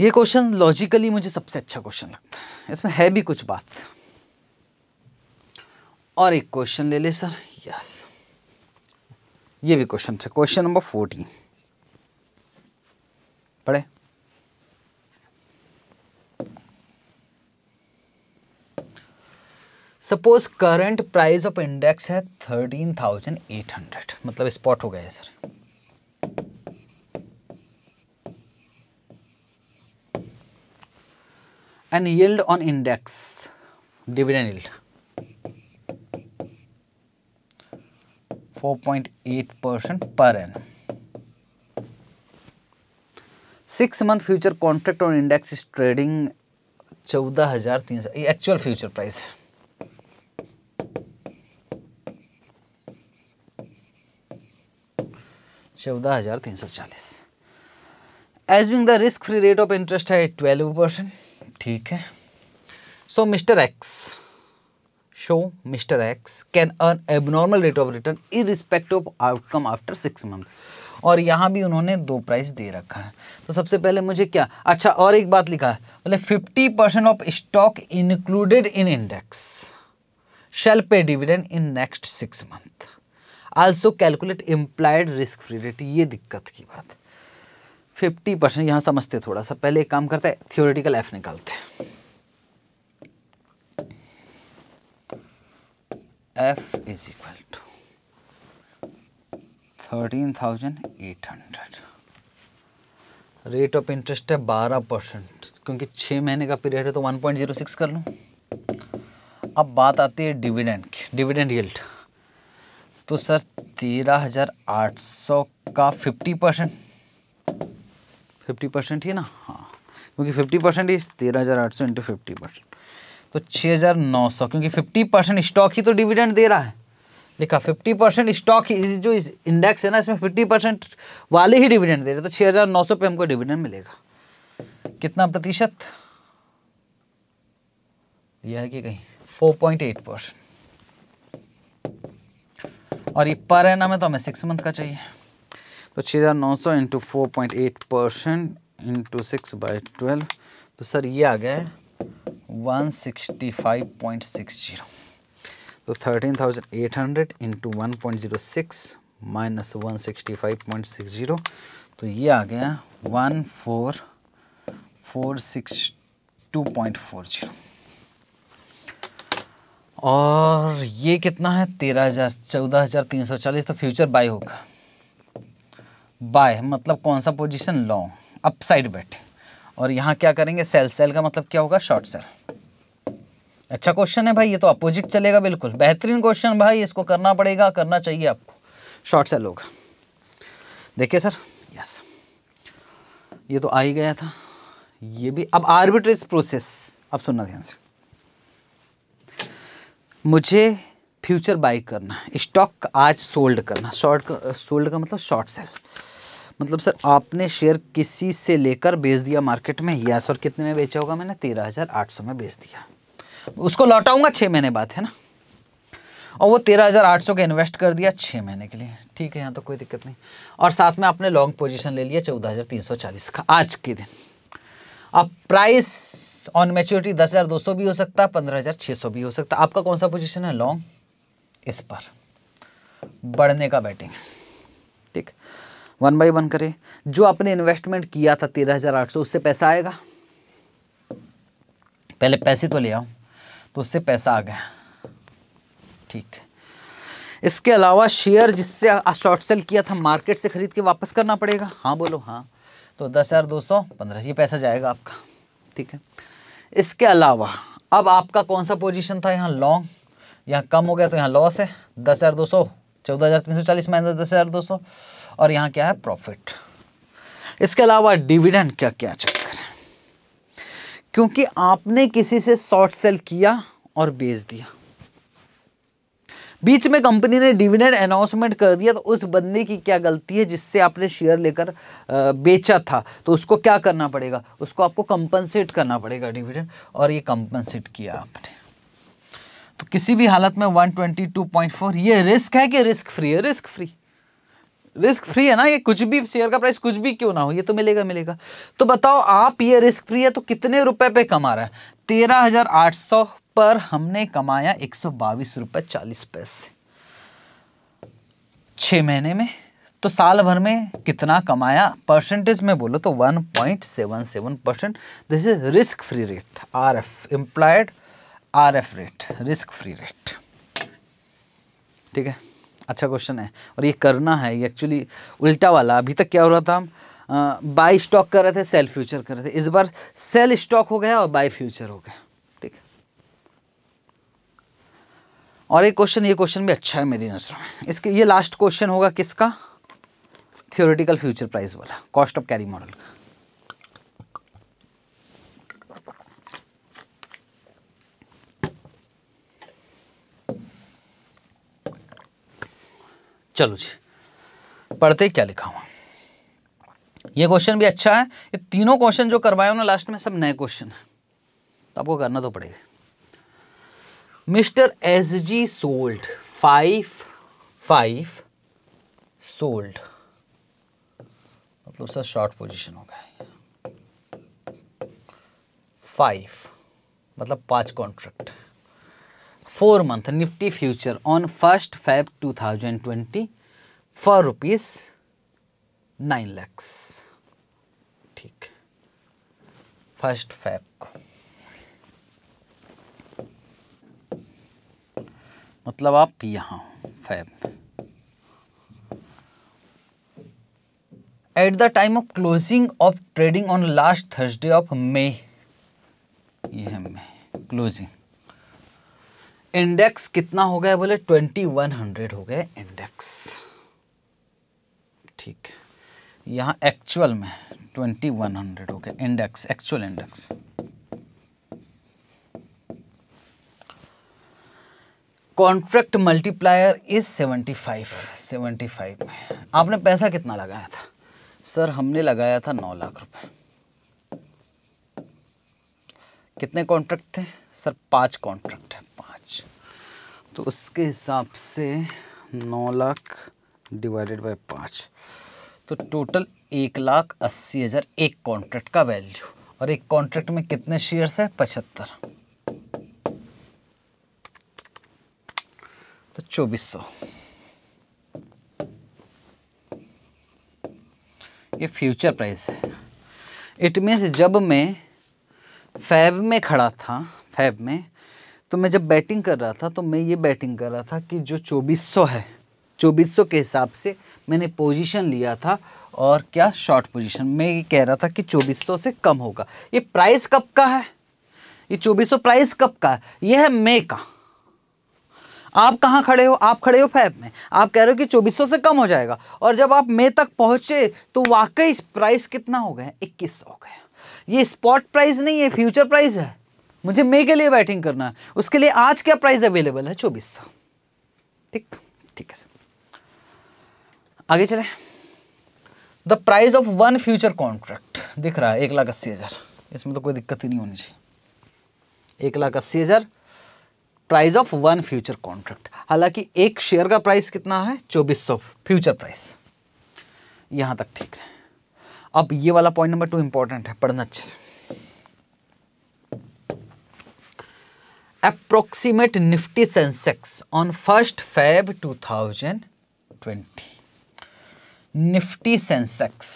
ये क्वेश्चन लॉजिकली मुझे सबसे अच्छा क्वेश्चन लगता है इसमें है भी कुछ बात और एक क्वेश्चन ले ले सर यस ये भी क्वेश्चन था क्वेश्चन नंबर फोर्टीन पढ़े suppose current price of index है थर्टीन थाउजेंड एट हंड्रेड मतलब स्पॉट हो गया है sir and yield on index dividend yield 4.8 percent per annum six month future contract on index is trading चौदह हजार तीन सौ एक्चुअल फ्यूचर प्राइस है चौदह हजार तीन सौ चालीस as being the risk free rate of interest है ट्वेल्व परसेंट ठीक है so mister X show Mr. X can earn abnormal rate of return irrespective of outcome after six month. और यहाँ भी उन्होंने दो प्राइस दे रखा है तो सबसे पहले मुझे क्या अच्छा और एक बात लिखा है बोले fifty percent of stock included in index shall pay dividend in next six month also calculate implied risk free rate ये दिक्कत की बात फिफ्टी परसेंट यहाँ समझते थोड़ा सा पहले एक काम करते हैं थियोरिटिकल एफ निकालते हैं F is equal to thirteen thousand eight hundred rate of interest है बारह परसेंट क्योंकि छः महीने का पीरियड है तो वन पॉइंट जीरो सिक्स कर लूँ अब बात आती है डिविडेंड की डिविडेंड यील्ड तो सर तेरह हज़ार आठ सौ का फिफ्टी परसेंट फिफ्टी परसेंट ही ना हाँ क्योंकि फिफ्टी परसेंट ही तेरह हज़ार आठ सौ इंटू फिफ्टी परसेंट तो 6,900 क्योंकि 50 परसेंट स्टॉक ही तो डिविडेंड दे रहा है देखा 50 परसेंट स्टॉक ही जो इंडेक्स है ना इसमें 50 परसेंट वाले ही डिविडेंड दे रहे तो 6,900 पे हमको डिविडेंड मिलेगा कितना प्रतिशत यह है कि कहीं 4.8 परसेंट और ये पर है ना है तो हमें सिक्स मंथ का चाहिए तो 6,900 हज़ार नौ सौ into four point eight percent into six by twelve तो सर ये आ गया है one sixty five point six zero तो thirteen thousand eight hundred into one point zero six minus one sixty five point six zero तो ये आ गया one four four six two point four zero और ये कितना है तेरह हज़ार चौदह हज़ार तीन सौ चालीस तो फ्यूचर बाय होगा बाय मतलब कौन सा पोजीशन लॉन्ग अपसाइड बैठे और यहाँ क्या करेंगे सेल सेल का मतलब क्या होगा शॉर्ट सेल अच्छा क्वेश्चन है भाई ये तो अपोजिट चलेगा बिल्कुल बेहतरीन क्वेश्चन भाई इसको करना पड़ेगा करना चाहिए आपको शॉर्ट सेल होगा देखिए सर यस ये तो आ ही गया था ये भी अब आर्बिट्रेज प्रोसेस अब सुनना ध्यान से मुझे फ्यूचर बाई करना स्टॉक आज सोल्ड करना शॉर्ट सोल्ड का मतलब शॉर्ट सेल मतलब सर आपने शेयर किसी से लेकर बेच दिया मार्केट में यस और कितने में बेचा होगा मैंने तेरह हज़ार आठ सौ में बेच दिया उसको लौटाऊंगा छः महीने बाद है ना और वो तेरह हज़ार आठ सौ का इन्वेस्ट कर दिया छः महीने के लिए ठीक है यहाँ तो कोई दिक्कत नहीं और साथ में आपने लॉन्ग पोजिशन ले लिया चौदह हज़ार तीन सौ चालीस का आज के दिन अब प्राइस ऑन मेच्योरिटी दस हज़ार दो सौ भी हो सकता है पंद्रह हज़ार छः सौ भी हो सकता है आपका कौन सा पोजीशन है लॉन्ग इस पर बढ़ने का बैटिंग वन बाई वन करें जो आपने इन्वेस्टमेंट किया था तेरह हज़ार आठ सौ उससे पैसा आएगा पहले पैसे तो ले आओ तो उससे पैसा आ गया ठीक इसके अलावा शेयर जिससे शॉर्ट सेल किया था मार्केट से ख़रीद के वापस करना पड़ेगा हाँ बोलो हाँ तो दस हज़ार दो सौ पंद्रह ये पैसा जाएगा आपका ठीक है इसके अलावा अब आपका कौन सा पोजिशन था यहाँ लॉन्ग यहाँ कम हो गया तो यहाँ लॉस है दस हज़ार दो सौ चौदह हज़ार तीन सौ चालीस माइनस दस हज़ार दो सौ और यहाँ क्या है प्रॉफिट इसके अलावा डिविडेंड क्या क्या चक्कर है क्योंकि आपने किसी से शॉर्ट सेल किया और बेच दिया बीच में कंपनी ने डिविडेंड अनाउंसमेंट कर दिया तो उस बंदे की क्या गलती है जिससे आपने शेयर लेकर बेचा था तो उसको क्या करना पड़ेगा उसको आपको कंपनसेट करना पड़ेगा डिविडेंड और ये कंपनसेट किया आपने तो किसी भी हालत में 122.4 ये रिस्क है कि रिस्क फ्री है रिस्क फ्री रिस्क फ्री है ना ये कुछ भी शेयर का प्राइस कुछ भी क्यों ना हो ये तो मिलेगा मिलेगा तो बताओ आप ये रिस्क फ्री है तो कितने रुपए पे कमा रहा है तेरह हजार आठ सौ पर हमने कमाया एक सौ बाईस चालीस पैसे छ महीने में तो साल भर में कितना कमाया परसेंटेज में बोलो तो 1.77 percent this is risk free rate R F implied R F rate risk free rate ठीक है अच्छा क्वेश्चन है और ये करना है ये एक्चुअली उल्टा वाला अभी तक क्या हो रहा था हम बाई स्टॉक कर रहे थे सेल फ्यूचर कर रहे थे इस बार सेल स्टॉक हो गया और बाई फ्यूचर हो गया ठीक और एक क्वेश्चन ये क्वेश्चन भी अच्छा है मेरी नज़र में इसके ये लास्ट क्वेश्चन होगा किसका थियोरिटिकल फ्यूचर प्राइस वाला कॉस्ट ऑफ कैरी मॉडल का चलो जी पढ़ते क्या लिखा हुआ ये क्वेश्चन भी अच्छा है ये तीनों क्वेश्चन जो करवाए ना लास्ट में सब नए क्वेश्चन है तो आपको करना तो पड़ेगा mister S G sold five five sold मतलब सर शॉर्ट पोजीशन होगा फाइव मतलब पांच contract four month Nifty future on first two thousand twenty four rupees nine lakhs ठीक फर्स्ट फाइव को मतलब आप यहां Feb at the time of closing of trading on last Thursday of May ये है मे क्लोजिंग इंडेक्स कितना हो गया बोले ट्वेंटी वन हंड्रेड हो गया इंडेक्स ठीक यहां एक्चुअल में ट्वेंटी वन हंड्रेड हो गया index actual index contract multiplier is 75 75 में आपने पैसा कितना लगाया था सर हमने लगाया था नौ लाख रुपए कितने कॉन्ट्रैक्ट थे सर पांच कॉन्ट्रैक्ट है तो उसके हिसाब से नौ लाख डिवाइडेड बाय पाँच तो टोटल एक लाख अस्सी हज़ार एक कॉन्ट्रैक्ट का वैल्यू और एक कॉन्ट्रैक्ट में कितने शेयर्स हैं पचहत्तर तो चौबीस सौ ये फ्यूचर प्राइस है इट मीन्स जब मैं फैब में खड़ा था फैब में तो मैं जब बैटिंग कर रहा था तो मैं ये बैटिंग कर रहा था कि जो 2400 है 2400 के हिसाब से मैंने पोजीशन लिया था और क्या शॉर्ट पोजीशन मैं ये कह रहा था कि 2400 से कम होगा ये प्राइस कब का है ये 2400 प्राइस कब का है ये है मे का आप कहाँ खड़े हो आप खड़े हो फैप में आप कह रहे हो कि 2400 से कम हो जाएगा और जब आप मे तक पहुँचे तो वाकई प्राइस कितना हो गया इक्कीस हो गया ये स्पॉट प्राइस नहीं है फ्यूचर प्राइस है मुझे मे के लिए बैटिंग करना है उसके लिए आज क्या प्राइस अवेलेबल है चौबीस सौ ठीक ठीक है सर आगे चले the price of one future contract दिख रहा है एक लाख अस्सी हज़ार इसमें तो कोई दिक्कत ही नहीं होनी चाहिए एक लाख अस्सी हज़ार price of one future contract हालांकि एक शेयर का प्राइस कितना है चौबीस सौ फ्यूचर प्राइस यहां तक ठीक है अब ये वाला पॉइंट नंबर टू इंपॉर्टेंट है पढ़ना अच्छे से approximate Nifty Sensex on first Feb twenty Nifty Sensex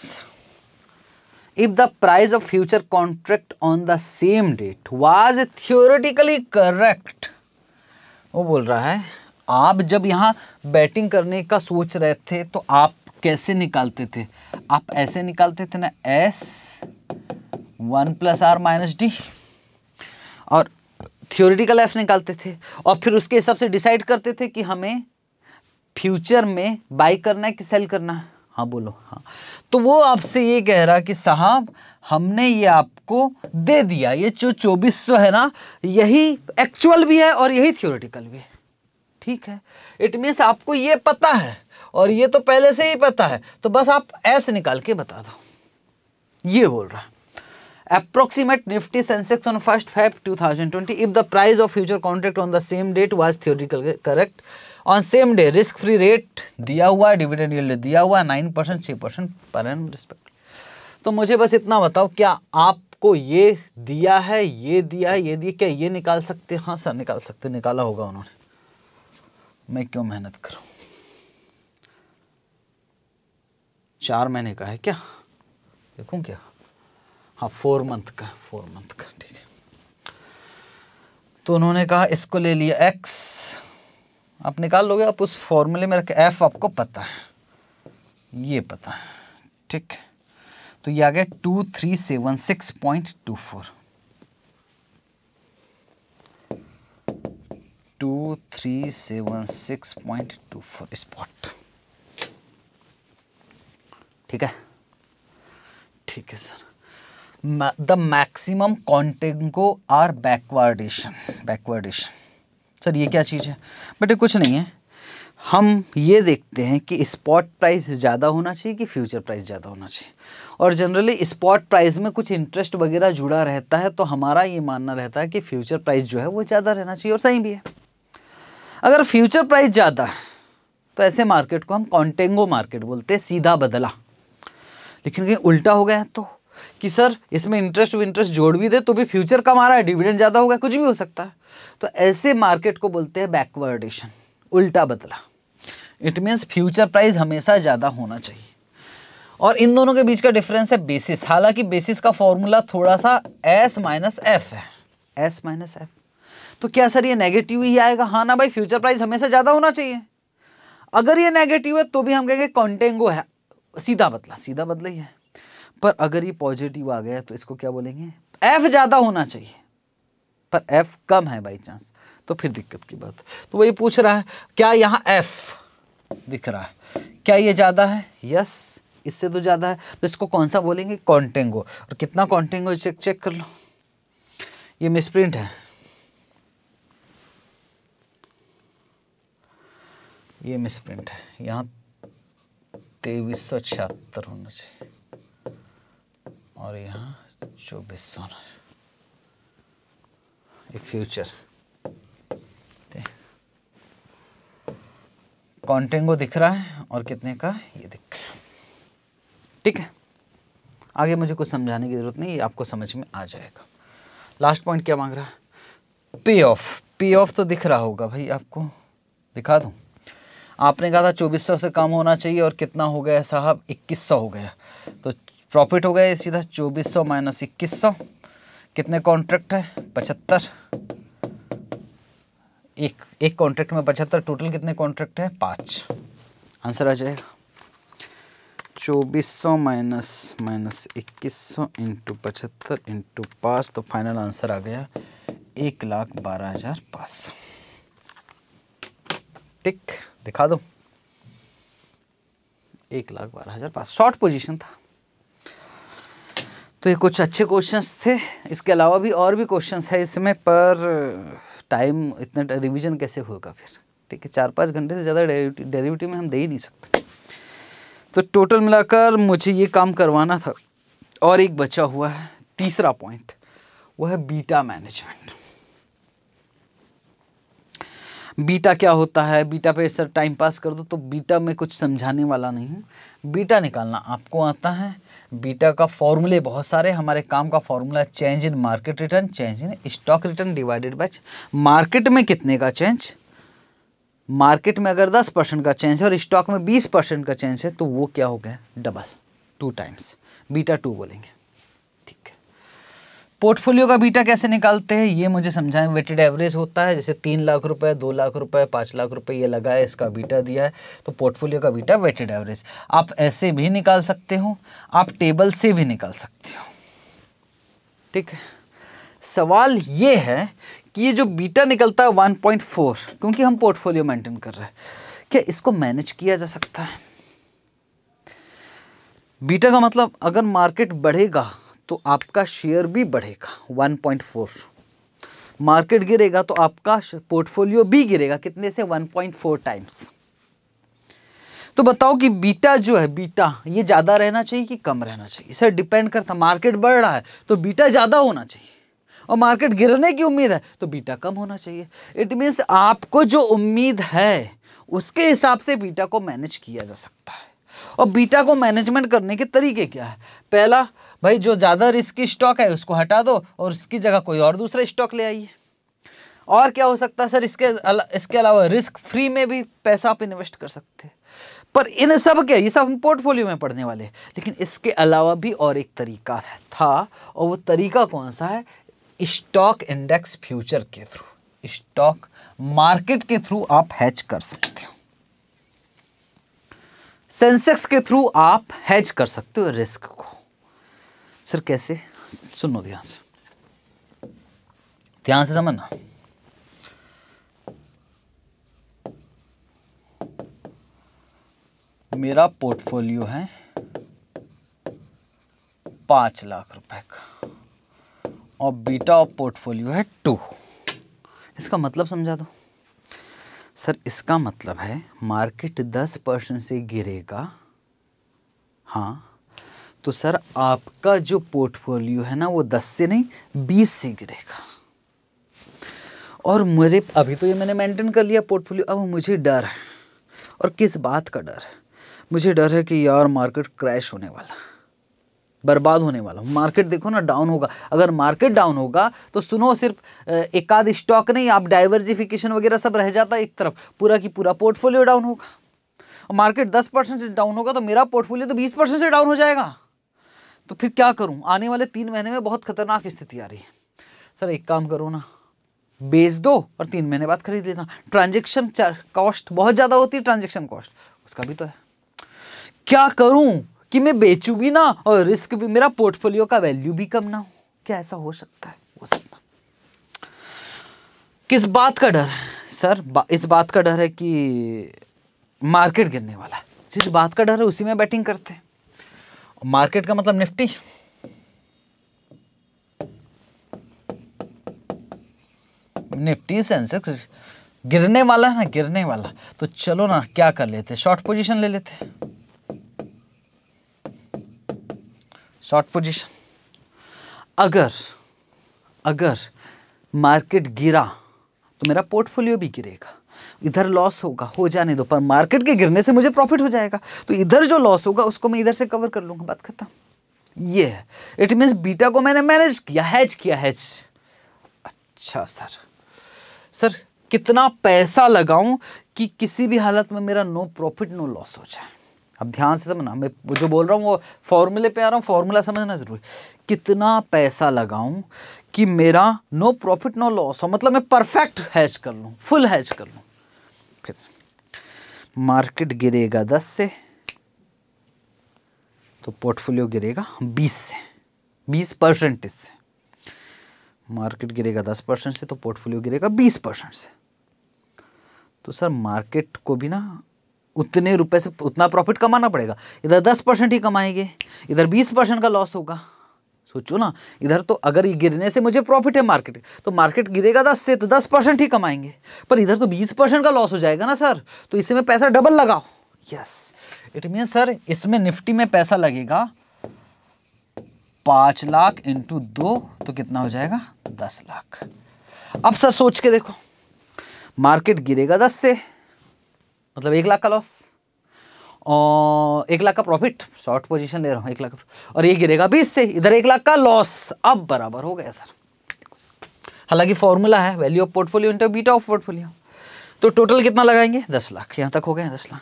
if the price of future contract on the same date was theoretically correct वो बोल रहा है आप जब यहां बैटिंग करने का सोच रहे थे तो आप कैसे निकालते थे आप ऐसे निकालते थे ना S one plus R minus D और थियोरिटिकल एफ निकालते थे और फिर उसके हिसाब से डिसाइड करते थे कि हमें फ्यूचर में बाई करना है कि सेल करना है हाँ बोलो हाँ तो वो आपसे ये कह रहा कि साहब हमने ये आपको दे दिया ये जो चौबीस सौ है ना यही एक्चुअल भी है और यही थियोरिटिकल भी है ठीक है इट मीन्स आपको ये पता है और ये तो पहले से ही पता है तो बस आप ऐसे निकाल के बता दो ये बोल रहा approximate nifty sensex on 1st feb 2020 if the price of future contract on the same date was theoretically correct on same day risk free rate दिया हुआ dividend yield दिया हुआ 9 परसेंट छः परसेंट पर एन रिस्पेक्ट तो मुझे बस इतना बताओ क्या आपको ये दिया है ये दिया है ये दिया क्या ये निकाल सकते हाँ सर निकाल सकते निकाला होगा उन्होंने मैं क्यों मेहनत करूँ चार महीने का है क्या देखूँ क्या हाँ फोर मंथ का फोर मंथ का ठीक है तो उन्होंने कहा इसको ले लिया एक्स आप निकाल लोगे आप उस फॉर्मूले में रखे एफ आपको पता है ये पता है ठीक तो ये आ गया two three seven six point two four two three seven six point two four spot ठीक है ठीक है sir the maximum contango or backwardation backwardation sir ये क्या चीज़ है बेटे कुछ नहीं है हम ये देखते हैं कि स्पॉट प्राइस ज़्यादा होना चाहिए कि फ्यूचर प्राइस ज़्यादा होना चाहिए और जनरली स्पॉट प्राइस में कुछ इंटरेस्ट वगैरह जुड़ा रहता है तो हमारा ये मानना रहता है कि फ्यूचर प्राइस जो है वो ज़्यादा रहना चाहिए और सही भी है अगर फ्यूचर प्राइस ज़्यादा है तो ऐसे मार्केट को हम कॉन्टेंगो मार्केट बोलते हैं सीधा बदला लेकिन कहीं उल्टा हो गया तो कि सर इसमें इंटरेस्ट विंटरेस्ट जोड़ भी दे तो भी फ्यूचर कम आ रहा है डिविडेंड ज़्यादा होगा कुछ भी हो सकता है तो ऐसे मार्केट को बोलते हैं बैकवर्डेशन उल्टा बदला इट मीन्स फ्यूचर प्राइस हमेशा ज़्यादा होना चाहिए और इन दोनों के बीच का डिफरेंस है बेसिस हालांकि बेसिस का फॉर्मूला थोड़ा सा एस माइनस एफ है एस माइनस एफ तो क्या सर ये नेगेटिव ही आएगा हाँ ना भाई फ्यूचर प्राइस हमेशा ज़्यादा होना चाहिए अगर ये नेगेटिव है तो भी हम कहेंगे कॉन्टेंगो है सीधा बदला सीधा बदला ही है पर अगर ये पॉजिटिव आ गया तो इसको क्या बोलेंगे एफ ज़्यादा होना चाहिए पर एफ कम है बाई चांस तो फिर दिक्कत की बात तो वही पूछ रहा है क्या यहां एफ दिख रहा है क्या ये ज़्यादा है यस इससे तो ज़्यादा है तो इसको कौन सा बोलेंगे कॉन्टेंगो और कितना कॉन्टेंगो चेक चेक कर लो ये मिसप्रिंट है ये मिसप्रिंट है यहाँ तेईस सौ छिहत्तर होना चाहिए और यहाँ चौबीस सोना एक फ्यूचर कॉन्टेंगो दिख रहा है और कितने का ये दिख ठीक है आगे मुझे कुछ समझाने की ज़रूरत नहीं आपको समझ में आ जाएगा लास्ट पॉइंट क्या मांग रहा है पे ऑफ पे ऑफ तो दिख रहा होगा भाई आपको दिखा दूँ आपने कहा था चौबीस सौ से कम होना चाहिए और कितना हो गया साहब इक्कीस सौ हो गया तो प्रॉफिट हो गया सीधा चौबीस सौ माइनस इक्कीस सौ कितने कॉन्ट्रैक्ट है पचहत्तर एक एक कॉन्ट्रैक्ट में पचहत्तर टोटल कितने कॉन्ट्रैक्ट है पाँच आंसर आ जाएगा चौबीस सौ माइनस माइनस इक्कीस सौ इंटू पचहत्तर इंटू पाँच तो फाइनल आंसर आ गया एक लाख बारह हज़ार पाँच सौ टिक दिखा दो एक लाख बारह हज़ार पाँच शॉर्ट पोजीशन था तो ये कुछ अच्छे क्वेश्चंस थे इसके अलावा भी और भी क्वेश्चंस है इसमें पर टाइम इतना रिवीजन कैसे होगा फिर ठीक है चार पाँच घंटे से ज़्यादा डेरिविटी में हम दे ही नहीं सकते तो टोटल मिलाकर मुझे ये काम करवाना था और एक बचा हुआ है तीसरा पॉइंट वो है बीटा मैनेजमेंट बीटा क्या होता है बीटा पे सर टाइम पास कर दो तो बीटा में कुछ समझाने वाला नहीं हूँ बीटा निकालना आपको आता है बीटा का फॉर्मूले बहुत सारे हमारे काम का formula change in market return change in stock return divided by market में कितने का चेंज मार्केट में अगर दस परसेंट का चेंज है और स्टॉक में बीस परसेंट का चेंज है तो वो क्या हो गया double two times beta two बोलेंगे पोर्टफोलियो का बीटा कैसे निकालते हैं ये मुझे समझाएं वेटेड एवरेज होता है जैसे तीन लाख रुपए दो लाख रुपए पाँच लाख रुपए ये लगा है इसका बीटा दिया है तो पोर्टफोलियो का बीटा वेटेड एवरेज आप ऐसे भी निकाल सकते हो आप टेबल से भी निकाल सकते हो ठीक है सवाल ये है कि ये जो बीटा निकलता है फोर क्योंकि हम पोर्टफोलियो मेंटेन कर रहे हैं क्या इसको मैनेज किया जा सकता है बीटा का मतलब अगर मार्केट बढ़ेगा तो आपका शेयर भी बढ़ेगा 1.4 मार्केट गिरेगा तो आपका पोर्टफोलियो भी गिरेगा कितने से 1.4 टाइम्स तो बताओ कि बीटा जो है बीटा ये ज़्यादा रहना चाहिए कि कम रहना चाहिए इसे डिपेंड करता मार्केट बढ़ रहा है तो बीटा ज़्यादा होना चाहिए और मार्केट गिरने की उम्मीद है तो बीटा कम होना चाहिए इट मीन्स आपको जो उम्मीद है उसके हिसाब से बीटा को मैनेज किया जा सकता है और बीटा को मैनेजमेंट करने के तरीके क्या है पहला भाई जो ज़्यादा रिस्की स्टॉक है उसको हटा दो और उसकी जगह कोई और दूसरा स्टॉक ले आइए और क्या हो सकता है सर इसके अला, इसके अलावा रिस्क फ्री में भी पैसा आप इन्वेस्ट कर सकते हैं पर इन सब के ये सब हम पोर्टफोलियो में पढ़ने वाले हैं लेकिन इसके अलावा भी और एक तरीका है, था और वो तरीका कौन सा है स्टॉक इंडेक्स फ्यूचर के थ्रू स्टॉक मार्केट के थ्रू आप हैच कर सकते हो सेंसेक्स के थ्रू आप हैच कर सकते हो रिस्क को सर कैसे सुनो ध्यान से ध्यान से समझना मेरा पोर्टफोलियो है पांच लाख रुपए का और बीटा ऑफ पोर्टफोलियो है टू इसका मतलब समझा दो सर इसका मतलब है मार्केट दस परसेंट से गिरेगा हाँ तो सर आपका जो पोर्टफोलियो है ना वो दस से नहीं बीस से गिरेगा और मेरे अभी तो ये मैंने मेंटेन कर लिया पोर्टफोलियो अब मुझे डर है और किस बात का डर है मुझे डर है कि यार मार्केट क्रैश होने वाला बर्बाद होने वाला मार्केट देखो ना डाउन होगा अगर मार्केट डाउन होगा तो सुनो सिर्फ एक आध स्टॉक नहीं आप डाइवर्जिफिकेशन वगैरह सब रह जाता एक तरफ पूरा की पूरा पोर्टफोलियो डाउन होगा और मार्केट दस परसेंट से डाउन होगा तो मेरा पोर्टफोलियो तो बीस परसेंट से डाउन हो जाएगा तो फिर क्या करूं आने वाले तीन महीने में बहुत खतरनाक स्थिति आ रही है सर एक काम करो ना बेच दो और तीन महीने बाद खरीद लेना ट्रांजेक्शन कॉस्ट बहुत ज़्यादा होती है ट्रांजेक्शन कॉस्ट उसका भी तो है क्या करूं कि मैं बेचू भी ना और रिस्क भी मेरा पोर्टफोलियो का वैल्यू भी कम ना हो क्या ऐसा हो सकता है हो सकता किस बात का डर है सर बा, इस बात का डर है कि मार्केट गिरने वाला है जिस बात का डर है उसी में बैटिंग करते हैं मार्केट का मतलब निफ्टी निफ्टी सेंसेक्स गिरने वाला है ना गिरने वाला तो चलो ना क्या कर लेते शॉर्ट पोजीशन ले लेते शॉर्ट पोजीशन अगर अगर मार्केट गिरा तो मेरा पोर्टफोलियो भी गिरेगा इधर लॉस होगा हो जाने दो पर मार्केट के गिरने से मुझे प्रॉफिट हो जाएगा तो इधर जो लॉस होगा उसको मैं इधर से कवर कर लूंगा बात खत्म ये है इट मीन्स बीटा को मैंने मैनेज किया हैज किया हैज अच्छा सर सर कितना पैसा लगाऊं कि किसी भी हालत में मेरा नो प्रॉफिट नो लॉस हो जाए अब ध्यान से समझना मैं जो बोल रहा हूँ वो फॉर्मूले पे आ रहा हूँ फॉर्मूला समझना ज़रूरी कितना पैसा लगाऊं कि मेरा नो प्रॉफिट नो लॉस हो मतलब मैं परफेक्ट हैज कर लूँ फुल हैज कर लूँ मार्केट मार्केट गिरेगा दस से तो पोर्टफोलियो गिरेगा बीस से बीस परसेंट से मार्केट गिरेगा दस परसेंट से तो पोर्टफोलियो गिरेगा बीस परसेंट से तो सर मार्केट को भी ना उतने रुपए से उतना प्रॉफिट कमाना पड़ेगा इधर दस परसेंट ही कमाएंगे इधर बीस परसेंट का लॉस होगा सोचो ना इधर तो अगर ये गिरने से मुझे प्रॉफिट है मार्केट तो मार्केट गिरेगा दस से तो दस परसेंट ही कमाएंगे पर इधर तो बीस परसेंट का लॉस हो जाएगा ना सर तो इससे में पैसा डबल लगाओ यस इट मीन सर इसमें निफ्टी में पैसा लगेगा पांच लाख इंटू दो तो कितना हो जाएगा दस लाख अब सर सोच के देखो मार्केट गिरेगा दस से मतलब एक लाख का लॉस एक लाख का प्रॉफिट शॉर्ट पोजीशन ले रहा हूँ एक लाख और ये गिरेगा बीस से इधर एक लाख का लॉस अब बराबर हो गया सर हालांकि फॉर्मूला है value of portfolio into beta of portfolio तो टोटल कितना लगाएंगे दस लाख यहाँ तक हो गए दस लाख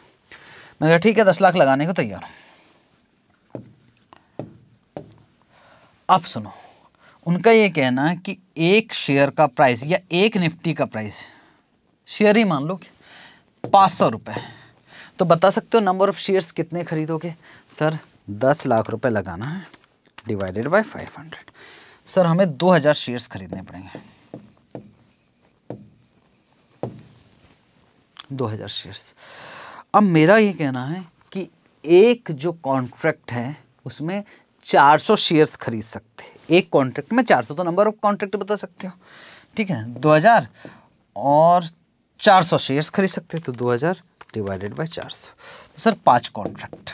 मैंने कहा ठीक है दस लाख लगाने को तैयार हूँ अब सुनो उनका ये कहना है कि एक शेयर का प्राइस या एक निफ्टी का प्राइस शेयर ही मान लो कि पाँच सौ रुपये तो बता सकते हो नंबर ऑफ शेयर्स कितने खरीदोगे सर दस लाख रुपए लगाना है divided by five hundred sir हमें दो हज़ार शेयर्स खरीदने पड़ेंगे दो हज़ार शेयर्स अब मेरा ये कहना है कि एक जो कॉन्ट्रैक्ट है उसमें चार सौ शेयर्स खरीद सकते हैं एक कॉन्ट्रैक्ट में सौ तो नंबर ऑफ कॉन्ट्रैक्ट बता सकते हो ठीक है दो और 400 शेयर्स खरीद सकते हैं तो हज़ार डिवाइडेड बाय चार सौ तो सर पांच कॉन्ट्रैक्ट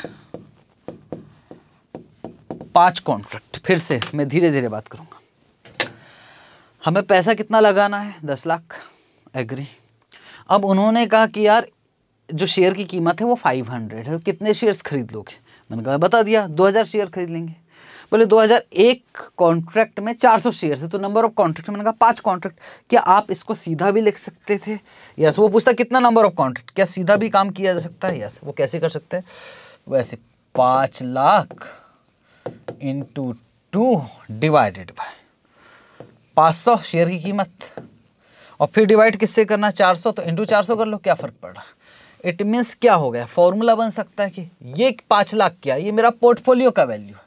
पांच कॉन्ट्रैक्ट फिर से मैं धीरे धीरे बात करूंगा हमें पैसा कितना लगाना है दस लाख एग्री अब उन्होंने कहा कि यार जो शेयर की कीमत है वो फाइव हंड्रेड है कितने शेयर्स खरीद लोगे मैंने कहा बता दिया दो हज़ार शेयर खरीद लेंगे बोले 2001 कॉन्ट्रैक्ट में 400 शेयर थे तो नंबर ऑफ कॉन्ट्रैक्ट मैंने कहा पांच कॉन्ट्रैक्ट क्या आप इसको सीधा भी लिख सकते थे यस वो पूछता कितना नंबर ऑफ कॉन्ट्रैक्ट क्या सीधा भी काम किया जा सकता है यस वो कैसे कर सकते हैं वैसे पाँच lakh into two divided by पाँच सौ शेयर की कीमत और फिर डिवाइड किससे करना चार सौ तो इंटू चार सौ कर लो क्या फ़र्क पड़ रहा इट मीन्स क्या हो गया फॉर्मूला बन सकता है कि ये पाँच लाख क्या ये मेरा पोर्टफोलियो का वैल्यू है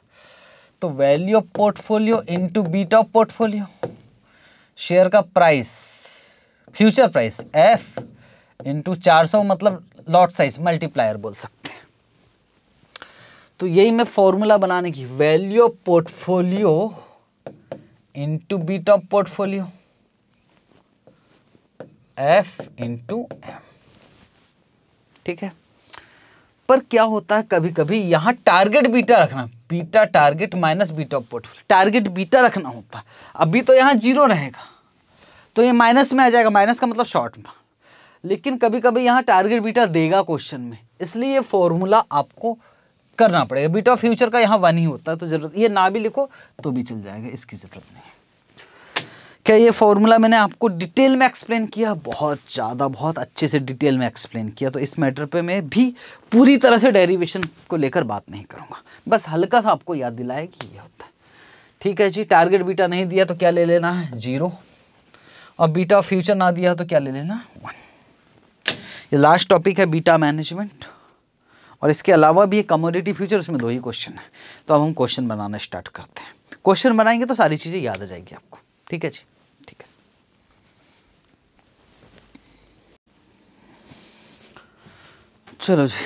तो value of portfolio into beta of portfolio share का price future price F into चार मतलब लॉट साइज मल्टीप्लायर बोल सकते हैं तो यही मैं फॉर्मूला बनाने की value of portfolio into beta of portfolio F into M ठीक है पर क्या होता है कभी कभी यहाँ टारगेट बीटा रखना beta target minus beta portfolio target beta रखना होता है अभी तो यहाँ जीरो रहेगा तो ये माइनस में आ जाएगा माइनस का मतलब शॉर्ट में लेकिन कभी कभी यहाँ टारगेट बीटा देगा क्वेश्चन में इसलिए ये फॉर्मूला आपको करना पड़ेगा बीटा फ्यूचर का यहाँ वन ही होता है तो जरूरत ये ना भी लिखो तो भी चल जाएगा इसकी ज़रूरत नहीं क्या ये फॉर्मूला मैंने आपको डिटेल में एक्सप्लेन किया बहुत ज़्यादा बहुत अच्छे से डिटेल में एक्सप्लेन किया तो इस मैटर पे मैं भी पूरी तरह से डेरिवेशन को लेकर बात नहीं करूँगा बस हल्का सा आपको याद दिलाया कि ये होता है ठीक है जी टारगेट बीटा नहीं दिया तो क्या ले लेना है जीरो और बीटा फ्यूचर ना दिया तो क्या ले लेना वन ये लास्ट टॉपिक है बीटा मैनेजमेंट और इसके अलावा भी एक कमोडिटी फ्यूचर उसमें दो ही क्वेश्चन है तो अब हम क्वेश्चन बनाना स्टार्ट करते हैं क्वेश्चन बनाएंगे तो सारी चीज़ें याद आ जाएगी आपको ठीक है जी चलो जी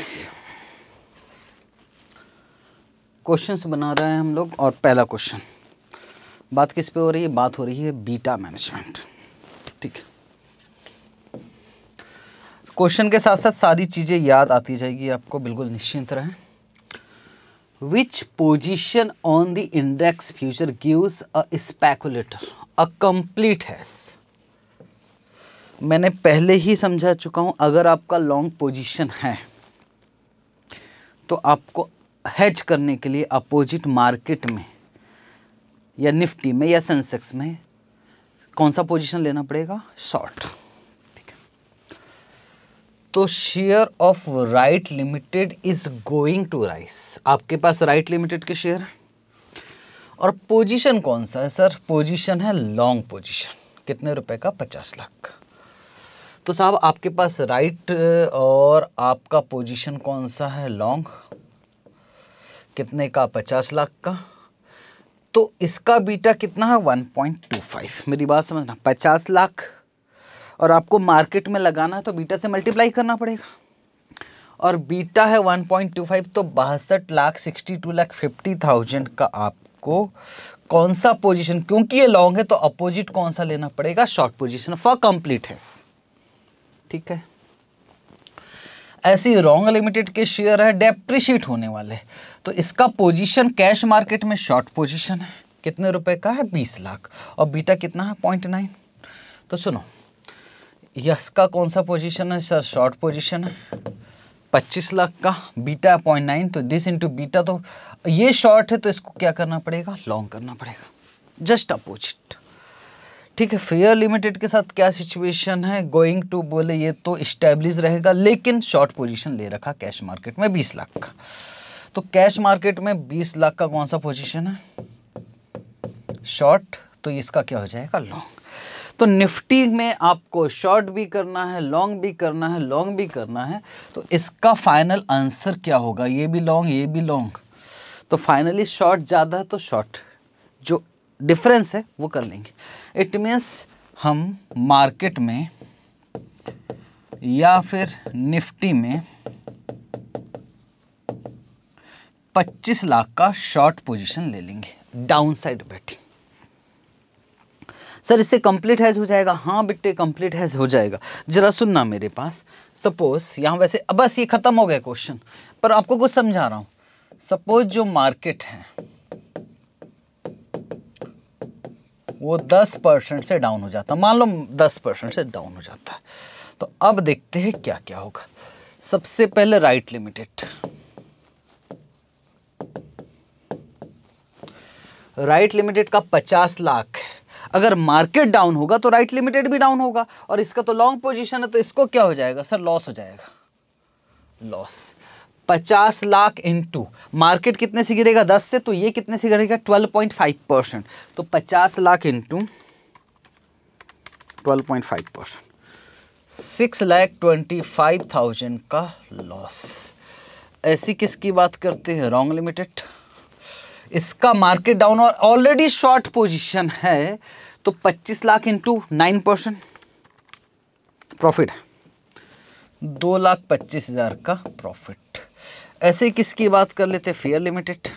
क्वेश्चंस बना रहे हैं हम लोग और पहला क्वेश्चन बात किस पे हो रही है बात हो रही है बीटा मैनेजमेंट ठीक है क्वेश्चन के साथ साथ सारी चीज़ें याद आती जाएगी आपको बिल्कुल निश्चिंत रहें which position on the index future gives a speculator a complete hedge मैंने पहले ही समझा चुका हूं अगर आपका लॉन्ग पोजीशन है तो आपको हैच करने के लिए अपोजिट मार्केट में या निफ्टी में या सेंसेक्स में कौन सा पोजीशन लेना पड़ेगा शॉर्ट ठीक है तो share of right limited is going to rise आपके पास राइट लिमिटेड के शेयर है और पोजीशन कौन सा है सर पोजीशन है लॉन्ग पोजीशन कितने रुपए का पचास लाख का तो साहब आपके पास राइट और आपका पोजीशन कौन सा है लॉन्ग कितने का पचास लाख का तो इसका बीटा कितना है वन पॉइंट टू फाइव मेरी बात समझना पचास लाख और आपको मार्केट में लगाना है तो बीटा से मल्टीप्लाई करना पड़ेगा और बीटा है 1.25 तो बासठ lakh sixty two lakh fifty thousand का आपको कौन सा पोजीशन क्योंकि ये लॉन्ग है तो अपोजिट कौन सा लेना पड़ेगा शॉर्ट पोजीशन फॉर कंप्लीट है ठीक है ऐसी रॉन्ग लिमिटेड के शेयर है डेप्रिशिएट होने वाले तो इसका पोजीशन कैश मार्केट में शॉर्ट पोजीशन है कितने रुपए का है बीस लाख और बीटा कितना है पॉइंट नाइन तो सुनो यस का कौन सा पोजीशन है सर शॉर्ट पोजीशन है पच्चीस लाख का बीटा है पॉइंट नाइन तो दिस इंटू बीटा तो ये शॉर्ट है तो इसको क्या करना पड़ेगा लॉन्ग करना पड़ेगा जस्ट अपोजिट ठीक है फेयर लिमिटेड के साथ क्या सिचुएशन है गोइंग टू बोले ये तो इस्टेब्लिश रहेगा लेकिन शॉर्ट पोजीशन ले रखा कैश मार्केट में 20 लाख का तो कैश मार्केट में 20 लाख का कौन सा पोजीशन है शॉर्ट तो इसका क्या हो जाएगा लॉन्ग तो निफ्टी में आपको शॉर्ट भी करना है लॉन्ग भी करना है लॉन्ग भी करना है तो इसका फाइनल आंसर क्या होगा ये भी लॉन्ग ये भी लॉन्ग तो फाइनली शॉर्ट ज़्यादा है तो शॉर्ट जो डिफरेंस है वो कर लेंगे इट मीन्स हम मार्केट में या फिर निफ्टी में 25 लाख का शॉर्ट पोजीशन ले लेंगे डाउन साइड बैठे सर इससे कंप्लीट हैज हो जाएगा हाँ बिट्टे कंप्लीट हैज हो जाएगा जरा सुनना मेरे पास सपोज यहाँ वैसे अब बस ये ख़त्म हो गया क्वेश्चन पर आपको कुछ समझा रहा हूँ सपोज जो मार्केट है वो 10 परसेंट से डाउन हो जाता मान लो 10 परसेंट से डाउन हो जाता है तो अब देखते हैं क्या क्या होगा सबसे पहले राइट लिमिटेड राइट लिमिटेड का 50 लाख अगर मार्केट डाउन होगा तो राइट लिमिटेड भी डाउन होगा और इसका तो लॉन्ग पोजीशन है तो इसको क्या हो जाएगा सर लॉस हो जाएगा लॉस पचास लाख इंटू मार्केट कितने से गिरेगा दस से तो ये कितने से गिरेगा ट्वेल्व पॉइंट फाइव परसेंट तो पचास lakh into twelve point five percent six lakh twenty five thousand का लॉस ऐसी किसकी बात करते हैं रॉन्ग लिमिटेड इसका मार्केट डाउन और ऑलरेडी शॉर्ट पोजिशन है तो पच्चीस lakh into nine percent profit दो लाख पच्चीस हज़ार का प्रॉफिट ऐसे किसकी बात कर लेते फेयर लिमिटेड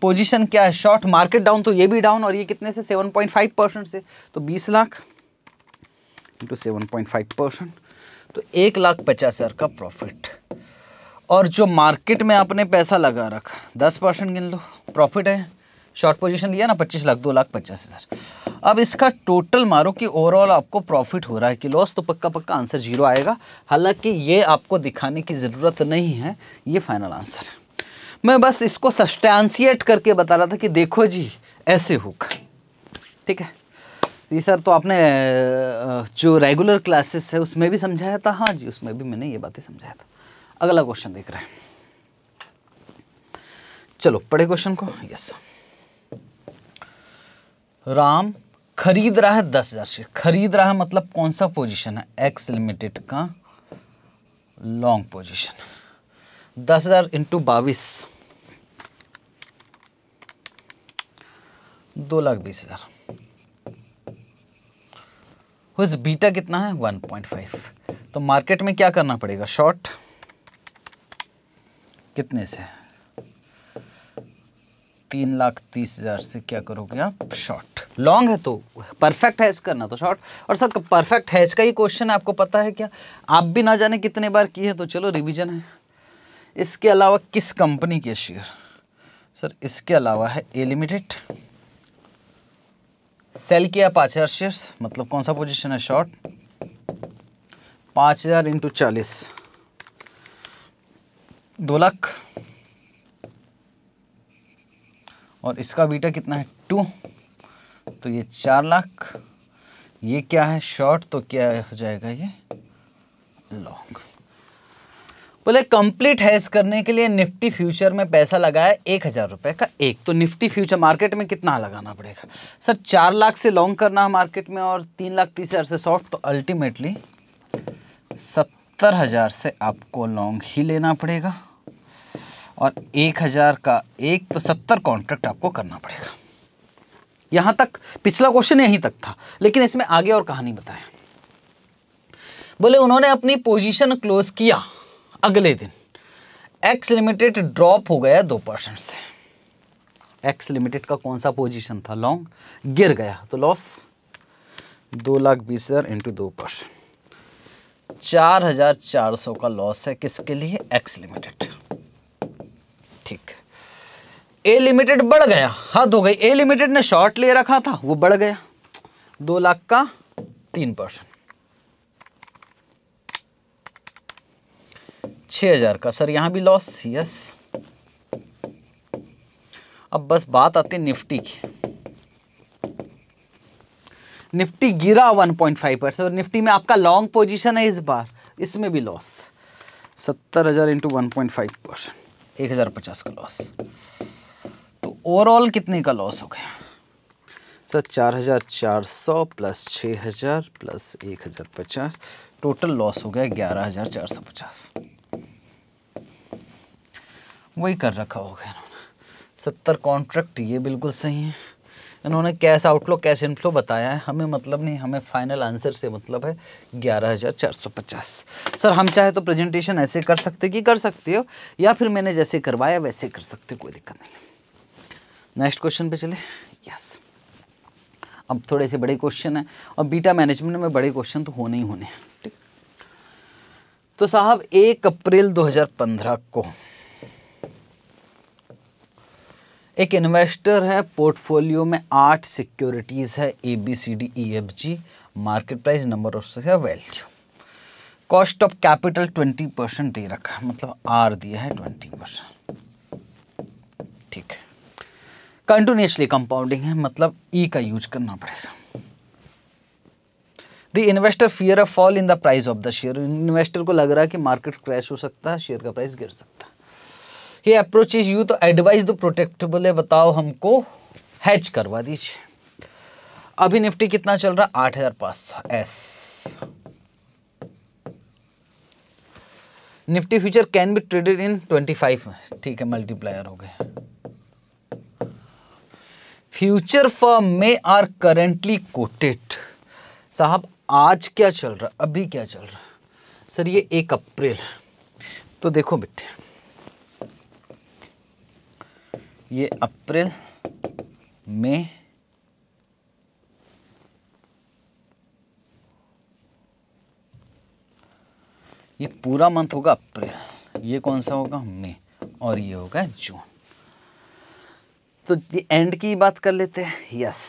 पोजीशन क्या है शॉर्ट मार्केट डाउन तो ये भी डाउन और ये कितने से 7.5 परसेंट से तो 20 lakh into seven point five percent तो एक लाख पचास हज़ार का प्रॉफिट और जो मार्केट में आपने पैसा लगा रखा दस परसेंट गिन लो प्रॉफिट है शॉर्ट पोजीशन लिया ना पच्चीस लाख दो लाख पचास हज़ार अब इसका टोटल मारो कि ओवरऑल आपको प्रॉफिट हो रहा है कि लॉस तो पक्का पक्का आंसर जीरो आएगा हालांकि ये आपको दिखाने की ज़रूरत नहीं है ये फाइनल आंसर है मैं बस इसको सस्टैंसिएट करके बता रहा था कि देखो जी ऐसे होगा ठीक है जी सर तो आपने जो रेगुलर क्लासेस है उसमें भी समझाया था हाँ जी उसमें भी मैंने ये बातें समझाया था अगला क्वेश्चन देख रहे हैं चलो पढ़े क्वेश्चन को यस राम खरीद रहा है दस हज़ार शेयर खरीद रहा है मतलब कौन सा पोजीशन है एक्स लिमिटेड का लॉन्ग पोजीशन दस हज़ार इंटू बाईस दो लाख बीस हज़ार उस बीटा कितना है वन पॉइंट फाइव तो मार्केट में क्या करना पड़ेगा शॉर्ट कितने से है तीन लाख तीस हज़ार से क्या करोगे आप शॉर्ट लॉन्ग है तो परफेक्ट हैच करना तो शॉर्ट और सर परफेक्ट हैच का ही क्वेश्चन है आपको पता है क्या आप भी ना जाने कितने बार की है तो चलो रिविजन है इसके अलावा किस कंपनी के शेयर सर इसके अलावा है ए लिमिटेड सेल किया पाँच हज़ार शेयर मतलब कौन सा पोजीशन है शॉर्ट पाँच हज़ार इंटू चालीस दो लाख और इसका बीटा कितना है टू तो ये चार लाख ये क्या है शॉर्ट तो क्या हो जाएगा ये लॉन्ग बोले कंप्लीट हैज करने के लिए निफ्टी फ्यूचर में पैसा लगाया एक हज़ार रुपये का एक तो निफ्टी फ्यूचर मार्केट में कितना लगाना पड़ेगा सर चार लाख से लॉन्ग करना है मार्केट में और तीन लाख तीस हज़ार से शॉर्ट तो अल्टीमेटली सत्तर हज़ार से आपको लॉन्ग ही लेना पड़ेगा और एक हज़ार का एक तो सत्तर कॉन्ट्रैक्ट आपको करना पड़ेगा यहाँ तक पिछला क्वेश्चन यहीं तक था लेकिन इसमें आगे और कहानी बताया बोले उन्होंने अपनी पोजीशन क्लोज किया अगले दिन एक्स लिमिटेड ड्रॉप हो गया दो परसेंट से एक्स लिमिटेड का कौन सा पोजीशन था लॉन्ग गिर गया तो लॉस दो लाख बीस हज़ार इंटू दो परसेंट चार हज़ार चार सौ का लॉस है किसके लिए एक्स लिमिटेड ठीक ए लिमिटेड बढ़ गया हद हो गई ए लिमिटेड ने शॉर्ट ले रखा था वो बढ़ गया दो लाख का तीन परसेंट छ हज़ार का सर यहां भी लॉस यस अब बस बात आती है निफ्टी की निफ्टी गिरा 1.5 परसेंट और निफ्टी में आपका लॉन्ग पोजीशन है इस बार इसमें भी लॉस सत्तर हज़ार into one point five percent एक हज़ार पचास का लॉस तो ओवरऑल कितने का लॉस हो गया सर चार हज़ार चार सौ प्लस छः हज़ार प्लस एक हज़ार पचास टोटल लॉस हो गया ग्यारह हज़ार चार सौ पचास वही कर रखा हो इन्होंने सत्तर कॉन्ट्रैक्ट ये बिल्कुल सही है इन्होंने कैश आउटफ्लो कैश इनफ्लो बताया है हमें मतलब नहीं हमें फाइनल आंसर से मतलब है ग्यारह हज़ार चार सौ पचास सर हम चाहे तो प्रेजेंटेशन ऐसे कर सकते कि कर सकते हो या फिर मैंने जैसे करवाया वैसे कर सकते कोई दिक्कत नहीं नेक्स्ट क्वेश्चन पे चले यस अब थोड़े से बड़े क्वेश्चन हैं और बीटा मैनेजमेंट में बड़े क्वेश्चन तो होने ही होने हैं ठीक तो साहब एक अप्रैल दो को एक इन्वेस्टर है पोर्टफोलियो में आठ सिक्योरिटीज़ है A B C D E F G market price number of है value cost of capital twenty percent दे रखा है मतलब आर दिया है ट्वेंटी परसेंट ठीक है कंटिन्यूसली कंपाउंडिंग है मतलब ई e का यूज करना पड़ेगा the investor fear a fall in the price of the share investor को लग रहा है कि मार्केट क्रैश हो सकता है शेयर का प्राइस गिर सकता है he approaches you to advise the protectable है बताओ हमको हैच करवा दीजिए अभी निफ्टी कितना चल रहा है आठ हजार पांच सौ as Nifty future can be traded in twenty five ठीक है मल्टीप्लायर हो गए फ्यूचर फॉर में आर करेंटली कोटेड साहब आज क्या चल रहा अभी क्या चल रहा सर ये एक अप्रैल तो देखो बेटे ये अप्रैल मई ये पूरा मंथ होगा अप्रैल ये कौन सा होगा मई और ये होगा जून तो ये एंड की बात कर लेते हैं यस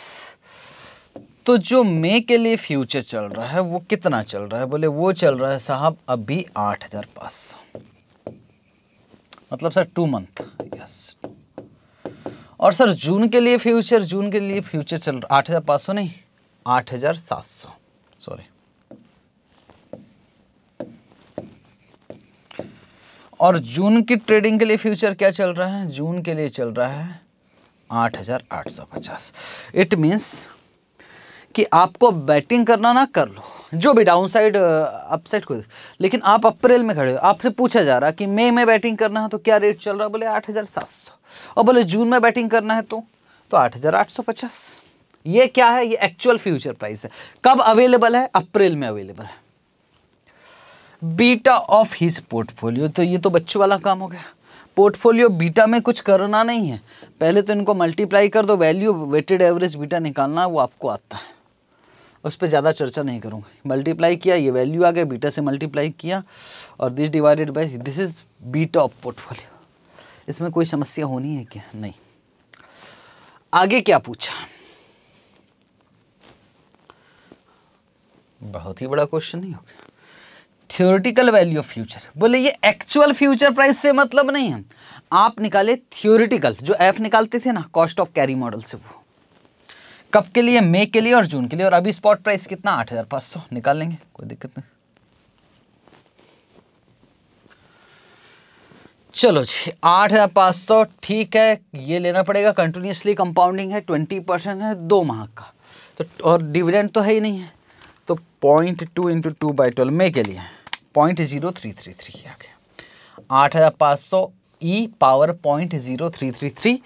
तो जो मई के लिए फ्यूचर चल रहा है वो कितना चल रहा है बोले वो चल रहा है साहब अभी आठ हज़ार पास मतलब सर टू मंथ यस और सर जून के लिए फ्यूचर जून के लिए फ्यूचर चल रहा आठ हज़ार पाँच सौ नहीं आठ हज़ार सात सौ सॉरी और जून की ट्रेडिंग के लिए फ्यूचर क्या चल रहा है जून के लिए चल रहा है आठ हज़ार आठ सौ पचास इट मीन्स कि आपको बैटिंग करना ना कर लो जो भी डाउन साइड अपसाइड को लेकिन आप अप्रैल में खड़े हो आपसे पूछा जा रहा कि मई में बैटिंग करना है तो क्या रेट चल रहा है बोले आठ हज़ार सात सौ और बोले जून में बैटिंग करना है तो तो 8,850 ये क्या है ये एक्चुअल फ्यूचर प्राइस है कब अवेलेबल है अप्रैल में अवेलेबल है बीटा ऑफ हिज पोर्टफोलियो तो ये तो बच्चों वाला काम हो गया पोर्टफोलियो बीटा में कुछ करना नहीं है पहले तो इनको मल्टीप्लाई कर दो वैल्यू वेटेड एवरेज बीटा निकालना वो आपको आता है उस पर ज़्यादा चर्चा नहीं करूँगा मल्टीप्लाई किया ये वैल्यू आ गया बीटा से मल्टीप्लाई किया और this divided by this is beta of portfolio इसमें कोई समस्या होनी है क्या नहीं आगे क्या पूछा बहुत ही बड़ा क्वेश्चन नहीं हो गया थियोरिटिकल वैल्यू ऑफ फ्यूचर बोले ये एक्चुअल फ्यूचर प्राइस से मतलब नहीं है आप निकाले थियोरिटिकल जो एफ निकालते थे ना कॉस्ट ऑफ कैरी मॉडल से वो कब के लिए मई के लिए और जून के लिए और अभी स्पॉट प्राइस कितना आठ हज़ार पांच सौ निकाल लेंगे कोई दिक्कत नहीं चलो जी आठ हज़ार पाँच सौ ठीक है ये लेना पड़ेगा कंटिन्यूसली कंपाउंडिंग है ट्वेंटी परसेंट है दो माह का तो और डिविडेंड तो है ही नहीं है तो point two into two by twelve में के लिए point zero three three three आ गया आठ हज़ार पाँच सौ e power point zero three three three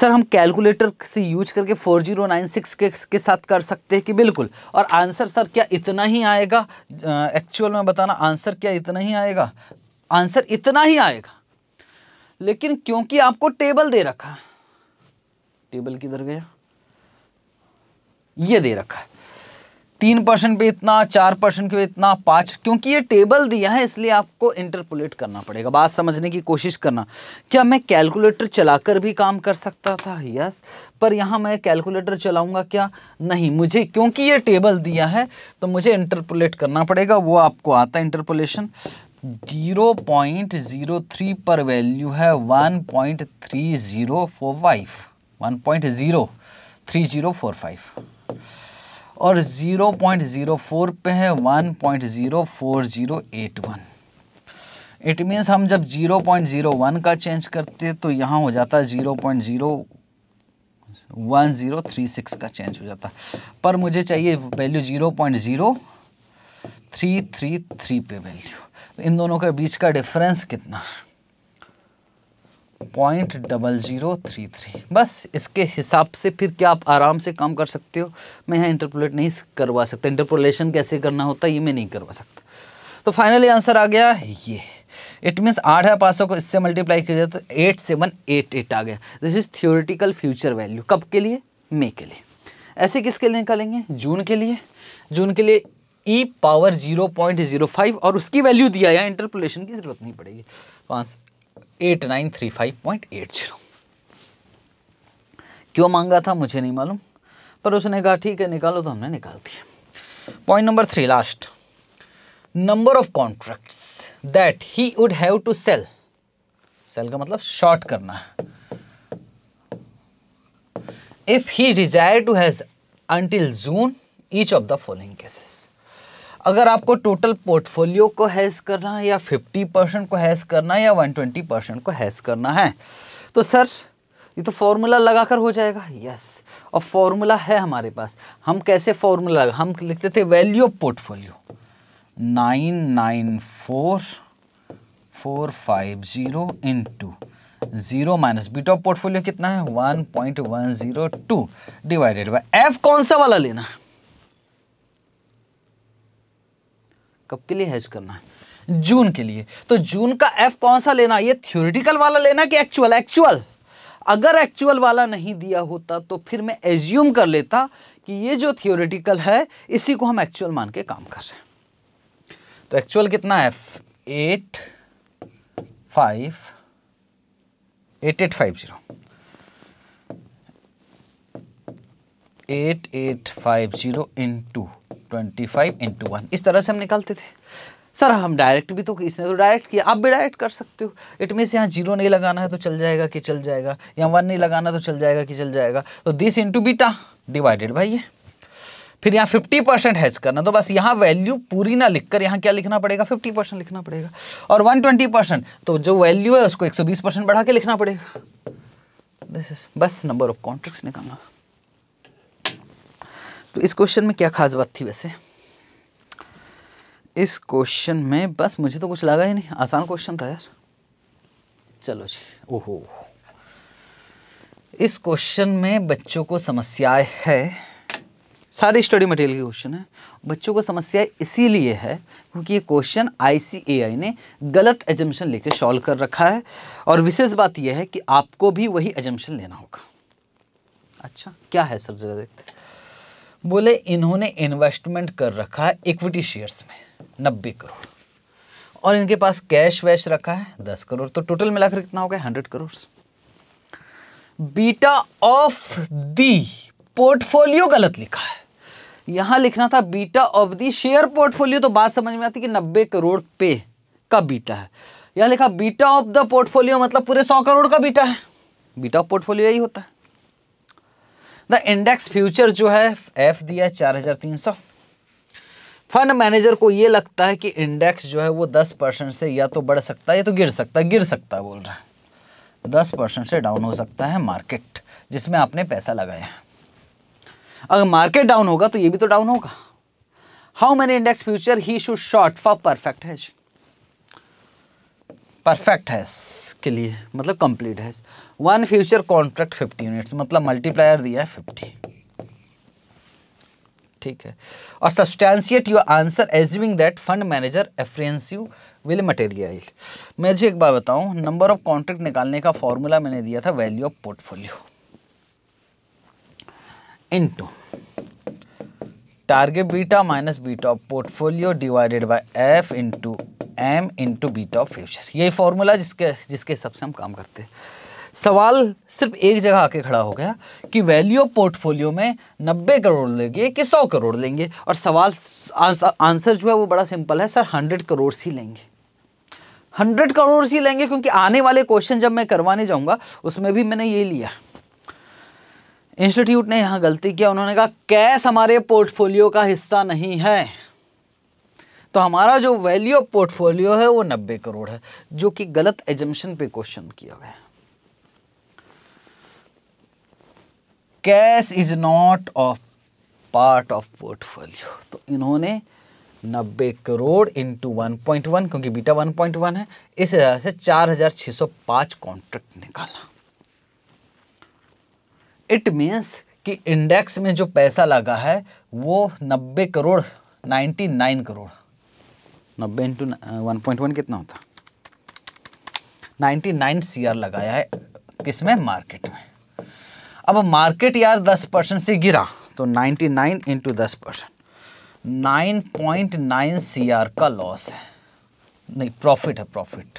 sir हम कैलकुलेटर से यूज करके फोर जीरो सिक्स के के साथ कर सकते हैं कि बिल्कुल और आंसर सर क्या इतना ही आएगा एक्चुअल में बताना आंसर क्या इतना ही आएगा आंसर इतना ही आएगा लेकिन क्योंकि आपको टेबल दे रखा टेबल किधर गया ये दे रखा तीन परसेंट पे इतना चार परसेंट पे इतना पाँच क्योंकि ये टेबल दिया है इसलिए आपको इंटरपोलेट करना पड़ेगा बात समझने की कोशिश करना क्या मैं कैलकुलेटर चलाकर भी काम कर सकता था यस पर यहाँ मैं कैलकुलेटर चलाऊंगा क्या नहीं मुझे क्योंकि ये टेबल दिया है तो मुझे इंटरपोलेट करना पड़ेगा वो आपको आता है interpolation zero point zero three पर वैल्यू है one point three zero four five one point zero three zero four five और जीरो पॉइंट जीरो फोर पे है one point zero four zero eight one it means हम जब zero point zero one का change करते हैं तो यहाँ हो जाता है zero point zero one zero three six का चेंज हो जाता पर मुझे चाहिए value zero point zero three three three पे वैल्यू इन दोनों के बीच का डिफरेंस कितना है point double zero three three बस इसके हिसाब से फिर क्या आप आराम से काम कर सकते हो मैं यहाँ इंटरपोलेट नहीं करवा सकता इंटरपोलेशन कैसे करना होता है ये मैं नहीं करवा सकता तो फाइनली आंसर आ गया ये इट मीन्स आठ है पाँच को इससे मल्टीप्लाई किया जाए तो एट सेवन एट एट आ गया this is theoretical future value कब के लिए मे के लिए ऐसे किसके लिए निकालेंगे जून के लिए जून के लिए e power zero point zero five और उसकी वैल्यू दिया है इंटरपोलेशन की जरूरत नहीं पड़ेगी तो answer eight nine three five point eight zero क्यों मांगा था मुझे नहीं मालूम पर उसने कहा ठीक है निकालो तो हमने निकाल दिया point number three last number of contracts that he would have to sell sell का मतलब शॉर्ट करना है if he desire to hedge until June each of the following cases अगर आपको टोटल पोर्टफोलियो को हैस करना है या 50 परसेंट को हैस करना है या 120 परसेंट को हैस करना है तो सर ये तो फॉर्मूला लगाकर हो जाएगा यस और फॉर्मूला है हमारे पास हम कैसे फॉर्मूला हम लिखते थे value of portfolio nine nine four four five zero into zero minus beta of portfolio कितना है one point one zero two divided by F कौन सा वाला लेना है कब के लिए हैज करना है जून के लिए तो जून का एफ कौन सा लेना ये थ्योरिटिकल वाला लेना कि एक्चुअल एक्चुअल अगर एक्चुअल वाला नहीं दिया होता तो फिर मैं एज्यूम कर लेता कि ये जो थियोरिटिकल है इसी को हम एक्चुअल मान के काम कर रहे हैं तो एक्चुअल कितना F eight five eight eight five zero eight eight five zero into twenty five into one इस तरह से हम निकालते थे सर हम डायरेक्ट भी तो इसने तो डायरेक्ट किया आप भी डायरेक्ट कर सकते हो इट मीन्स यहाँ जीरो नहीं लगाना है तो चल जाएगा कि चल जाएगा या वन नहीं लगाना तो चल जाएगा कि चल जाएगा तो दिस इंटू बीटा डिवाइडेड भाई ये फिर यहाँ फिफ्टी परसेंट हैच करना तो बस यहाँ वैल्यू पूरी ना लिख कर यहाँ क्या लिखना पड़ेगा फिफ्टी परसेंट लिखना पड़ेगा और वन ट्वेंटी परसेंट तो जो वैल्यू है उसको एक सौ बीस परसेंट बढ़ा के लिखना पड़ेगा दिस इज बस नंबर ऑफ कॉन्ट्रैक्ट्स निकालना तो इस क्वेश्चन में क्या खास बात थी वैसे इस क्वेश्चन में बस मुझे तो कुछ लगा ही नहीं आसान क्वेश्चन था यार चलो जी ओहो इस क्वेश्चन में बच्चों को समस्याएं है सारे स्टडी मटेरियल के क्वेश्चन है बच्चों को समस्या इसीलिए है क्योंकि ये क्वेश्चन आईसीएआई ने गलत एजम्पन लेकर सॉल्व कर रखा है और विशेष बात यह है कि आपको भी वही एजम्पन लेना होगा अच्छा क्या है सर जरा देखते बोले इन्होंने इन्वेस्टमेंट कर रखा है इक्विटी शेयर्स में नब्बे करोड़ और इनके पास कैश वैश रखा है दस करोड़ तो टोटल मिलाकर कितना हो गया hundred crore beta of the portfolio गलत लिखा है यहां लिखना था beta of the share portfolio तो बात समझ में आती कि नब्बे करोड़ पे का बीटा है यहां लिखा बीटा ऑफ द पोर्टफोलियो मतलब पूरे सौ करोड़ का बीटा है बीटा ऑफ पोर्टफोलियो यही होता है द इंडेक्स फ्यूचर जो है एफ दिया है चार हजार तीन सौ फंड मैनेजर को ये लगता है कि इंडेक्स जो है वो दस परसेंट से या तो बढ़ सकता है या तो गिर सकता है गिर सकता है बोल रहा है दस परसेंट से डाउन हो सकता है मार्केट जिसमें आपने पैसा लगाया है अगर मार्केट डाउन होगा तो ये भी तो डाउन होगा how many index future he should short for perfect hedge perfect hedge के लिए मतलब complete hedge one future contract fifty units मतलब मल्टीप्लायर दिया है फिफ्टी ठीक है और substantiate your answer assuming that fund manager apprehensive will material मैं जी एक बार बताऊं नंबर ऑफ कॉन्ट्रैक्ट निकालने का फॉर्मूला मैंने दिया था value of portfolio into target beta minus beta of portfolio divided by F into M into beta of future यही फॉर्मूला जिसके जिसके हिसाब से हम काम करते हैं सवाल सिर्फ एक जगह आके खड़ा हो गया कि वैल्यू ऑफ पोर्टफोलियो में नब्बे करोड़ लेंगे कि सौ करोड़ लेंगे और सवाल आंसर जो है वो बड़ा सिंपल है सर हंड्रेड करोड़ ही लेंगे हंड्रेड करोड़ ही लेंगे क्योंकि आने वाले क्वेश्चन जब मैं करवाने जाऊंगा उसमें भी मैंने ये लिया इंस्टीट्यूट ने यहाँ गलती किया उन्होंने कहा कैश हमारे पोर्टफोलियो का हिस्सा नहीं है तो हमारा जो वैल्यू ऑफ पोर्टफोलियो है वो नब्बे करोड़ है जो कि गलत एजम्पन पे क्वेश्चन किया गया है cash is not of part of portfolio तो इन्होंने 90 करोड़ इंटू वन क्योंकि बीटा 1.1 है इस हिसाब से 4605 कॉन्ट्रैक्ट निकाला इट मीन्स कि इंडेक्स में जो पैसा लगा है वो 90 करोड़ 99 करोड़ 90 इंटू वन कितना होता 99 सीआर लगाया है किसमें मार्केट में अब मार्केट यार दस परसेंट से गिरा तो नाइन्टी नाइन इंटू दस percent nine point nine C R का लॉस है नहीं प्रॉफिट है प्रॉफिट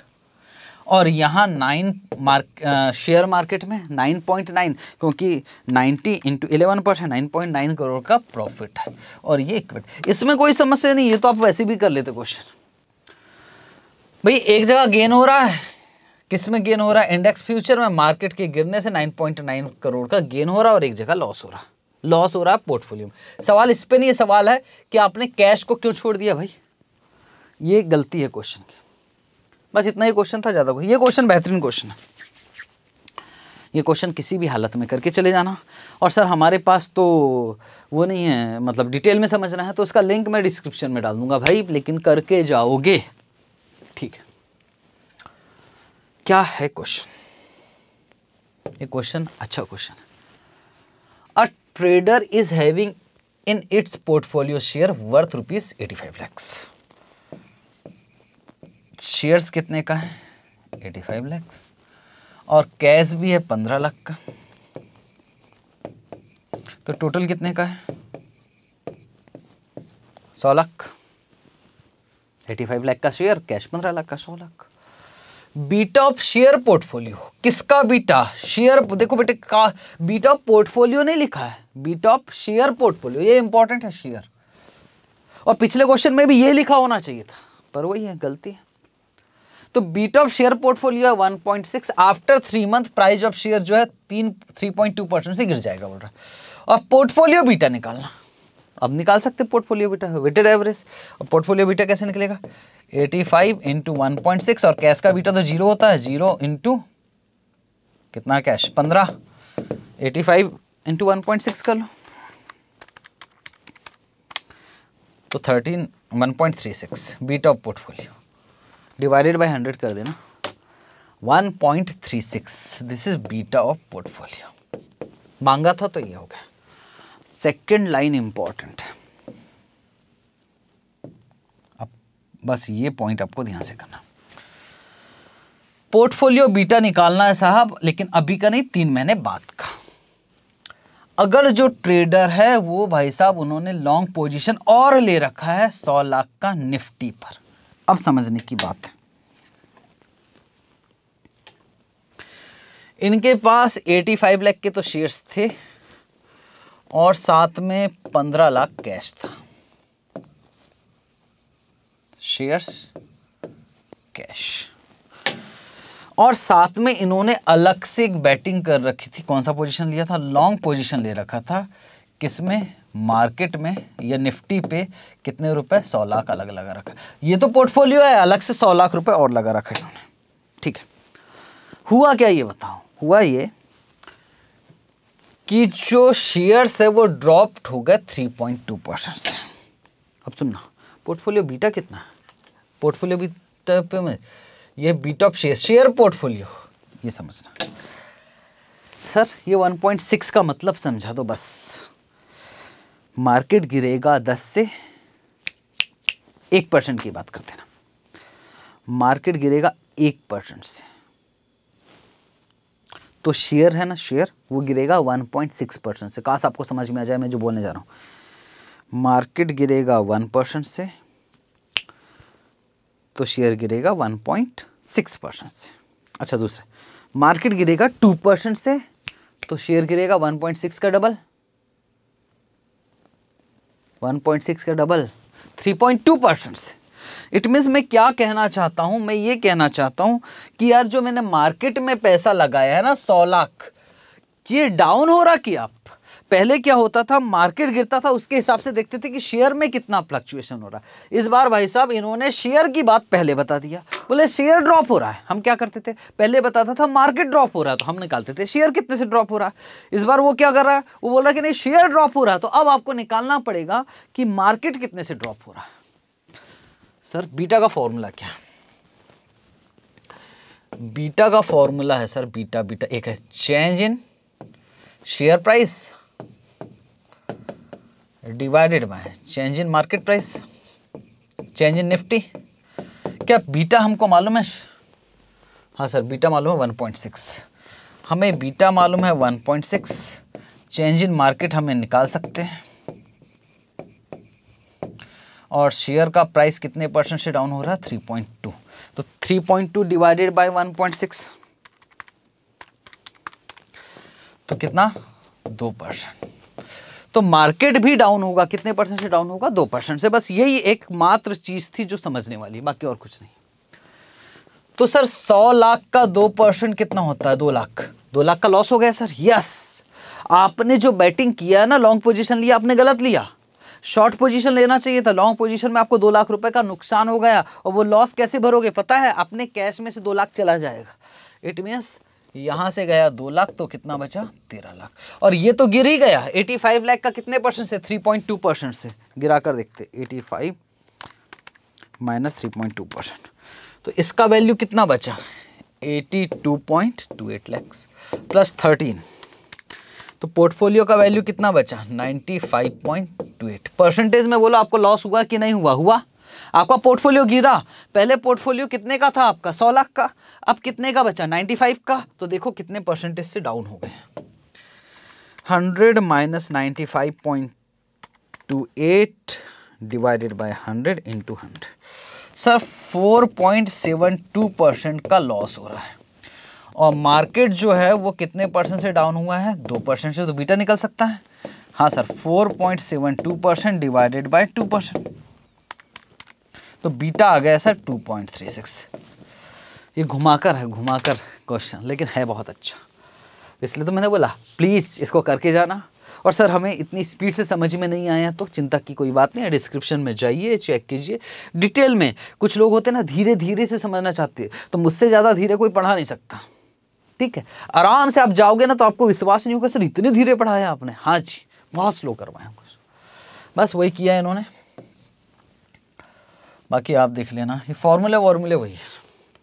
और यहाँ नाइन मार्क शेयर मार्केट में नाइन पॉइंट नाइन क्योंकि ninety into eleven percent nine point nine crore का प्रॉफिट है और ये इक्विट इसमें कोई समस्या नहीं ये तो आप वैसे भी कर लेते क्वेश्चन भाई एक जगह गेन हो रहा है किस में गेन हो रहा है इंडेक्स फ्यूचर में मार्केट के गिरने से 9.9 करोड़ का गेन हो रहा है और एक जगह लॉस हो रहा लॉस हो रहा है पोर्टफोलियो में सवाल इस पर नहीं है सवाल है कि आपने कैश को क्यों छोड़ दिया भाई ये गलती है क्वेश्चन की बस इतना ही क्वेश्चन था ज़्यादा ये क्वेश्चन बेहतरीन क्वेश्चन है ये क्वेश्चन किसी भी हालत में करके चले जाना और सर हमारे पास तो वो नहीं है मतलब डिटेल में समझना है तो उसका लिंक मैं डिस्क्रिप्शन में डाल दूंगा भाई लेकिन करके जाओगे क्या है क्वेश्चन ये क्वेश्चन अच्छा क्वेश्चन है a trader is having in its portfolio share worth rupees eighty five lakhs shares कितने का है एटी फाइव लैक्स और कैश भी है पंद्रह लाख का तो टोटल कितने का है सौ लाख एटी फाइव लाख का शेयर कैश पंद्रह लाख का सौ lakh beta of share portfolio किसका बीटा शेयर देखो बेटे का बीटा ऑफ पोर्टफोलियो नहीं लिखा है बीटा ऑफ शेयर पोर्टफोलियो ये इंपॉर्टेंट है शेयर और पिछले क्वेश्चन में भी ये लिखा होना चाहिए था पर वही है गलती है तो बीटा ऑफ शेयर पोर्टफोलियो है 1.6 after three month price of share जो है तीन टू परसेंट से गिर जाएगा बोल रहा और पोर्टफोलियो बीटा निकालना अब निकाल सकते portfolio beta weighted average portfolio beta कैसे निकलेगा eighty five into one point six और कैश का बीटा तो जीरो होता है जीरो इंटू कितना कैश पंद्रह eighty five into one point six कर लो तो thirteen one point three six beta of portfolio divided by hundred कर देना one point three six this is beta of portfolio मांगा था तो ये हो गया सेकेंड लाइन इम्पॉर्टेंट है बस ये पॉइंट आपको ध्यान से करना पोर्टफोलियो बीटा निकालना है साहब लेकिन अभी का नहीं तीन महीने बाद का अगर जो ट्रेडर है वो भाई साहब उन्होंने लॉन्ग पोजीशन और ले रखा है सौ लाख का निफ्टी पर अब समझने की बात है इनके पास 85 लाख के तो शेयर्स थे और साथ में 15 लाख कैश था शेयर्स कैश और साथ में इन्होंने अलग से एक बैटिंग कर रखी थी कौन सा पोजीशन लिया था लॉन्ग पोजीशन ले रखा था किसमें मार्केट में या निफ्टी पे कितने रुपए सौ लाख अलग लगा रखा ये तो पोर्टफोलियो है अलग से सौ लाख रुपए और लगा रखा इन्होंने ठीक है हुआ क्या ये बताओ हुआ ये कि जो शेयर्स है वो ड्रॉप्ड हो गए 3.2 परसेंट से अब सुनना पोर्टफोलियो बीटा कितना है पोर्टफोलियो भी तो पे में ये beta of share share portfolio ये समझना सर ये 1.6 का मतलब समझा दो बस मार्केट गिरेगा 10 से एक परसेंट की बात करते ना मार्केट गिरेगा एक परसेंट से तो शेयर है ना शेयर वो गिरेगा 1.6 परसेंट से काश आपको समझ में आ जाए मैं जो बोलने जा रहा हूं मार्केट गिरेगा 1 परसेंट से तो शेयर गिरेगा 1.6 परसेंट से अच्छा दूसरा मार्केट गिरेगा 2 परसेंट से तो शेयर गिरेगा 1.6 का डबल 1.6 का डबल 3.2 परसेंट से इट मीन्स मैं क्या कहना चाहता हूँ मैं ये कहना चाहता हूँ कि यार जो मैंने मार्केट में पैसा लगाया है ना सौ लाख ये डाउन हो रहा कि आप पहले क्या होता था मार्केट गिरता था उसके हिसाब से देखते थे कि शेयर में कितना फ्लक्चुएशन हो रहा है इस बार भाई साहब इन्होंने शेयर की बात पहले बता दिया बोले शेयर ड्रॉप हो रहा है हम क्या करते थे पहले बताता था मार्केट ड्रॉप हो रहा है तो हम निकालते थे शेयर कितने से ड्रॉप हो रहा है इस बार वो क्या कर रहा है वो बोल रहा है कि नहीं शेयर ड्रॉप हो रहा है तो अब आपको निकालना पड़ेगा कि मार्केट कितने से ड्रॉप हो रहा है सर बीटा का फॉर्मूला क्या बीटा का फॉर्मूला है सर बीटा बीटा एक है change in share price divided by change in market price change in Nifty क्या बीटा हमको मालूम है हाँ सर बीटा मालूम है 1.6 हमें बीटा मालूम है 1.6 चेंज इन मार्केट हमें निकाल सकते हैं और शेयर का प्राइस कितने परसेंट से डाउन हो रहा है 3.2 तो 3.2 डिवाइडेड बाय 1.6 तो कितना दो परसेंट तो मार्केट भी डाउन होगा कितने परसेंट से डाउन होगा दो परसेंट से बस यही एक मात्र चीज़ थी जो समझने वाली बाकी और कुछ नहीं तो सर सौ लाख का दो परसेंट कितना होता है दो लाख दो लाख का लॉस हो गया सर यस आपने जो बैटिंग किया ना लॉन्ग पोजिशन लिया आपने गलत लिया शॉर्ट पोजीशन लेना चाहिए था लॉन्ग पोजीशन में आपको दो लाख रुपए का नुकसान हो गया और वो लॉस कैसे भरोगे पता है अपने कैश में से दो लाख चला जाएगा इट मीन्स यहाँ से गया दो लाख तो कितना बचा तेरह लाख और ये तो गिर ही गया एटी फाइव लाख का कितने परसेंट से थ्री पॉइंट टू परसेंट से गिरा कर देखते eighty five minus three point two percent तो इसका वैल्यू कितना बचा eighty two point two eight lakhs plus thirteen तो पोर्टफोलियो का वैल्यू कितना बचा ninety five point two eight percentage में बोलो आपको लॉस हुआ कि नहीं हुआ हुआ आपका पोर्टफोलियो गिरा पहले पोर्टफोलियो कितने का था आपका सौ लाख का अब कितने का बचा नाइन्टी फाइव का तो देखो कितने परसेंटेज से डाउन हो गए hundred minus ninety five point two eight divided by hundred in hundred sir four point seven two percent का लॉस हो रहा है और मार्केट जो है वो कितने परसेंट से डाउन हुआ है दो परसेंट से तो बीटा निकल सकता है हाँ sir four point seven two percent divided by two percent तो बीटा आ गया सर 2.36 ये घुमाकर है घुमाकर क्वेश्चन लेकिन है बहुत अच्छा इसलिए तो मैंने बोला प्लीज़ इसको करके जाना और सर हमें इतनी स्पीड से समझ में नहीं आया तो चिंता की कोई बात नहीं है डिस्क्रिप्शन में जाइए चेक कीजिए डिटेल में कुछ लोग होते हैं ना धीरे धीरे से समझना चाहते हैं तो मुझसे ज़्यादा धीरे कोई पढ़ा नहीं सकता ठीक है आराम से आप जाओगे ना तो आपको विश्वास नहीं होगा सर इतने धीरे पढ़ाया आपने हाँ जी बहुत स्लो करवाया कुछ बस वही किया है इन्होंने बाकी आप देख लेना ये फॉर्मूले वॉर्मूले वही है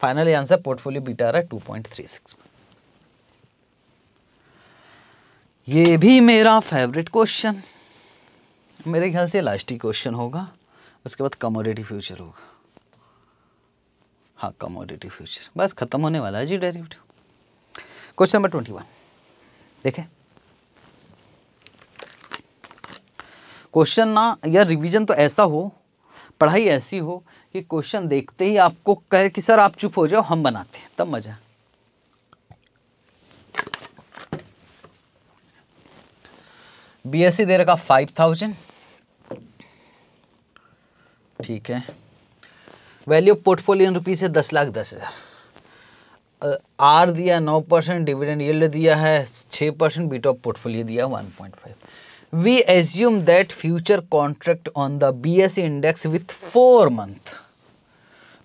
फाइनली आंसर पोर्टफोलियो बीटा आ रहा है टू पॉइंट थ्री सिक्स ये भी मेरा फेवरेट क्वेश्चन मेरे ख्याल से लास्ट ही क्वेश्चन होगा उसके बाद कमोडिटी फ्यूचर होगा हाँ कमोडिटी फ्यूचर बस ख़त्म होने वाला है जी derivative question number twenty one देखें क्वेश्चन ना या रिवीजन तो ऐसा हो पढ़ाई ऐसी हो कि क्वेश्चन देखते ही आपको कहे कि सर आप चुप हो जाओ हम बनाते हैं तब मज़ा बी एस सी दे रखा फाइव थाउजेंड ठीक है वैल्यू पोर्टफोलियो इन रुपीज़ है दस लाख दस हज़ार आर दिया नौ परसेंट डिविडेंड यील्ड दिया है छः परसेंट बीट ऑफ पोर्टफोलियो दिया one point five we assume that future contract on the BSE index with 4 month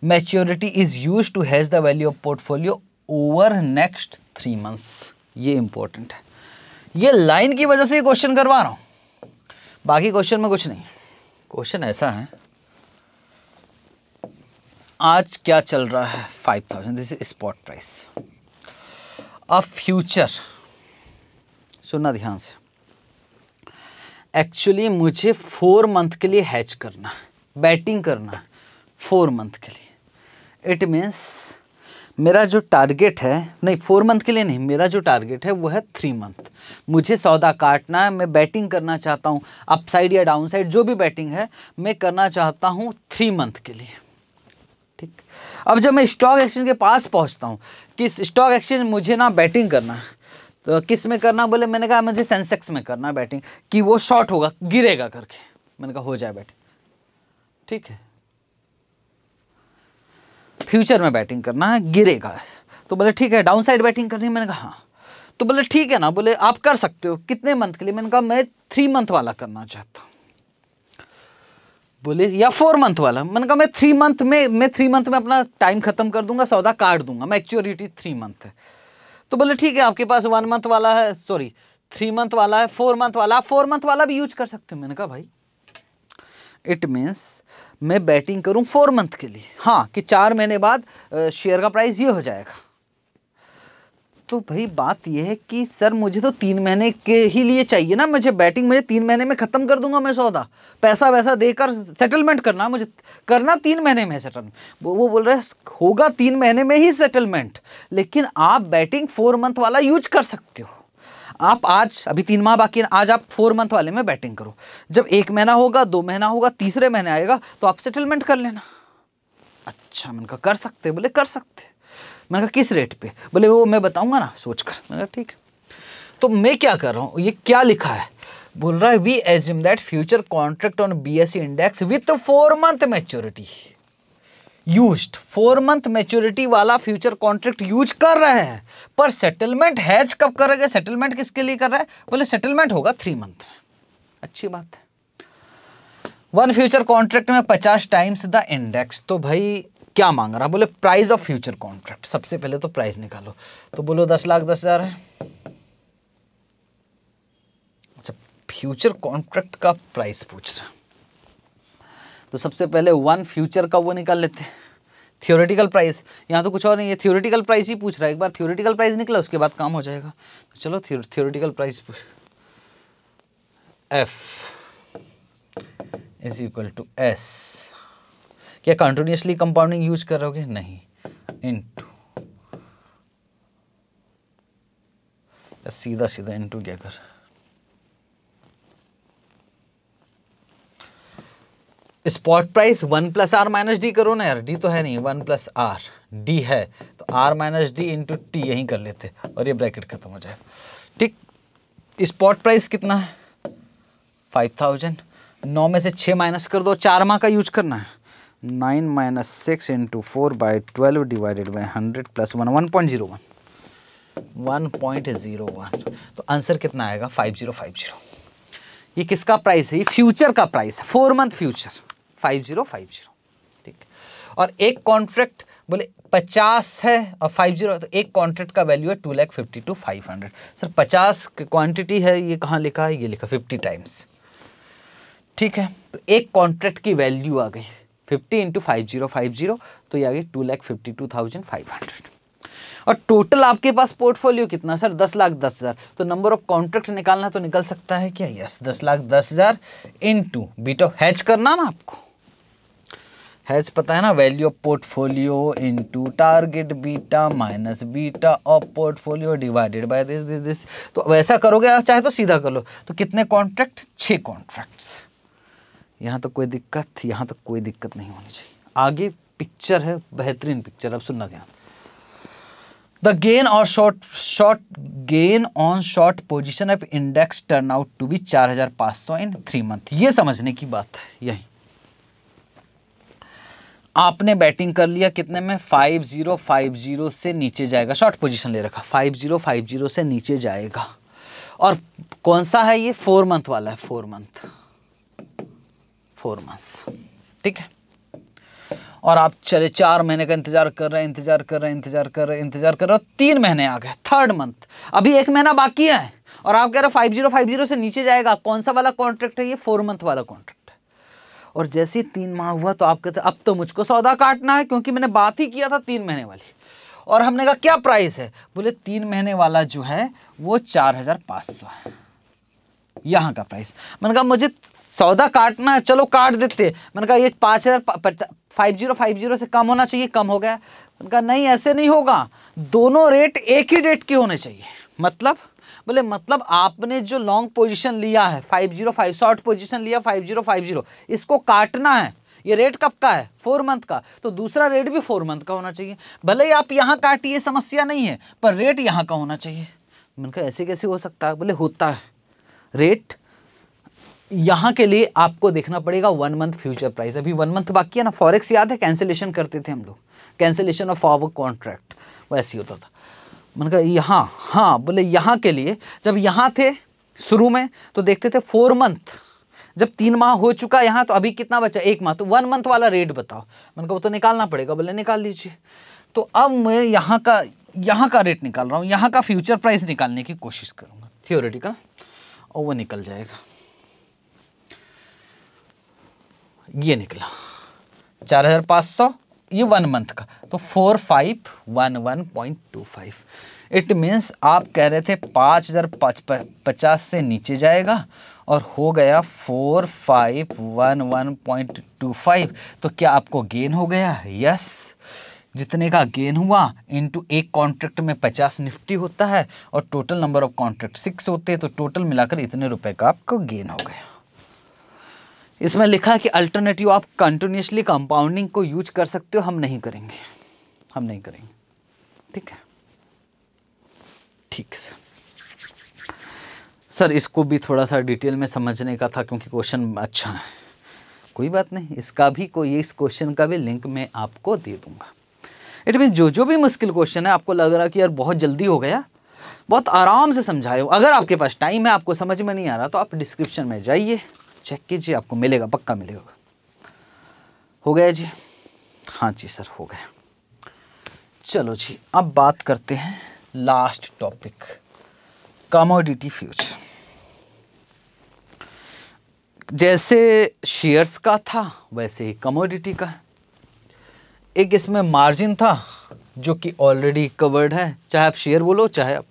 maturity is used to hedge the value of portfolio over next 3 months ये important है ये line की वजह से question करवा रहा हूँ बाकी क्वेश्चन में कुछ नहीं क्वेश्चन ऐसा है आज क्या चल रहा है five thousand this is spot price a future सुनना ध्यान से एक्चुअली मुझे फोर मंथ के लिए हैच करना बैटिंग करना फोर मंथ के लिए इट मीन्स मेरा जो टारगेट है नहीं फोर मंथ के लिए नहीं मेरा जो टारगेट है वो है थ्री मंथ मुझे सौदा काटना है मैं बैटिंग करना चाहता हूँ अपसाइड या डाउन साइड जो भी बैटिंग है मैं करना चाहता हूँ थ्री मंथ के लिए ठीक अब जब मैं स्टॉक एक्सचेंज के पास पहुँचता हूँ कि स्टॉक एक्सचेंज मुझे ना बैटिंग करना है तो किस में करना बोले मैंने कहा मुझे सेंसेक्स में करना बैटिंग कि वो शॉर्ट होगा गिरेगा करके मैंने कहा हो जाए बैटिंग ठीक है फ्यूचर में बैटिंग करना है गिरेगा तो बोले ठीक है डाउन साइड बैटिंग करनी मैंने कहा हाँ तो बोले ठीक है ना बोले आप कर सकते हो कितने मंथ के लिए मैंने कहा मैं थ्री मंथ वाला करना चाहता हूँ बोले या फोर मंथ वाला मैंने कहा मैं थ्री मंथ में मैं थ्री मंथ में अपना टाइम खत्म कर दूंगा सौदा काट दूंगा मैच्योरिटी थ्री मंथ है तो बोले ठीक है आपके पास वन मंथ वाला है सॉरी थ्री मंथ वाला है फोर मंथ वाला आप फोर मंथ वाला भी यूज कर सकते हो मैंने कहा भाई इट मीन्स मैं बैटिंग करूं फोर मंथ के लिए हाँ कि चार महीने बाद शेयर का प्राइस ये हो जाएगा तो भाई बात यह है कि सर मुझे तो तीन महीने के ही लिए चाहिए ना मुझे बैटिंग मुझे तीन महीने में ख़त्म कर दूंगा मैं सौदा पैसा वैसा देकर सेटलमेंट करना मुझे करना तीन महीने में सेटल वो वो बोल रहे होगा तीन महीने में ही सेटलमेंट लेकिन आप बैटिंग फोर मंथ वाला यूज कर सकते हो आप आज अभी तीन माह बाकी आज आप फोर मंथ वाले में बैटिंग करो जब एक महीना होगा दो महीना होगा तीसरे महीने आएगा तो आप सेटलमेंट कर लेना अच्छा मैंने कहा कर सकते बोले कर सकते मैंने कहा किस रेट पे बोले वो मैं बताऊंगा ना सोचकर मैंने कहा ठीक तो मैं क्या कर रहा हूँ ये क्या लिखा है बोल रहा है we assume that future contract on B S index with four month maturity use four month maturity वाला फ्यूचर कॉन्ट्रैक्ट यूज कर रहे हैं पर सेटलमेंट हैज कब करेगा सेटलमेंट किसके लिए कर रहा है बोले सेटलमेंट होगा थ्री मंथ में अच्छी बात है वन फ्यूचर कॉन्ट्रैक्ट में पचास टाइम्स द इंडेक्स तो भाई क्या मांग रहा बोले प्राइस ऑफ फ्यूचर कॉन्ट्रैक्ट सबसे पहले तो प्राइस निकालो तो बोलो दस लाख दस हज़ार है अच्छा फ्यूचर कॉन्ट्रैक्ट का प्राइस पूछ रहा तो सबसे पहले वन फ्यूचर का वो निकाल लेते हैं थियोरेटिकल प्राइस यहाँ तो कुछ और नहीं है थियोरेटिकल प्राइस ही पूछ रहा है एक बार थियोरेटिकल प्राइस निकला उसके बाद काम हो जाएगा तो चलो theoretical price F is equal to S क्या कंटिन्यूसली कंपाउंडिंग यूज करोगे नहीं इंटू सीधा सीधा इंटू क्या कर spot price one plus R minus D करो ना यार डी तो है नहीं वन प्लस आर डी है तो R minus D into T यही कर लेते और ये ब्रैकेट खत्म हो जाएगा ठीक स्पॉट प्राइस कितना है फाइव थाउजेंड नौ में से छः माइनस कर दो चार माह का यूज करना है nine minus six into four by twelve divided by hundred plus one one point zero one one point zero one तो आंसर कितना आएगा फाइव ज़ीरो फाइव ज़ीरो ये किसका प्राइस है ये फ्यूचर का प्राइस है four month future five zero five zero ठीक और एक कॉन्ट्रैक्ट बोले पचास है और फाइव जीरो तो एक कॉन्ट्रैक्ट का वैल्यू है two lakh fifty two five hundred sir पचास क्वान्टिटी है ये कहाँ लिखा है ये लिखा फिफ्टी टाइम्स ठीक है तो एक कॉन्ट्रैक्ट की वैल्यू आ गई fifty into five zero five zero तो ये आगे two lakh fifty two thousand five hundred और टोटल आपके पास पोर्टफोलियो कितना सर दस लाख दस हज़ार तो नंबर ऑफ कॉन्ट्रैक्ट निकालना तो निकल सकता है क्या यस दस लाख दस हज़ार into beta of hedge करना ना आपको हैच पता है ना value of portfolio into target beta minus beta of portfolio divided by this this this तो वैसा करोगे आप चाहे तो सीधा कर लो तो कितने कॉन्ट्रैक्ट छः कॉन्ट्रैक्ट्स यहाँ तक कोई दिक्कत यहाँ तक कोई दिक्कत नहीं होनी चाहिए आगे पिक्चर है बेहतरीन पिक्चर अब सुनना ध्यान द गेन और short short gain on short position of index turn out to be चार हजार पाँच सौ इन थ्री मंथ ये समझने की बात है यही आपने बैटिंग कर लिया कितने में फाइव जीरो फाइव जीरो से नीचे जाएगा शॉर्ट पोजिशन ले रखा फाइव जीरो फाइव जीरो से नीचे जाएगा और कौन सा है ये फोर मंथ वाला है फोर मंथ फोर मंथ्स ठीक है और आप चले चार महीने का इंतजार कर रहे हैं इंतजार कर रहे हैं इंतजार कर रहे हैं इंतजार कर रहे हो तीन महीने आ गए थर्ड मंथ अभी एक महीना बाकी है और आप कह रहे हो फाइव जीरो फाइव जीरो से नीचे जाएगा कौन सा वाला कॉन्ट्रैक्ट है ये फोर मंथ वाला कॉन्ट्रैक्ट है और जैसे ही तीन माह हुआ तो आप कहते अब तो मुझको सौदा काटना है क्योंकि मैंने बात ही किया था तीन महीने वाली और हमने कहा क्या प्राइस है बोले तीन महीने वाला जो है वो चार हज़ार पाँच सौ है यहाँ का प्राइस मैंने कहा मुझे सौदा काटना है चलो काट देते मैंने कहा ये पाँच हज़ार फाइव जीरो फाइव जीरो से कम होना चाहिए कम हो गया मैंने कहा नहीं ऐसे नहीं होगा दोनों रेट एक ही रेट के होने चाहिए मतलब बोले मतलब आपने जो लॉन्ग पोजीशन लिया है five zero five short position लिया फाइव जीरो फाइव जीरो इसको काटना है ये रेट कब का है फोर मंथ का तो दूसरा रेट भी फोर मंथ का होना चाहिए भले ही आप यहाँ काटिए समस्या नहीं है पर रेट यहाँ का होना चाहिए मैंने कहा ऐसे कैसे हो सकता है बोले होता है रेट यहाँ के लिए आपको देखना पड़ेगा वन मंथ फ्यूचर प्राइस अभी वन मंथ बाकी है ना फॉरेक्स याद है कैंसिलेशन करते थे हम लोग कैंसिलेशन ऑफ आवर कॉन्ट्रैक्ट वैसे ही होता था मन का यहाँ हाँ बोले यहाँ के लिए जब यहाँ थे शुरू में तो देखते थे फोर मंथ जब तीन माह हो चुका यहाँ तो अभी कितना बचा एक माह तो वन मंथ वाला रेट बताओ मैंने कहा वो तो निकालना पड़ेगा बोले निकाल लीजिए तो अब मैं यहाँ का यहाँ का रेट निकाल रहा हूँ यहाँ का फ्यूचर प्राइस निकालने की कोशिश करूँगा थियोरेटिकल और वो निकल जाएगा ये निकला चार हज़ार पाँच सौ ये वन मंथ का तो four five one one point two five it means आप कह रहे थे पाँच हज़ार पचास से नीचे जाएगा और हो गया four five one one point two five तो क्या आपको गेन हो गया यस जितने का गेन हुआ इनटू एक कॉन्ट्रैक्ट में पचास निफ्टी होता है और total number of contract six होते हैं तो टोटल मिलाकर इतने रुपए का आपको गेन हो गया इसमें लिखा है कि अल्टरनेटिव आप कंटिन्यूसली कंपाउंडिंग को यूज कर सकते हो हम नहीं करेंगे हम नहीं करेंगे ठीक है ठीक है सर सर इसको भी थोड़ा सा डिटेल में समझने का था क्योंकि क्वेश्चन अच्छा है कोई बात नहीं इसका भी कोई इस क्वेश्चन का भी लिंक मैं आपको दे दूंगा इट मीन जो जो भी मुश्किल क्वेश्चन है आपको लग रहा कि यार बहुत जल्दी हो गया बहुत आराम से समझाए अगर आपके पास टाइम है आपको समझ में नहीं आ रहा तो आप डिस्क्रिप्शन में जाइए चेक कीजिए आपको मिलेगा पक्का मिलेगा हो गया जी हाँ जी सर हो गया चलो जी अब बात करते हैं लास्ट टॉपिक कमोडिटी फ्यूचर जैसे शेयर्स का था वैसे ही कमोडिटी का एक इसमें मार्जिन था जो कि ऑलरेडी कवर्ड है चाहे आप शेयर बोलो चाहे आप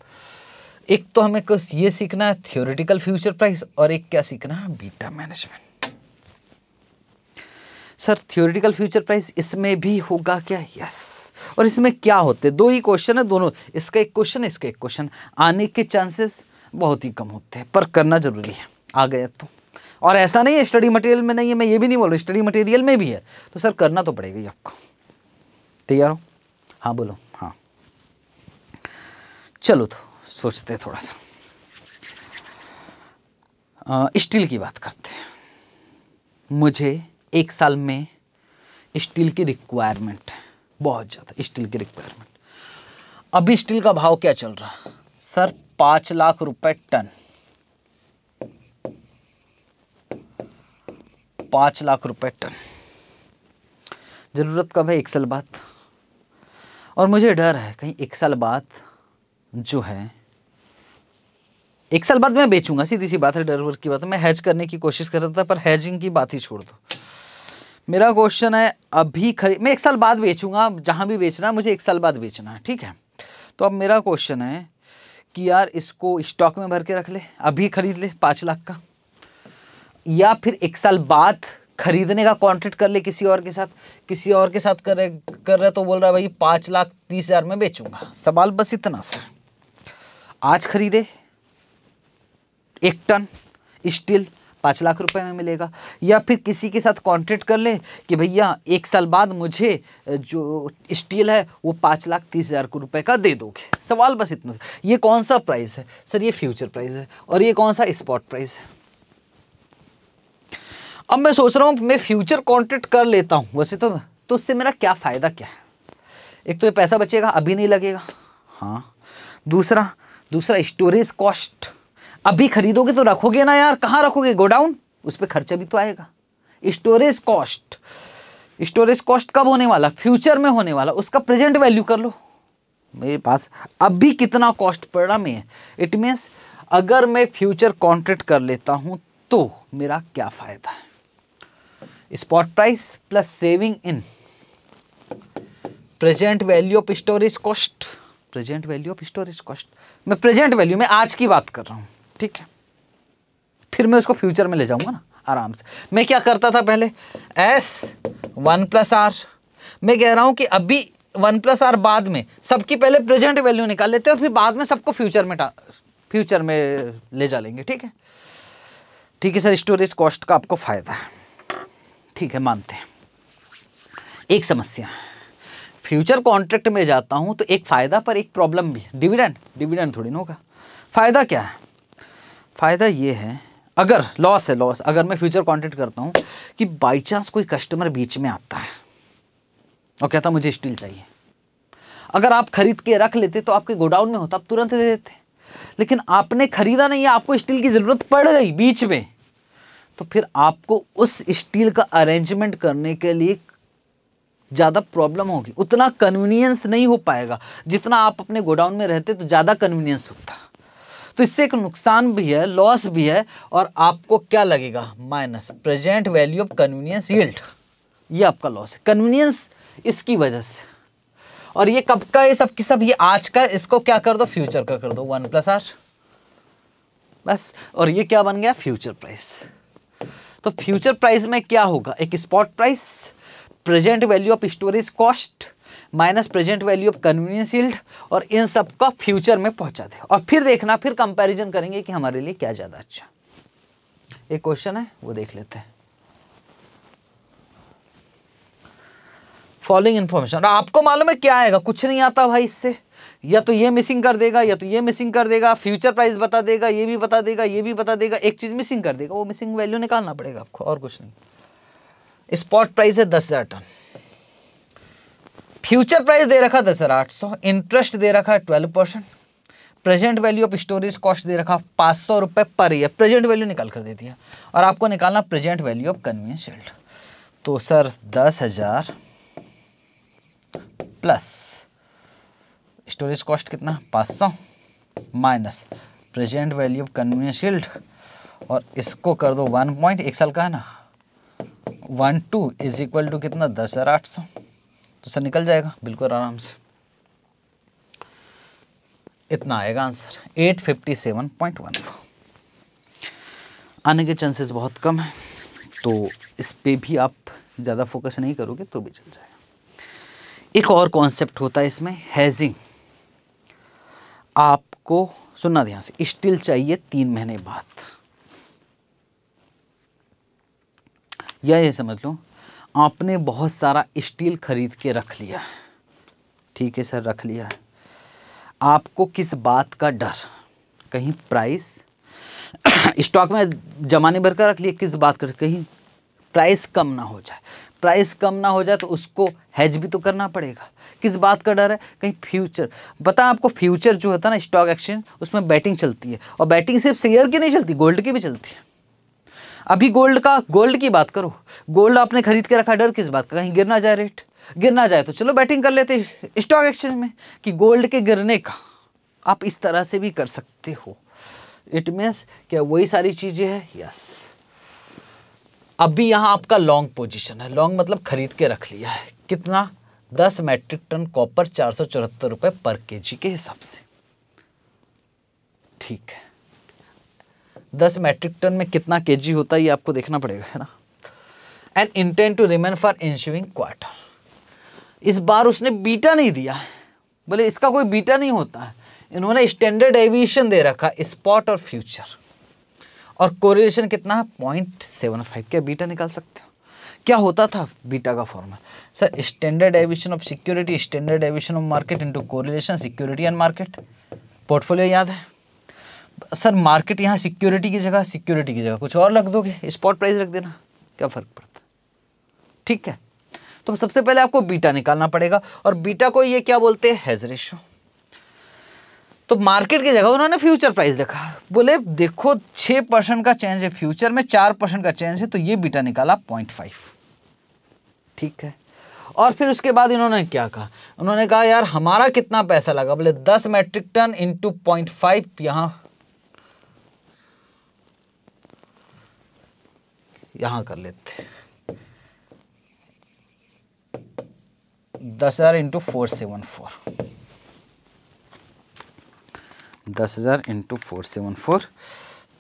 एक तो हमें कुछ ये सीखना है थियोरिटिकल फ्यूचर प्राइस और एक क्या सीखना है beta management sir theoretical future price इसमें भी होगा क्या यस और इसमें क्या होते दो ही क्वेश्चन है दोनों इसका एक क्वेश्चन इसका एक क्वेश्चन आने के चांसेस बहुत ही कम होते हैं पर करना जरूरी है आ गया तो और ऐसा नहीं है स्टडी मटेरियल में नहीं है मैं ये भी नहीं बोल रहा स्टडी मटेरियल में भी है तो सर करना तो पड़ेगा ही आपको तैयार हो हाँ बोलो हाँ चलो तो सोचते थोड़ा सा स्टील की बात करते हैं मुझे एक साल में स्टील की रिक्वायरमेंट है बहुत ज़्यादा स्टील की रिक्वायरमेंट अभी स्टील का भाव क्या चल रहा है सर पाँच लाख रुपए टन पाँच लाख रुपए टन ज़रूरत कब है एक साल बाद और मुझे डर है कहीं एक साल बाद जो है एक साल बाद मैं बेचूंगा सीधी सी बात है डर की बात है मैं हैज करने की कोशिश कर रहा था पर हैजिंग की बात ही छोड़ दो मेरा क्वेश्चन है अभी खरीद मैं एक साल बाद बेचूंगा जहाँ भी बेचना है मुझे एक साल बाद बेचना है ठीक है तो अब मेरा क्वेश्चन है कि यार इसको स्टॉक में भर के रख ले अभी खरीद ले पाँच लाख का या फिर एक साल बाद खरीदने का कॉन्ट्रैक्ट कर ले किसी और के साथ किसी और के साथ कर रहे कर रहे तो बोल रहा है भाई पाँच लाख तीस हज़ार में बेचूंगा सवाल बस इतना सा आज खरीदे एक टन स्टील पाँच लाख रुपए में मिलेगा या फिर किसी के साथ कॉन्ट्रैक्ट कर ले कि भैया एक साल बाद मुझे जो स्टील है वो पाँच लाख तीस हज़ार रुपये का दे दोगे सवाल बस इतना ये कौन सा प्राइस है सर ये फ्यूचर प्राइस है और ये कौन सा स्पॉट प्राइस है अब मैं सोच रहा हूँ मैं फ्यूचर कॉन्ट्रैक्ट कर लेता हूँ वैसे तो तो उससे मेरा क्या फ़ायदा क्या है एक तो ये पैसा बचेगा अभी नहीं लगेगा हाँ दूसरा दूसरा स्टोरेज कॉस्ट अभी खरीदोगे तो रखोगे ना यार कहाँ रखोगे गोडाउन उस पर खर्चा भी तो आएगा स्टोरेज कॉस्ट स्टोरेज कॉस्ट कब होने वाला फ्यूचर में होने वाला उसका प्रेजेंट वैल्यू कर लो मेरे पास अभी कितना कॉस्ट पड़ रहा मैं इट मीन्स अगर मैं फ्यूचर कॉन्ट्रैक्ट कर लेता हूँ तो मेरा क्या फ़ायदा है spot price plus saving in present value of storage cost present value of storage cost मैं प्रेजेंट वैल्यू में आज की बात कर रहा हूँ ठीक है फिर मैं उसको फ्यूचर में ले जाऊंगा ना आराम से मैं क्या करता था पहले एस वन प्लस आर मैं कह रहा हूं कि अभी वन प्लस आर बाद में सबकी पहले प्रेजेंट वैल्यू निकाल लेते हैं और फिर बाद में सबको फ्यूचर में फ्यूचर में ले जा लेंगे ठीक है ठीक है सर स्टोरेज कॉस्ट का आपको फ़ायदा है ठीक है मानते हैं एक समस्या फ्यूचर कॉन्ट्रैक्ट में जाता हूँ तो एक फ़ायदा पर एक प्रॉब्लम भी है डिविडेंड डिविडेंड थोड़ी ना होगा फ़ायदा क्या है फ़ायदा ये है अगर लॉस है लॉस अगर मैं फ्यूचर कॉन्टेक्ट करता हूँ कि बाई चांस कोई कस्टमर बीच में आता है और कहता मुझे स्टील चाहिए अगर आप खरीद के रख लेते तो आपके गोडाउन में होता आप तुरंत दे देते लेकिन आपने खरीदा नहीं है आपको स्टील की ज़रूरत पड़ गई बीच में तो फिर आपको उस स्टील का अरेंजमेंट करने के लिए ज़्यादा प्रॉब्लम होगी उतना कन्वीनियंस नहीं हो पाएगा जितना आप अपने गोडाउन में रहते तो ज़्यादा कन्वीनियंस होता तो इससे एक नुकसान भी है लॉस भी है और आपको क्या लगेगा minus present value of convenience yield ये आपका लॉस है कन्वीनियंस इसकी वजह से और ये कब का ये सब की सब ये आज का इसको क्या कर दो फ्यूचर का कर दो वन प्लस आर बस और ये क्या बन गया फ्यूचर प्राइस तो फ्यूचर प्राइस में क्या होगा एक spot price present value of storage cost minus present value of convenience yield और इन सब का फ्यूचर में पहुंचा दे और फिर देखना फिर कंपैरिजन करेंगे कि हमारे लिए क्या ज़्यादा अच्छा एक क्वेश्चन है वो देख लेते हैं फॉलोइंग इन्फॉर्मेशन आपको मालूम है क्या आएगा कुछ नहीं आता भाई इससे या तो ये मिसिंग कर देगा या तो ये मिसिंग कर देगा फ्यूचर प्राइस बता देगा ये भी बता देगा ये भी बता देगा एक चीज़ मिसिंग कर देगा वो मिसिंग वैल्यू निकालना पड़ेगा आपको और कुछ नहीं स्पॉट प्राइस है दस हज़ार टन फ्यूचर प्राइस दे रखा दस हज़ार आठ सौ इंटरेस्ट दे रखा है twelve percent present value of storage cost दे रखा पाँच सौ रुपये पर ईयर प्रेजेंट वैल्यू निकाल कर दे दिया और आपको निकालना present value of convenience yield तो सर दस हज़ार प्लस स्टोरेज कॉस्ट कितना पाँच सौ minus present value of convenience yield और इसको कर दो वन पॉइंट एक साल का है ना one two is equal to कितना दस हज़ार आठ सौ तो सर निकल जाएगा बिल्कुल आराम से इतना आएगा आंसर 857.14 आने के चांसेस बहुत कम है तो इस पे भी आप ज़्यादा फोकस नहीं करोगे तो भी चल जाएगा एक और कॉन्सेप्ट होता है इसमें हैजिंग आपको सुनना ध्यान से स्टील चाहिए तीन महीने बाद या ये समझ लो आपने बहुत सारा स्टील खरीद के रख लिया है ठीक है सर रख लिया है आपको किस बात का डर कहीं प्राइस स्टॉक में जमाने भर का रख लिया किस बात का कहीं प्राइस कम ना हो जाए प्राइस कम ना हो जाए तो उसको हैज भी तो करना पड़ेगा किस बात का डर है कहीं फ्यूचर बता आपको फ्यूचर जो होता है ना स्टॉक एक्सचेंज उसमें बैटिंग चलती है और बैटिंग सिर्फ शेयर की नहीं चलती गोल्ड की भी चलती है अभी गोल्ड का गोल्ड की बात करो गोल्ड आपने खरीद के रखा डर किस बात का कहीं गिर ना जाए रेट गिर ना जाए तो चलो बैटिंग कर लेते स्टॉक एक्सचेंज में कि गोल्ड के गिरने का आप इस तरह से भी कर सकते हो इट मीन्स क्या वही सारी चीज़ें हैं यस अभी यहां आपका लॉन्ग पोजीशन है लॉन्ग मतलब खरीद के रख लिया है कितना दस मैट्रिक टन कॉपर चार सौ चौहत्तर रुपये पर केजी के हिसाब से ठीक है दस मैट्रिक टन में कितना के जी होता है ये आपको देखना पड़ेगा है ना and intent to remain for ensuing quarter इस बार उसने बीटा नहीं दिया है बोले इसका कोई बीटा नहीं होता है इन्होंने स्टैंडर्ड एविएशन दे रखा स्पॉट और फ्यूचर और कोरिलेशन कितना है पॉइंट सेवन फाइव क्या बीटा निकाल सकते हो क्या होता था बीटा का formula sir standard deviation of security standard deviation of market into correlation security and market portfolio याद है सर मार्केट यहाँ सिक्योरिटी की जगह सिक्योरिटी की जगह कुछ और रख दोगे स्पॉट प्राइस रख देना क्या फ़र्क पड़ता ठीक है तो सबसे पहले आपको बीटा निकालना पड़ेगा और बीटा को ये क्या बोलते हैं हैज रेशो तो मार्केट की जगह उन्होंने फ्यूचर प्राइस रखा बोले देखो छः परसेंट का चेंज है फ्यूचर में चार परसेंट का चेंज है तो ये बीटा निकाला पॉइंट फाइव ठीक है और फिर उसके बाद इन्होंने क्या कहा उन्होंने कहा यार हमारा कितना पैसा लगा बोले दस metric ton into point five यहाँ यहाँ कर लेते दस हज़ार इंटू फोर सेवन फोर दस हज़ार इंटू फोर सेवन फोर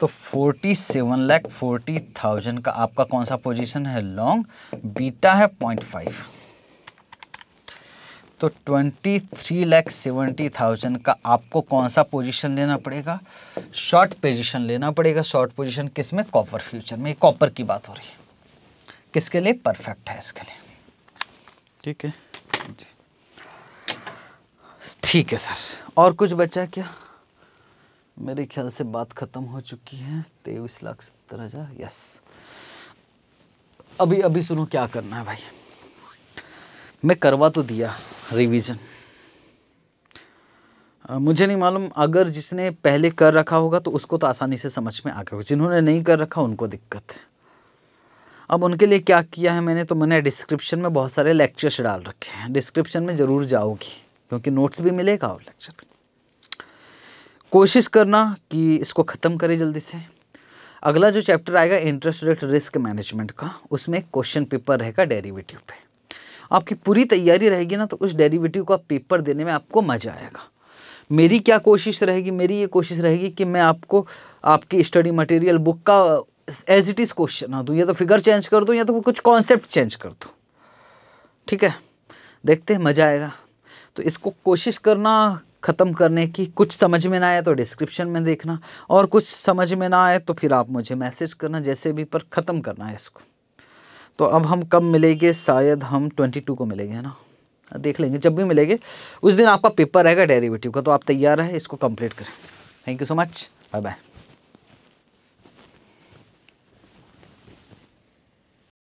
तो forty seven lakh forty thousand का आपका कौन सा पोजीशन है लॉन्ग बीटा है पॉइंट फाइव तो twenty three lakh seventy thousand का आपको कौन सा पोजीशन लेना पड़ेगा शॉर्ट पोजीशन लेना पड़ेगा शॉर्ट पोजीशन किस में कॉपर फ्यूचर में कॉपर की बात हो रही है किसके लिए परफेक्ट है इसके लिए ठीक है ठीक है सर और कुछ बचा क्या मेरे ख्याल से बात ख़त्म हो चुकी है तेईस लाख सत्तर हज़ार यस अभी अभी सुनो क्या करना है भाई मैं करवा तो दिया रिवीजन मुझे नहीं मालूम अगर जिसने पहले कर रखा होगा तो उसको तो आसानी से समझ में आ गया जिन्होंने नहीं कर रखा उनको दिक्कत है अब उनके लिए क्या किया है मैंने तो मैंने डिस्क्रिप्शन में बहुत सारे लेक्चर्स डाल रखे हैं डिस्क्रिप्शन में ज़रूर जाओगी क्योंकि नोट्स भी मिलेगा और लेक्चर भी कोशिश करना कि इसको ख़त्म करें जल्दी से अगला जो चैप्टर आएगा इंटरेस्ट रेट रिस्क मैनेजमेंट का उसमें एक क्वेश्चन पेपर रहेगा डेरीवेटिव पे आपकी पूरी तैयारी रहेगी ना तो उस डेरिवेटिव का पेपर देने में आपको मज़ा आएगा मेरी क्या कोशिश रहेगी मेरी ये कोशिश रहेगी कि मैं आपको आपकी स्टडी मटेरियल बुक का एज इट इज़ क्वेश्चन ना दूँ या तो फिगर चेंज कर दूँ या तो कुछ कॉन्सेप्ट चेंज कर दूँ ठीक है देखते हैं मज़ा आएगा तो इसको कोशिश करना ख़त्म करने की कुछ समझ में ना आए तो डिस्क्रिप्शन में देखना और कुछ समझ में ना आए तो फिर आप मुझे मैसेज करना जैसे भी पर ख़त्म करना है इसको तो अब हम कब मिलेंगे शायद हम ट्वेंटी टू को मिलेंगे है ना देख लेंगे जब भी मिलेंगे उस दिन आपका पेपर रहेगा डेरिवेटिव का तो आप तैयार है इसको कंप्लीट करें thank you so much bye bye